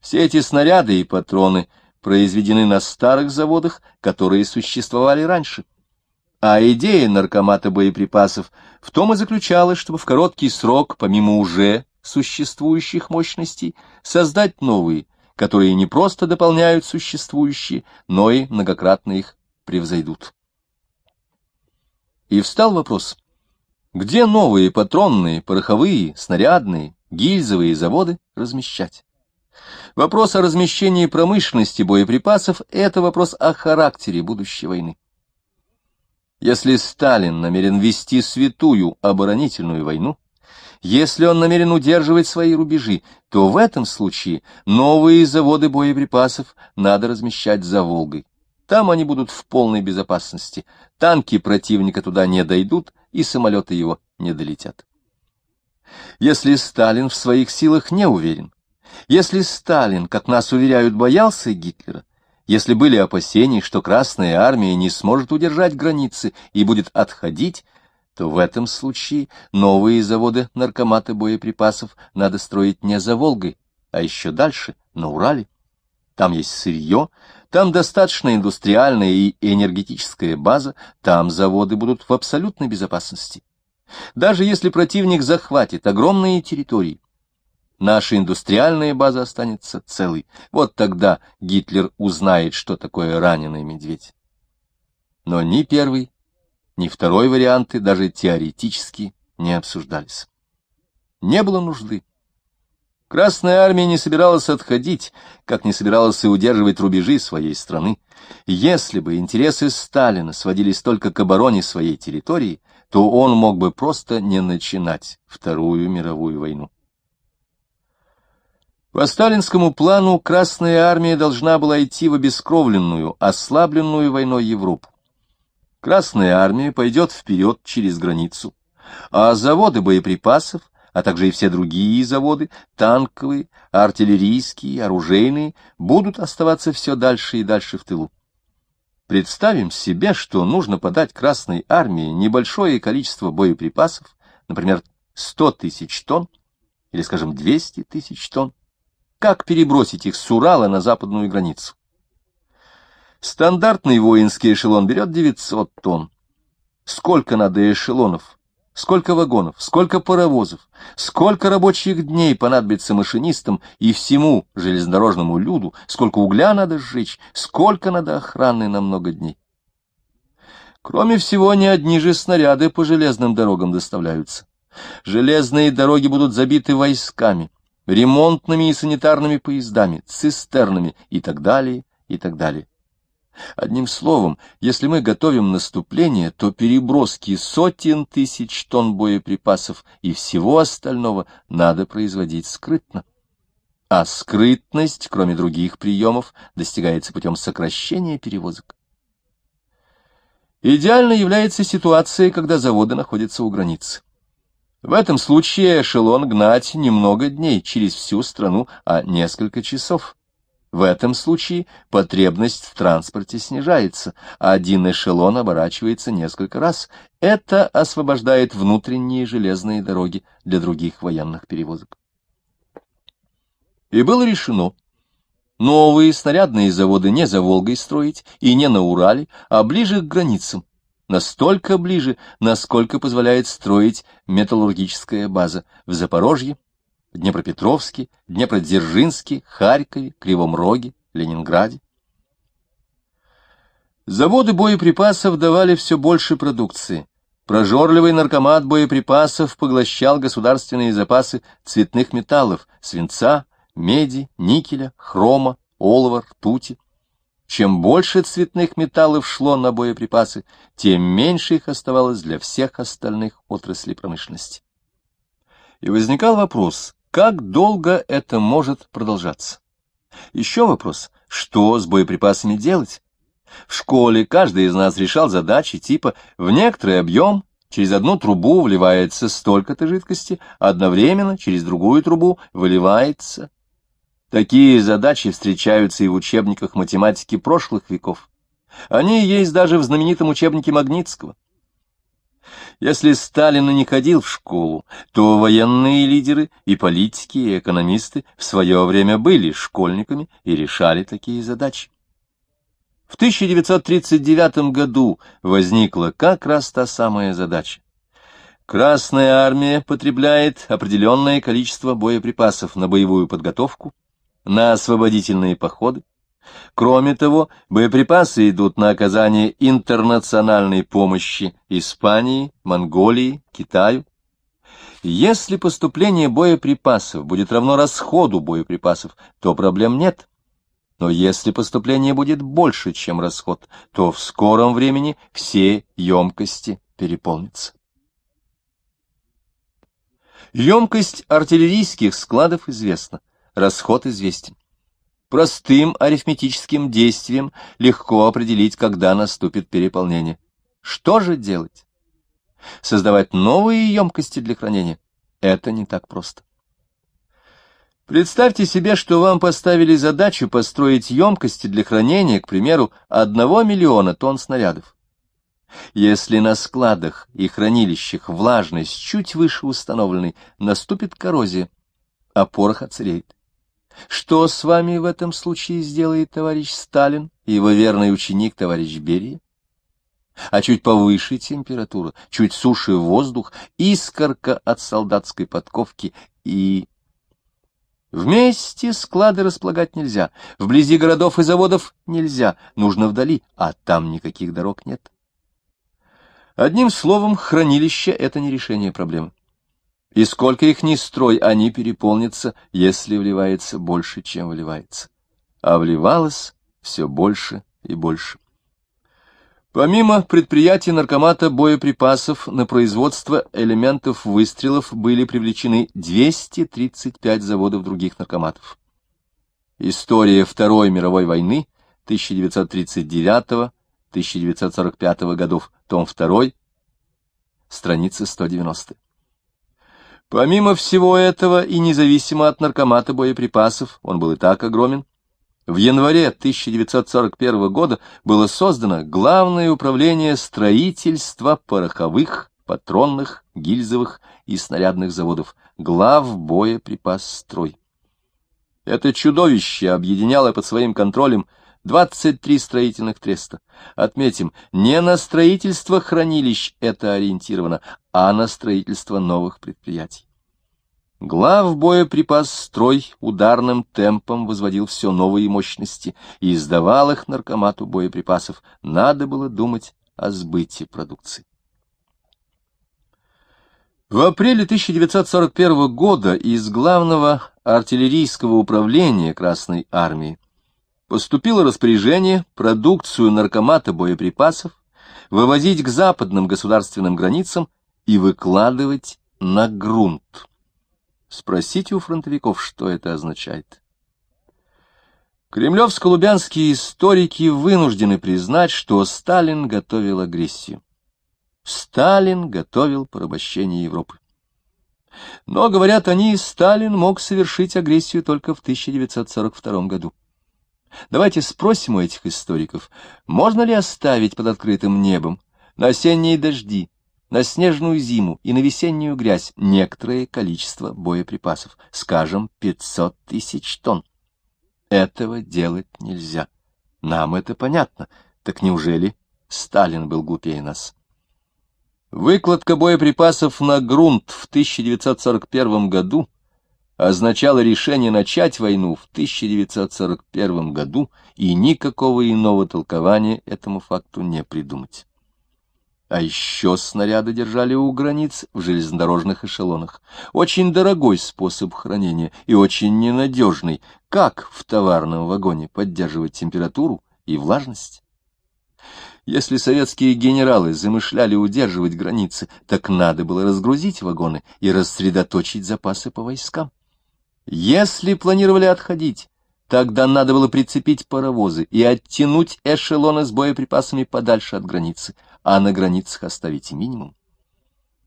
Все эти снаряды и патроны произведены на старых заводах, которые существовали раньше. А идея наркомата боеприпасов в том и заключалась, чтобы в короткий срок, помимо уже существующих мощностей, создать новые — которые не просто дополняют существующие, но и многократно их превзойдут. И встал вопрос, где новые патронные, пороховые, снарядные, гильзовые заводы размещать? Вопрос о размещении промышленности боеприпасов – это вопрос о характере будущей войны. Если Сталин намерен вести святую оборонительную войну, если он намерен удерживать свои рубежи, то в этом случае новые заводы боеприпасов надо размещать за Волгой. Там они будут в полной безопасности. Танки противника туда не дойдут, и самолеты его не долетят. Если Сталин в своих силах не уверен, если Сталин, как нас уверяют, боялся Гитлера, если были опасения, что Красная Армия не сможет удержать границы и будет отходить, то в этом случае новые заводы наркомата боеприпасов надо строить не за Волгой, а еще дальше, на Урале. Там есть сырье, там достаточно индустриальная и энергетическая база, там заводы будут в абсолютной безопасности. Даже если противник захватит огромные территории, наша индустриальная база останется целой. Вот тогда Гитлер узнает, что такое раненый медведь. Но ни первый, ни второй варианты даже теоретически не обсуждались. Не было нужды. Красная армия не собиралась отходить, как не собиралась и удерживать рубежи своей страны. Если бы интересы Сталина сводились только к обороне своей территории, то он мог бы просто не начинать Вторую мировую войну. По сталинскому плану Красная армия должна была идти в обескровленную, ослабленную войной Европу. Красная армия пойдет вперед через границу, а заводы боеприпасов, а также и все другие заводы, танковые, артиллерийские, оружейные, будут оставаться все дальше и дальше в тылу. Представим себе, что нужно подать Красной армии небольшое количество боеприпасов, например, 100 тысяч тонн, или, скажем, 200 тысяч тонн, как перебросить их с Урала на западную границу. Стандартный воинский эшелон берет 900 тонн. Сколько надо эшелонов? Сколько вагонов? Сколько паровозов? Сколько рабочих дней понадобится машинистам и всему железнодорожному люду? Сколько угля надо сжечь? Сколько надо охраны на много дней? Кроме всего, не одни же снаряды по железным дорогам доставляются. Железные дороги будут забиты войсками, ремонтными и санитарными поездами, цистернами и так далее, и так далее. Одним словом, если мы готовим наступление, то переброски сотен тысяч тонн боеприпасов и всего остального надо производить скрытно. А скрытность, кроме других приемов, достигается путем сокращения перевозок. Идеально является ситуация, когда заводы находятся у границы. В этом случае эшелон гнать немного дней через всю страну, а несколько часов. В этом случае потребность в транспорте снижается, а один эшелон оборачивается несколько раз. Это освобождает внутренние железные дороги для других военных перевозок. И было решено новые снарядные заводы не за Волгой строить и не на Урале, а ближе к границам, настолько ближе, насколько позволяет строить металлургическая база в Запорожье, Днепропетровске, Днепродзержинске, Харькове, Кривом Роге, Ленинграде. Заводы боеприпасов давали все больше продукции. Прожорливый наркомат боеприпасов поглощал государственные запасы цветных металлов, свинца, меди, никеля, хрома, олова, ртути. Чем больше цветных металлов шло на боеприпасы, тем меньше их оставалось для всех остальных отраслей промышленности. И возникал вопрос, как долго это может продолжаться? Еще вопрос, что с боеприпасами делать? В школе каждый из нас решал задачи типа «в некоторый объем через одну трубу вливается столько-то жидкости, одновременно через другую трубу выливается». Такие задачи встречаются и в учебниках математики прошлых веков. Они есть даже в знаменитом учебнике Магнитского. Если Сталин и не ходил в школу, то военные лидеры и политики, и экономисты в свое время были школьниками и решали такие задачи. В 1939 году возникла как раз та самая задача. Красная армия потребляет определенное количество боеприпасов на боевую подготовку, на освободительные походы, Кроме того, боеприпасы идут на оказание интернациональной помощи Испании, Монголии, Китаю. Если поступление боеприпасов будет равно расходу боеприпасов, то проблем нет. Но если поступление будет больше, чем расход, то в скором времени все емкости переполнятся. Емкость артиллерийских складов известна, расход известен. Простым арифметическим действием легко определить, когда наступит переполнение. Что же делать? Создавать новые емкости для хранения? Это не так просто. Представьте себе, что вам поставили задачу построить емкости для хранения, к примеру, 1 миллиона тонн снарядов. Если на складах и хранилищах влажность чуть выше установленной, наступит коррозия, а порох оцелеет. Что с вами в этом случае сделает товарищ Сталин и его верный ученик товарищ Берия? А чуть повыше температура, чуть суше воздух, искорка от солдатской подковки и... Вместе склады располагать нельзя, вблизи городов и заводов нельзя, нужно вдали, а там никаких дорог нет. Одним словом, хранилище — это не решение проблемы и сколько их ни строй, они переполнятся, если вливается больше, чем вливается. А вливалось все больше и больше. Помимо предприятий наркомата боеприпасов на производство элементов выстрелов были привлечены 235 заводов других наркоматов. История Второй мировой войны 1939-1945 годов, том 2, страница 190. Помимо всего этого, и независимо от наркомата боеприпасов, он был и так огромен, в январе 1941 года было создано Главное управление строительства пороховых, патронных, гильзовых и снарядных заводов, глав боеприпасстрой. Это чудовище объединяло под своим контролем 23 строительных треста. Отметим, не на строительство хранилищ это ориентировано, а на строительство новых предприятий. Глав боеприпас строй ударным темпом возводил все новые мощности и издавал их наркомату боеприпасов. Надо было думать о сбытии продукции. В апреле 1941 года из главного артиллерийского управления Красной Армии Поступило распоряжение продукцию наркомата боеприпасов вывозить к западным государственным границам и выкладывать на грунт. Спросите у фронтовиков, что это означает. Кремлевско-лубянские историки вынуждены признать, что Сталин готовил агрессию. Сталин готовил порабощение Европы. Но, говорят они, Сталин мог совершить агрессию только в 1942 году. Давайте спросим у этих историков, можно ли оставить под открытым небом на осенние дожди, на снежную зиму и на весеннюю грязь некоторое количество боеприпасов, скажем, 500 тысяч тонн. Этого делать нельзя. Нам это понятно. Так неужели Сталин был глупее нас? Выкладка боеприпасов на грунт в 1941 году означало решение начать войну в 1941 году, и никакого иного толкования этому факту не придумать. А еще снаряды держали у границ в железнодорожных эшелонах. Очень дорогой способ хранения и очень ненадежный. Как в товарном вагоне поддерживать температуру и влажность? Если советские генералы замышляли удерживать границы, так надо было разгрузить вагоны и рассредоточить запасы по войскам. Если планировали отходить, тогда надо было прицепить паровозы и оттянуть эшелоны с боеприпасами подальше от границы, а на границах оставить минимум.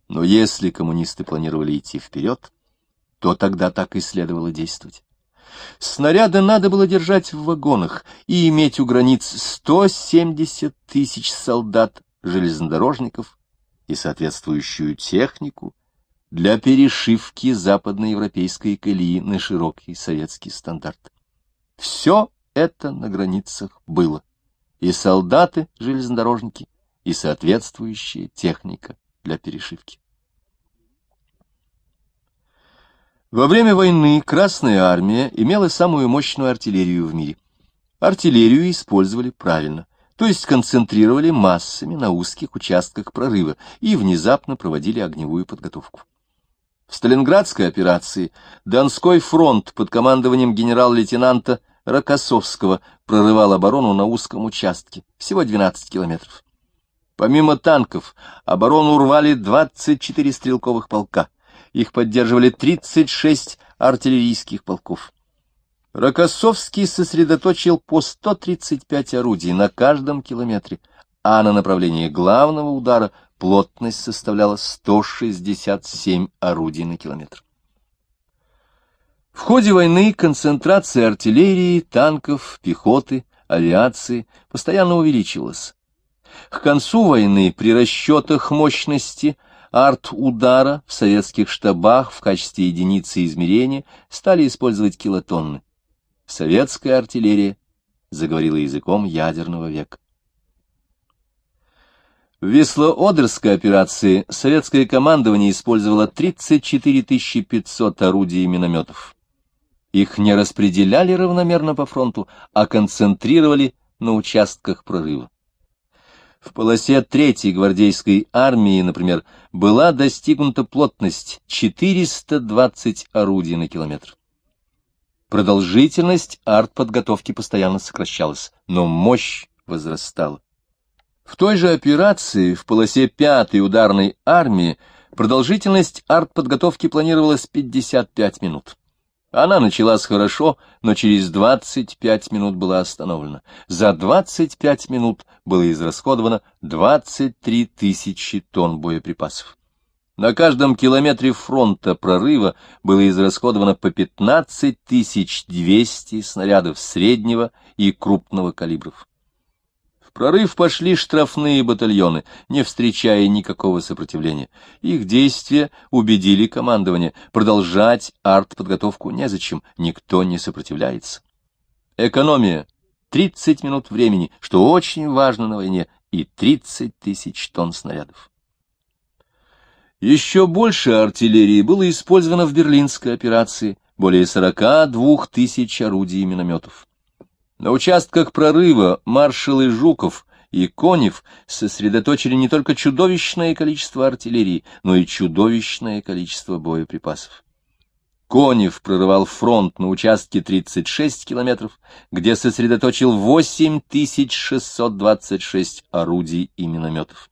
Но если коммунисты планировали идти вперед, то тогда так и следовало действовать. Снаряды надо было держать в вагонах и иметь у границ 170 тысяч солдат, железнодорожников и соответствующую технику, для перешивки западноевропейской колеи на широкий советский стандарт. Все это на границах было. И солдаты, железнодорожники, и соответствующая техника для перешивки. Во время войны Красная Армия имела самую мощную артиллерию в мире. Артиллерию использовали правильно, то есть концентрировали массами на узких участках прорыва и внезапно проводили огневую подготовку. В Сталинградской операции Донской фронт под командованием генерал-лейтенанта Рокоссовского прорывал оборону на узком участке, всего 12 километров. Помимо танков, оборону урвали 24 стрелковых полка. Их поддерживали 36 артиллерийских полков. Рокоссовский сосредоточил по 135 орудий на каждом километре – а на направлении главного удара плотность составляла 167 орудий на километр. В ходе войны концентрация артиллерии, танков, пехоты, авиации постоянно увеличивалась. К концу войны при расчетах мощности арт-удара в советских штабах в качестве единицы измерения стали использовать килотонны. Советская артиллерия заговорила языком ядерного века. В Весло-Одерской операции советское командование использовало 34 500 орудий и минометов. Их не распределяли равномерно по фронту, а концентрировали на участках прорыва. В полосе третьей гвардейской армии, например, была достигнута плотность 420 орудий на километр. Продолжительность артподготовки постоянно сокращалась, но мощь возрастала. В той же операции в полосе 5-й ударной армии продолжительность артподготовки планировалась 55 минут. Она началась хорошо, но через 25 минут была остановлена. За 25 минут было израсходовано 23 тысячи тонн боеприпасов. На каждом километре фронта прорыва было израсходовано по 15 200 снарядов среднего и крупного калибров прорыв пошли штрафные батальоны, не встречая никакого сопротивления. Их действия убедили командование. Продолжать артподготовку незачем, никто не сопротивляется. Экономия. 30 минут времени, что очень важно на войне, и 30 тысяч тонн снарядов. Еще больше артиллерии было использовано в Берлинской операции, более 42 тысяч орудий и минометов. На участках прорыва маршалы Жуков и Конев сосредоточили не только чудовищное количество артиллерии, но и чудовищное количество боеприпасов. Конев прорывал фронт на участке 36 километров, где сосредоточил 8626 орудий и минометов.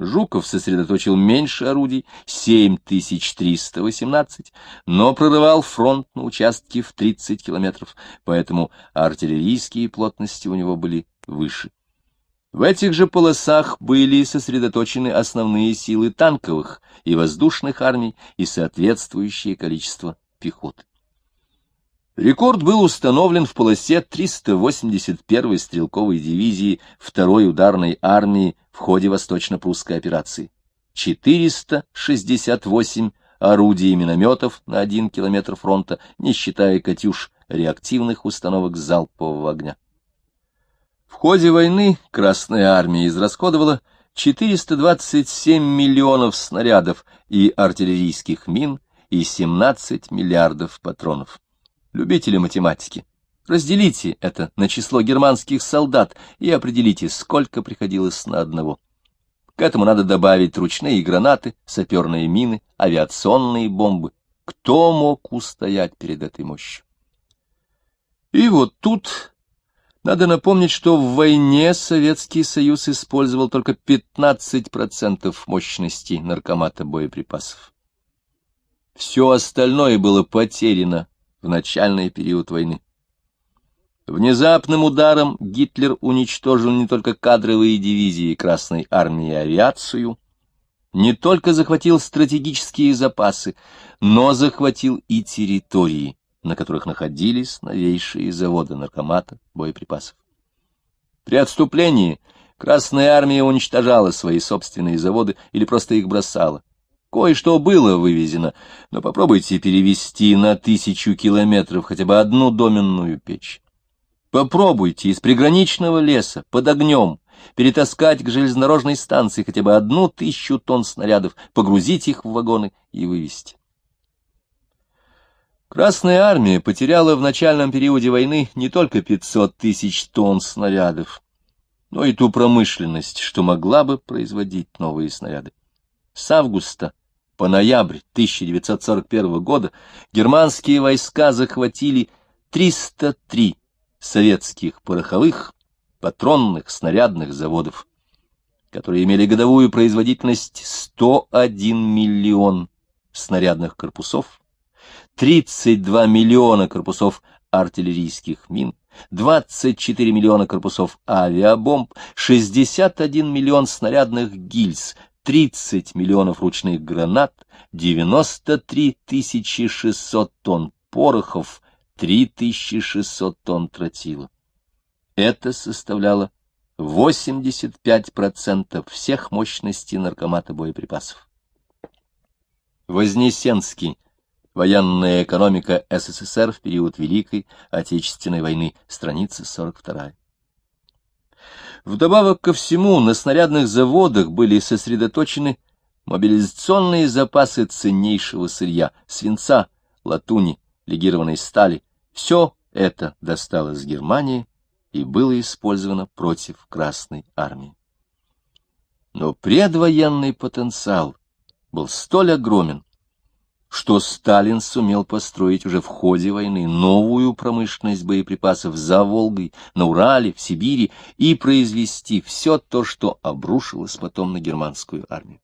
Жуков сосредоточил меньше орудий, 7318, но прорывал фронт на участке в 30 километров, поэтому артиллерийские плотности у него были выше. В этих же полосах были сосредоточены основные силы танковых и воздушных армий и соответствующее количество пехоты. Рекорд был установлен в полосе 381-й стрелковой дивизии 2-й ударной армии в ходе восточно-прусской операции. 468 орудий и минометов на 1 километр фронта, не считая «Катюш» реактивных установок залпового огня. В ходе войны Красная Армия израсходовала 427 миллионов снарядов и артиллерийских мин и 17 миллиардов патронов. Любители математики. Разделите это на число германских солдат и определите, сколько приходилось на одного. К этому надо добавить ручные гранаты, саперные мины, авиационные бомбы. Кто мог устоять перед этой мощью? И вот тут надо напомнить, что в войне Советский Союз использовал только 15% мощности наркомата боеприпасов. Все остальное было потеряно в начальный период войны. Внезапным ударом Гитлер уничтожил не только кадровые дивизии Красной армии и авиацию, не только захватил стратегические запасы, но захватил и территории, на которых находились новейшие заводы наркомата, боеприпасов. При отступлении Красная армия уничтожала свои собственные заводы или просто их бросала. Кое-что было вывезено, но попробуйте перевести на тысячу километров хотя бы одну доменную печь. Попробуйте из приграничного леса под огнем перетаскать к железнодорожной станции хотя бы одну тысячу тонн снарядов, погрузить их в вагоны и вывезти. Красная армия потеряла в начальном периоде войны не только 500 тысяч тонн снарядов, но и ту промышленность, что могла бы производить новые снаряды. С августа по ноябрь 1941 года германские войска захватили 303 советских пороховых, патронных, снарядных заводов, которые имели годовую производительность 101 миллион снарядных корпусов, 32 миллиона корпусов артиллерийских мин, 24 миллиона корпусов авиабомб, 61 миллион снарядных гильз, 30 миллионов ручных гранат, 93 600 тонн порохов, 3 600 тонн тротила. Это составляло 85% всех мощностей наркомата боеприпасов. Вознесенский. Военная экономика СССР в период Великой Отечественной войны. Страница 42. Вдобавок ко всему, на снарядных заводах были сосредоточены мобилизационные запасы ценнейшего сырья, свинца, латуни, легированной стали. Все это досталось Германии и было использовано против Красной Армии. Но предвоенный потенциал был столь огромен, что Сталин сумел построить уже в ходе войны новую промышленность боеприпасов за Волгой, на Урале, в Сибири и произвести все то, что обрушилось потом на германскую армию.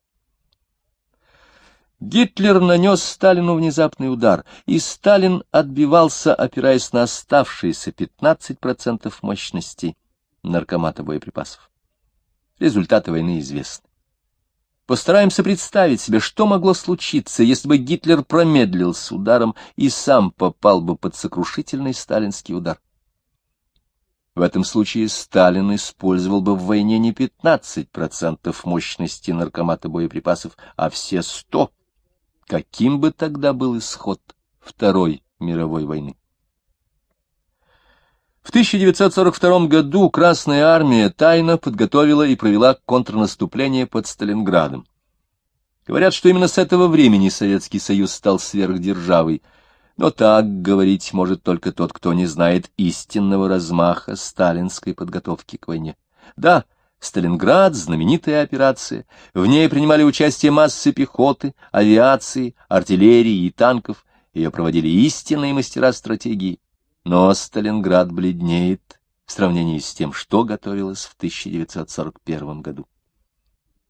Гитлер нанес Сталину внезапный удар, и Сталин отбивался, опираясь на оставшиеся 15% мощности наркомата боеприпасов. Результаты войны известны. Постараемся представить себе, что могло случиться, если бы Гитлер промедлил с ударом и сам попал бы под сокрушительный сталинский удар. В этом случае Сталин использовал бы в войне не 15% мощности наркомата боеприпасов, а все 100. Каким бы тогда был исход Второй мировой войны? В 1942 году Красная Армия тайно подготовила и провела контрнаступление под Сталинградом. Говорят, что именно с этого времени Советский Союз стал сверхдержавой, но так говорить может только тот, кто не знает истинного размаха сталинской подготовки к войне. Да, Сталинград — знаменитая операция. В ней принимали участие массы пехоты, авиации, артиллерии и танков. Ее проводили истинные мастера стратегии. Но Сталинград бледнеет в сравнении с тем, что готовилось в 1941 году.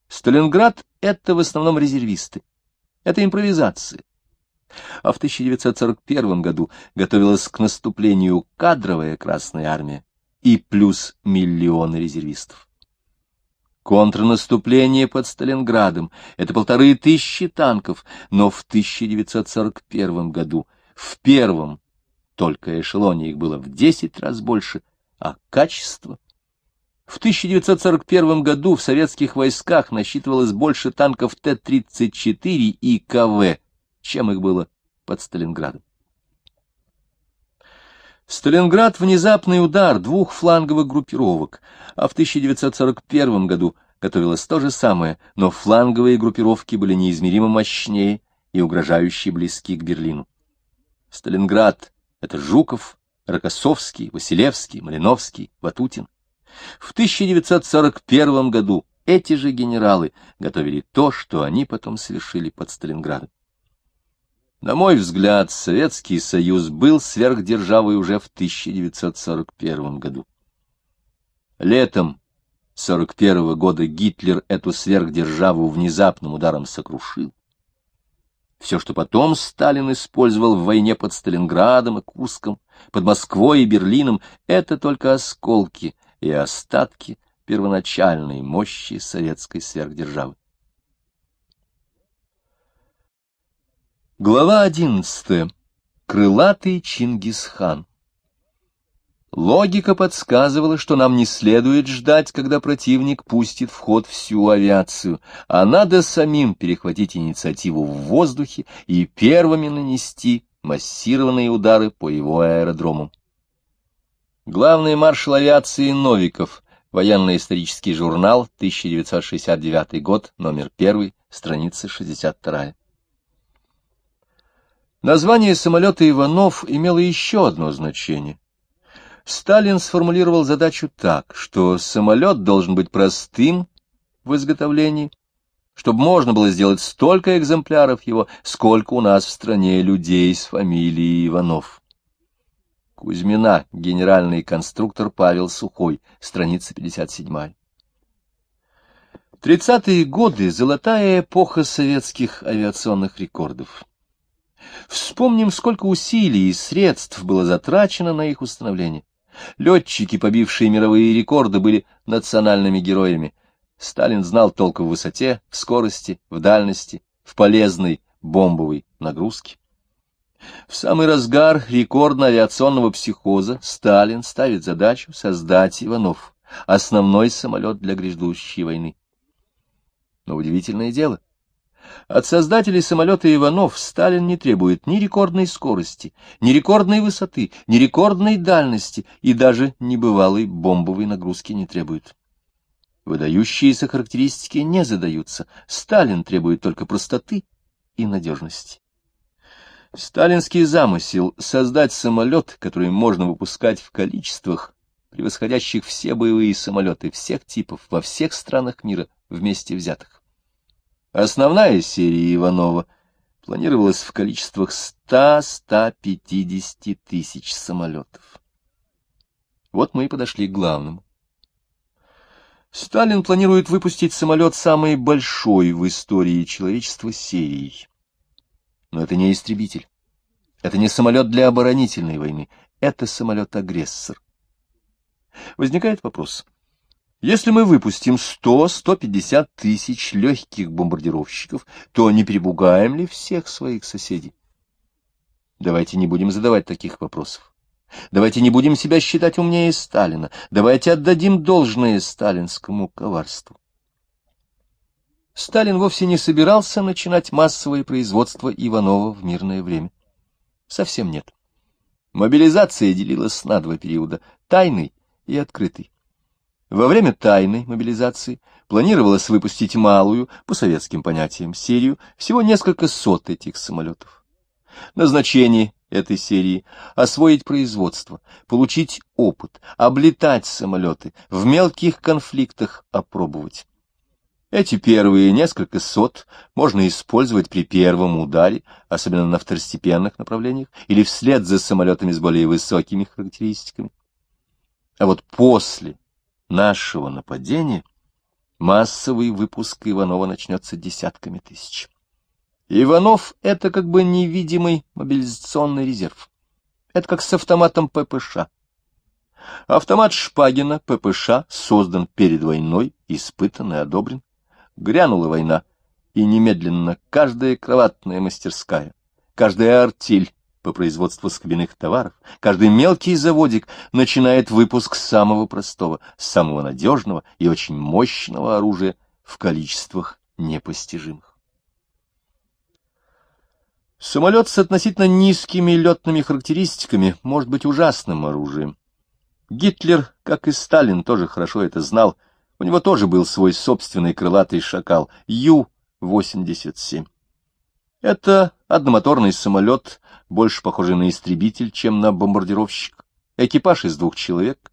Сталинград — это в основном резервисты, это импровизации. А в 1941 году готовилась к наступлению кадровая Красная Армия и плюс миллионы резервистов. Контрнаступление под Сталинградом — это полторы тысячи танков, но в 1941 году, в первом только эшелоне их было в 10 раз больше, а качество... В 1941 году в советских войсках насчитывалось больше танков Т-34 и КВ, чем их было под Сталинградом. Сталинград — внезапный удар двух фланговых группировок, а в 1941 году готовилось то же самое, но фланговые группировки были неизмеримо мощнее и угрожающе близки к Берлину. Сталинград это Жуков, Рокоссовский, Василевский, Малиновский, Ватутин. В 1941 году эти же генералы готовили то, что они потом совершили под Сталинградом. На мой взгляд, Советский Союз был сверхдержавой уже в 1941 году. Летом 1941 года Гитлер эту сверхдержаву внезапным ударом сокрушил. Все, что потом Сталин использовал в войне под Сталинградом и Курском, под Москвой и Берлином, это только осколки и остатки первоначальной мощи советской сверхдержавы. Глава одиннадцатая. Крылатый Чингисхан. Логика подсказывала, что нам не следует ждать, когда противник пустит в ход всю авиацию, а надо самим перехватить инициативу в воздухе и первыми нанести массированные удары по его аэродромам. Главный маршал авиации Новиков, военно-исторический журнал, 1969 год, номер 1, страница 62. Название самолета Иванов имело еще одно значение — Сталин сформулировал задачу так, что самолет должен быть простым в изготовлении, чтобы можно было сделать столько экземпляров его, сколько у нас в стране людей с фамилией Иванов. Кузьмина, генеральный конструктор Павел Сухой, страница 57. Тридцатые годы — золотая эпоха советских авиационных рекордов. Вспомним, сколько усилий и средств было затрачено на их установление. Летчики, побившие мировые рекорды, были национальными героями. Сталин знал толк в высоте, в скорости, в дальности, в полезной бомбовой нагрузке. В самый разгар рекордно-авиационного психоза Сталин ставит задачу создать Иванов, основной самолет для грядущей войны. Но удивительное дело — от создателей самолета Иванов Сталин не требует ни рекордной скорости, ни рекордной высоты, ни рекордной дальности и даже небывалой бомбовой нагрузки не требует. Выдающиеся характеристики не задаются. Сталин требует только простоты и надежности. Сталинский замысел создать самолет, который можно выпускать в количествах, превосходящих все боевые самолеты всех типов во всех странах мира вместе взятых. Основная серия Иванова планировалась в количествах 100-150 тысяч самолетов. Вот мы и подошли к главному. Сталин планирует выпустить самолет самой большой в истории человечества серии. Но это не истребитель. Это не самолет для оборонительной войны. Это самолет-агрессор. Возникает вопрос, если мы выпустим 100-150 тысяч легких бомбардировщиков, то не перепугаем ли всех своих соседей? Давайте не будем задавать таких вопросов. Давайте не будем себя считать умнее Сталина. Давайте отдадим должное сталинскому коварству. Сталин вовсе не собирался начинать массовое производство Иванова в мирное время. Совсем нет. Мобилизация делилась на два периода — тайный и открытый. Во время тайной мобилизации планировалось выпустить малую, по советским понятиям, серию, всего несколько сот этих самолетов. Назначение этой серии — освоить производство, получить опыт, облетать самолеты, в мелких конфликтах опробовать. Эти первые несколько сот можно использовать при первом ударе, особенно на второстепенных направлениях, или вслед за самолетами с более высокими характеристиками. А вот после нашего нападения массовый выпуск Иванова начнется десятками тысяч. Иванов — это как бы невидимый мобилизационный резерв. Это как с автоматом ППШ. А. Автомат Шпагина ППШ а, создан перед войной, испытан и одобрен. Грянула война, и немедленно каждая кроватная мастерская, каждая артель, по производству скобяных товаров, каждый мелкий заводик начинает выпуск самого простого, самого надежного и очень мощного оружия в количествах непостижимых. Самолет с относительно низкими летными характеристиками может быть ужасным оружием. Гитлер, как и Сталин, тоже хорошо это знал. У него тоже был свой собственный крылатый шакал Ю-87. Это одномоторный самолет, больше похожий на истребитель, чем на бомбардировщик. Экипаж из двух человек.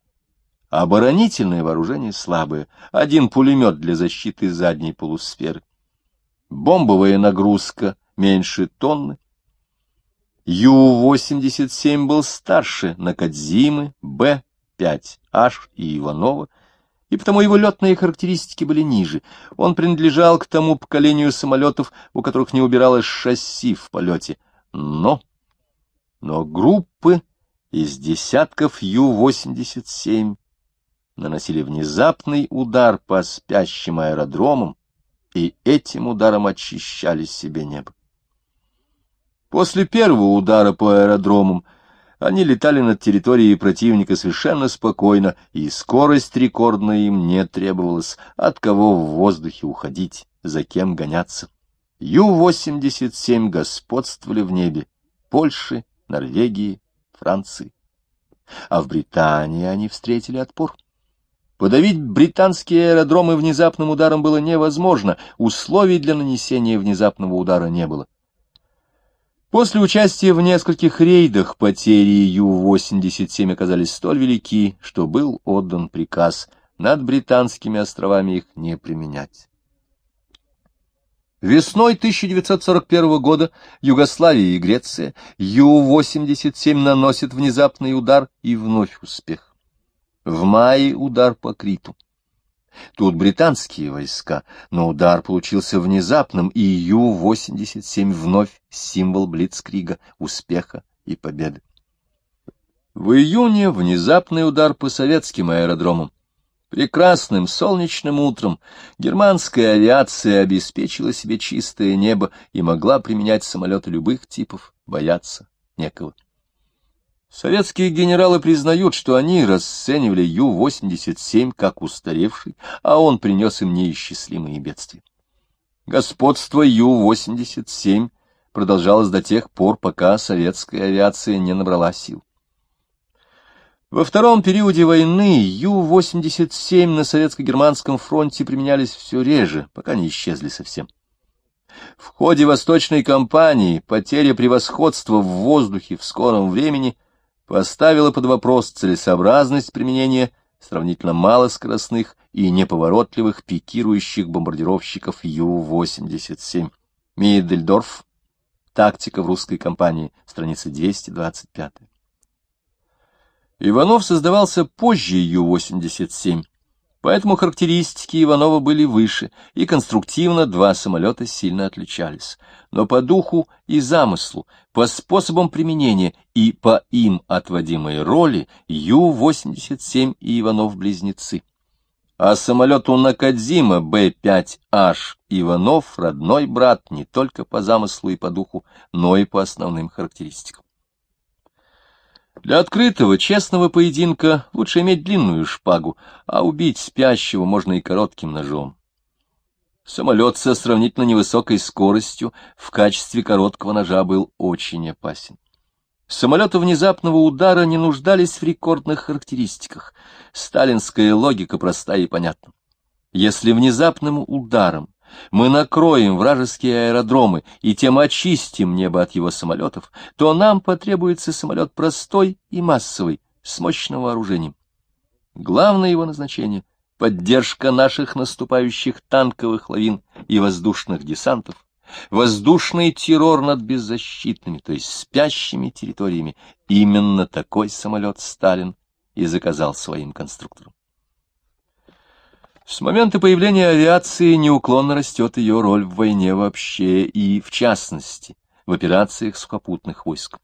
Оборонительное вооружение слабое. Один пулемет для защиты задней полусферы. Бомбовая нагрузка меньше тонны. Ю-87 был старше на Кадзимы Б-5, Аш и Иванова — и потому его летные характеристики были ниже. Он принадлежал к тому поколению самолетов, у которых не убиралось шасси в полете. Но... Но группы из десятков Ю-87 наносили внезапный удар по спящим аэродромам, и этим ударом очищали себе небо. После первого удара по аэродромам — они летали над территорией противника совершенно спокойно, и скорость рекордная им не требовалась, от кого в воздухе уходить, за кем гоняться. Ю-87 господствовали в небе Польши, Норвегии, Франции. А в Британии они встретили отпор. Подавить британские аэродромы внезапным ударом было невозможно, условий для нанесения внезапного удара не было. После участия в нескольких рейдах потери Ю-87 оказались столь велики, что был отдан приказ над британскими островами их не применять. Весной 1941 года Югославия и Греция Ю-87 наносят внезапный удар и вновь успех. В мае удар по Криту. Тут британские войска, но удар получился внезапным, и Ю-87 вновь символ Блицкрига, успеха и победы. В июне внезапный удар по советским аэродромам. Прекрасным солнечным утром германская авиация обеспечила себе чистое небо и могла применять самолеты любых типов, бояться некого. Советские генералы признают, что они расценивали Ю-87 как устаревший, а он принес им неисчислимые бедствия. Господство Ю-87 продолжалось до тех пор, пока советская авиация не набрала сил. Во втором периоде войны Ю-87 на советско-германском фронте применялись все реже, пока не исчезли совсем. В ходе Восточной кампании потеря превосходства в воздухе в скором времени – поставила под вопрос целесообразность применения сравнительно малоскоростных и неповоротливых пикирующих бомбардировщиков Ю-87. Мидельдорф. Тактика в русской кампании. Страница 225. Иванов создавался позже Ю-87 Поэтому характеристики Иванова были выше, и конструктивно два самолета сильно отличались. Но по духу и замыслу, по способам применения и по им отводимой роли Ю-87 и Иванов-близнецы. А самолету Накадзима Б-5H Иванов родной брат не только по замыслу и по духу, но и по основным характеристикам. Для открытого, честного поединка лучше иметь длинную шпагу, а убить спящего можно и коротким ножом. Самолет со сравнительно невысокой скоростью в качестве короткого ножа был очень опасен. Самолеты внезапного удара не нуждались в рекордных характеристиках. Сталинская логика проста и понятна. Если внезапным ударом мы накроем вражеские аэродромы и тем очистим небо от его самолетов, то нам потребуется самолет простой и массовый, с мощным вооружением. Главное его назначение — поддержка наших наступающих танковых лавин и воздушных десантов, воздушный террор над беззащитными, то есть спящими территориями. Именно такой самолет Сталин и заказал своим конструкторам. С момента появления авиации неуклонно растет ее роль в войне вообще и, в частности, в операциях сухопутных войск.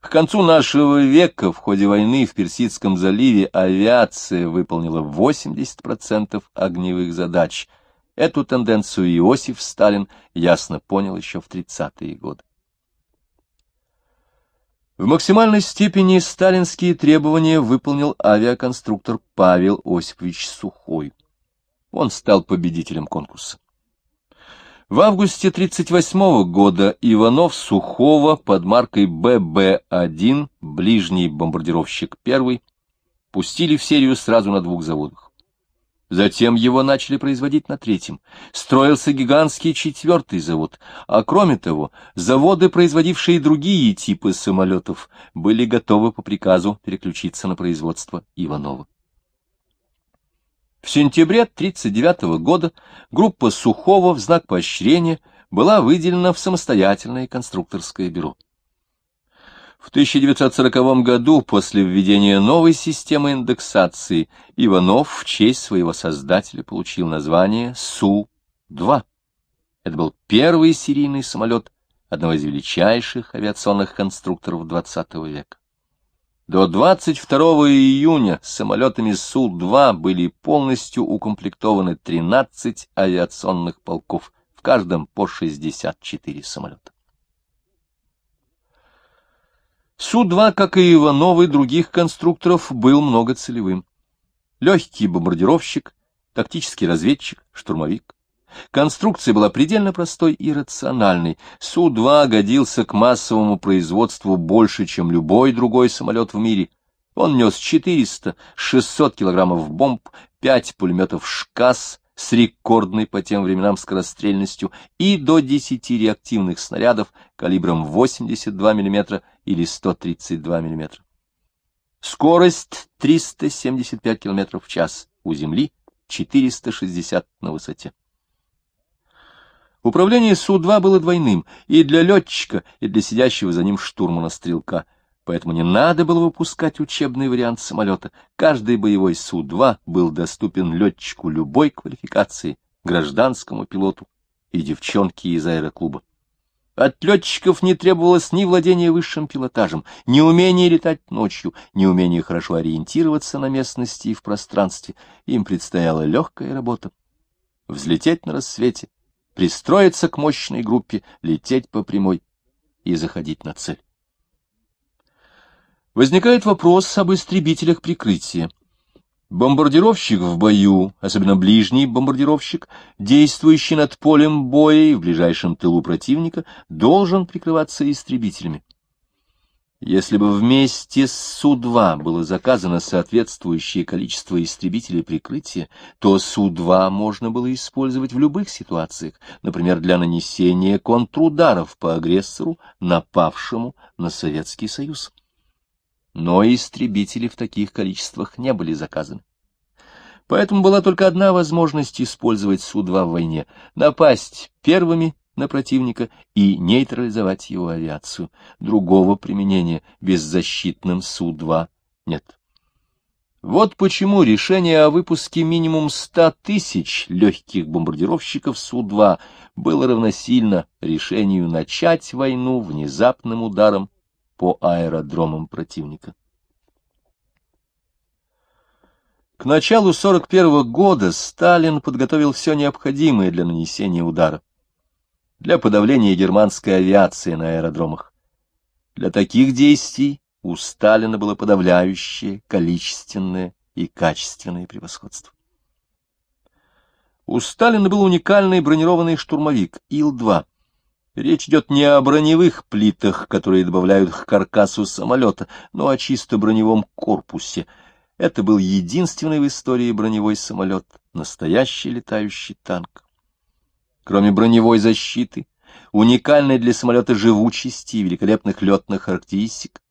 К концу нашего века в ходе войны в Персидском заливе авиация выполнила 80% огневых задач. Эту тенденцию Иосиф Сталин ясно понял еще в 30-е годы. В максимальной степени сталинские требования выполнил авиаконструктор Павел Осипович Сухой он стал победителем конкурса. В августе 1938 года Иванов Сухого под маркой ББ-1, ближний бомбардировщик первый пустили в серию сразу на двух заводах. Затем его начали производить на третьем. Строился гигантский четвертый завод, а кроме того, заводы, производившие другие типы самолетов, были готовы по приказу переключиться на производство Иванова. В сентябре 1939 года группа Сухого в знак поощрения была выделена в самостоятельное конструкторское бюро. В 1940 году, после введения новой системы индексации, Иванов в честь своего создателя получил название Су-2. Это был первый серийный самолет одного из величайших авиационных конструкторов XX века. До 22 июня самолетами Су-2 были полностью укомплектованы 13 авиационных полков, в каждом по 64 самолета. Су-2, как и Иванов и других конструкторов, был многоцелевым. Легкий бомбардировщик, тактический разведчик, штурмовик. Конструкция была предельно простой и рациональной. Су-2 годился к массовому производству больше, чем любой другой самолет в мире. Он нес 400-600 килограммов бомб, 5 пулеметов «ШКАС» с рекордной по тем временам скорострельностью и до 10 реактивных снарядов калибром 82 мм или 132 мм. Скорость 375 км в час у Земли, 460 на высоте. Управление Су-2 было двойным и для летчика, и для сидящего за ним штурмана-стрелка, поэтому не надо было выпускать учебный вариант самолета. Каждый боевой Су-2 был доступен летчику любой квалификации, гражданскому пилоту и девчонке из аэроклуба. От летчиков не требовалось ни владения высшим пилотажем, ни умения летать ночью, ни умения хорошо ориентироваться на местности и в пространстве. Им предстояла легкая работа — взлететь на рассвете — пристроиться к мощной группе, лететь по прямой и заходить на цель. Возникает вопрос об истребителях прикрытия. Бомбардировщик в бою, особенно ближний бомбардировщик, действующий над полем боя и в ближайшем тылу противника, должен прикрываться истребителями. Если бы вместе с Су-2 было заказано соответствующее количество истребителей прикрытия, то Су-2 можно было использовать в любых ситуациях, например, для нанесения контрударов по агрессору, напавшему на Советский Союз. Но истребители в таких количествах не были заказаны. Поэтому была только одна возможность использовать Су-2 в войне — напасть первыми на противника и нейтрализовать его авиацию. Другого применения беззащитным Су-2 нет. Вот почему решение о выпуске минимум 100 тысяч легких бомбардировщиков Су-2 было равносильно решению начать войну внезапным ударом по аэродромам противника. К началу 41 года Сталин подготовил все необходимое для нанесения удара для подавления германской авиации на аэродромах. Для таких действий у Сталина было подавляющее количественное и качественное превосходство. У Сталина был уникальный бронированный штурмовик Ил-2. Речь идет не о броневых плитах, которые добавляют к каркасу самолета, но о чисто броневом корпусе. Это был единственный в истории броневой самолет, настоящий летающий танк. Кроме броневой защиты, уникальной для самолета живучести и великолепных летных характеристик,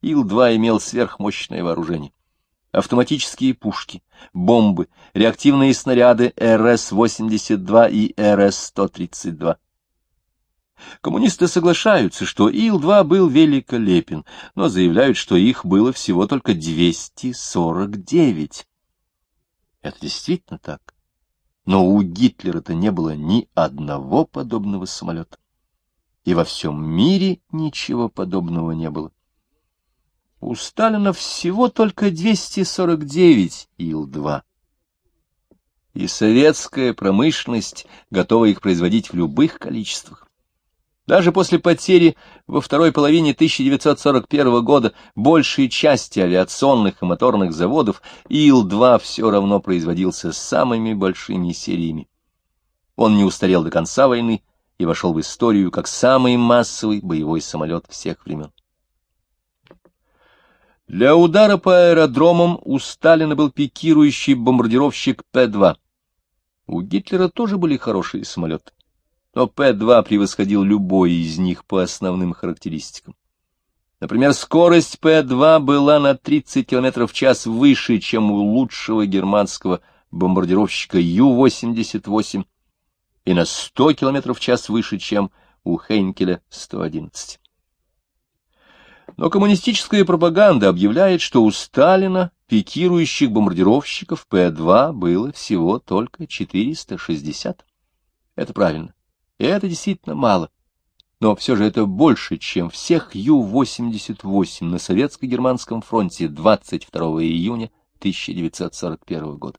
Ил-2 имел сверхмощное вооружение. Автоматические пушки, бомбы, реактивные снаряды РС-82 и РС-132. Коммунисты соглашаются, что Ил-2 был великолепен, но заявляют, что их было всего только 249. Это действительно так. Но у Гитлера-то не было ни одного подобного самолета. И во всем мире ничего подобного не было. У Сталина всего только 249 Ил-2. И советская промышленность готова их производить в любых количествах. Даже после потери во второй половине 1941 года большей части авиационных и моторных заводов Ил-2 все равно производился самыми большими сериями. Он не устарел до конца войны и вошел в историю как самый массовый боевой самолет всех времен. Для удара по аэродромам у Сталина был пикирующий бомбардировщик П-2. У Гитлера тоже были хорошие самолеты но П-2 превосходил любой из них по основным характеристикам. Например, скорость П-2 была на 30 км в час выше, чем у лучшего германского бомбардировщика Ю-88 и на 100 км в час выше, чем у Хейнкеля 111. Но коммунистическая пропаганда объявляет, что у Сталина пикирующих бомбардировщиков П-2 было всего только 460. Это правильно. И это действительно мало. Но все же это больше, чем всех Ю-88 на Советско-Германском фронте 22 июня 1941 года.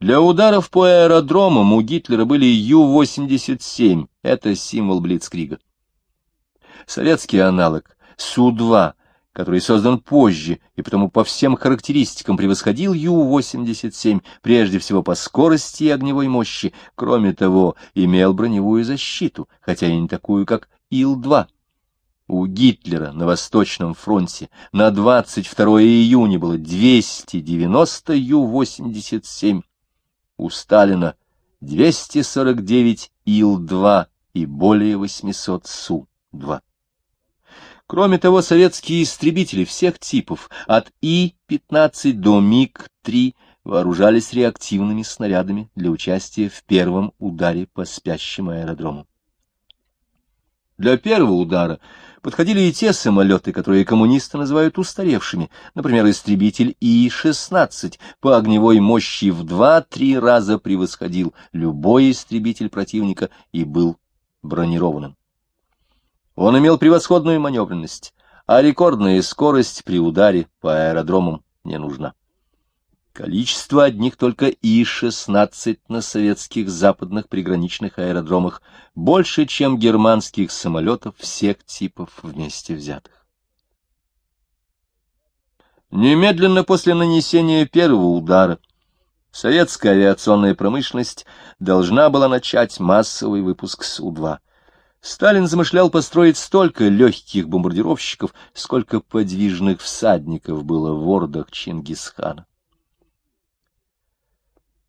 Для ударов по аэродромам у Гитлера были Ю-87, это символ Блицкрига. Советский аналог Су-2 который создан позже и потому по всем характеристикам превосходил Ю-87, прежде всего по скорости и огневой мощи, кроме того, имел броневую защиту, хотя и не такую, как Ил-2. У Гитлера на Восточном фронте на 22 июня было 290 Ю-87, у Сталина 249 Ил-2 и более 800 Су-2. Кроме того, советские истребители всех типов от И-15 до МиГ-3 вооружались реактивными снарядами для участия в первом ударе по спящему аэродрому. Для первого удара подходили и те самолеты, которые коммунисты называют устаревшими, например, истребитель И-16 по огневой мощи в 2-3 раза превосходил любой истребитель противника и был бронированным. Он имел превосходную маневренность, а рекордная скорость при ударе по аэродромам не нужна. Количество одних только И-16 на советских западных приграничных аэродромах больше, чем германских самолетов всех типов вместе взятых. Немедленно после нанесения первого удара советская авиационная промышленность должна была начать массовый выпуск Су-2. Сталин замышлял построить столько легких бомбардировщиков, сколько подвижных всадников было в ордах Чингисхана.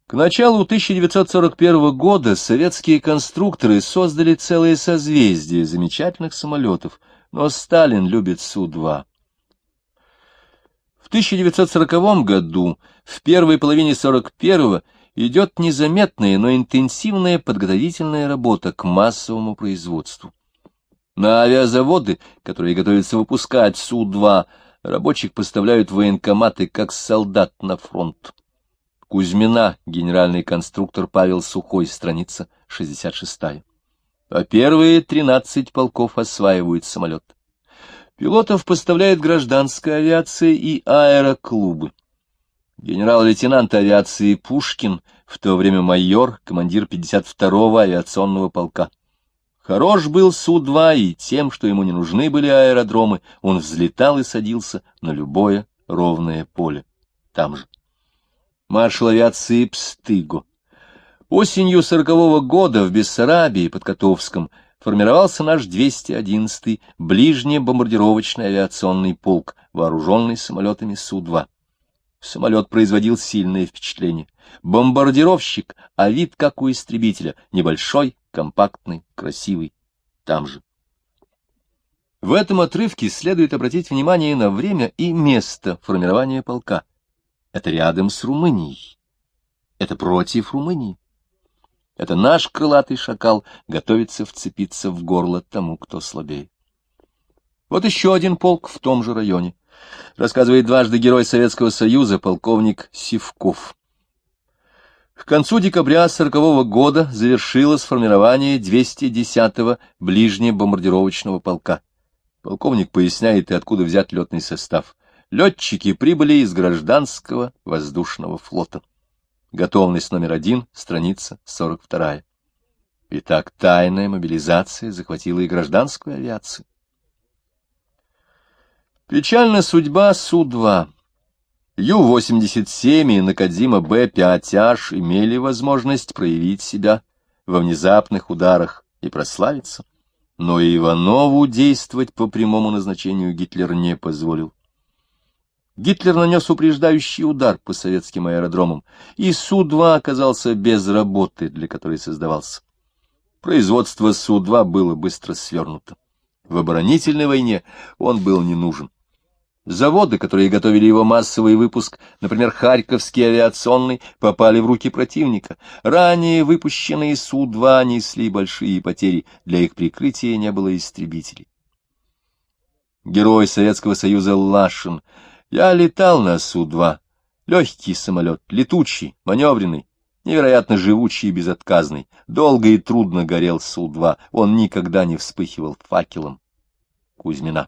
К началу 1941 года советские конструкторы создали целое созвездие замечательных самолетов, но Сталин любит Су-2. В 1940 году, в первой половине 41-го, идет незаметная, но интенсивная подготовительная работа к массовому производству. На авиазаводы, которые готовятся выпускать Су-2, рабочих поставляют военкоматы как солдат на фронт. Кузьмина, генеральный конструктор Павел Сухой, страница 66. А первые 13 полков осваивают самолет. Пилотов поставляет гражданская авиация и аэроклубы. Генерал-лейтенант авиации Пушкин, в то время майор, командир 52-го авиационного полка. Хорош был Су-2 и тем, что ему не нужны были аэродромы, он взлетал и садился на любое ровное поле. Там же. Маршал авиации Пстыго. Осенью сорокового года в Бессарабии под Котовском формировался наш 211-й ближнебомбардировочный авиационный полк, вооруженный самолетами Су-2. Самолет производил сильное впечатление. Бомбардировщик, а вид, как у истребителя, небольшой, компактный, красивый, там же. В этом отрывке следует обратить внимание на время и место формирования полка. Это рядом с Румынией. Это против Румынии. Это наш крылатый шакал готовится вцепиться в горло тому, кто слабее. Вот еще один полк в том же районе — рассказывает дважды герой Советского Союза, полковник Сивков. К концу декабря 1940 года завершилось формирование 210-го ближнебомбардировочного полка. Полковник поясняет, и откуда взят летный состав. Летчики прибыли из гражданского воздушного флота. Готовность номер один, страница 42. Итак, тайная мобилизация захватила и гражданскую авиацию. Печальна судьба Су-2. Ю-87 и Накадима Б-5H имели возможность проявить себя во внезапных ударах и прославиться, но и Иванову действовать по прямому назначению Гитлер не позволил. Гитлер нанес упреждающий удар по советским аэродромам, и Су-2 оказался без работы, для которой создавался. Производство Су-2 было быстро свернуто. В оборонительной войне он был не нужен. Заводы, которые готовили его массовый выпуск, например, Харьковский авиационный, попали в руки противника. Ранее выпущенные Су-2 несли большие потери, для их прикрытия не было истребителей. Герой Советского Союза Лашин. Я летал на Су-2. Легкий самолет, летучий, маневренный, невероятно живучий и безотказный. Долго и трудно горел Су-2, он никогда не вспыхивал факелом. Кузьмина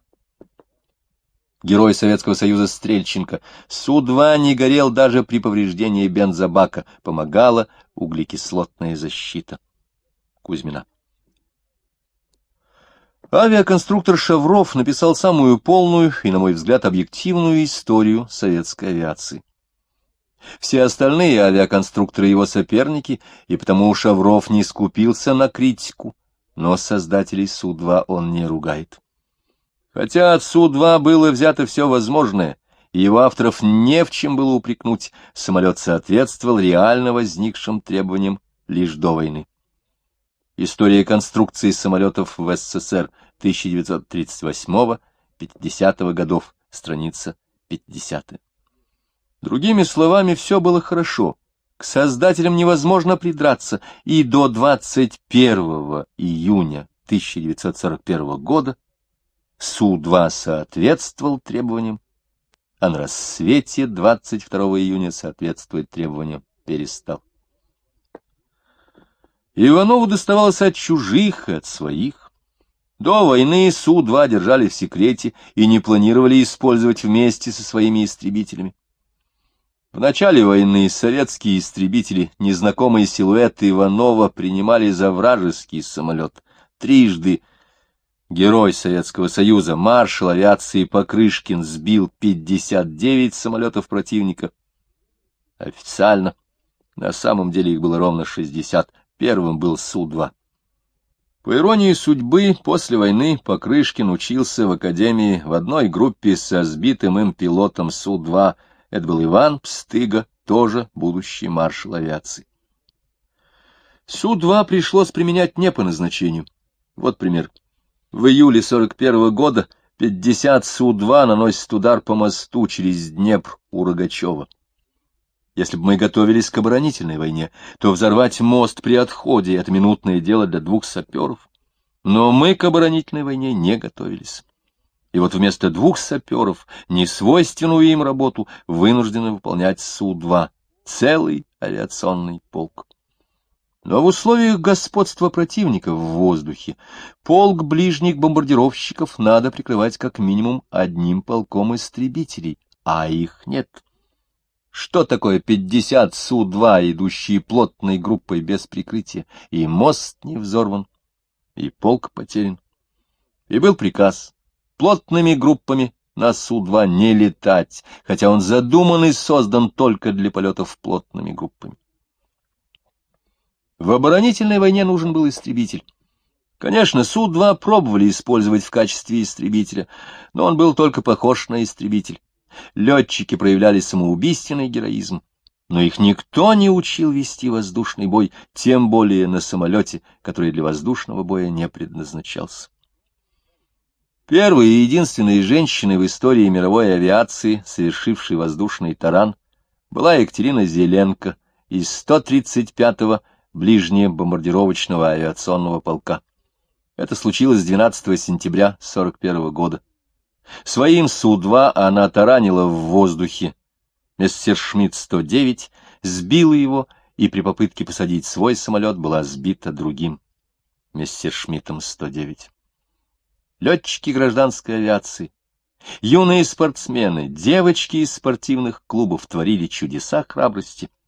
герой Советского Союза Стрельченко. Су-2 не горел даже при повреждении бензобака, помогала углекислотная защита. Кузьмина. Авиаконструктор Шавров написал самую полную и, на мой взгляд, объективную историю советской авиации. Все остальные авиаконструкторы его соперники, и потому Шавров не скупился на критику, но создателей Су-2 он не ругает. Хотя от Су-2 было взято все возможное, и его авторов не в чем было упрекнуть, самолет соответствовал реально возникшим требованиям лишь до войны. История конструкции самолетов в СССР 1938-50 годов, страница 50. Другими словами, все было хорошо. К создателям невозможно придраться, и до 21 июня 1941 года Су-2 соответствовал требованиям, а на рассвете 22 июня соответствовать требованиям перестал. Иванову доставалось от чужих и от своих. До войны Су-2 держали в секрете и не планировали использовать вместе со своими истребителями. В начале войны советские истребители незнакомые силуэты Иванова принимали за вражеский самолет. Трижды Герой Советского Союза, маршал авиации Покрышкин сбил 59 самолетов противника. Официально. На самом деле их было ровно 60. Первым был Су-2. По иронии судьбы, после войны Покрышкин учился в академии в одной группе со сбитым им пилотом Су-2. Это был Иван Пстыга, тоже будущий маршал авиации. Су-2 пришлось применять не по назначению. Вот пример. В июле 41 -го года 50 Су-2 наносит удар по мосту через Днепр у Рогачева. Если бы мы готовились к оборонительной войне, то взорвать мост при отходе — это минутное дело для двух саперов. Но мы к оборонительной войне не готовились. И вот вместо двух саперов, несвойственную им работу, вынуждены выполнять Су-2, целый авиационный полк. Но в условиях господства противника в воздухе полк ближних бомбардировщиков надо прикрывать как минимум одним полком истребителей, а их нет. Что такое 50 Су-2, идущие плотной группой без прикрытия? И мост не взорван, и полк потерян. И был приказ плотными группами на Су-2 не летать, хотя он задуман и создан только для полетов плотными группами. В оборонительной войне нужен был истребитель. Конечно, Су-2 пробовали использовать в качестве истребителя, но он был только похож на истребитель. Летчики проявляли самоубийственный героизм, но их никто не учил вести воздушный бой, тем более на самолете, который для воздушного боя не предназначался. Первой и единственной женщиной в истории мировой авиации, совершившей воздушный таран, была Екатерина Зеленко из 135-го бомбардировочного авиационного полка. Это случилось 12 сентября 1941 года. Своим Су-2 она таранила в воздухе. шмидт 109 сбила его, и при попытке посадить свой самолет была сбита другим. шмидтом 109 Летчики гражданской авиации, юные спортсмены, девочки из спортивных клубов творили чудеса храбрости —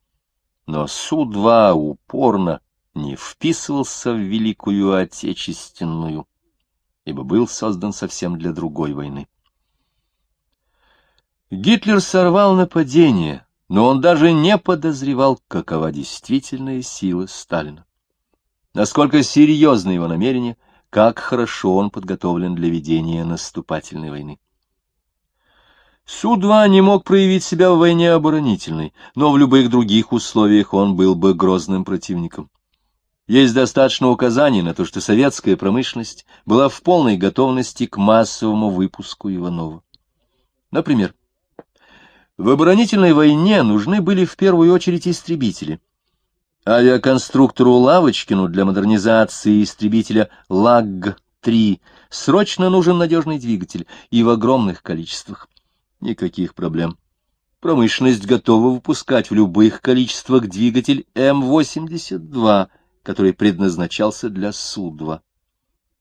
но Су-2 упорно не вписывался в Великую Отечественную, ибо был создан совсем для другой войны. Гитлер сорвал нападение, но он даже не подозревал, какова действительная сила Сталина. Насколько серьезны его намерения, как хорошо он подготовлен для ведения наступательной войны. Су-2 не мог проявить себя в войне оборонительной, но в любых других условиях он был бы грозным противником. Есть достаточно указаний на то, что советская промышленность была в полной готовности к массовому выпуску Иванова. Например, в оборонительной войне нужны были в первую очередь истребители. Авиаконструктору Лавочкину для модернизации истребителя «Лаг-3» срочно нужен надежный двигатель и в огромных количествах. Никаких проблем. Промышленность готова выпускать в любых количествах двигатель М-82, который предназначался для Су-2.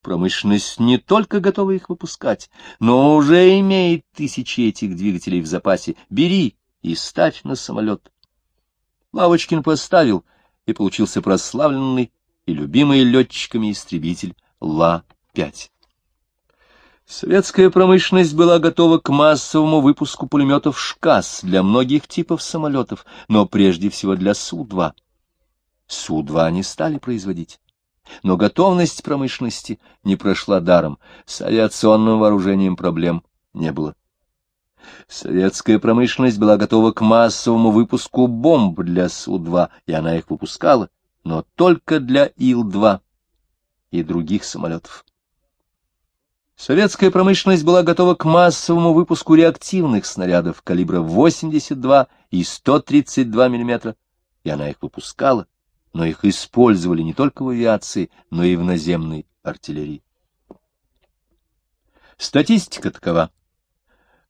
Промышленность не только готова их выпускать, но уже имеет тысячи этих двигателей в запасе. Бери и ставь на самолет. Лавочкин поставил, и получился прославленный и любимый летчиками истребитель Ла-5. Советская промышленность была готова к массовому выпуску пулеметов «ШКАС» для многих типов самолетов, но прежде всего для Су-2. Су-2 они стали производить. Но готовность промышленности не прошла даром, с авиационным вооружением проблем не было. Советская промышленность была готова к массовому выпуску бомб для Су-2, и она их выпускала, но только для Ил-2 и других самолетов. Советская промышленность была готова к массовому выпуску реактивных снарядов калибра 82 и 132 мм, и она их выпускала, но их использовали не только в авиации, но и в наземной артиллерии. Статистика такова.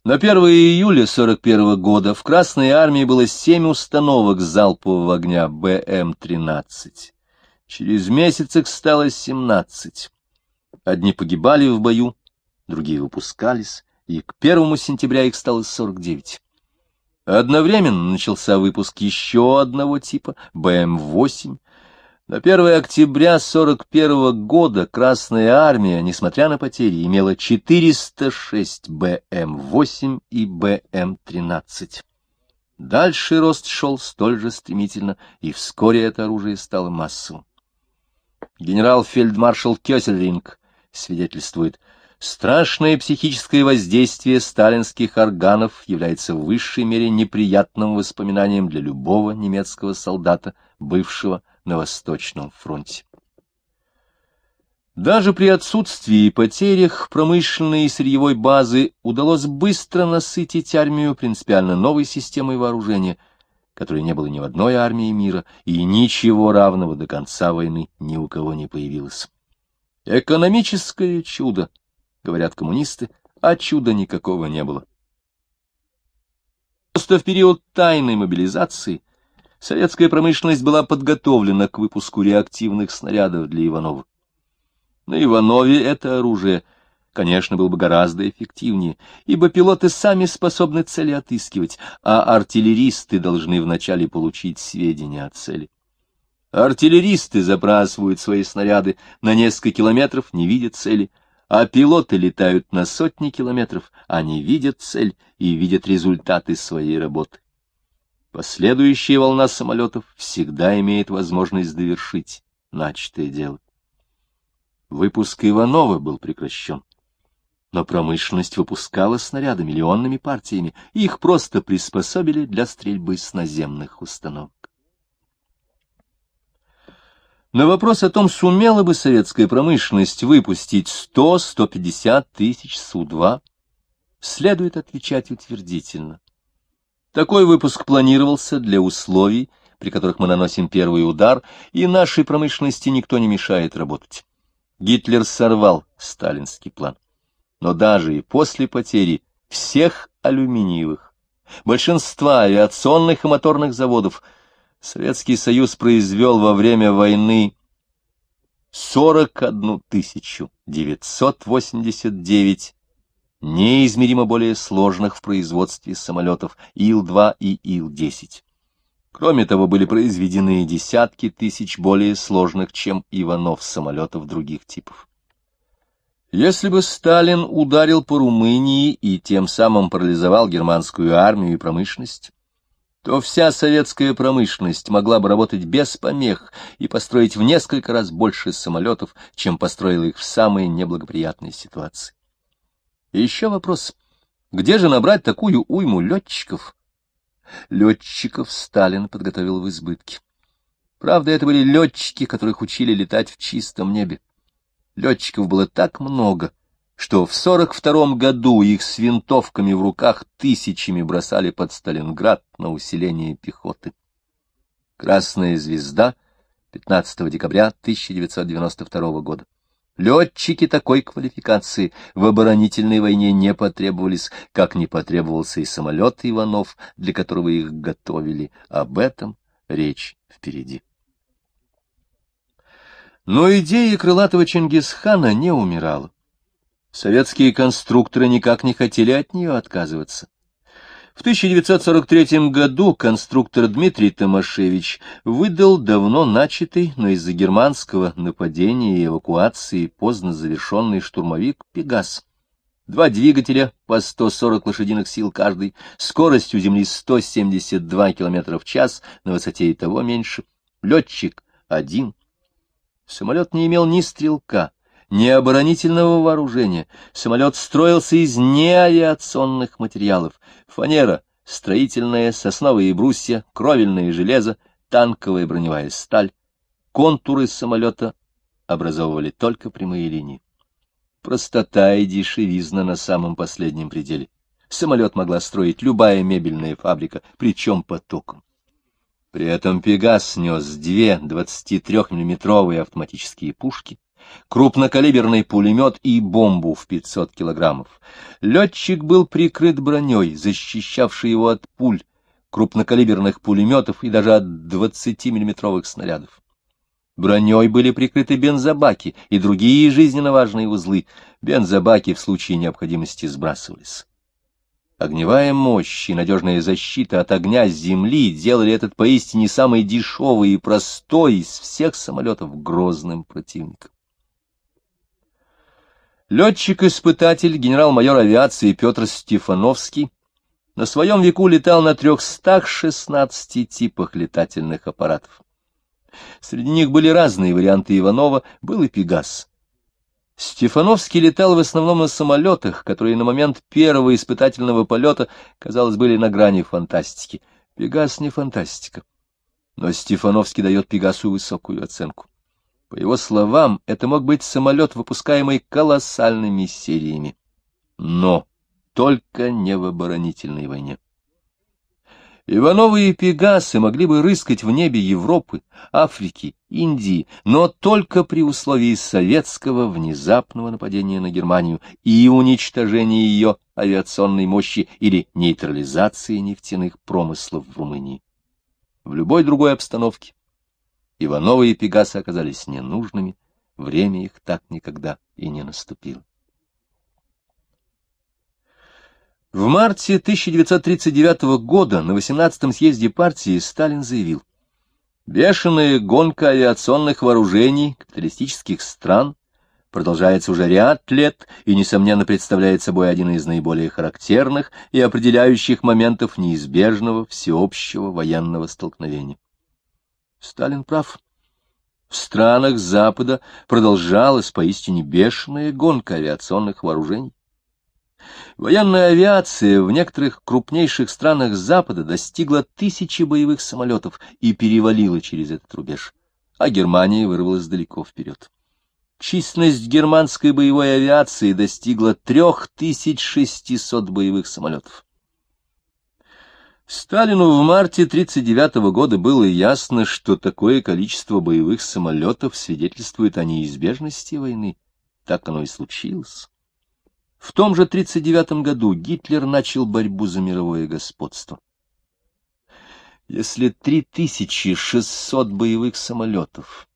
На 1 июля 1941 года в Красной армии было 7 установок залпового огня БМ-13. Через месяц их стало 17. Одни погибали в бою, другие выпускались, и к 1 сентября их стало 49. Одновременно начался выпуск еще одного типа, БМ-8. На 1 октября 1941 года Красная Армия, несмотря на потери, имела 406 БМ-8 и БМ-13. Дальше рост шел столь же стремительно, и вскоре это оружие стало массовым. Генерал-фельдмаршал Кёсельринг свидетельствует – Страшное психическое воздействие сталинских органов является в высшей мере неприятным воспоминанием для любого немецкого солдата, бывшего на Восточном фронте. Даже при отсутствии и потерях промышленной и сырьевой базы удалось быстро насытить армию принципиально новой системой вооружения, которой не было ни в одной армии мира, и ничего равного до конца войны ни у кого не появилось. Экономическое чудо, говорят коммунисты, а чуда никакого не было. Просто в период тайной мобилизации советская промышленность была подготовлена к выпуску реактивных снарядов для Иванова. На Иванове это оружие, конечно, было бы гораздо эффективнее, ибо пилоты сами способны цели отыскивать, а артиллеристы должны вначале получить сведения о цели. Артиллеристы забрасывают свои снаряды на несколько километров, не видя цели, а пилоты летают на сотни километров, они видят цель и видят результаты своей работы. Последующая волна самолетов всегда имеет возможность довершить начатое дело. Выпуск Иванова был прекращен. Но промышленность выпускала снаряды миллионными партиями, их просто приспособили для стрельбы с наземных установок. На вопрос о том, сумела бы советская промышленность выпустить 100-150 тысяч Су-2, следует отвечать утвердительно. Такой выпуск планировался для условий, при которых мы наносим первый удар, и нашей промышленности никто не мешает работать. Гитлер сорвал сталинский план. Но даже и после потери всех алюминиевых, большинства авиационных и моторных заводов – Советский Союз произвел во время войны 41 989 неизмеримо более сложных в производстве самолетов Ил-2 и Ил-10. Кроме того, были произведены десятки тысяч более сложных, чем Иванов, самолетов других типов. Если бы Сталин ударил по Румынии и тем самым парализовал германскую армию и промышленность, то вся советская промышленность могла бы работать без помех и построить в несколько раз больше самолетов, чем построила их в самые неблагоприятные ситуации. И еще вопрос. Где же набрать такую уйму летчиков? Летчиков Сталин подготовил в избытке. Правда, это были летчики, которых учили летать в чистом небе. Летчиков было так много — что в 42 году их с винтовками в руках тысячами бросали под Сталинград на усиление пехоты. Красная звезда, 15 декабря 1992 года. Летчики такой квалификации в оборонительной войне не потребовались, как не потребовался и самолет Иванов, для которого их готовили. Об этом речь впереди. Но идея крылатого Чингисхана не умирала. Советские конструкторы никак не хотели от нее отказываться. В 1943 году конструктор Дмитрий Томашевич выдал давно начатый, но из-за германского нападения и эвакуации поздно завершенный штурмовик «Пегас». Два двигателя по 140 лошадиных сил каждый, скорость у Земли 172 км в час, на высоте и того меньше. Летчик один. Самолет не имел ни стрелка, необоронительного вооружения. Самолет строился из неавиационных материалов. Фанера, строительная, сосновые брусья, кровельное железо, танковая броневая сталь. Контуры самолета образовывали только прямые линии. Простота и дешевизна на самом последнем пределе. Самолет могла строить любая мебельная фабрика, причем потоком. При этом «Пегас» снес две 23-миллиметровые автоматические пушки — крупнокалиберный пулемет и бомбу в 500 килограммов. Летчик был прикрыт броней, защищавшей его от пуль, крупнокалиберных пулеметов и даже от 20-миллиметровых снарядов. Броней были прикрыты бензобаки и другие жизненно важные узлы. Бензобаки в случае необходимости сбрасывались. Огневая мощь и надежная защита от огня с земли делали этот поистине самый дешевый и простой из всех самолетов грозным противником. Летчик-испытатель, генерал-майор авиации Петр Стефановский на своем веку летал на 316 типах летательных аппаратов. Среди них были разные варианты Иванова, был и Пегас. Стефановский летал в основном на самолетах, которые на момент первого испытательного полета, казалось, были на грани фантастики. Пегас не фантастика. Но Стефановский дает Пегасу высокую оценку. По его словам, это мог быть самолет, выпускаемый колоссальными сериями. Но только не в оборонительной войне. Ивановы и Пегасы могли бы рыскать в небе Европы, Африки, Индии, но только при условии советского внезапного нападения на Германию и уничтожения ее авиационной мощи или нейтрализации нефтяных промыслов в Румынии. В любой другой обстановке Иванова и Пегасы оказались ненужными, время их так никогда и не наступило. В марте 1939 года на 18-м съезде партии Сталин заявил, «Бешеная гонка авиационных вооружений капиталистических стран продолжается уже ряд лет и, несомненно, представляет собой один из наиболее характерных и определяющих моментов неизбежного всеобщего военного столкновения. Сталин прав. В странах Запада продолжалась поистине бешеная гонка авиационных вооружений. Военная авиация в некоторых крупнейших странах Запада достигла тысячи боевых самолетов и перевалила через этот рубеж, а Германия вырвалась далеко вперед. Численность германской боевой авиации достигла 3600 боевых самолетов. Сталину в марте 1939 года было ясно, что такое количество боевых самолетов свидетельствует о неизбежности войны. Так оно и случилось. В том же 1939 году Гитлер начал борьбу за мировое господство. Если 3600 боевых самолетов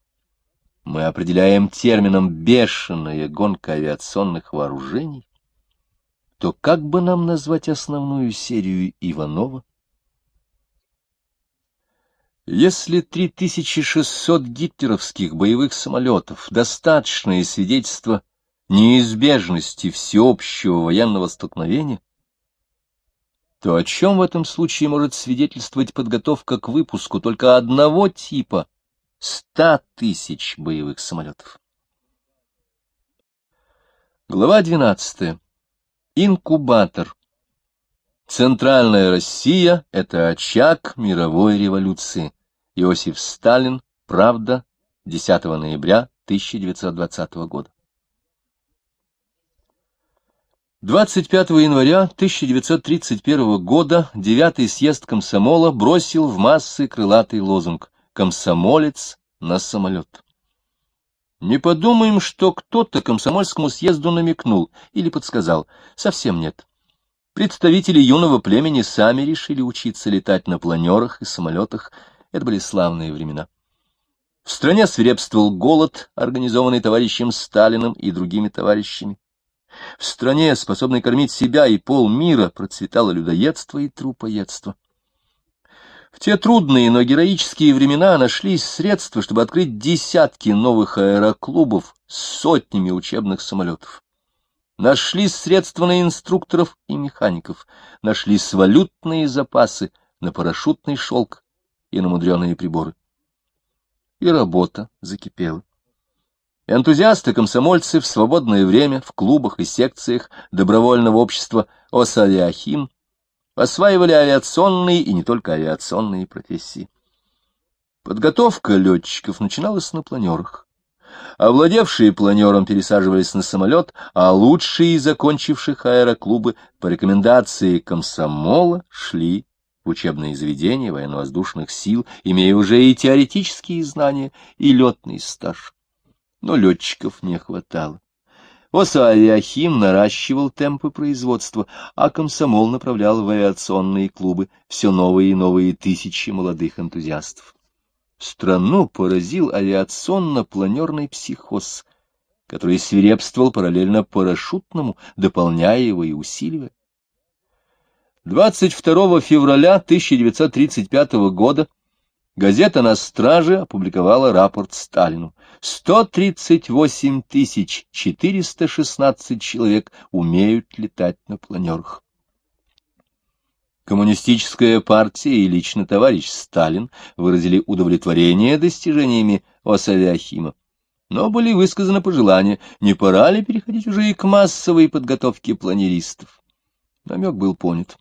мы определяем термином «бешеная гонка авиационных вооружений», то как бы нам назвать основную серию Иванова, если 3600 гитлеровских боевых самолетов — достаточное свидетельство неизбежности всеобщего военного столкновения, то о чем в этом случае может свидетельствовать подготовка к выпуску только одного типа — 100 тысяч боевых самолетов? Глава 12. Инкубатор. Центральная Россия — это очаг мировой революции. Иосиф Сталин, правда, 10 ноября 1920 года. 25 января 1931 года девятый съезд комсомола бросил в массы крылатый лозунг «Комсомолец на самолет». Не подумаем, что кто-то комсомольскому съезду намекнул или подсказал. Совсем нет. Представители юного племени сами решили учиться летать на планерах и самолетах. Это были славные времена. В стране свирепствовал голод, организованный товарищем Сталиным и другими товарищами. В стране, способной кормить себя и полмира, процветало людоедство и трупоедство. В те трудные, но героические времена нашлись средства, чтобы открыть десятки новых аэроклубов с сотнями учебных самолетов. Нашли средства на инструкторов и механиков, нашли валютные запасы на парашютный шелк и на мудреные приборы. И работа закипела. Энтузиасты-комсомольцы в свободное время в клубах и секциях добровольного общества «Осавиахим» осваивали авиационные и не только авиационные профессии. Подготовка летчиков начиналась на планерах. Овладевшие планером пересаживались на самолет, а лучшие из закончивших аэроклубы по рекомендации комсомола шли в учебные заведения военно-воздушных сил, имея уже и теоретические знания, и летный стаж. Но летчиков не хватало. Осавиахим наращивал темпы производства, а комсомол направлял в авиационные клубы все новые и новые тысячи молодых энтузиастов. Страну поразил авиационно-планерный психоз, который свирепствовал параллельно парашютному, дополняя его и усиливая. 22 февраля 1935 года газета «На страже» опубликовала рапорт Сталину. 138 416 человек умеют летать на планерах. Коммунистическая партия и лично товарищ Сталин выразили удовлетворение достижениями Осавиахима. Но были высказаны пожелания, не пора ли переходить уже и к массовой подготовке планеристов. Намек был понят.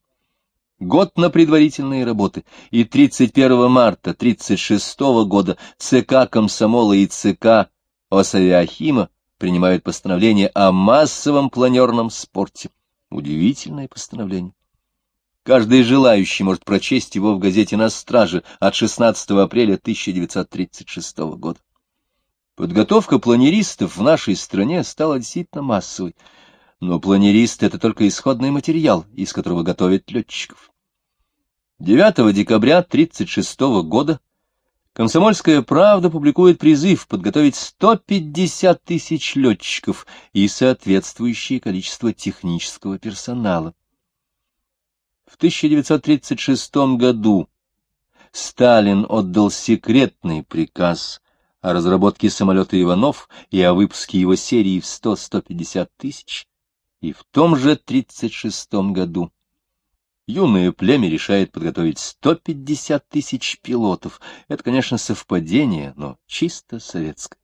Год на предварительные работы, и 31 марта 1936 года ЦК Комсомола и ЦК Осавиахима принимают постановление о массовом планерном спорте. Удивительное постановление. Каждый желающий может прочесть его в газете «На страже» от 16 апреля 1936 года. Подготовка планеристов в нашей стране стала действительно массовой, но планерист — это только исходный материал, из которого готовят летчиков. 9 декабря 1936 года «Комсомольская правда» публикует призыв подготовить 150 тысяч летчиков и соответствующее количество технического персонала. В 1936 году Сталин отдал секретный приказ о разработке самолета «Иванов» и о выпуске его серии в 100-150 тысяч, и в том же 1936 году юное племя решает подготовить 150 тысяч пилотов. Это, конечно, совпадение, но чисто советское.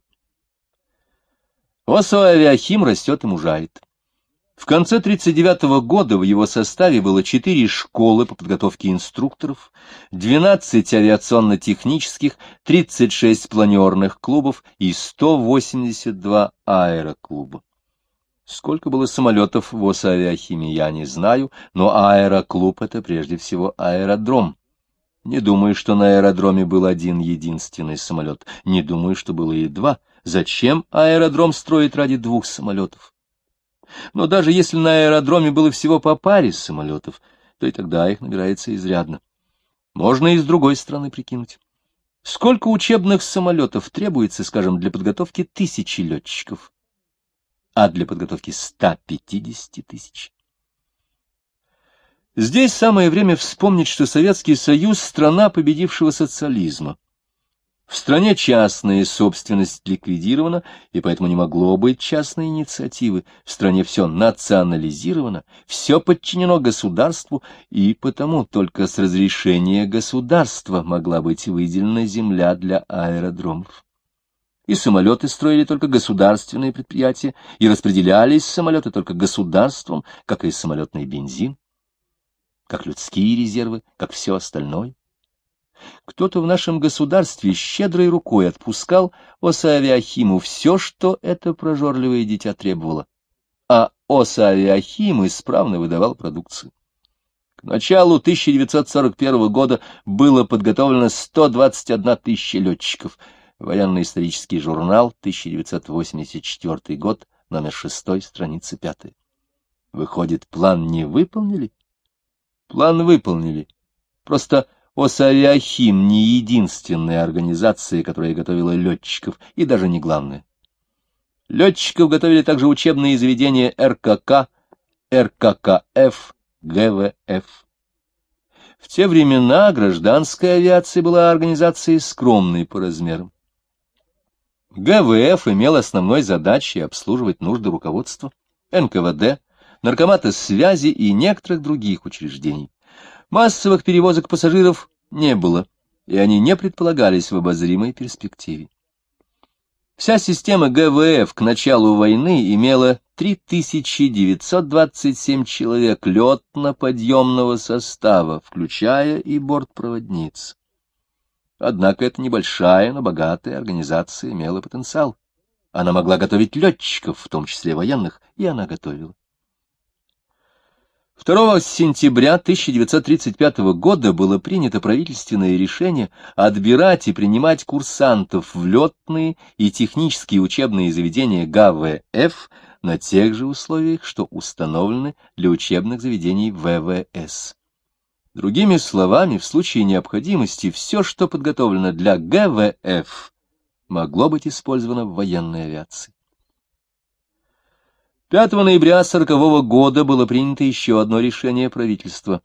Осо авиахим растет и мужает. В конце 1939 года в его составе было 4 школы по подготовке инструкторов, 12 авиационно-технических, 36 планерных клубов и 182 аэроклуба. Сколько было самолетов в Осавиахиме, я не знаю, но аэроклуб — это прежде всего аэродром. Не думаю, что на аэродроме был один единственный самолет, не думаю, что было и два. Зачем аэродром строить ради двух самолетов? Но даже если на аэродроме было всего по паре самолетов, то и тогда их набирается изрядно. Можно и с другой стороны прикинуть. Сколько учебных самолетов требуется, скажем, для подготовки тысячи летчиков, а для подготовки 150 тысяч? Здесь самое время вспомнить, что Советский Союз — страна победившего социализма. В стране частная собственность ликвидирована, и поэтому не могло быть частной инициативы. В стране все национализировано, все подчинено государству, и потому только с разрешения государства могла быть выделена земля для аэродромов. И самолеты строили только государственные предприятия, и распределялись самолеты только государством, как и самолетный бензин, как людские резервы, как все остальное. Кто-то в нашем государстве щедрой рукой отпускал Осавиахиму все, что это прожорливое дитя требовало, а Осавиахим исправно выдавал продукцию. К началу 1941 года было подготовлено 121 тысяча летчиков. Военно-исторический журнал, 1984 год, номер 6, страница 5. Выходит, план не выполнили? План выполнили. Просто Осавиахим не единственная организация, которая готовила летчиков, и даже не главная. Летчиков готовили также учебные заведения РКК, РККФ, ГВФ. В те времена гражданская авиация была организацией скромной по размерам. ГВФ имел основной задачей обслуживать нужды руководства, НКВД, наркомата связи и некоторых других учреждений. Массовых перевозок пассажиров не было, и они не предполагались в обозримой перспективе. Вся система ГВФ к началу войны имела 3927 человек летно-подъемного состава, включая и бортпроводниц. Однако эта небольшая, но богатая организация имела потенциал. Она могла готовить летчиков, в том числе военных, и она готовила. 2 сентября 1935 года было принято правительственное решение отбирать и принимать курсантов в летные и технические учебные заведения ГВФ на тех же условиях, что установлены для учебных заведений ВВС. Другими словами, в случае необходимости все, что подготовлено для ГВФ, могло быть использовано в военной авиации. 5 ноября 1940 года было принято еще одно решение правительства,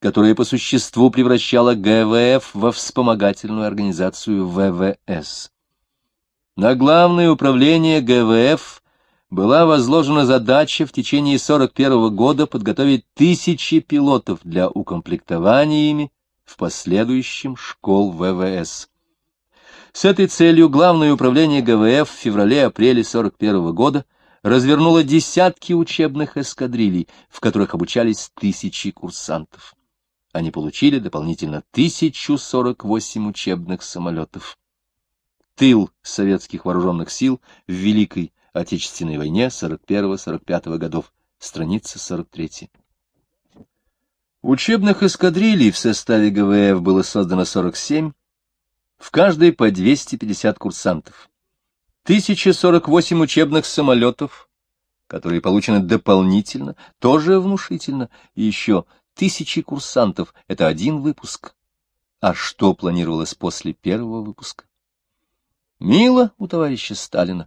которое по существу превращало ГВФ во вспомогательную организацию ВВС. На Главное управление ГВФ была возложена задача в течение 41 года подготовить тысячи пилотов для укомплектования ими в последующем школ ВВС. С этой целью Главное управление ГВФ в феврале-апреле 41 года – развернула десятки учебных эскадрилей, в которых обучались тысячи курсантов. Они получили дополнительно 1048 учебных самолетов. Тыл советских вооруженных сил в Великой Отечественной войне 41-45 годов. Страница 43. Учебных эскадрилей в составе ГВФ было создано 47, в каждой по 250 курсантов. 1048 учебных самолетов, которые получены дополнительно, тоже внушительно, и еще тысячи курсантов — это один выпуск. А что планировалось после первого выпуска? Мило у товарища Сталина.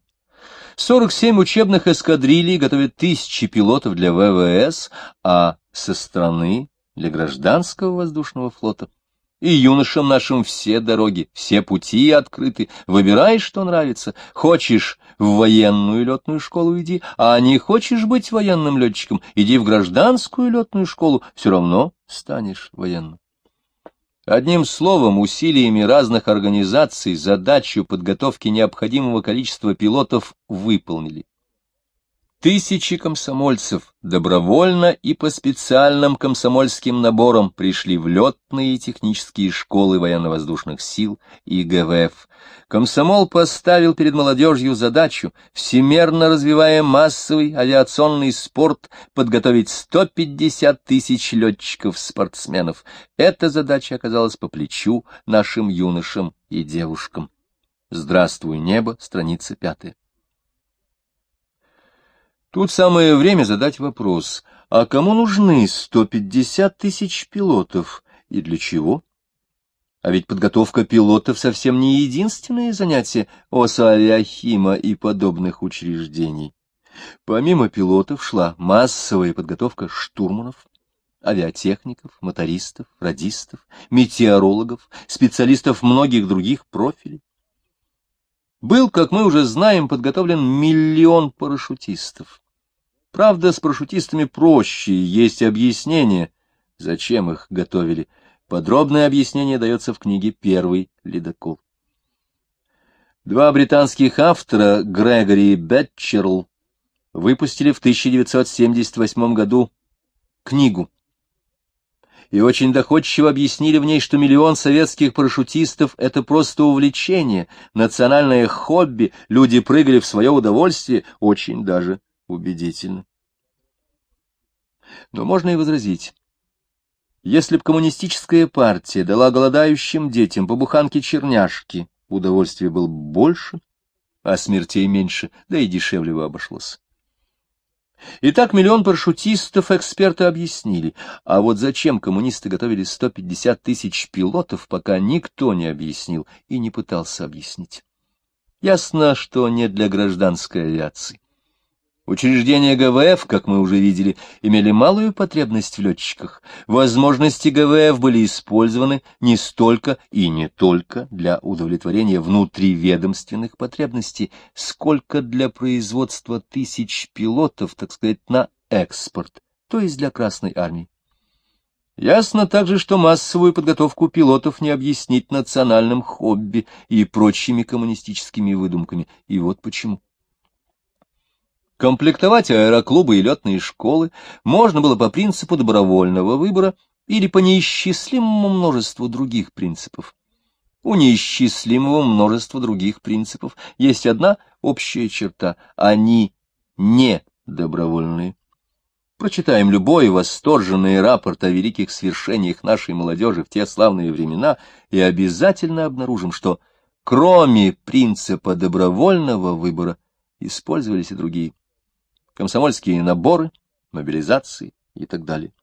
47 учебных эскадрилий готовят тысячи пилотов для ВВС, а со стороны для гражданского воздушного флота — и юношам нашим все дороги, все пути открыты. Выбирай, что нравится. Хочешь в военную летную школу иди, а не хочешь быть военным летчиком, иди в гражданскую летную школу, все равно станешь военным. Одним словом, усилиями разных организаций задачу подготовки необходимого количества пилотов выполнили. Тысячи комсомольцев добровольно и по специальным комсомольским наборам пришли в летные и технические школы военно-воздушных сил и ГВФ. Комсомол поставил перед молодежью задачу, всемерно развивая массовый авиационный спорт, подготовить 150 тысяч летчиков-спортсменов. Эта задача оказалась по плечу нашим юношам и девушкам. Здравствуй, небо, страница пятая. Тут самое время задать вопрос, а кому нужны 150 тысяч пилотов и для чего? А ведь подготовка пилотов совсем не единственное занятие ОСА Авиахима и подобных учреждений. Помимо пилотов шла массовая подготовка штурманов, авиатехников, мотористов, радистов, метеорологов, специалистов многих других профилей был, как мы уже знаем, подготовлен миллион парашютистов. Правда, с парашютистами проще, есть объяснение, зачем их готовили. Подробное объяснение дается в книге «Первый ледокол». Два британских автора, Грегори и Бетчерл, выпустили в 1978 году книгу и очень доходчиво объяснили в ней, что миллион советских парашютистов — это просто увлечение, национальное хобби, люди прыгали в свое удовольствие, очень даже убедительно. Но можно и возразить. Если б коммунистическая партия дала голодающим детям по буханке черняшки, удовольствие было больше, а смертей меньше, да и дешевле бы обошлось. Итак, миллион парашютистов эксперты объяснили, а вот зачем коммунисты готовили 150 тысяч пилотов, пока никто не объяснил и не пытался объяснить. Ясно, что не для гражданской авиации. Учреждения ГВФ, как мы уже видели, имели малую потребность в летчиках. Возможности ГВФ были использованы не столько и не только для удовлетворения внутриведомственных потребностей, сколько для производства тысяч пилотов, так сказать, на экспорт, то есть для Красной Армии. Ясно также, что массовую подготовку пилотов не объяснить национальным хобби и прочими коммунистическими выдумками, и вот почему. Комплектовать аэроклубы и летные школы можно было по принципу добровольного выбора или по неисчислимому множеству других принципов. У неисчислимого множества других принципов есть одна общая черта — они не добровольные. Прочитаем любой восторженный рапорт о великих свершениях нашей молодежи в те славные времена и обязательно обнаружим, что кроме принципа добровольного выбора использовались и другие комсомольские наборы, мобилизации и так далее.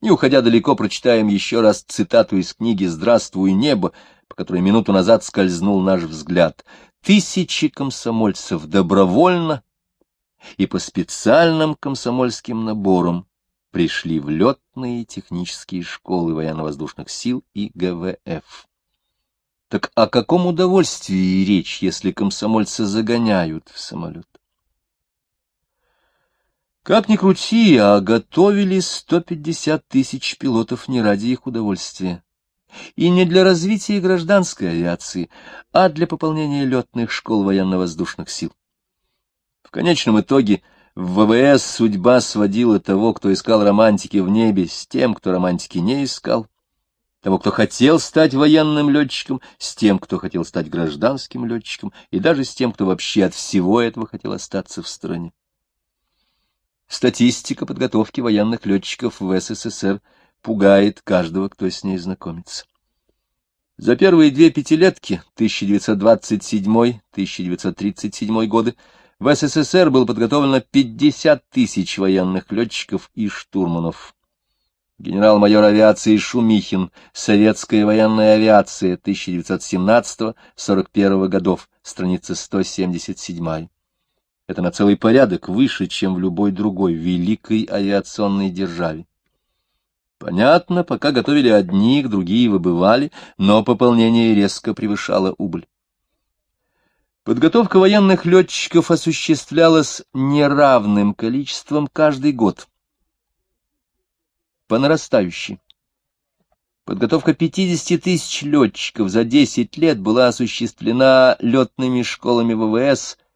Не уходя далеко, прочитаем еще раз цитату из книги «Здравствуй, небо», по которой минуту назад скользнул наш взгляд. «Тысячи комсомольцев добровольно и по специальным комсомольским наборам пришли в летные технические школы военно-воздушных сил и ГВФ». Так о каком удовольствии речь, если комсомольцы загоняют в самолет? Как ни крути, а готовили 150 тысяч пилотов не ради их удовольствия. И не для развития гражданской авиации, а для пополнения летных школ военно-воздушных сил. В конечном итоге в ВВС судьба сводила того, кто искал романтики в небе, с тем, кто романтики не искал, того, кто хотел стать военным летчиком, с тем, кто хотел стать гражданским летчиком, и даже с тем, кто вообще от всего этого хотел остаться в стране. Статистика подготовки военных летчиков в СССР пугает каждого, кто с ней знакомится. За первые две пятилетки 1927-1937 годы в СССР было подготовлено 50 тысяч военных летчиков и штурманов. Генерал-майор авиации Шумихин, Советская военная авиация 1917 1941 годов, страница 177. Это на целый порядок выше, чем в любой другой великой авиационной державе. Понятно, пока готовили одних, другие выбывали, но пополнение резко превышало убыль. Подготовка военных летчиков осуществлялась неравным количеством каждый год. По нарастающей. Подготовка 50 тысяч летчиков за 10 лет была осуществлена летными школами ВВС –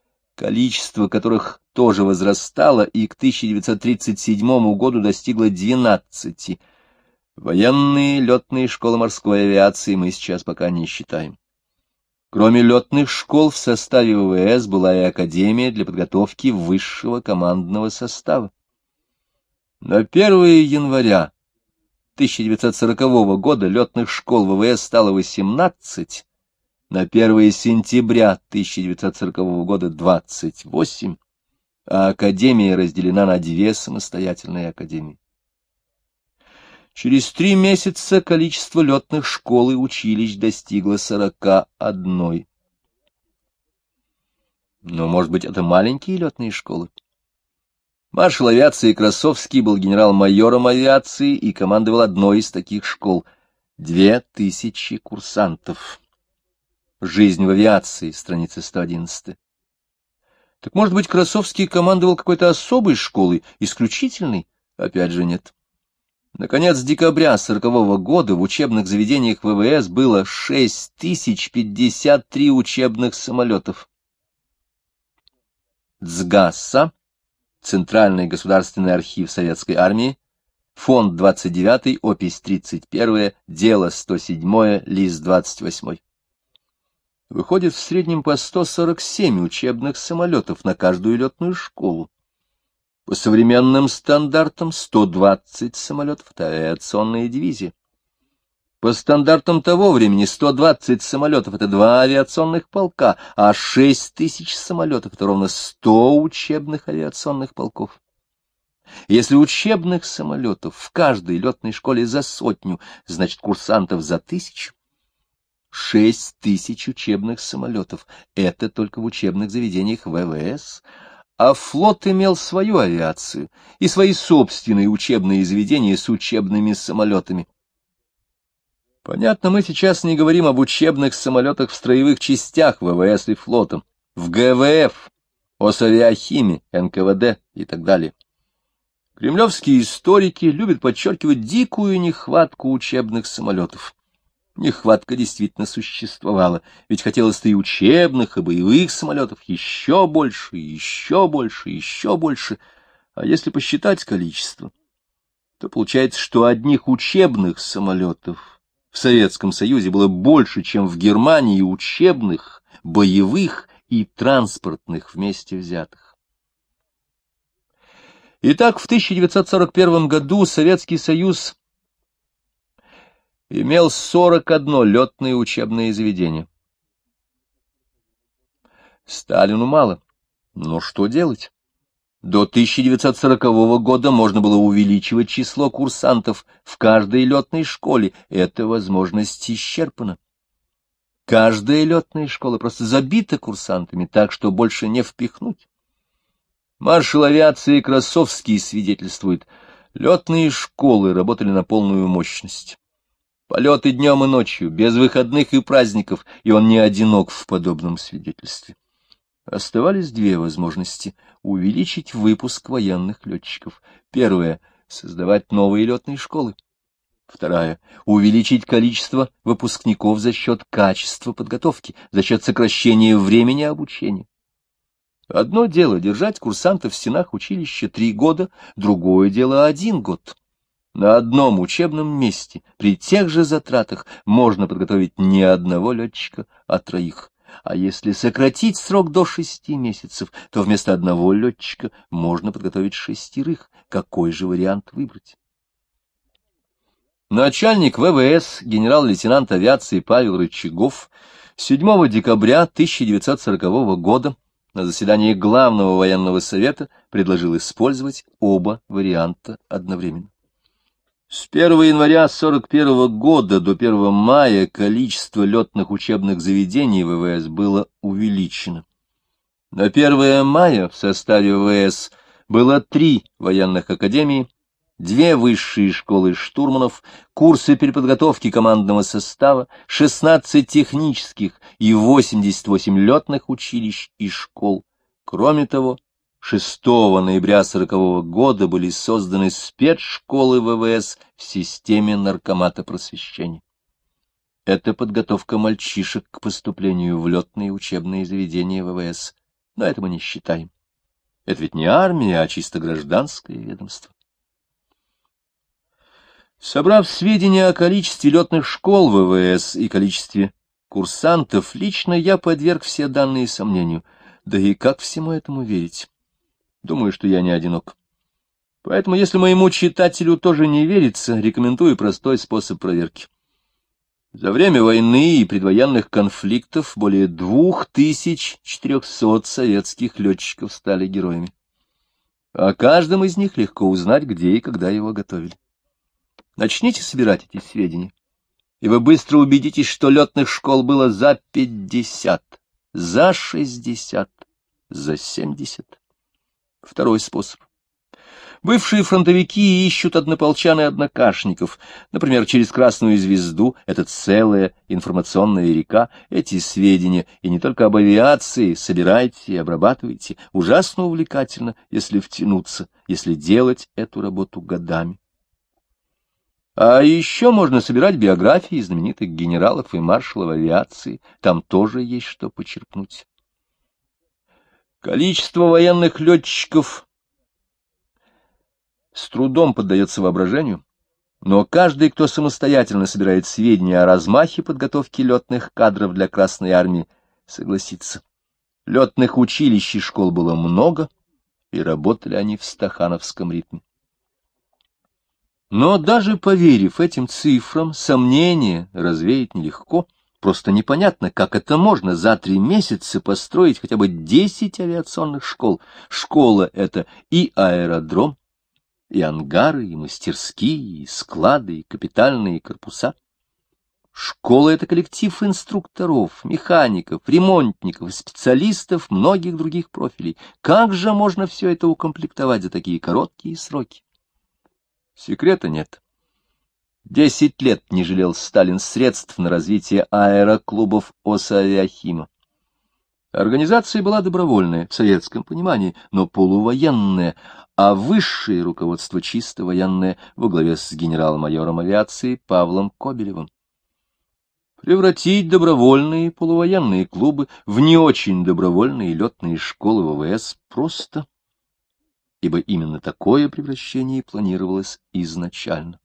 количество которых тоже возрастало и к 1937 году достигло 12. Военные летные школы морской авиации мы сейчас пока не считаем. Кроме летных школ в составе ВВС была и Академия для подготовки высшего командного состава. На 1 января 1940 года летных школ ВВС стало 18, на 1 сентября 1940 года 28, а Академия разделена на две самостоятельные академии. Через три месяца количество летных школ и училищ достигло 41. Но, может быть, это маленькие летные школы? Маршал авиации Красовский был генерал-майором авиации и командовал одной из таких школ. Две тысячи курсантов. «Жизнь в авиации», страница 111. Так, может быть, Красовский командовал какой-то особой школой, исключительной? Опять же, нет. Наконец, с декабря 1940 года в учебных заведениях ВВС было 6053 учебных самолетов. ЦГАСа, Центральный государственный архив Советской Армии, фонд 29, опись 31, дело 107, лист 28 выходит в среднем по 147 учебных самолетов на каждую летную школу. По современным стандартам 120 самолетов — это авиационная дивизия. По стандартам того времени 120 самолетов — это два авиационных полка, а 6 тысяч самолетов — это ровно 100 учебных авиационных полков. Если учебных самолетов в каждой летной школе за сотню, значит курсантов за тысячу, Шесть тысяч учебных самолетов. Это только в учебных заведениях ВВС. А флот имел свою авиацию и свои собственные учебные заведения с учебными самолетами. Понятно, мы сейчас не говорим об учебных самолетах в строевых частях ВВС и флота, в ГВФ, Осавиахиме, НКВД и так далее. Кремлевские историки любят подчеркивать дикую нехватку учебных самолетов. Нехватка действительно существовала, ведь хотелось-то и учебных, и боевых самолетов еще больше, еще больше, еще больше. А если посчитать количество, то получается, что одних учебных самолетов в Советском Союзе было больше, чем в Германии учебных, боевых и транспортных вместе взятых. Итак, в 1941 году Советский Союз имел 41 летное учебное заведение. Сталину мало. Но что делать? До 1940 года можно было увеличивать число курсантов в каждой летной школе. Эта возможность исчерпана. Каждая летная школа просто забита курсантами, так что больше не впихнуть. Маршал авиации Красовский свидетельствует, летные школы работали на полную мощность. Полеты днем и ночью, без выходных и праздников, и он не одинок в подобном свидетельстве. Оставались две возможности — увеличить выпуск военных летчиков. Первая — создавать новые летные школы. Вторая — увеличить количество выпускников за счет качества подготовки, за счет сокращения времени обучения. Одно дело — держать курсанта в стенах училища три года, другое дело — один год. На одном учебном месте при тех же затратах можно подготовить не одного летчика, а троих. А если сократить срок до шести месяцев, то вместо одного летчика можно подготовить шестерых. Какой же вариант выбрать? Начальник ВВС, генерал-лейтенант авиации Павел Рычагов 7 декабря 1940 года на заседании Главного военного совета предложил использовать оба варианта одновременно. С 1 января 1941 года до 1 мая количество летных учебных заведений ВВС было увеличено. На 1 мая в составе ВВС было три военных академии, две высшие школы штурманов, курсы переподготовки командного состава, 16 технических и 88 летных училищ и школ. Кроме того, 6 ноября 1940 года были созданы спецшколы ВВС в системе наркомата просвещения. Это подготовка мальчишек к поступлению в летные учебные заведения ВВС, но это мы не считаем. Это ведь не армия, а чисто гражданское ведомство. Собрав сведения о количестве летных школ ВВС и количестве курсантов, лично я подверг все данные сомнению. Да и как всему этому верить? Думаю, что я не одинок. Поэтому, если моему читателю тоже не верится, рекомендую простой способ проверки. За время войны и предвоенных конфликтов более 2400 советских летчиков стали героями. О каждом из них легко узнать, где и когда его готовили. Начните собирать эти сведения, и вы быстро убедитесь, что летных школ было за 50, за 60, за 70. Второй способ. Бывшие фронтовики ищут однополчан и однокашников. Например, через Красную Звезду, это целая информационная река, эти сведения, и не только об авиации, собирайте и обрабатывайте. Ужасно увлекательно, если втянуться, если делать эту работу годами. А еще можно собирать биографии знаменитых генералов и маршалов авиации, там тоже есть что почерпнуть. Количество военных летчиков с трудом поддается воображению, но каждый, кто самостоятельно собирает сведения о размахе подготовки летных кадров для Красной Армии, согласится. Летных училищ и школ было много, и работали они в стахановском ритме. Но даже поверив этим цифрам, сомнения развеять нелегко — Просто непонятно, как это можно за три месяца построить хотя бы десять авиационных школ. Школа — это и аэродром, и ангары, и мастерские, и склады, и капитальные корпуса. Школа — это коллектив инструкторов, механиков, ремонтников специалистов многих других профилей. Как же можно все это укомплектовать за такие короткие сроки? Секрета нет. Десять лет не жалел Сталин средств на развитие аэроклубов Осавиахима. Организация была добровольная, в советском понимании, но полувоенная, а высшее руководство чисто военное во главе с генерал-майором авиации Павлом Кобелевым. Превратить добровольные полувоенные клубы в не очень добровольные летные школы ВВС просто, ибо именно такое превращение планировалось изначально.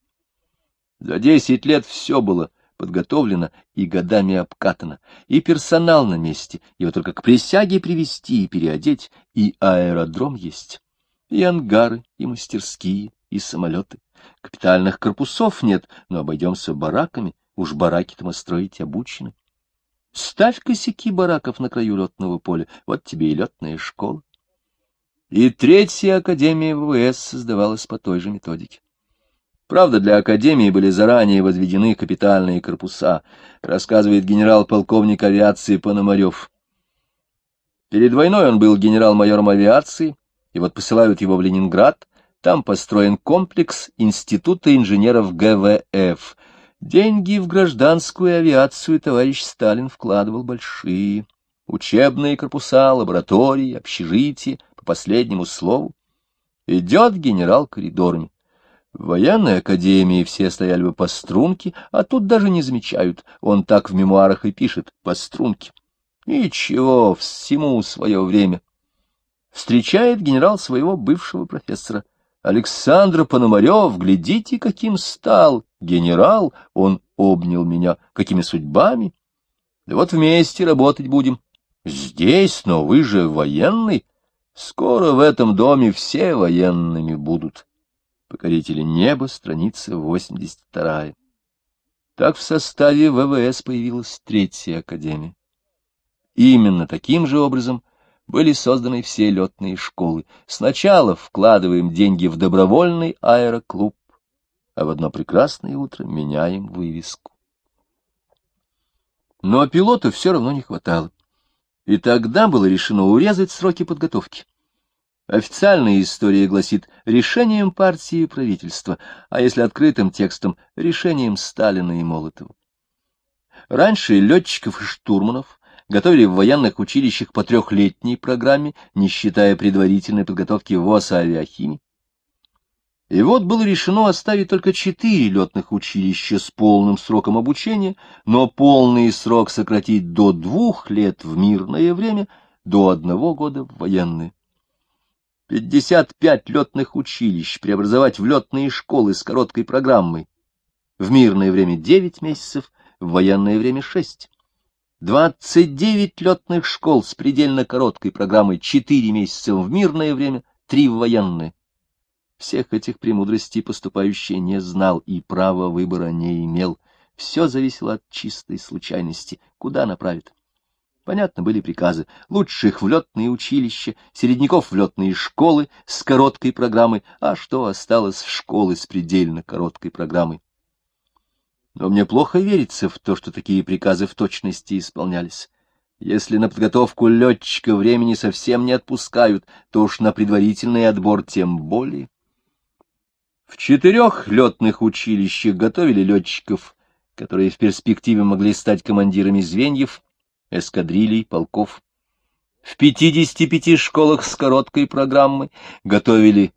За десять лет все было подготовлено и годами обкатано, и персонал на месте, его только к присяге привести и переодеть, и аэродром есть, и ангары, и мастерские, и самолеты. Капитальных корпусов нет, но обойдемся бараками, уж бараки-то мы строить обучены. Ставь косяки бараков на краю летного поля, вот тебе и летная школа. И третья академия ВВС создавалась по той же методике. Правда, для Академии были заранее возведены капитальные корпуса, рассказывает генерал-полковник авиации Пономарев. Перед войной он был генерал-майором авиации, и вот посылают его в Ленинград, там построен комплекс Института инженеров ГВФ. Деньги в гражданскую авиацию товарищ Сталин вкладывал большие. Учебные корпуса, лаборатории, общежития, по последнему слову. Идет генерал коридорами. В военной академии все стояли бы по струнке, а тут даже не замечают. Он так в мемуарах и пишет — по струнке. Ничего, всему свое время. Встречает генерал своего бывшего профессора. Александр Пономарев, глядите, каким стал генерал, он обнял меня, какими судьбами. Да вот вместе работать будем. Здесь, но вы же военный. Скоро в этом доме все военными будут. Покорители неба, страница 82. Так в составе ВВС появилась третья академия. Именно таким же образом были созданы все летные школы. Сначала вкладываем деньги в добровольный аэроклуб, а в одно прекрасное утро меняем вывеску. Но пилотов все равно не хватало. И тогда было решено урезать сроки подготовки. Официальная история гласит «решением партии и правительства», а если открытым текстом — «решением Сталина и Молотова». Раньше летчиков и штурманов готовили в военных училищах по трехлетней программе, не считая предварительной подготовки ВОЗ авиахимии. И вот было решено оставить только четыре летных училища с полным сроком обучения, но полный срок сократить до двух лет в мирное время, до одного года в военное. 55 летных училищ преобразовать в летные школы с короткой программой. В мирное время 9 месяцев, в военное время 6. 29 летных школ с предельно короткой программой 4 месяца в мирное время, 3 в военное. Всех этих премудростей поступающий не знал и права выбора не имел. Все зависело от чистой случайности, куда направит. Понятно были приказы лучших в летные училища, середняков в летные школы с короткой программой, а что осталось в школы с предельно короткой программой. Но мне плохо верится в то, что такие приказы в точности исполнялись. Если на подготовку летчика времени совсем не отпускают, то уж на предварительный отбор тем более. В четырех летных училищах готовили летчиков, которые в перспективе могли стать командирами звеньев, эскадрилей, полков. В 55 школах с короткой программой готовили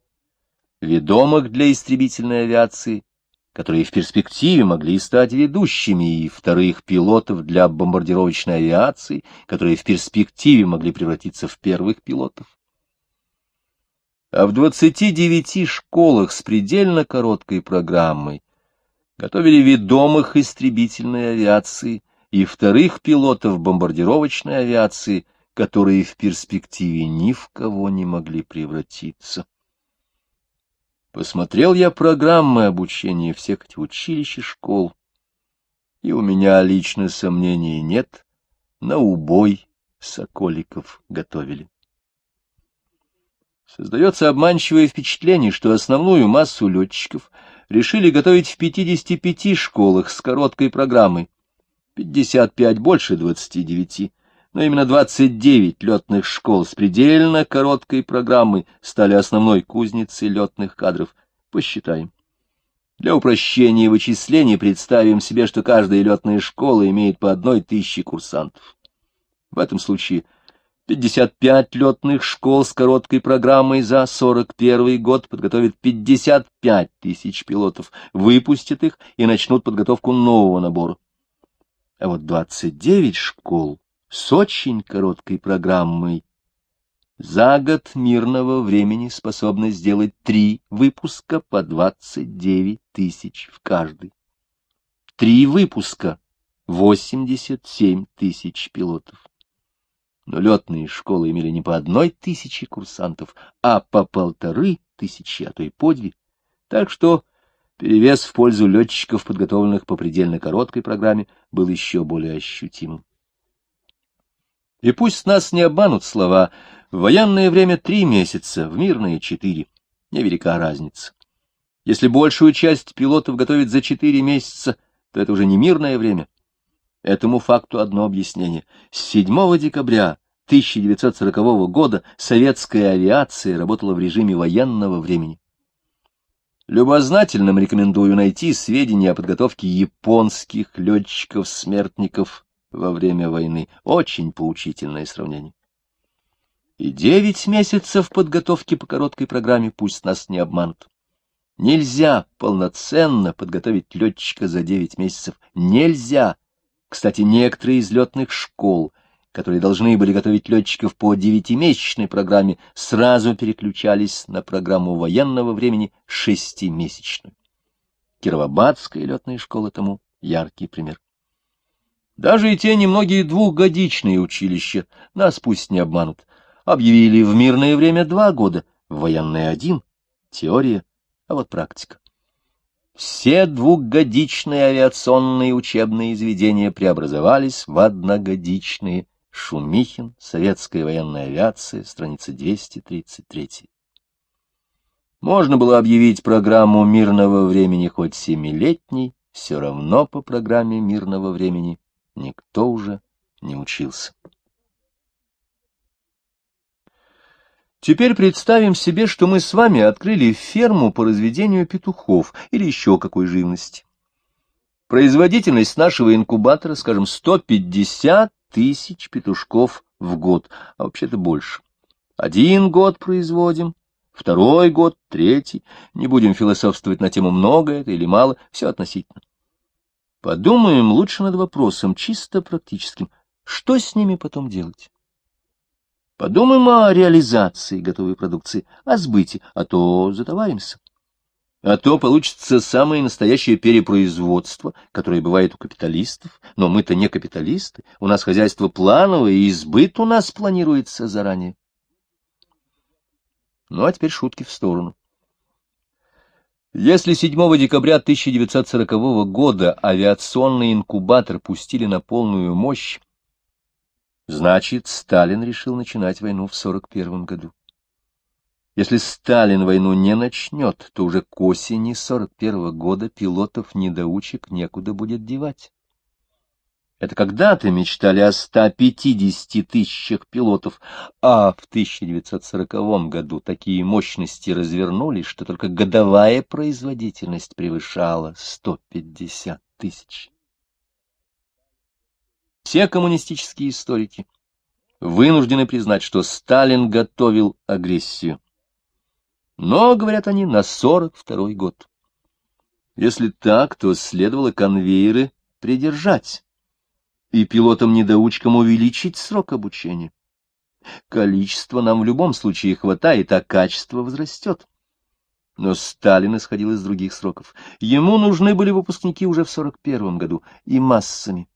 ведомых для истребительной авиации, которые в перспективе могли стать ведущими, и вторых пилотов для бомбардировочной авиации, которые в перспективе могли превратиться в первых пилотов. А в 29 школах с предельно короткой программой готовили ведомых истребительной авиации – и вторых пилотов бомбардировочной авиации, которые в перспективе ни в кого не могли превратиться. Посмотрел я программы обучения всех этих училищ и школ, и у меня лично сомнений нет, на убой соколиков готовили. Создается обманчивое впечатление, что основную массу летчиков решили готовить в 55 школах с короткой программой, 55 больше 29, но именно 29 летных школ с предельно короткой программой стали основной кузницей летных кадров. Посчитаем. Для упрощения вычислений представим себе, что каждая летная школа имеет по одной тысячи курсантов. В этом случае 55 летных школ с короткой программой за 41 год подготовят 55 тысяч пилотов, выпустят их и начнут подготовку нового набора а вот 29 школ с очень короткой программой за год мирного времени способны сделать три выпуска по 29 тысяч в каждый. Три выпуска — 87 тысяч пилотов. Но летные школы имели не по одной тысячи курсантов, а по полторы тысячи, а то и по две. Так что Перевес в пользу летчиков, подготовленных по предельно короткой программе, был еще более ощутимым. И пусть нас не обманут слова, в военное время три месяца, в мирное четыре. Невелика разница. Если большую часть пилотов готовят за четыре месяца, то это уже не мирное время. Этому факту одно объяснение. С 7 декабря 1940 года советская авиация работала в режиме военного времени. Любознательным рекомендую найти сведения о подготовке японских летчиков-смертников во время войны. Очень поучительное сравнение. И девять месяцев подготовки по короткой программе пусть нас не обманут. Нельзя полноценно подготовить летчика за девять месяцев. Нельзя. Кстати, некоторые из летных школ которые должны были готовить летчиков по девятимесячной программе, сразу переключались на программу военного времени шестимесячную. Кировобадская летная школа тому яркий пример. Даже и те немногие двухгодичные училища нас пусть не обманут. Объявили в мирное время два года, в военное один, теория, а вот практика. Все двухгодичные авиационные учебные заведения преобразовались в одногодичные Шумихин, Советская военная авиация, страница 233. Можно было объявить программу мирного времени хоть семилетней, все равно по программе мирного времени никто уже не учился. Теперь представим себе, что мы с вами открыли ферму по разведению петухов или еще какой живности. Производительность нашего инкубатора, скажем, 150 тысяч петушков в год, а вообще-то больше. Один год производим, второй год, третий. Не будем философствовать на тему много это или мало, все относительно. Подумаем лучше над вопросом, чисто практическим. Что с ними потом делать? Подумаем о реализации готовой продукции, о сбыте, а то затоваримся а то получится самое настоящее перепроизводство, которое бывает у капиталистов. Но мы-то не капиталисты, у нас хозяйство плановое, и избыт у нас планируется заранее. Ну а теперь шутки в сторону. Если 7 декабря 1940 года авиационный инкубатор пустили на полную мощь, значит, Сталин решил начинать войну в 1941 году. Если Сталин войну не начнет, то уже к осени 41 года пилотов-недоучек некуда будет девать. Это когда-то мечтали о 150 тысячах пилотов, а в 1940 году такие мощности развернулись, что только годовая производительность превышала 150 тысяч. Все коммунистические историки вынуждены признать, что Сталин готовил агрессию но, говорят они, на сорок второй год. Если так, то следовало конвейеры придержать и пилотам-недоучкам увеличить срок обучения. Количество нам в любом случае хватает, а качество возрастет. Но Сталин исходил из других сроков. Ему нужны были выпускники уже в сорок первом году и массами.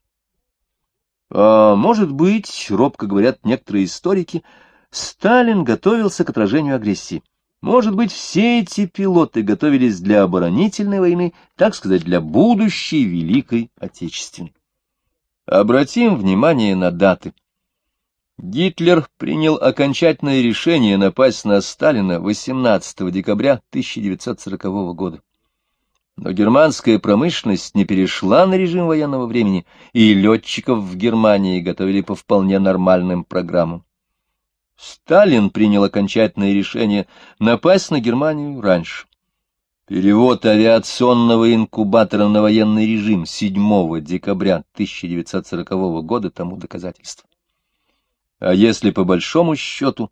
А может быть, робко говорят некоторые историки, Сталин готовился к отражению агрессии. Может быть, все эти пилоты готовились для оборонительной войны, так сказать, для будущей Великой Отечественной. Обратим внимание на даты. Гитлер принял окончательное решение напасть на Сталина 18 декабря 1940 года. Но германская промышленность не перешла на режим военного времени, и летчиков в Германии готовили по вполне нормальным программам. Сталин принял окончательное решение напасть на Германию раньше. Перевод авиационного инкубатора на военный режим 7 декабря 1940 года тому доказательство. А если по большому счету,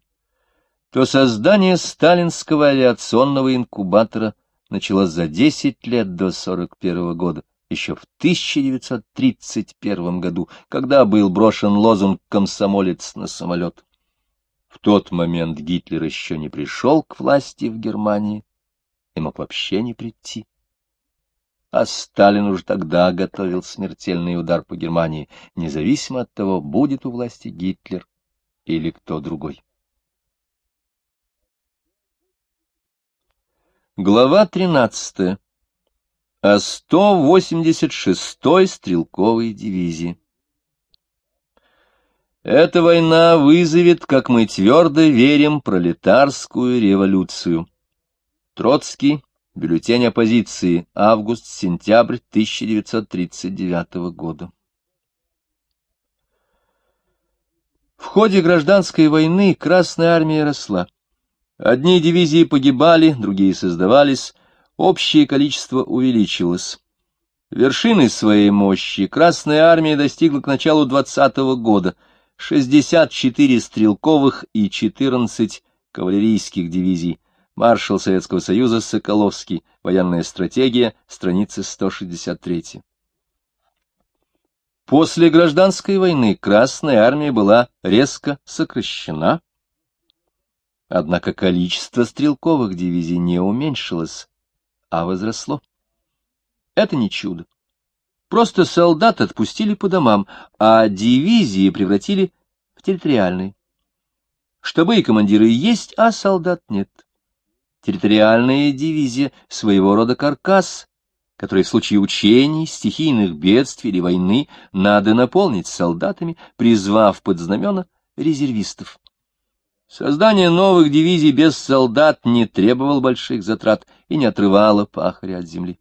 то создание сталинского авиационного инкубатора началось за 10 лет до 1941 года, еще в 1931 году, когда был брошен лозунг «Комсомолец на самолет». В тот момент Гитлер еще не пришел к власти в Германии и мог вообще не прийти. А Сталин уже тогда готовил смертельный удар по Германии, независимо от того, будет у власти Гитлер или кто другой. Глава 13. О 186-й стрелковой дивизии. Эта война вызовет, как мы твердо верим, пролетарскую революцию. Троцкий, бюллетень оппозиции, август-сентябрь 1939 года. В ходе гражданской войны Красная Армия росла. Одни дивизии погибали, другие создавались, общее количество увеличилось. Вершины своей мощи Красная Армия достигла к началу 20 -го года – 64 стрелковых и 14 кавалерийских дивизий. Маршал Советского Союза Соколовский. Военная стратегия. Страница 163. После гражданской войны Красная армия была резко сокращена. Однако количество стрелковых дивизий не уменьшилось, а возросло. Это не чудо. Просто солдат отпустили по домам, а дивизии превратили в территориальные. Штабы и командиры есть, а солдат нет. Территориальная дивизия — своего рода каркас, который в случае учений, стихийных бедствий или войны надо наполнить солдатами, призвав под знамена резервистов. Создание новых дивизий без солдат не требовало больших затрат и не отрывало пахаря от земли.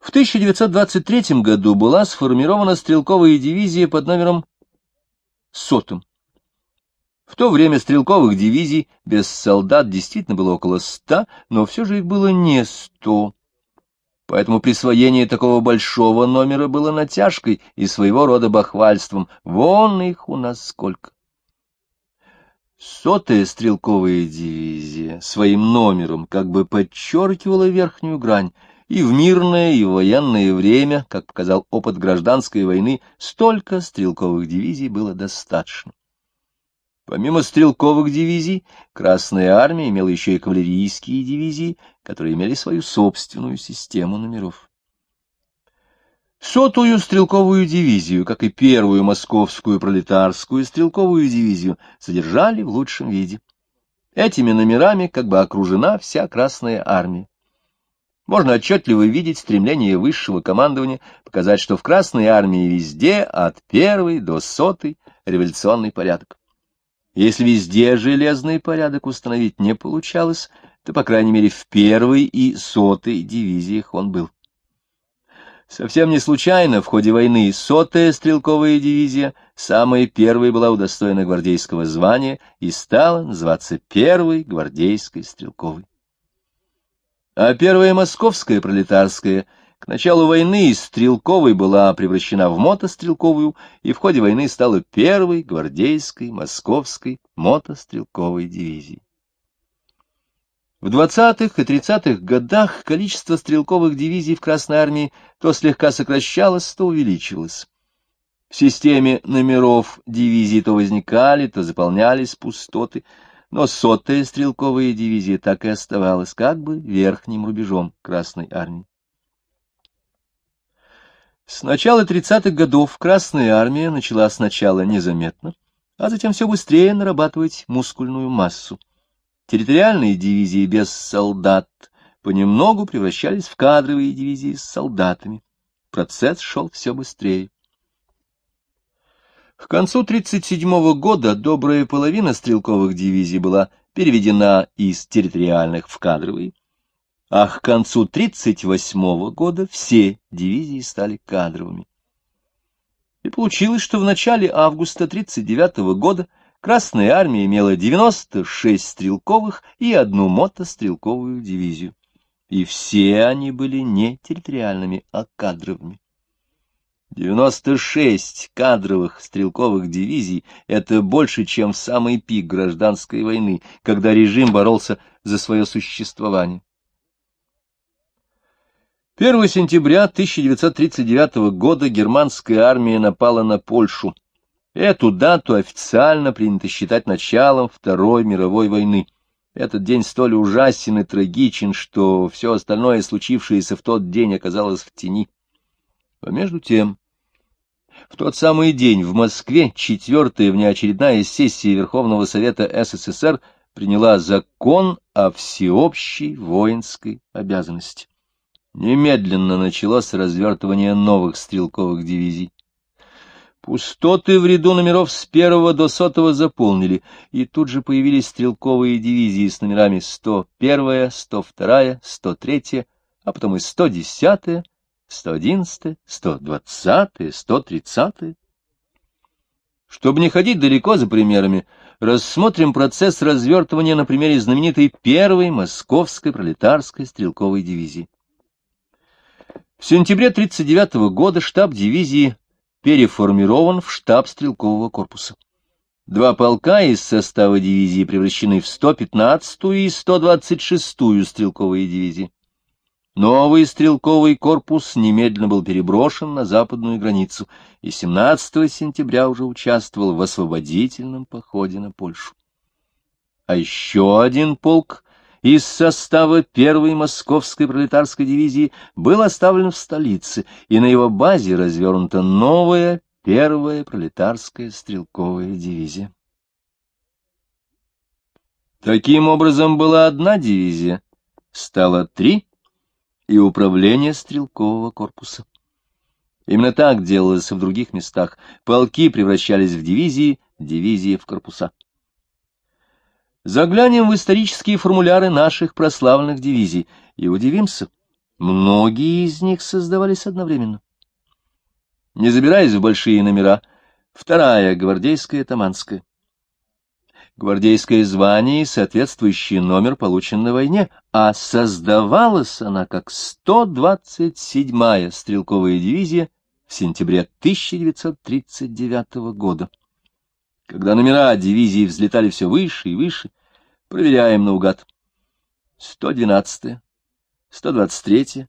В 1923 году была сформирована стрелковая дивизия под номером сотым. В то время стрелковых дивизий без солдат действительно было около ста, но все же их было не сто. Поэтому присвоение такого большого номера было натяжкой и своего рода бахвальством. Вон их у нас сколько. Сотая стрелковая дивизия своим номером как бы подчеркивала верхнюю грань — и в мирное, и в военное время, как показал опыт гражданской войны, столько стрелковых дивизий было достаточно. Помимо стрелковых дивизий, Красная Армия имела еще и кавалерийские дивизии, которые имели свою собственную систему номеров. Сотую стрелковую дивизию, как и первую московскую пролетарскую стрелковую дивизию, содержали в лучшем виде. Этими номерами как бы окружена вся Красная Армия можно отчетливо видеть стремление высшего командования показать, что в Красной армии везде от первой до сотой революционный порядок. Если везде железный порядок установить не получалось, то, по крайней мере, в первой и сотой дивизиях он был. Совсем не случайно в ходе войны сотая стрелковая дивизия, самая первая была удостоена гвардейского звания и стала называться первой гвардейской стрелковой а первая московская пролетарская к началу войны стрелковой была превращена в мотострелковую и в ходе войны стала первой гвардейской московской мотострелковой дивизией. В 20-х и 30-х годах количество стрелковых дивизий в Красной армии то слегка сокращалось, то увеличивалось. В системе номеров дивизий то возникали, то заполнялись пустоты – но сотая стрелковая дивизия так и оставалась как бы верхним рубежом Красной армии. С начала 30-х годов Красная армия начала сначала незаметно, а затем все быстрее нарабатывать мускульную массу. Территориальные дивизии без солдат понемногу превращались в кадровые дивизии с солдатами. Процесс шел все быстрее. К концу 1937 года добрая половина стрелковых дивизий была переведена из территориальных в кадровые, а к концу 1938 года все дивизии стали кадровыми. И получилось, что в начале августа 1939 года Красная армия имела 96 стрелковых и одну мотострелковую дивизию. И все они были не территориальными, а кадровыми. 96 кадровых стрелковых дивизий — это больше, чем в самый пик гражданской войны, когда режим боролся за свое существование. 1 сентября 1939 года германская армия напала на Польшу. Эту дату официально принято считать началом Второй мировой войны. Этот день столь ужасен и трагичен, что все остальное, случившееся в тот день, оказалось в тени. А между тем, в тот самый день в Москве четвертая внеочередная сессия Верховного Совета СССР приняла закон о всеобщей воинской обязанности. Немедленно началось развертывание новых стрелковых дивизий. Пустоты в ряду номеров с первого до сотого заполнили, и тут же появились стрелковые дивизии с номерами 101, 102, 103, а потом и 110, 111, 120, 130. Чтобы не ходить далеко за примерами, рассмотрим процесс развертывания на примере знаменитой первой московской пролетарской стрелковой дивизии. В сентябре 1939 года штаб дивизии переформирован в штаб стрелкового корпуса. Два полка из состава дивизии превращены в 115-ю и 126-ю стрелковые дивизии. Новый стрелковый корпус немедленно был переброшен на западную границу и 17 сентября уже участвовал в освободительном походе на Польшу. А еще один полк из состава первой московской пролетарской дивизии был оставлен в столице, и на его базе развернута новая первая пролетарская стрелковая дивизия. Таким образом, была одна дивизия, стало три, и управление стрелкового корпуса. Именно так делалось и в других местах. Полки превращались в дивизии, дивизии в корпуса. Заглянем в исторические формуляры наших прославленных дивизий и удивимся. Многие из них создавались одновременно. Не забираясь в большие номера, вторая гвардейская Таманская, гвардейское звание и соответствующий номер получен на войне, а создавалась она как 127-я стрелковая дивизия в сентябре 1939 года. Когда номера дивизии взлетали все выше и выше, проверяем наугад. 112-я, 123-я,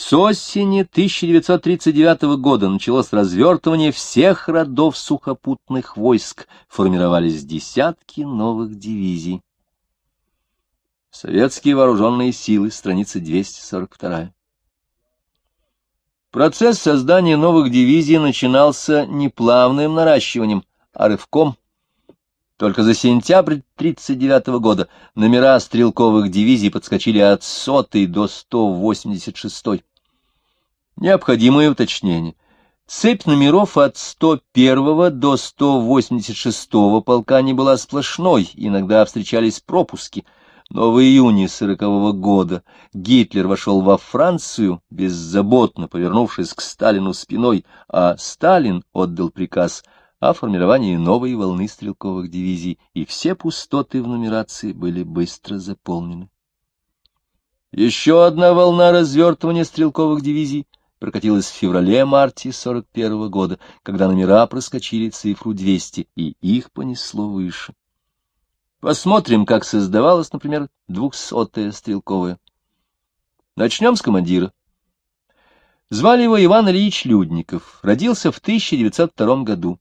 С осени 1939 года началось развертывание всех родов сухопутных войск, формировались десятки новых дивизий. Советские вооруженные силы, страница 242. Процесс создания новых дивизий начинался не плавным наращиванием, а рывком. Только за сентябрь 1939 года номера стрелковых дивизий подскочили от сотой до 186. -й. Необходимое уточнение. Цепь номеров от 101 до 186 полка не была сплошной, иногда встречались пропуски, но в июне 40 -го года Гитлер вошел во Францию, беззаботно повернувшись к Сталину спиной, а Сталин отдал приказ о формировании новой волны стрелковых дивизий, и все пустоты в нумерации были быстро заполнены. Еще одна волна развертывания стрелковых дивизий — прокатилась в феврале-марте 41 -го года, когда номера проскочили цифру 200, и их понесло выше. Посмотрим, как создавалась, например, двухсотая стрелковая. Начнем с командира. Звали его Иван Ильич Людников, родился в 1902 году.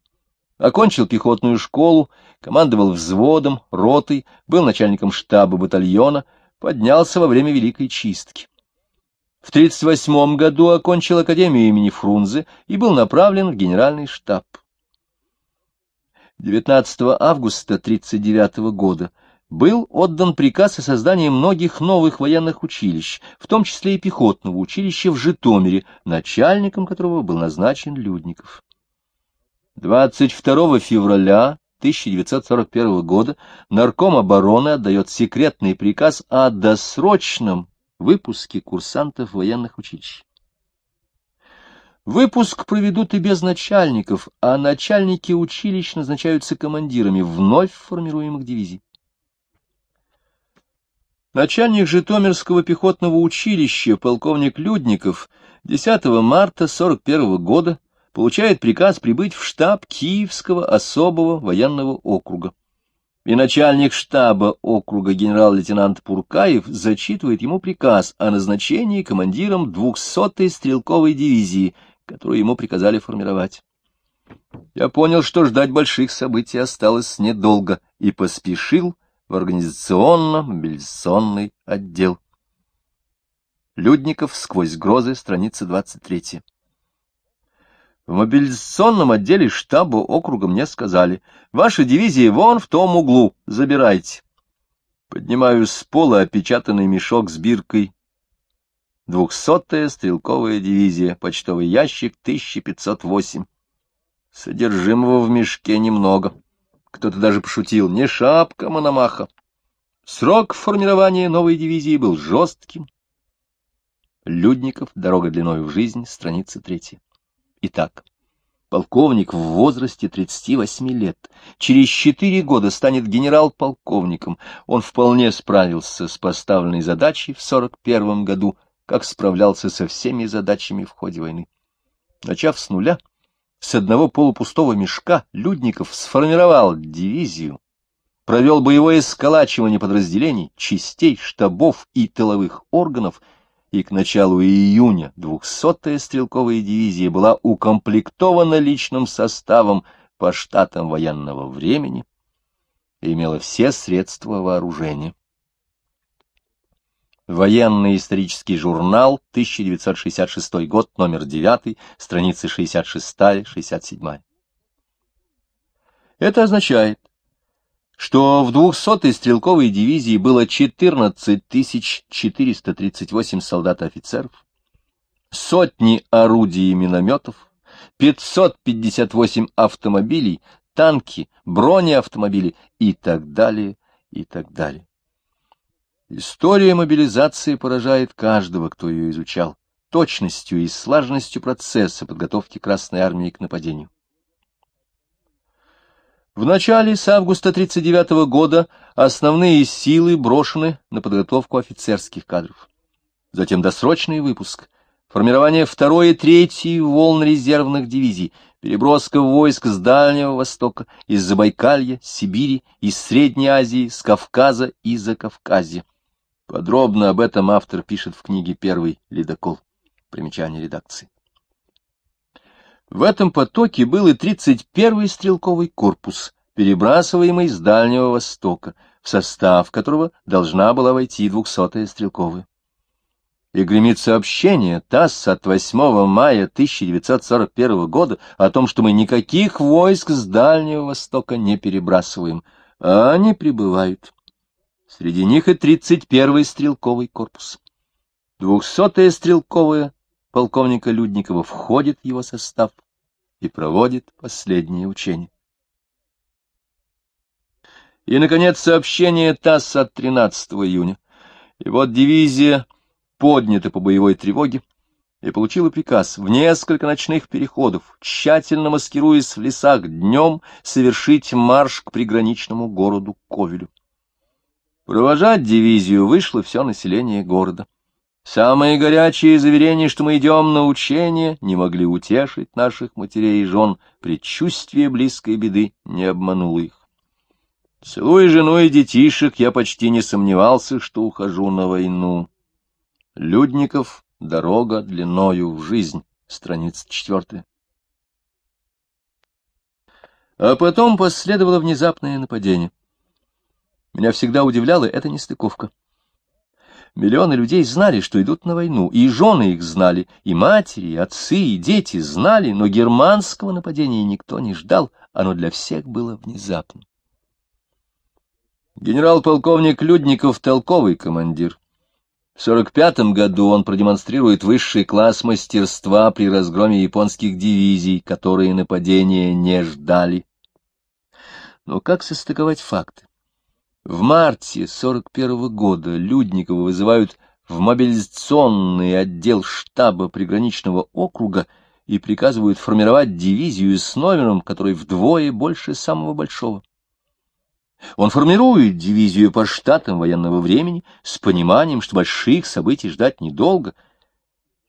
Окончил пехотную школу, командовал взводом, ротой, был начальником штаба батальона, поднялся во время Великой Чистки. В 1938 году окончил Академию имени Фрунзе и был направлен в Генеральный штаб. 19 августа 1939 года был отдан приказ о создании многих новых военных училищ, в том числе и пехотного училища в Житомире, начальником которого был назначен Людников. 22 февраля 1941 года нарком обороны отдает секретный приказ о досрочном выпуске курсантов военных училищ. Выпуск проведут и без начальников, а начальники училищ назначаются командирами вновь формируемых дивизий. Начальник Житомирского пехотного училища полковник Людников 10 марта 41 года получает приказ прибыть в штаб Киевского особого военного округа и начальник штаба округа генерал-лейтенант Пуркаев зачитывает ему приказ о назначении командиром 200-й стрелковой дивизии, которую ему приказали формировать. Я понял, что ждать больших событий осталось недолго, и поспешил в организационно-мобилизационный отдел. Людников сквозь грозы, страница 23. В мобилизационном отделе штаба округа мне сказали, «Ваша дивизия вон в том углу, забирайте». Поднимаю с пола опечатанный мешок с биркой. Двухсотая стрелковая дивизия, почтовый ящик 1508. Содержимого в мешке немного. Кто-то даже пошутил, не шапка Мономаха. Срок формирования новой дивизии был жестким. Людников, дорога длиною в жизнь, страница третья. Итак, полковник в возрасте 38 лет. Через 4 года станет генерал-полковником. Он вполне справился с поставленной задачей в 41 году, как справлялся со всеми задачами в ходе войны. Начав с нуля, с одного полупустого мешка Людников сформировал дивизию, провел боевое сколачивание подразделений, частей, штабов и тыловых органов — и к началу июня 200-я стрелковая дивизия была укомплектована личным составом по штатам военного времени и имела все средства вооружения. Военный исторический журнал, 1966 год, номер 9, страницы 66-67. Это означает, что в 200-й стрелковой дивизии было 14 438 солдат-офицеров, сотни орудий и минометов, 558 автомобилей, танки, бронеавтомобили и так далее, и так далее. История мобилизации поражает каждого, кто ее изучал, точностью и слаженностью процесса подготовки Красной Армии к нападению. В начале с августа 1939 года основные силы брошены на подготовку офицерских кадров. Затем досрочный выпуск, формирование второй и третьей волн резервных дивизий, переброска войск с Дальнего Востока, из Забайкалья, Сибири, из Средней Азии, с Кавказа и Закавказья. Подробно об этом автор пишет в книге «Первый ледокол». Примечание редакции. В этом потоке был и 31-й стрелковый корпус, перебрасываемый с Дальнего Востока, в состав которого должна была войти 200-я стрелковая. И гремит сообщение ТАСС от 8 мая 1941 года о том, что мы никаких войск с Дальнего Востока не перебрасываем, а они прибывают. Среди них и 31-й стрелковый корпус. 200-я стрелковая полковника Людникова входит в его состав и проводит последнее учение. И, наконец, сообщение ТАСС от 13 июня. И вот дивизия поднята по боевой тревоге и получила приказ в несколько ночных переходов, тщательно маскируясь в лесах днем, совершить марш к приграничному городу Ковелю. Провожать дивизию вышло все население города. Самые горячие заверения, что мы идем на учение, не могли утешить наших матерей и жен, предчувствие близкой беды не обмануло их. Целуя жену и детишек, я почти не сомневался, что ухожу на войну. Людников «Дорога длиною в жизнь», страница четвертая. А потом последовало внезапное нападение. Меня всегда удивляла эта нестыковка. Миллионы людей знали, что идут на войну, и жены их знали, и матери, и отцы, и дети знали, но германского нападения никто не ждал, оно для всех было внезапно. Генерал-полковник Людников — толковый командир. В 45 году он продемонстрирует высший класс мастерства при разгроме японских дивизий, которые нападения не ждали. Но как состыковать факты? В марте 41 года Людникова вызывают в мобилизационный отдел штаба приграничного округа и приказывают формировать дивизию с номером, который вдвое больше самого большого. Он формирует дивизию по штатам военного времени с пониманием, что больших событий ждать недолго.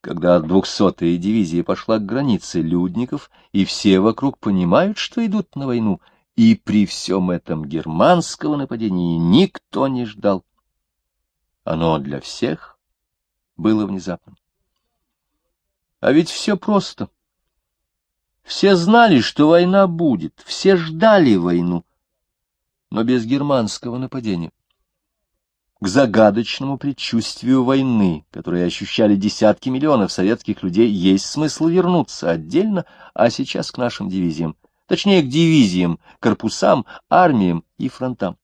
Когда 200-я дивизия пошла к границе Людников, и все вокруг понимают, что идут на войну, и при всем этом германского нападения никто не ждал. Оно для всех было внезапным. А ведь все просто. Все знали, что война будет, все ждали войну, но без германского нападения. К загадочному предчувствию войны, которое ощущали десятки миллионов советских людей, есть смысл вернуться отдельно, а сейчас к нашим дивизиям точнее к дивизиям, корпусам, армиям и фронтам.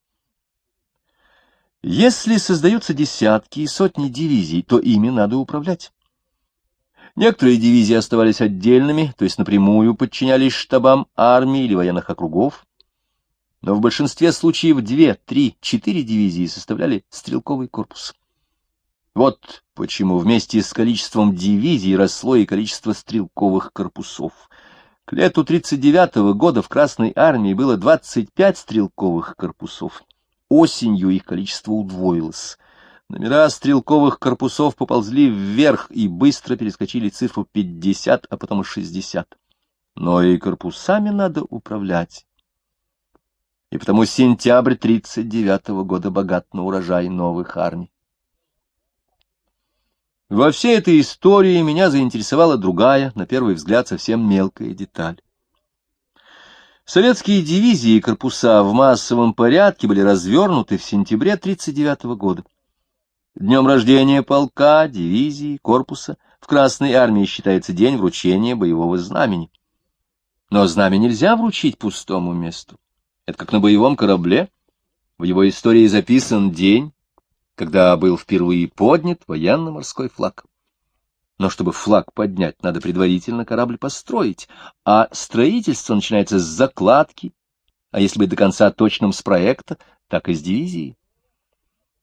Если создаются десятки и сотни дивизий, то ими надо управлять. Некоторые дивизии оставались отдельными, то есть напрямую подчинялись штабам армии или военных округов, но в большинстве случаев две, три, четыре дивизии составляли стрелковый корпус. Вот почему вместе с количеством дивизий росло и количество стрелковых корпусов. К лету 39-го года в Красной армии было 25 стрелковых корпусов. Осенью их количество удвоилось. Номера стрелковых корпусов поползли вверх и быстро перескочили цифру 50, а потом и 60. Но и корпусами надо управлять. И потому сентябрь 39 -го года богат на урожай новых армий. Во всей этой истории меня заинтересовала другая, на первый взгляд, совсем мелкая деталь. Советские дивизии и корпуса в массовом порядке были развернуты в сентябре 1939 года. Днем рождения полка, дивизии, корпуса в Красной армии считается день вручения боевого знамени. Но знамя нельзя вручить пустому месту. Это как на боевом корабле. В его истории записан день, когда был впервые поднят военно-морской флаг. Но чтобы флаг поднять, надо предварительно корабль построить, а строительство начинается с закладки, а если быть до конца точным с проекта, так и с дивизии.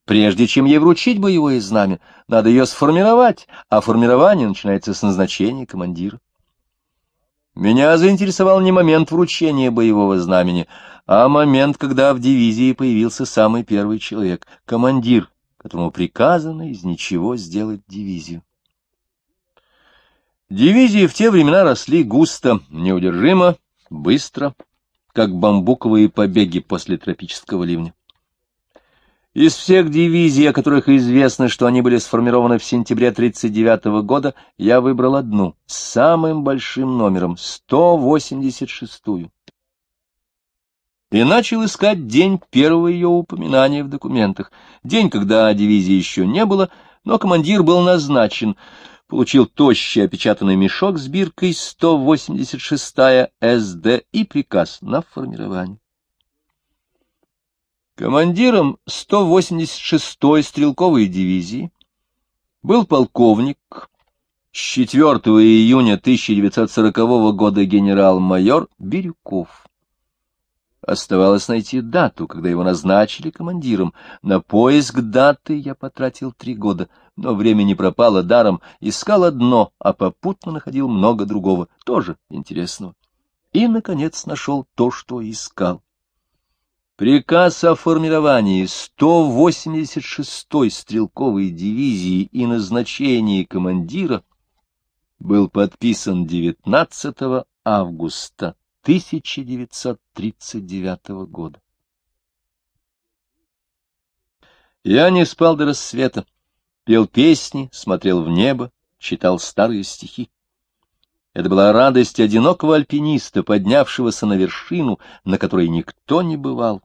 Прежде чем ей вручить боевое знамя, надо ее сформировать, а формирование начинается с назначения командира. Меня заинтересовал не момент вручения боевого знамени, а момент, когда в дивизии появился самый первый человек — командир, которому приказано из ничего сделать дивизию. Дивизии в те времена росли густо, неудержимо, быстро, как бамбуковые побеги после тропического ливня. Из всех дивизий, о которых известно, что они были сформированы в сентябре 1939 года, я выбрал одну с самым большим номером — 186-ю и начал искать день первого ее упоминания в документах, день, когда дивизии еще не было, но командир был назначен, получил тощий опечатанный мешок с биркой 186-я СД и приказ на формирование. Командиром 186-й стрелковой дивизии был полковник с 4 июня 1940 года генерал-майор Бирюков. Оставалось найти дату, когда его назначили командиром. На поиск даты я потратил три года, но время не пропало даром. Искал одно, а попутно находил много другого, тоже интересного. И, наконец, нашел то, что искал. Приказ о формировании 186-й стрелковой дивизии и назначении командира был подписан 19 августа 1939 года. Я не спал до рассвета, пел песни, смотрел в небо, читал старые стихи. Это была радость одинокого альпиниста, поднявшегося на вершину, на которой никто не бывал.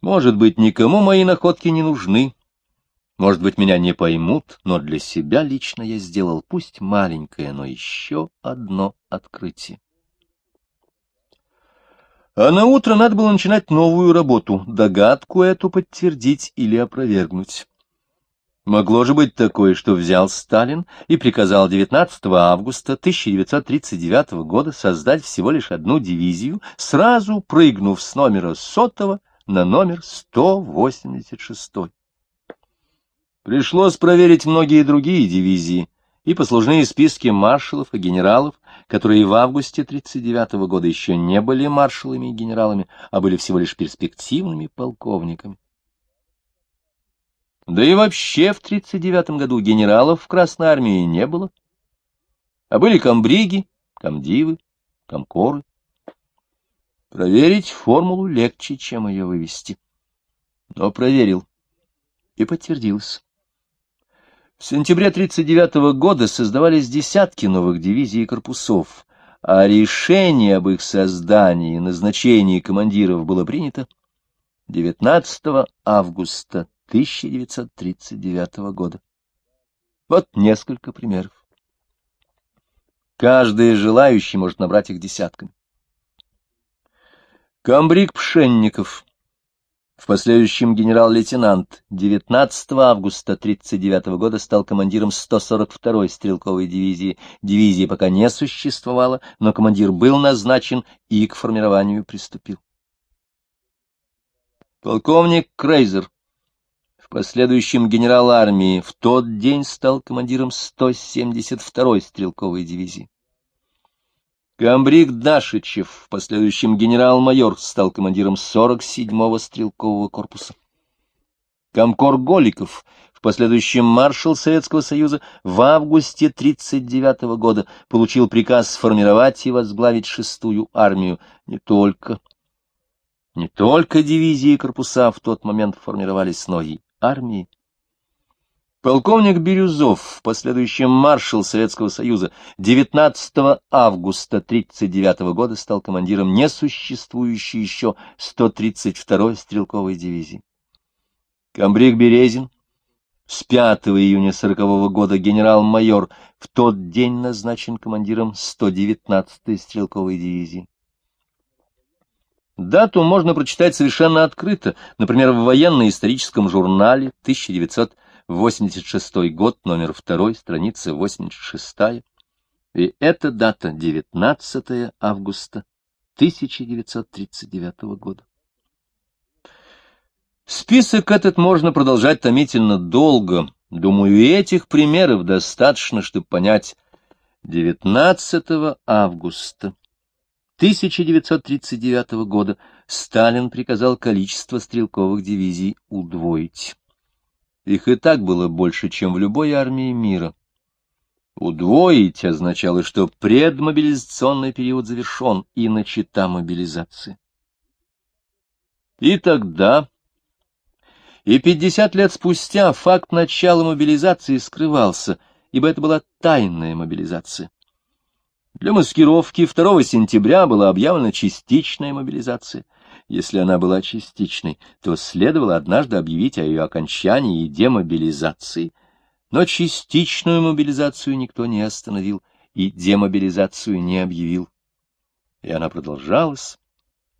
Может быть, никому мои находки не нужны, может быть, меня не поймут, но для себя лично я сделал, пусть маленькое, но еще одно открытие. А на утро надо было начинать новую работу, догадку эту подтвердить или опровергнуть. Могло же быть такое, что взял Сталин и приказал 19 августа 1939 года создать всего лишь одну дивизию, сразу прыгнув с номера сотого на номер 186. Пришлось проверить многие другие дивизии, и послужные списки маршалов и генералов, которые в августе 1939 года еще не были маршалами и генералами, а были всего лишь перспективными полковниками. Да и вообще в 1939 году генералов в Красной армии не было, а были комбриги, комдивы, комкоры. Проверить формулу легче, чем ее вывести. Но проверил и подтвердился. В сентябре 1939 года создавались десятки новых дивизий и корпусов, а решение об их создании и назначении командиров было принято 19 августа 1939 года. Вот несколько примеров. Каждый желающий может набрать их десятками. Камбрик Пшенников в последующем генерал-лейтенант 19 августа 1939 года стал командиром 142-й стрелковой дивизии. Дивизии пока не существовало, но командир был назначен и к формированию приступил. Полковник Крейзер, в последующем генерал армии, в тот день стал командиром 172-й стрелковой дивизии. Камбриг Дашичев, в последующем генерал-майор, стал командиром 47-го стрелкового корпуса. Комкор Голиков, в последующем маршал Советского Союза, в августе 1939 -го года получил приказ сформировать и возглавить шестую армию. Не только, не только дивизии и корпуса в тот момент формировались, но и армии. Полковник Бирюзов, последующий маршал Советского Союза, 19 августа 1939 года стал командиром несуществующей еще 132-й стрелковой дивизии. Камбрик Березин, с 5 июня 1940 года генерал-майор, в тот день назначен командиром 119-й стрелковой дивизии. Дату можно прочитать совершенно открыто, например, в военно-историческом журнале 1940 86 год, номер 2, страница 86. И эта дата 19 августа 1939 года. Список этот можно продолжать томительно долго. Думаю, этих примеров достаточно, чтобы понять 19 августа 1939 года Сталин приказал количество стрелковых дивизий удвоить. Их и так было больше, чем в любой армии мира. Удвоить означало, что предмобилизационный период завершен и начата мобилизация. И тогда, и 50 лет спустя, факт начала мобилизации скрывался, ибо это была тайная мобилизация. Для маскировки 2 сентября была объявлена частичная мобилизация — если она была частичной, то следовало однажды объявить о ее окончании и демобилизации, но частичную мобилизацию никто не остановил и демобилизацию не объявил. И она продолжалась,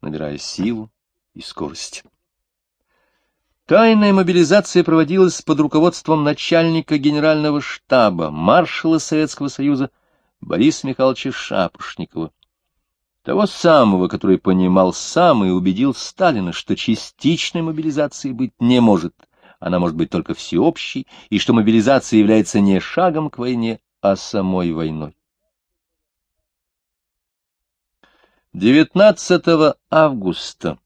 набирая силу и скорость. Тайная мобилизация проводилась под руководством начальника генерального штаба, маршала Советского Союза Бориса Михайловича Шапошникова того самого, который понимал сам и убедил Сталина, что частичной мобилизации быть не может, она может быть только всеобщей, и что мобилизация является не шагом к войне, а самой войной. 19 августа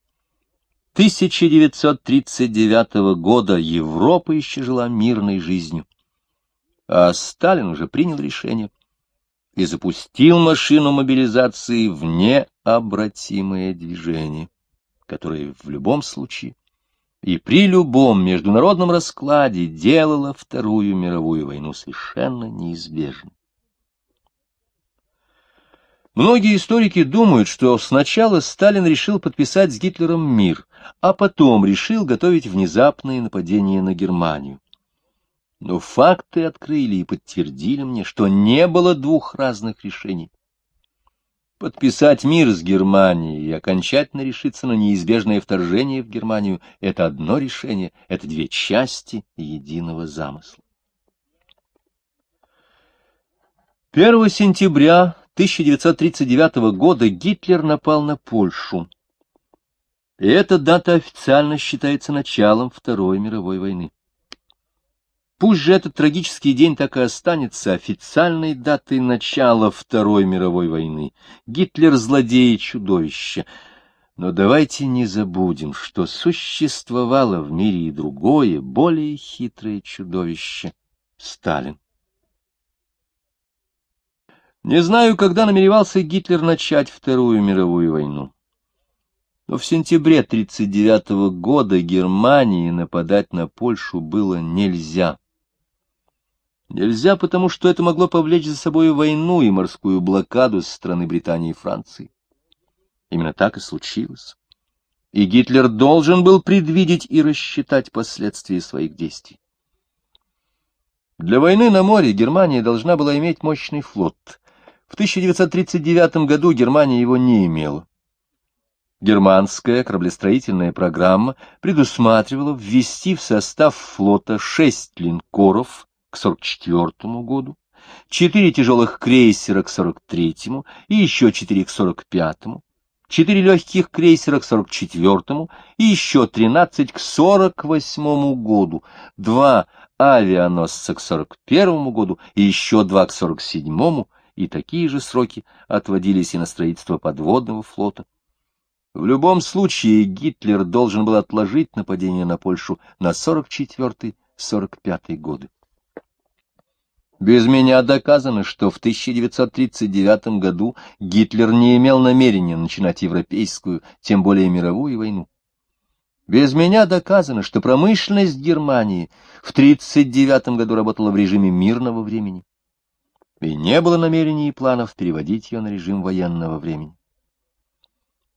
1939 года Европа еще жила мирной жизнью, а Сталин уже принял решение – и запустил машину мобилизации в необратимое движение, которое в любом случае и при любом международном раскладе делало Вторую мировую войну совершенно неизбежной. Многие историки думают, что сначала Сталин решил подписать с Гитлером мир, а потом решил готовить внезапные нападения на Германию но факты открыли и подтвердили мне, что не было двух разных решений. Подписать мир с Германией и окончательно решиться на неизбежное вторжение в Германию — это одно решение, это две части единого замысла. 1 сентября 1939 года Гитлер напал на Польшу. И эта дата официально считается началом Второй мировой войны. Пусть же этот трагический день так и останется официальной датой начала Второй мировой войны. Гитлер — злодей и чудовище. Но давайте не забудем, что существовало в мире и другое, более хитрое чудовище — Сталин. Не знаю, когда намеревался Гитлер начать Вторую мировую войну. Но в сентябре 1939 года Германии нападать на Польшу было нельзя. Нельзя, потому что это могло повлечь за собой войну и морскую блокаду со стороны Британии и Франции. Именно так и случилось. И Гитлер должен был предвидеть и рассчитать последствия своих действий. Для войны на море Германия должна была иметь мощный флот. В 1939 году Германия его не имела. Германская кораблестроительная программа предусматривала ввести в состав флота шесть линкоров к 44 году, четыре тяжелых крейсера к 43-му и еще четыре к 45-му, четыре легких крейсера к 44-му и еще 13 к 48-му году, два авианосца к 41-му году и еще два к 47-му, и такие же сроки отводились и на строительство подводного флота. В любом случае Гитлер должен был отложить нападение на Польшу на 44-45 годы. Без меня доказано, что в 1939 году Гитлер не имел намерения начинать европейскую, тем более мировую войну. Без меня доказано, что промышленность Германии в 1939 году работала в режиме мирного времени, и не было намерений и планов переводить ее на режим военного времени.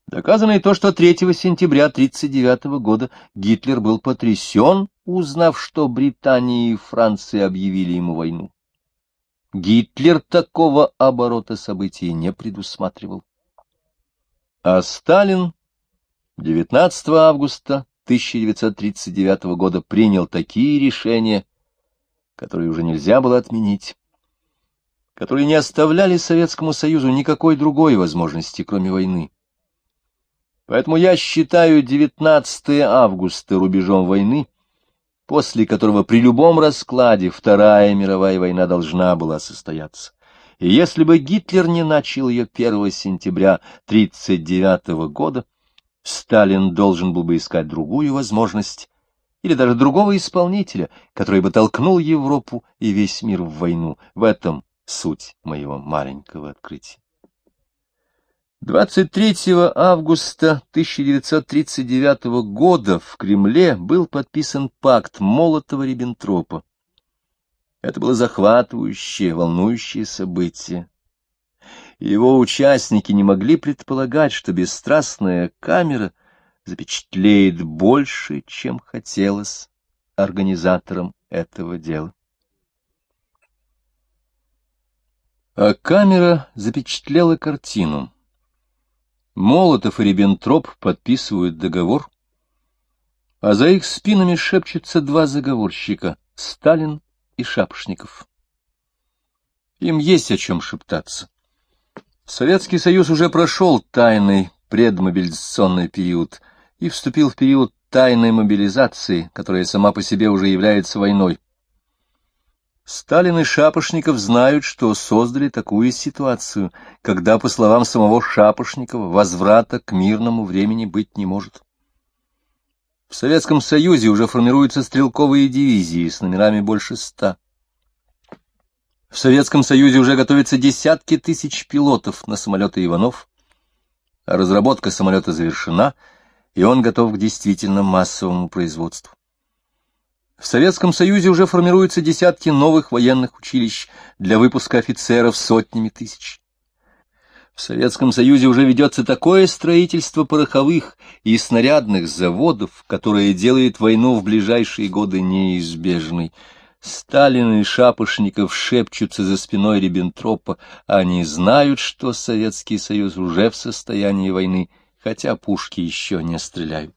Доказано и то, что 3 сентября 1939 года Гитлер был потрясен, узнав, что Британия и Франция объявили ему войну. Гитлер такого оборота событий не предусматривал. А Сталин 19 августа 1939 года принял такие решения, которые уже нельзя было отменить, которые не оставляли Советскому Союзу никакой другой возможности, кроме войны. Поэтому я считаю 19 августа рубежом войны, после которого при любом раскладе Вторая мировая война должна была состояться. И если бы Гитлер не начал ее 1 сентября 1939 года, Сталин должен был бы искать другую возможность или даже другого исполнителя, который бы толкнул Европу и весь мир в войну. В этом суть моего маленького открытия. 23 августа 1939 года в Кремле был подписан пакт Молотова-Риббентропа. Это было захватывающее, волнующее событие. Его участники не могли предполагать, что бесстрастная камера запечатлеет больше, чем хотелось организаторам этого дела. А камера запечатлела картину. Молотов и Риббентроп подписывают договор, а за их спинами шепчутся два заговорщика — Сталин и Шапошников. Им есть о чем шептаться. Советский Союз уже прошел тайный предмобилизационный период и вступил в период тайной мобилизации, которая сама по себе уже является войной. Сталин и Шапошников знают, что создали такую ситуацию, когда, по словам самого Шапошникова, возврата к мирному времени быть не может. В Советском Союзе уже формируются стрелковые дивизии с номерами больше ста. В Советском Союзе уже готовятся десятки тысяч пилотов на самолеты «Иванов». А разработка самолета завершена, и он готов к действительно массовому производству. В Советском Союзе уже формируются десятки новых военных училищ для выпуска офицеров сотнями тысяч. В Советском Союзе уже ведется такое строительство пороховых и снарядных заводов, которое делает войну в ближайшие годы неизбежной. Сталин и Шапошников шепчутся за спиной Риббентропа. Они знают, что Советский Союз уже в состоянии войны, хотя пушки еще не стреляют.